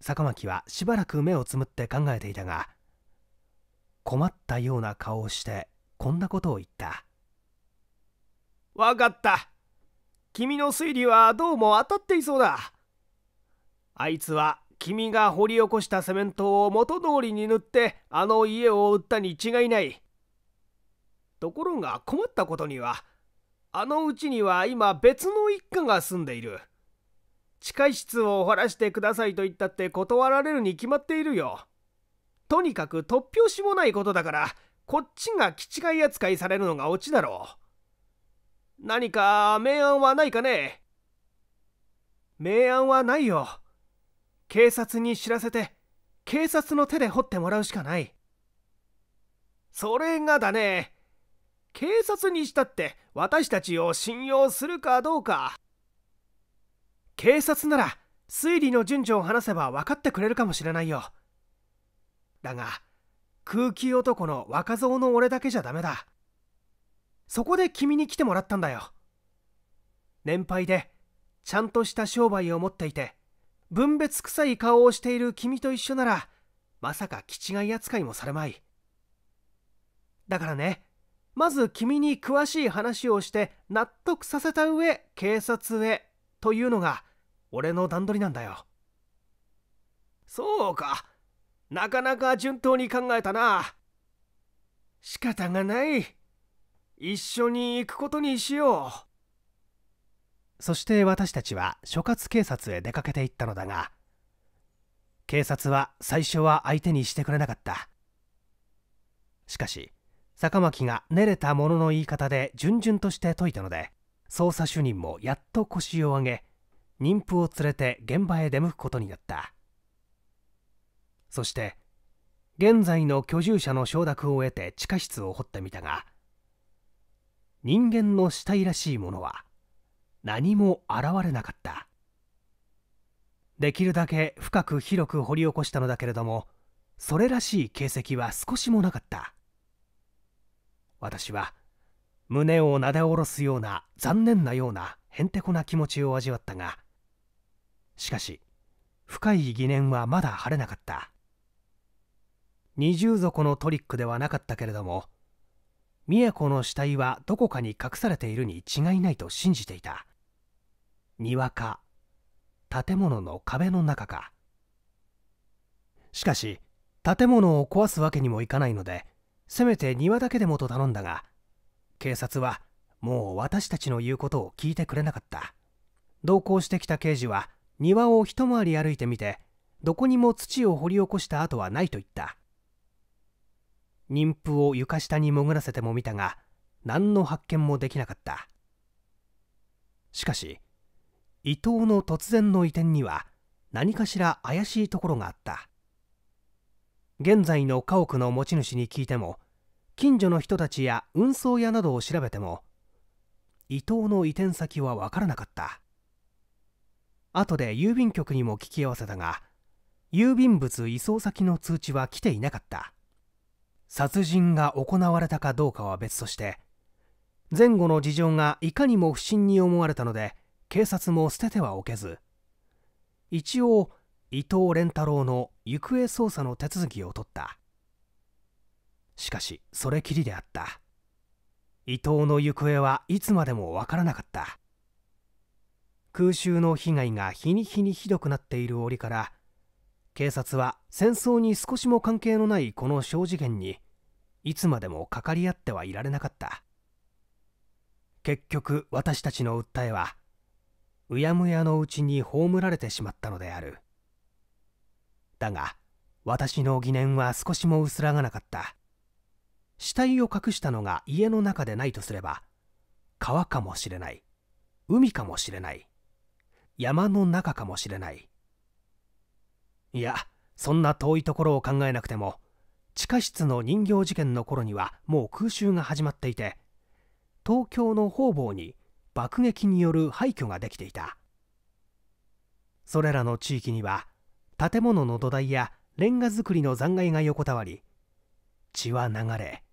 坂巻はしばらく目をつむって考えていたが困ったような顔をしてこんなことを言ったわかった君の推理はどうも当たっていそうだあいつは君が掘り起こしたセメントを元通りに塗ってあの家を売ったに違いないところが困ったことにはあのうちには今別の一家が住んでいる地下室を掘らしてくださいと言ったって断られるに決まっているよとにかく突拍子もないことだからこっちが気違い扱いされるのがオチだろう。何か明暗はないかね明暗はないよ。警察に知らせて、警察の手で掘ってもらうしかない。それがだね。警察にしたって私たちを信用するかどうか。警察なら推理の順序を話せば分かってくれるかもしれないよ。だが、空気男の若造の俺だけじゃダメだそこで君に来てもらったんだよ年配でちゃんとした商売を持っていて分別臭い顔をしている君と一緒ならまさか気違い扱いもされまいだからねまず君に詳しい話をして納得させた上警察へというのが俺の段取りなんだよそうかなかなか順当に考えたな。仕方がない。一緒に行くことにしよう。そして私たちは所轄警察へ出かけていったのだが、警察は最初は相手にしてくれなかった。しかし、坂巻が練れたものの言い方で順々として解いたので、捜査主任もやっと腰を上げ、妊婦を連れて現場へ出向くことになった。そして現在の居住者の承諾を得て地下室を掘ってみたが人間の死体らしいものは何も現れなかったできるだけ深く広く掘り起こしたのだけれどもそれらしい形跡は少しもなかった私は胸をなで下ろすような残念なようなへんてこな気持ちを味わったがしかし深い疑念はまだ晴れなかった二重底のトリックではなかったけれども美恵子の死体はどこかに隠されているに違いないと信じていた庭か建物の壁の中かしかし建物を壊すわけにもいかないのでせめて庭だけでもと頼んだが警察はもう私たちの言うことを聞いてくれなかった同行してきた刑事は庭を一回り歩いてみてどこにも土を掘り起こした跡はないと言った妊婦を床下に潜らせても見たが何の発見もできなかったしかし伊藤の突然の移転には何かしら怪しいところがあった現在の家屋の持ち主に聞いても近所の人たちや運送屋などを調べても伊藤の移転先は分からなかった後で郵便局にも聞き合わせたが郵便物移送先の通知は来ていなかった殺人が行われたかどうかは別として前後の事情がいかにも不審に思われたので警察も捨ててはおけず一応伊藤蓮太郎の行方捜査の手続きを取ったしかしそれきりであった伊藤の行方はいつまでもわからなかった空襲の被害が日に日にひどくなっている折から警察は戦争に少しも関係のないこの小事件にいつまでもかかり合ってはいられなかった結局私たちの訴えはうやむやのうちに葬られてしまったのであるだが私の疑念は少しも薄らがなかった死体を隠したのが家の中でないとすれば川かもしれない海かもしれない山の中かもしれないいやそんな遠いところを考えなくても地下室の人形事件の頃にはもう空襲が始まっていて東京の方々に爆撃による廃墟ができていたそれらの地域には建物の土台やレンガ造りの残骸が横たわり血は流れ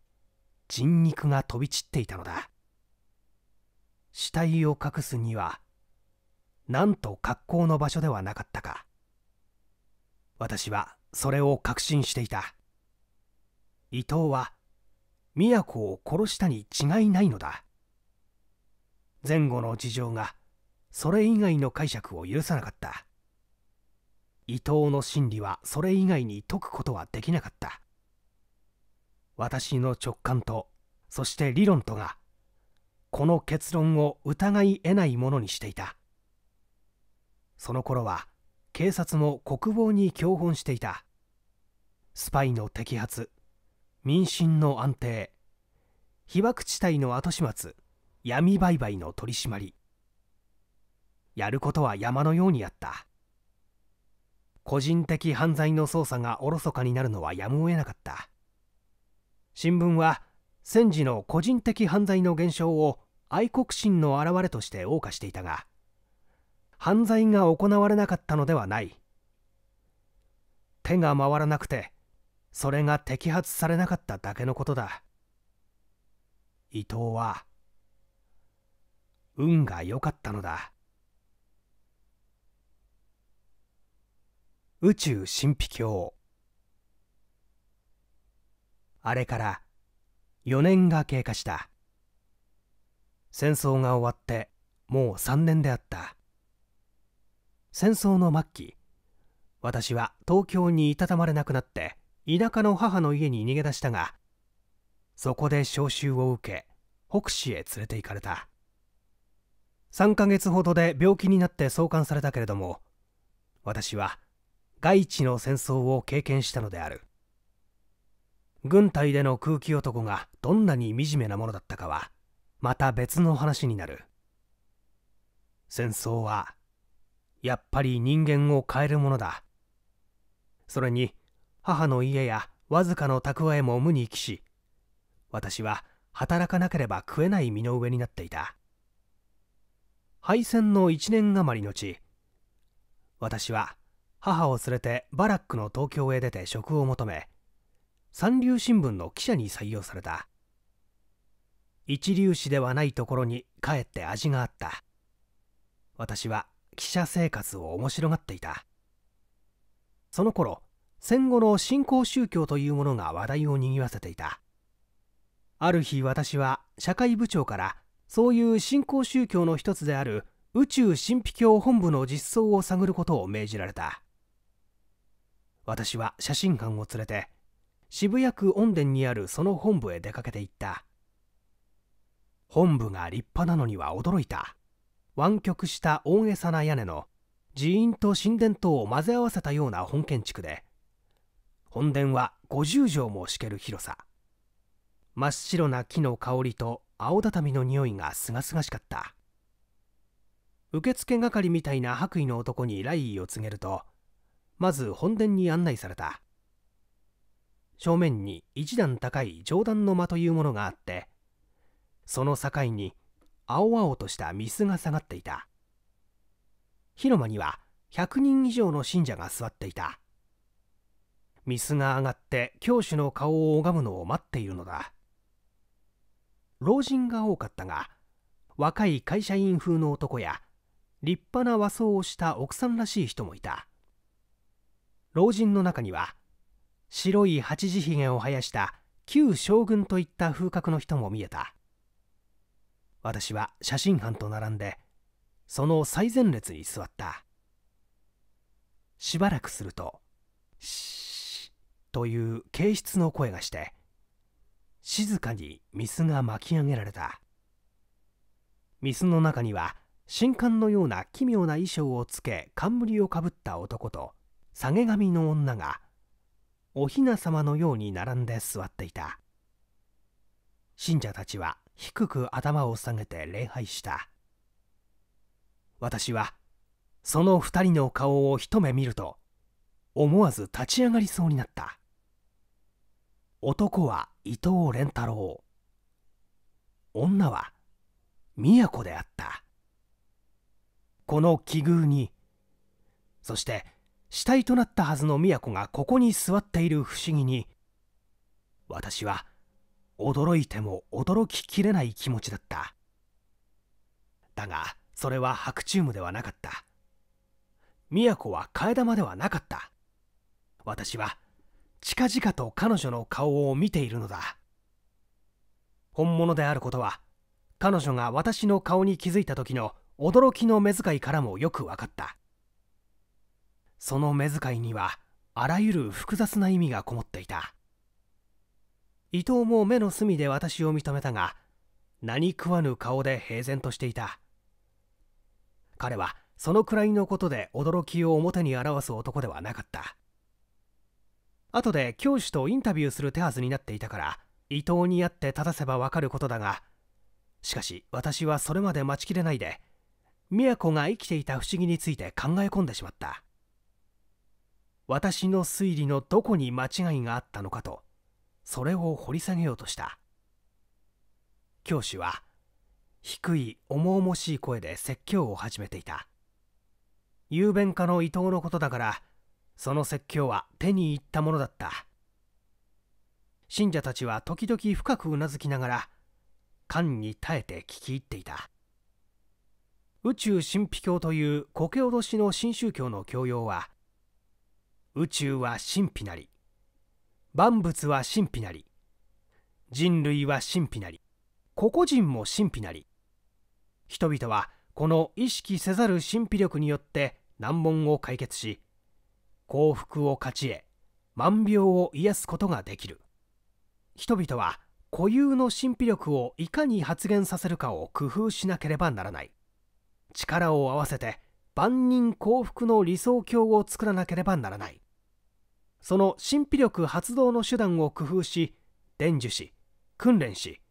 人肉が飛び散っていたのだ死体を隠すにはなんと格好の場所ではなかったか私はそれを確信していた伊藤は都を殺したに違いないのだ前後の事情がそれ以外の解釈を許さなかった伊藤の心理はそれ以外に解くことはできなかった私の直感とそして理論とがこの結論を疑い得ないものにしていたその頃は警察も国防に共本していたスパイの摘発民心の安定被爆地帯の後始末闇売買の取り締まりやることは山のようにあった個人的犯罪の捜査がおろそかになるのはやむを得なかった新聞は戦時の個人的犯罪の減少を愛国心の表れとして謳歌していたが犯罪が行われなかったのではない手が回らなくてそれが摘発されなかっただけのことだ伊藤は運が良かったのだ宇宙神秘教あれから4年が経過した戦争が終わってもう3年であった戦争の末期私は東京にいたたまれなくなって田舎の母の家に逃げ出したがそこで召集を受け北市へ連れて行かれた3ヶ月ほどで病気になって送還されたけれども私は外地の戦争を経験したのである軍隊での空気男がどんなに惨めなものだったかはまた別の話になる戦争はやっぱり人間を変えるものだそれに母の家やわずかの蓄えも無に帰し私は働かなければ食えない身の上になっていた敗戦の1年余りのち私は母を連れてバラックの東京へ出て職を求め三流新聞の記者に採用された一流紙ではないところにかえって味があった私は記者生活を面白がっていたその頃戦後の新興宗教というものが話題を賑わせていたある日私は社会部長からそういう新興宗教の一つである宇宙神秘教本部の実相を探ることを命じられた私は写真館を連れて渋谷区恩田にあるその本部へ出かけていった本部が立派なのには驚いた湾曲した大げさな屋根の寺院と神殿とを混ぜ合わせたような本建築で本殿は50畳も敷ける広さ真っ白な木の香りと青畳の匂いがすがすがしかった受付係みたいな白衣の男に来意を告げるとまず本殿に案内された正面に一段高い上段の間というものがあってその境に青々とした水が下がっていた広間には100人以上の信者が座っていたミスが上がって教師の顔を拝むのを待っているのだ老人が多かったが若い会社員風の男や立派な和装をした奥さんらしい人もいた老人の中には白い八字ひげを生やした旧将軍といった風格の人も見えた私は写真班と並んでその最前列に座ったしばらくすると「シー」という軽質の声がして静かにミスが巻き上げられたミスの中には新刊のような奇妙な衣装をつけ冠をかぶった男と下げ髪の女がお雛様のように並んで座っていた信者たちは低く頭を下げて礼拝した私はその2人の顔を一目見ると思わず立ち上がりそうになった男は伊藤連太郎女は宮子であったこの奇遇にそして死体となったはずの子がここに座っている不思議に私は驚いても驚ききれない気持ちだっただがそれは白チームではなかった子は替え玉ではなかった私は近々と彼女の顔を見ているのだ本物であることは彼女が私の顔に気づいた時の驚きの目遣いからもよく分かったその目遣いにはあらゆる複雑な意味がこもっていた伊藤も目の隅で私を認めたが何食わぬ顔で平然としていた彼はそのくらいのことで驚きを表に表す男ではなかった後で教師とインタビューする手はずになっていたから伊藤に会って正せばわかることだがしかし私はそれまで待ちきれないで宮子が生きていた不思議について考え込んでしまった私の推理のどこに間違いがあったのかとそれを掘り下げようとした教師は低い重々しい声で説教を始めていた雄弁家の伊藤のことだからその説教は手に入ったものだった信者たちは時々深くうなずきながら感に耐えて聞き入っていた宇宙神秘教という苔脅しの新宗教の教養は宇宙は神秘なり万物は神秘なり人類は神秘なり個々人も神秘なり人々はこの意識せざる神秘力によって難問を解決し幸福を勝ち得万病を癒すことができる人々は固有の神秘力をいかに発現させるかを工夫しなければならない力を合わせて万人幸福の理想郷を作らなければならないその神秘力発動の手段を工夫し伝授し訓練し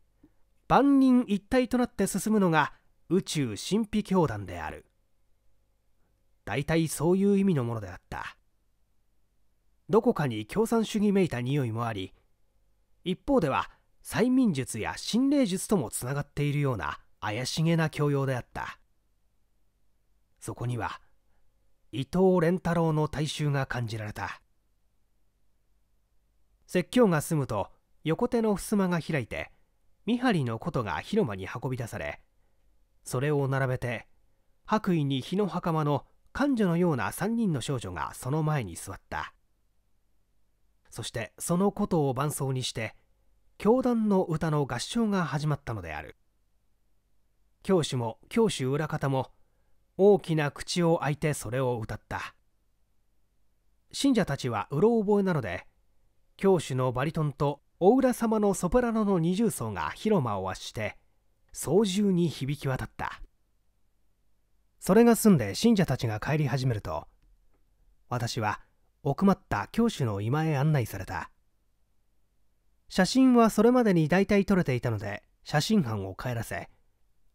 万人一体となって進むのが宇宙神秘教団である大体そういう意味のものであったどこかに共産主義めいた匂いもあり一方では催眠術や心霊術ともつながっているような怪しげな教養であったそこには伊藤連太郎の大衆が感じられた説教が済むと横手の襖が開いて見張りのとが広間に運び出されそれを並べて白衣に日の袴の官女のような3人の少女がその前に座ったそしてそのとを伴奏にして教団の歌の合唱が始まったのである教師も教主裏方も大きな口を開いてそれを歌った信者たちはうろ覚えなので教主のバリトンと大浦様のソプラノの二重奏が広間を圧して操縦に響き渡ったそれが済んで信者たちが帰り始めると私は奥まった教主の居間へ案内された写真はそれまでに大体撮れていたので写真班を帰らせ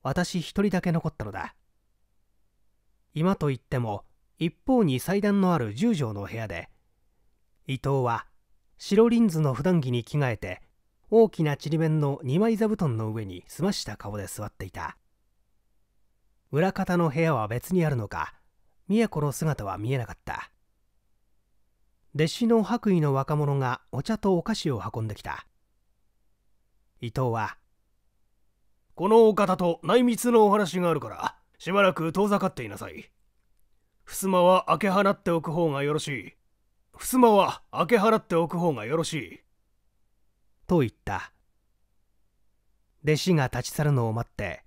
私一人だけ残ったのだ今といっても一方に祭壇のある10畳の部屋で伊藤は白リンズの普段着に着替えて大きなちりめんの二枚座布団の上に澄ました顔で座っていた裏方の部屋は別にあるのか宮子の姿は見えなかった弟子の白衣の若者がお茶とお菓子を運んできた伊藤は「このお方と内密のお話があるからしばらく遠ざかっていなさい」「襖は開け放っておく方がよろしい」襖は開け払っておく方がよろしい。と言った。弟子が立ち去るのを待って、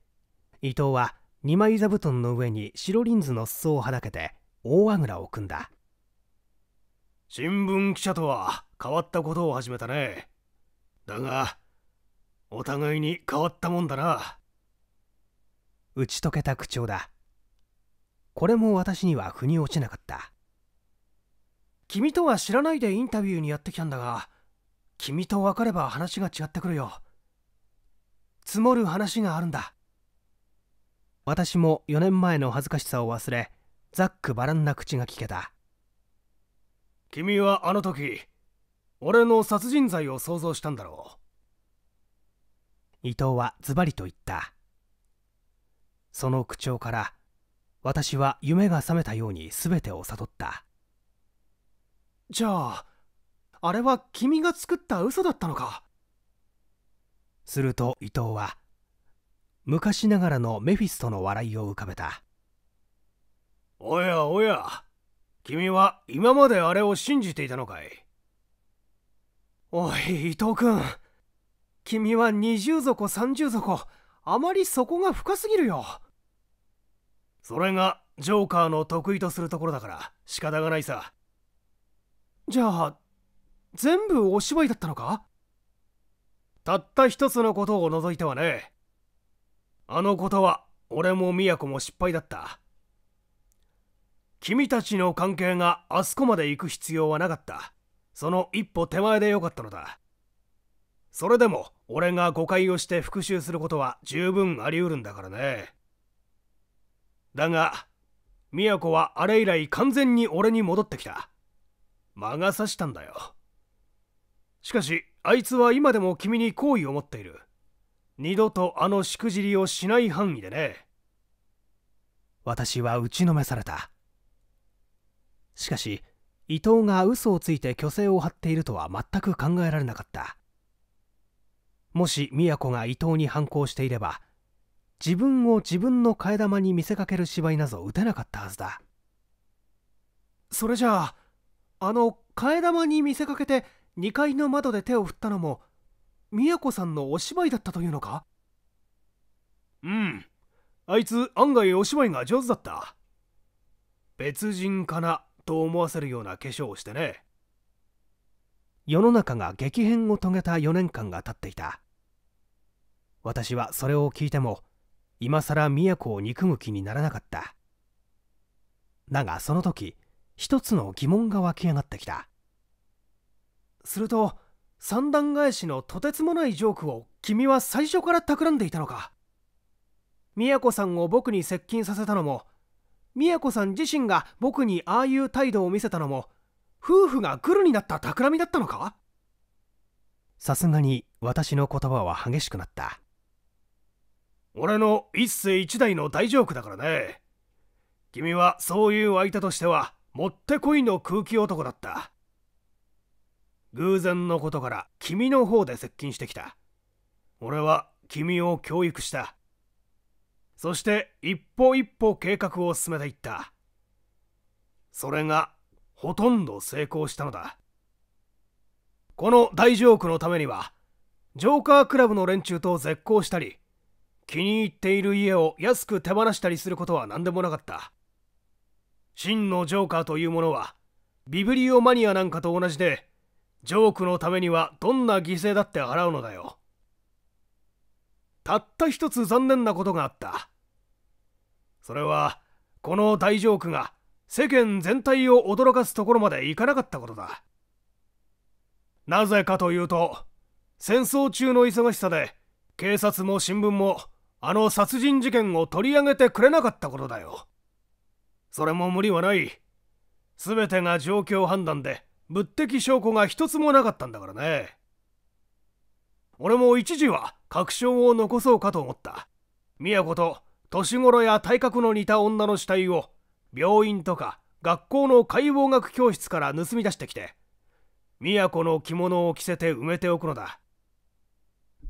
伊藤は二枚座布団の上に白リンズの裾をはだけて大あぐらを組んだ。新聞記者とは変わったことを始めたね。だが、お互いに変わったもんだな。打ち解けた口調だ。これも私には腑に落ちなかった。君とは知らないでインタビューにやってきたんだが君と分かれば話が違ってくるよ積もる話があるんだ私も4年前の恥ずかしさを忘れざっくばらんな口が聞けた君はあの時俺の殺人罪を想像したんだろう伊藤はズバリと言ったその口調から私は夢が覚めたように全てを悟ったじゃああれは君が作った嘘だったのかすると伊藤は昔ながらのメフィストの笑いを浮かべたおやおや君は今まであれを信じていたのかいおい伊藤君君は二重底三重底あまり底が深すぎるよそれがジョーカーの得意とするところだから仕方がないさじゃあ全部お芝居だったのかたった一つのことを除いてはねあのことは俺も都も失敗だった君たちの関係があそこまで行く必要はなかったその一歩手前でよかったのだそれでも俺が誤解をして復讐することは十分あり得るんだからねだが都子はあれ以来完全に俺に戻ってきた魔が差したんだよしかしあいつは今でも君に好意を持っている二度とあのしくじりをしない範囲でね私は打ちのめされたしかし伊藤が嘘をついて虚勢を張っているとは全く考えられなかったもし都子が伊藤に反抗していれば自分を自分の替え玉に見せかける芝居なぞ打てなかったはずだそれじゃああの替え玉に見せかけて2階の窓で手を振ったのも宮子さんのお芝居だったというのかうんあいつ案外お芝居が上手だった別人かなと思わせるような化粧をしてね世の中が激変を遂げた4年間が経っていた私はそれを聞いても今さら子を憎む気にならなかっただがその時一つの疑問が湧き上がってきたすると三段返しのとてつもないジョークを君は最初から企んでいたのか宮子さんを僕に接近させたのも宮子さん自身が僕にああいう態度を見せたのも夫婦がグルになった企みだったのかさすがに私の言葉は激しくなった俺の一世一代の大ジョークだからね君はそういう相手としてはもってこいの空気男だった偶然のことから君の方で接近してきた俺は君を教育したそして一歩一歩計画を進めていったそれがほとんど成功したのだこの大ジョークのためにはジョーカークラブの連中と絶交したり気に入っている家を安く手放したりすることは何でもなかった真のジョーカーというものはビブリオマニアなんかと同じでジョークのためにはどんな犠牲だって払うのだよたった一つ残念なことがあったそれはこの大ジョークが世間全体を驚かすところまでいかなかったことだなぜかというと戦争中の忙しさで警察も新聞もあの殺人事件を取り上げてくれなかったことだよそれも無理はない全てが状況判断で物的証拠が一つもなかったんだからね俺も一時は確証を残そうかと思った子と年頃や体格の似た女の死体を病院とか学校の解剖学教室から盗み出してきて都の着物を着せて埋めておくのだ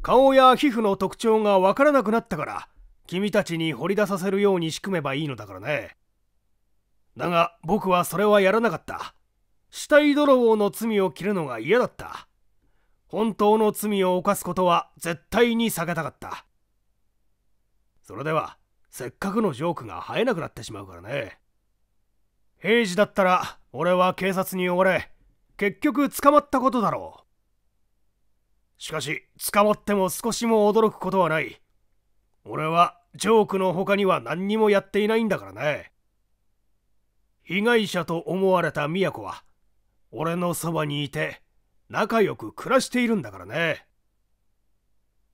顔や皮膚の特徴がわからなくなったから君たちに掘り出させるように仕組めばいいのだからねだが僕はそれはやらなかった死体泥棒の罪を着るのが嫌だった本当の罪を犯すことは絶対に避けたかったそれではせっかくのジョークが生えなくなってしまうからね平時だったら俺は警察に追われ結局捕まったことだろうしかし捕まっても少しも驚くことはない俺はジョークの他には何にもやっていないんだからね被害者と思われた都は俺のそばにいて仲良く暮らしているんだからね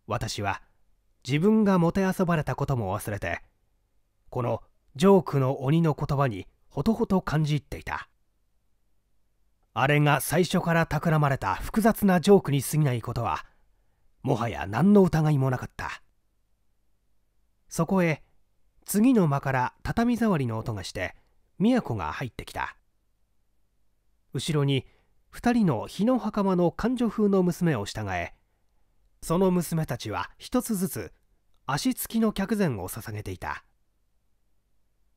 私は自分がもてあそばれたことも忘れてこのジョークの鬼の言葉にほとほと感じ入っていたあれが最初から企まれた複雑なジョークに過ぎないことはもはや何の疑いもなかったそこへ次の間から畳触りの音がして宮が入ってきた後ろに2人の日の袴の彼女風の娘を従えその娘たちは1つずつ足つきの客膳を捧げていた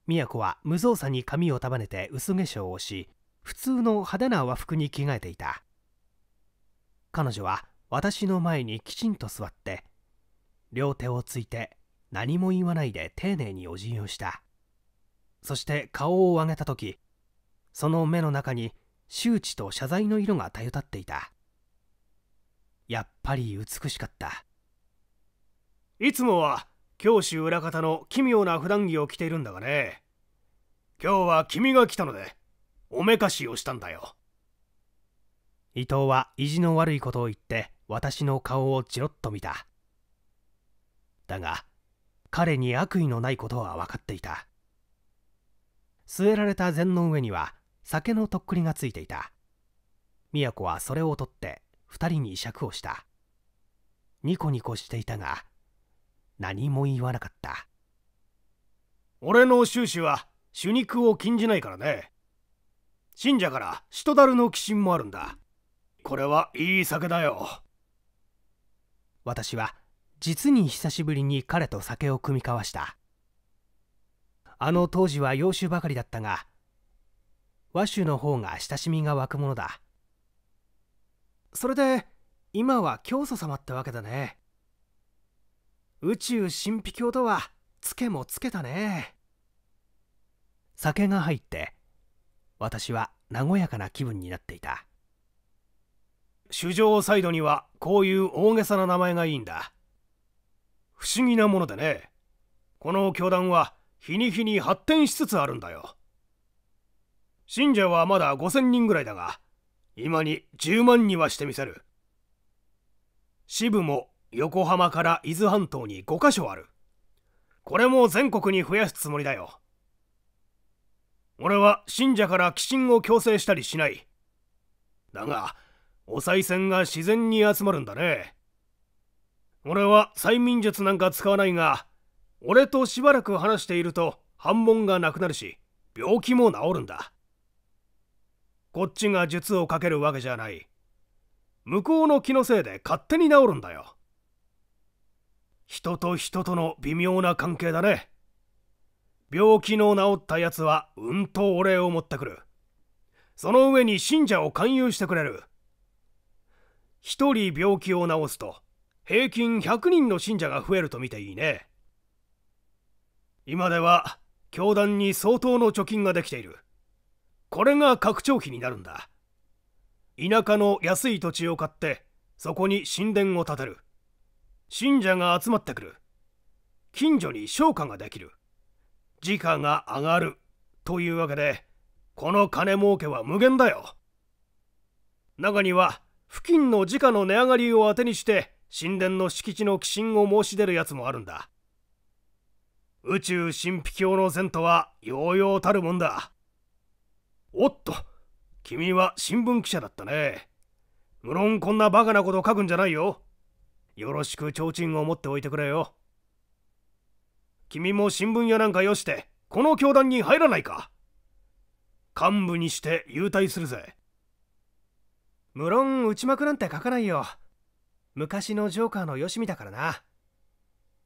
都は無造作に髪を束ねて薄化粧をし普通の派手な和服に着替えていた彼女は私の前にきちんと座って両手をついて何も言わないで丁寧にお辞儀をしたそして顔を上げた時その目の中に周知と謝罪の色がたゆたっていたやっぱり美しかったいつもは教師裏方の奇妙な普段着を着ているんだがね今日は君が来たのでおめかしをしたんだよ伊藤は意地の悪いことを言って私の顔をじろっと見ただが彼に悪意のないことは分かっていた据えられた膳の上には酒のとっくりがついていた都はそれを取って2人に釈をしたニコニコしていたが何も言わなかった俺の収支は主肉を禁じないからね信者から人だるの寄進もあるんだこれはいい酒だよ私は実に久しぶりに彼と酒を酌み交わしたあの当時は洋酒ばかりだったが和酒の方が親しみが湧くものだそれで今は教祖様ってわけだね宇宙神秘教とはつけもつけたね酒が入って私は和やかな気分になっていた主上サイドにはこういう大げさな名前がいいんだ不思議なものでねこの教団は日に日に発展しつつあるんだよ信者はまだ5000人ぐらいだが今に10万にはしてみせる支部も横浜から伊豆半島に5箇所あるこれも全国に増やすつもりだよ俺は信者から寄進を強制したりしないだがお賽銭が自然に集まるんだね俺は催眠術なんか使わないが俺としばらく話していると反問がなくなるし病気も治るんだこっちが術をかけるわけじゃない向こうの気のせいで勝手に治るんだよ人と人との微妙な関係だね病気の治ったやつはうんとお礼を持ってくるその上に信者を勧誘してくれる1人病気を治すと平均100人の信者が増えると見ていいね今では教団に相当の貯金ができているこれが拡張費になるんだ田舎の安い土地を買ってそこに神殿を建てる信者が集まってくる近所に商家ができる時価が上がるというわけでこの金儲けは無限だよ中には付近の時価の値上がりを当てにして神殿の敷地の寄進を申し出るやつもあるんだ宇宙神秘教の前途は揚々たるもんだおっと君は新聞記者だったね無論こんなバカなこと書くんじゃないよよろしく提灯を持っておいてくれよ君も新聞屋なんかよしてこの教団に入らないか幹部にして優待するぜ無論内幕なんて書かないよ昔のジョーカーのよしみだからな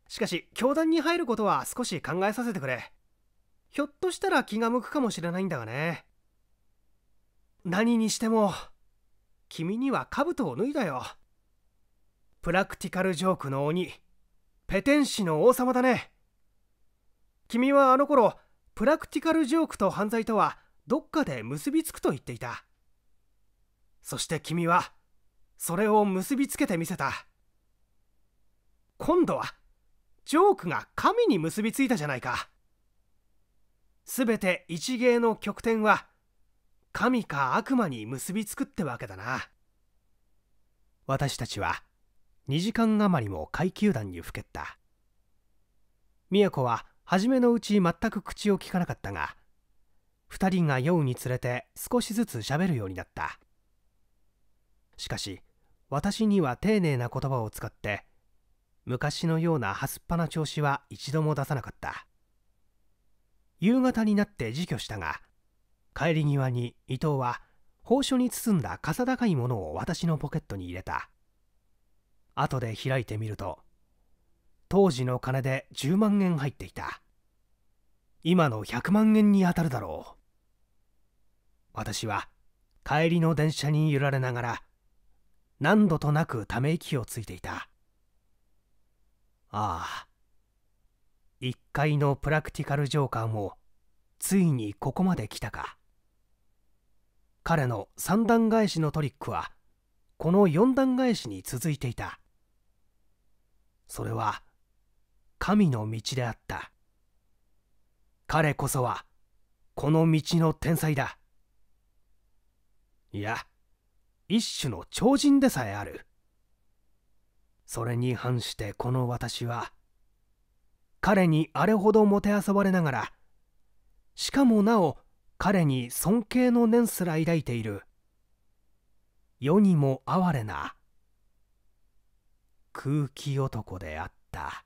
しかし教団に入ることは少し考えさせてくれひょっとしたら気が向くかもしれないんだがね何にしても君には兜を脱いだよプラクティカルジョークの鬼ペテン師の王様だね君はあの頃プラクティカルジョークと犯罪とはどっかで結びつくと言っていたそして君はそれを結びつけてみせた今度はジョークが神に結びついたじゃないかすべて一芸の極点は神か悪魔に結びつくってわけだな私たちは2時間余りも階級団にふけった都は初めのうち全く口をきかなかったが2人が酔うにつれて少しずつ喋るようになったしかし私には丁寧な言葉を使って昔のようなはすっぱな調子は一度も出さなかった夕方になって自挙したが帰り際に伊藤は報書に包んだかさ高いものを私のポケットに入れた後で開いてみると当時の金で10万円入っていた今の100万円に当たるだろう私は帰りの電車に揺られながら何度となくため息をついていたああ1階のプラクティカルジョーカーもついにここまで来たか彼の3段返しのトリックはこの4段返しに続いていたそれは神の道であった彼こそはこの道の天才だいや一種の超人でさえあるそれに反してこの私は彼にあれほどもてあそばれながらしかもなお彼に尊敬の念すら抱いている世にも哀れな空気男であった。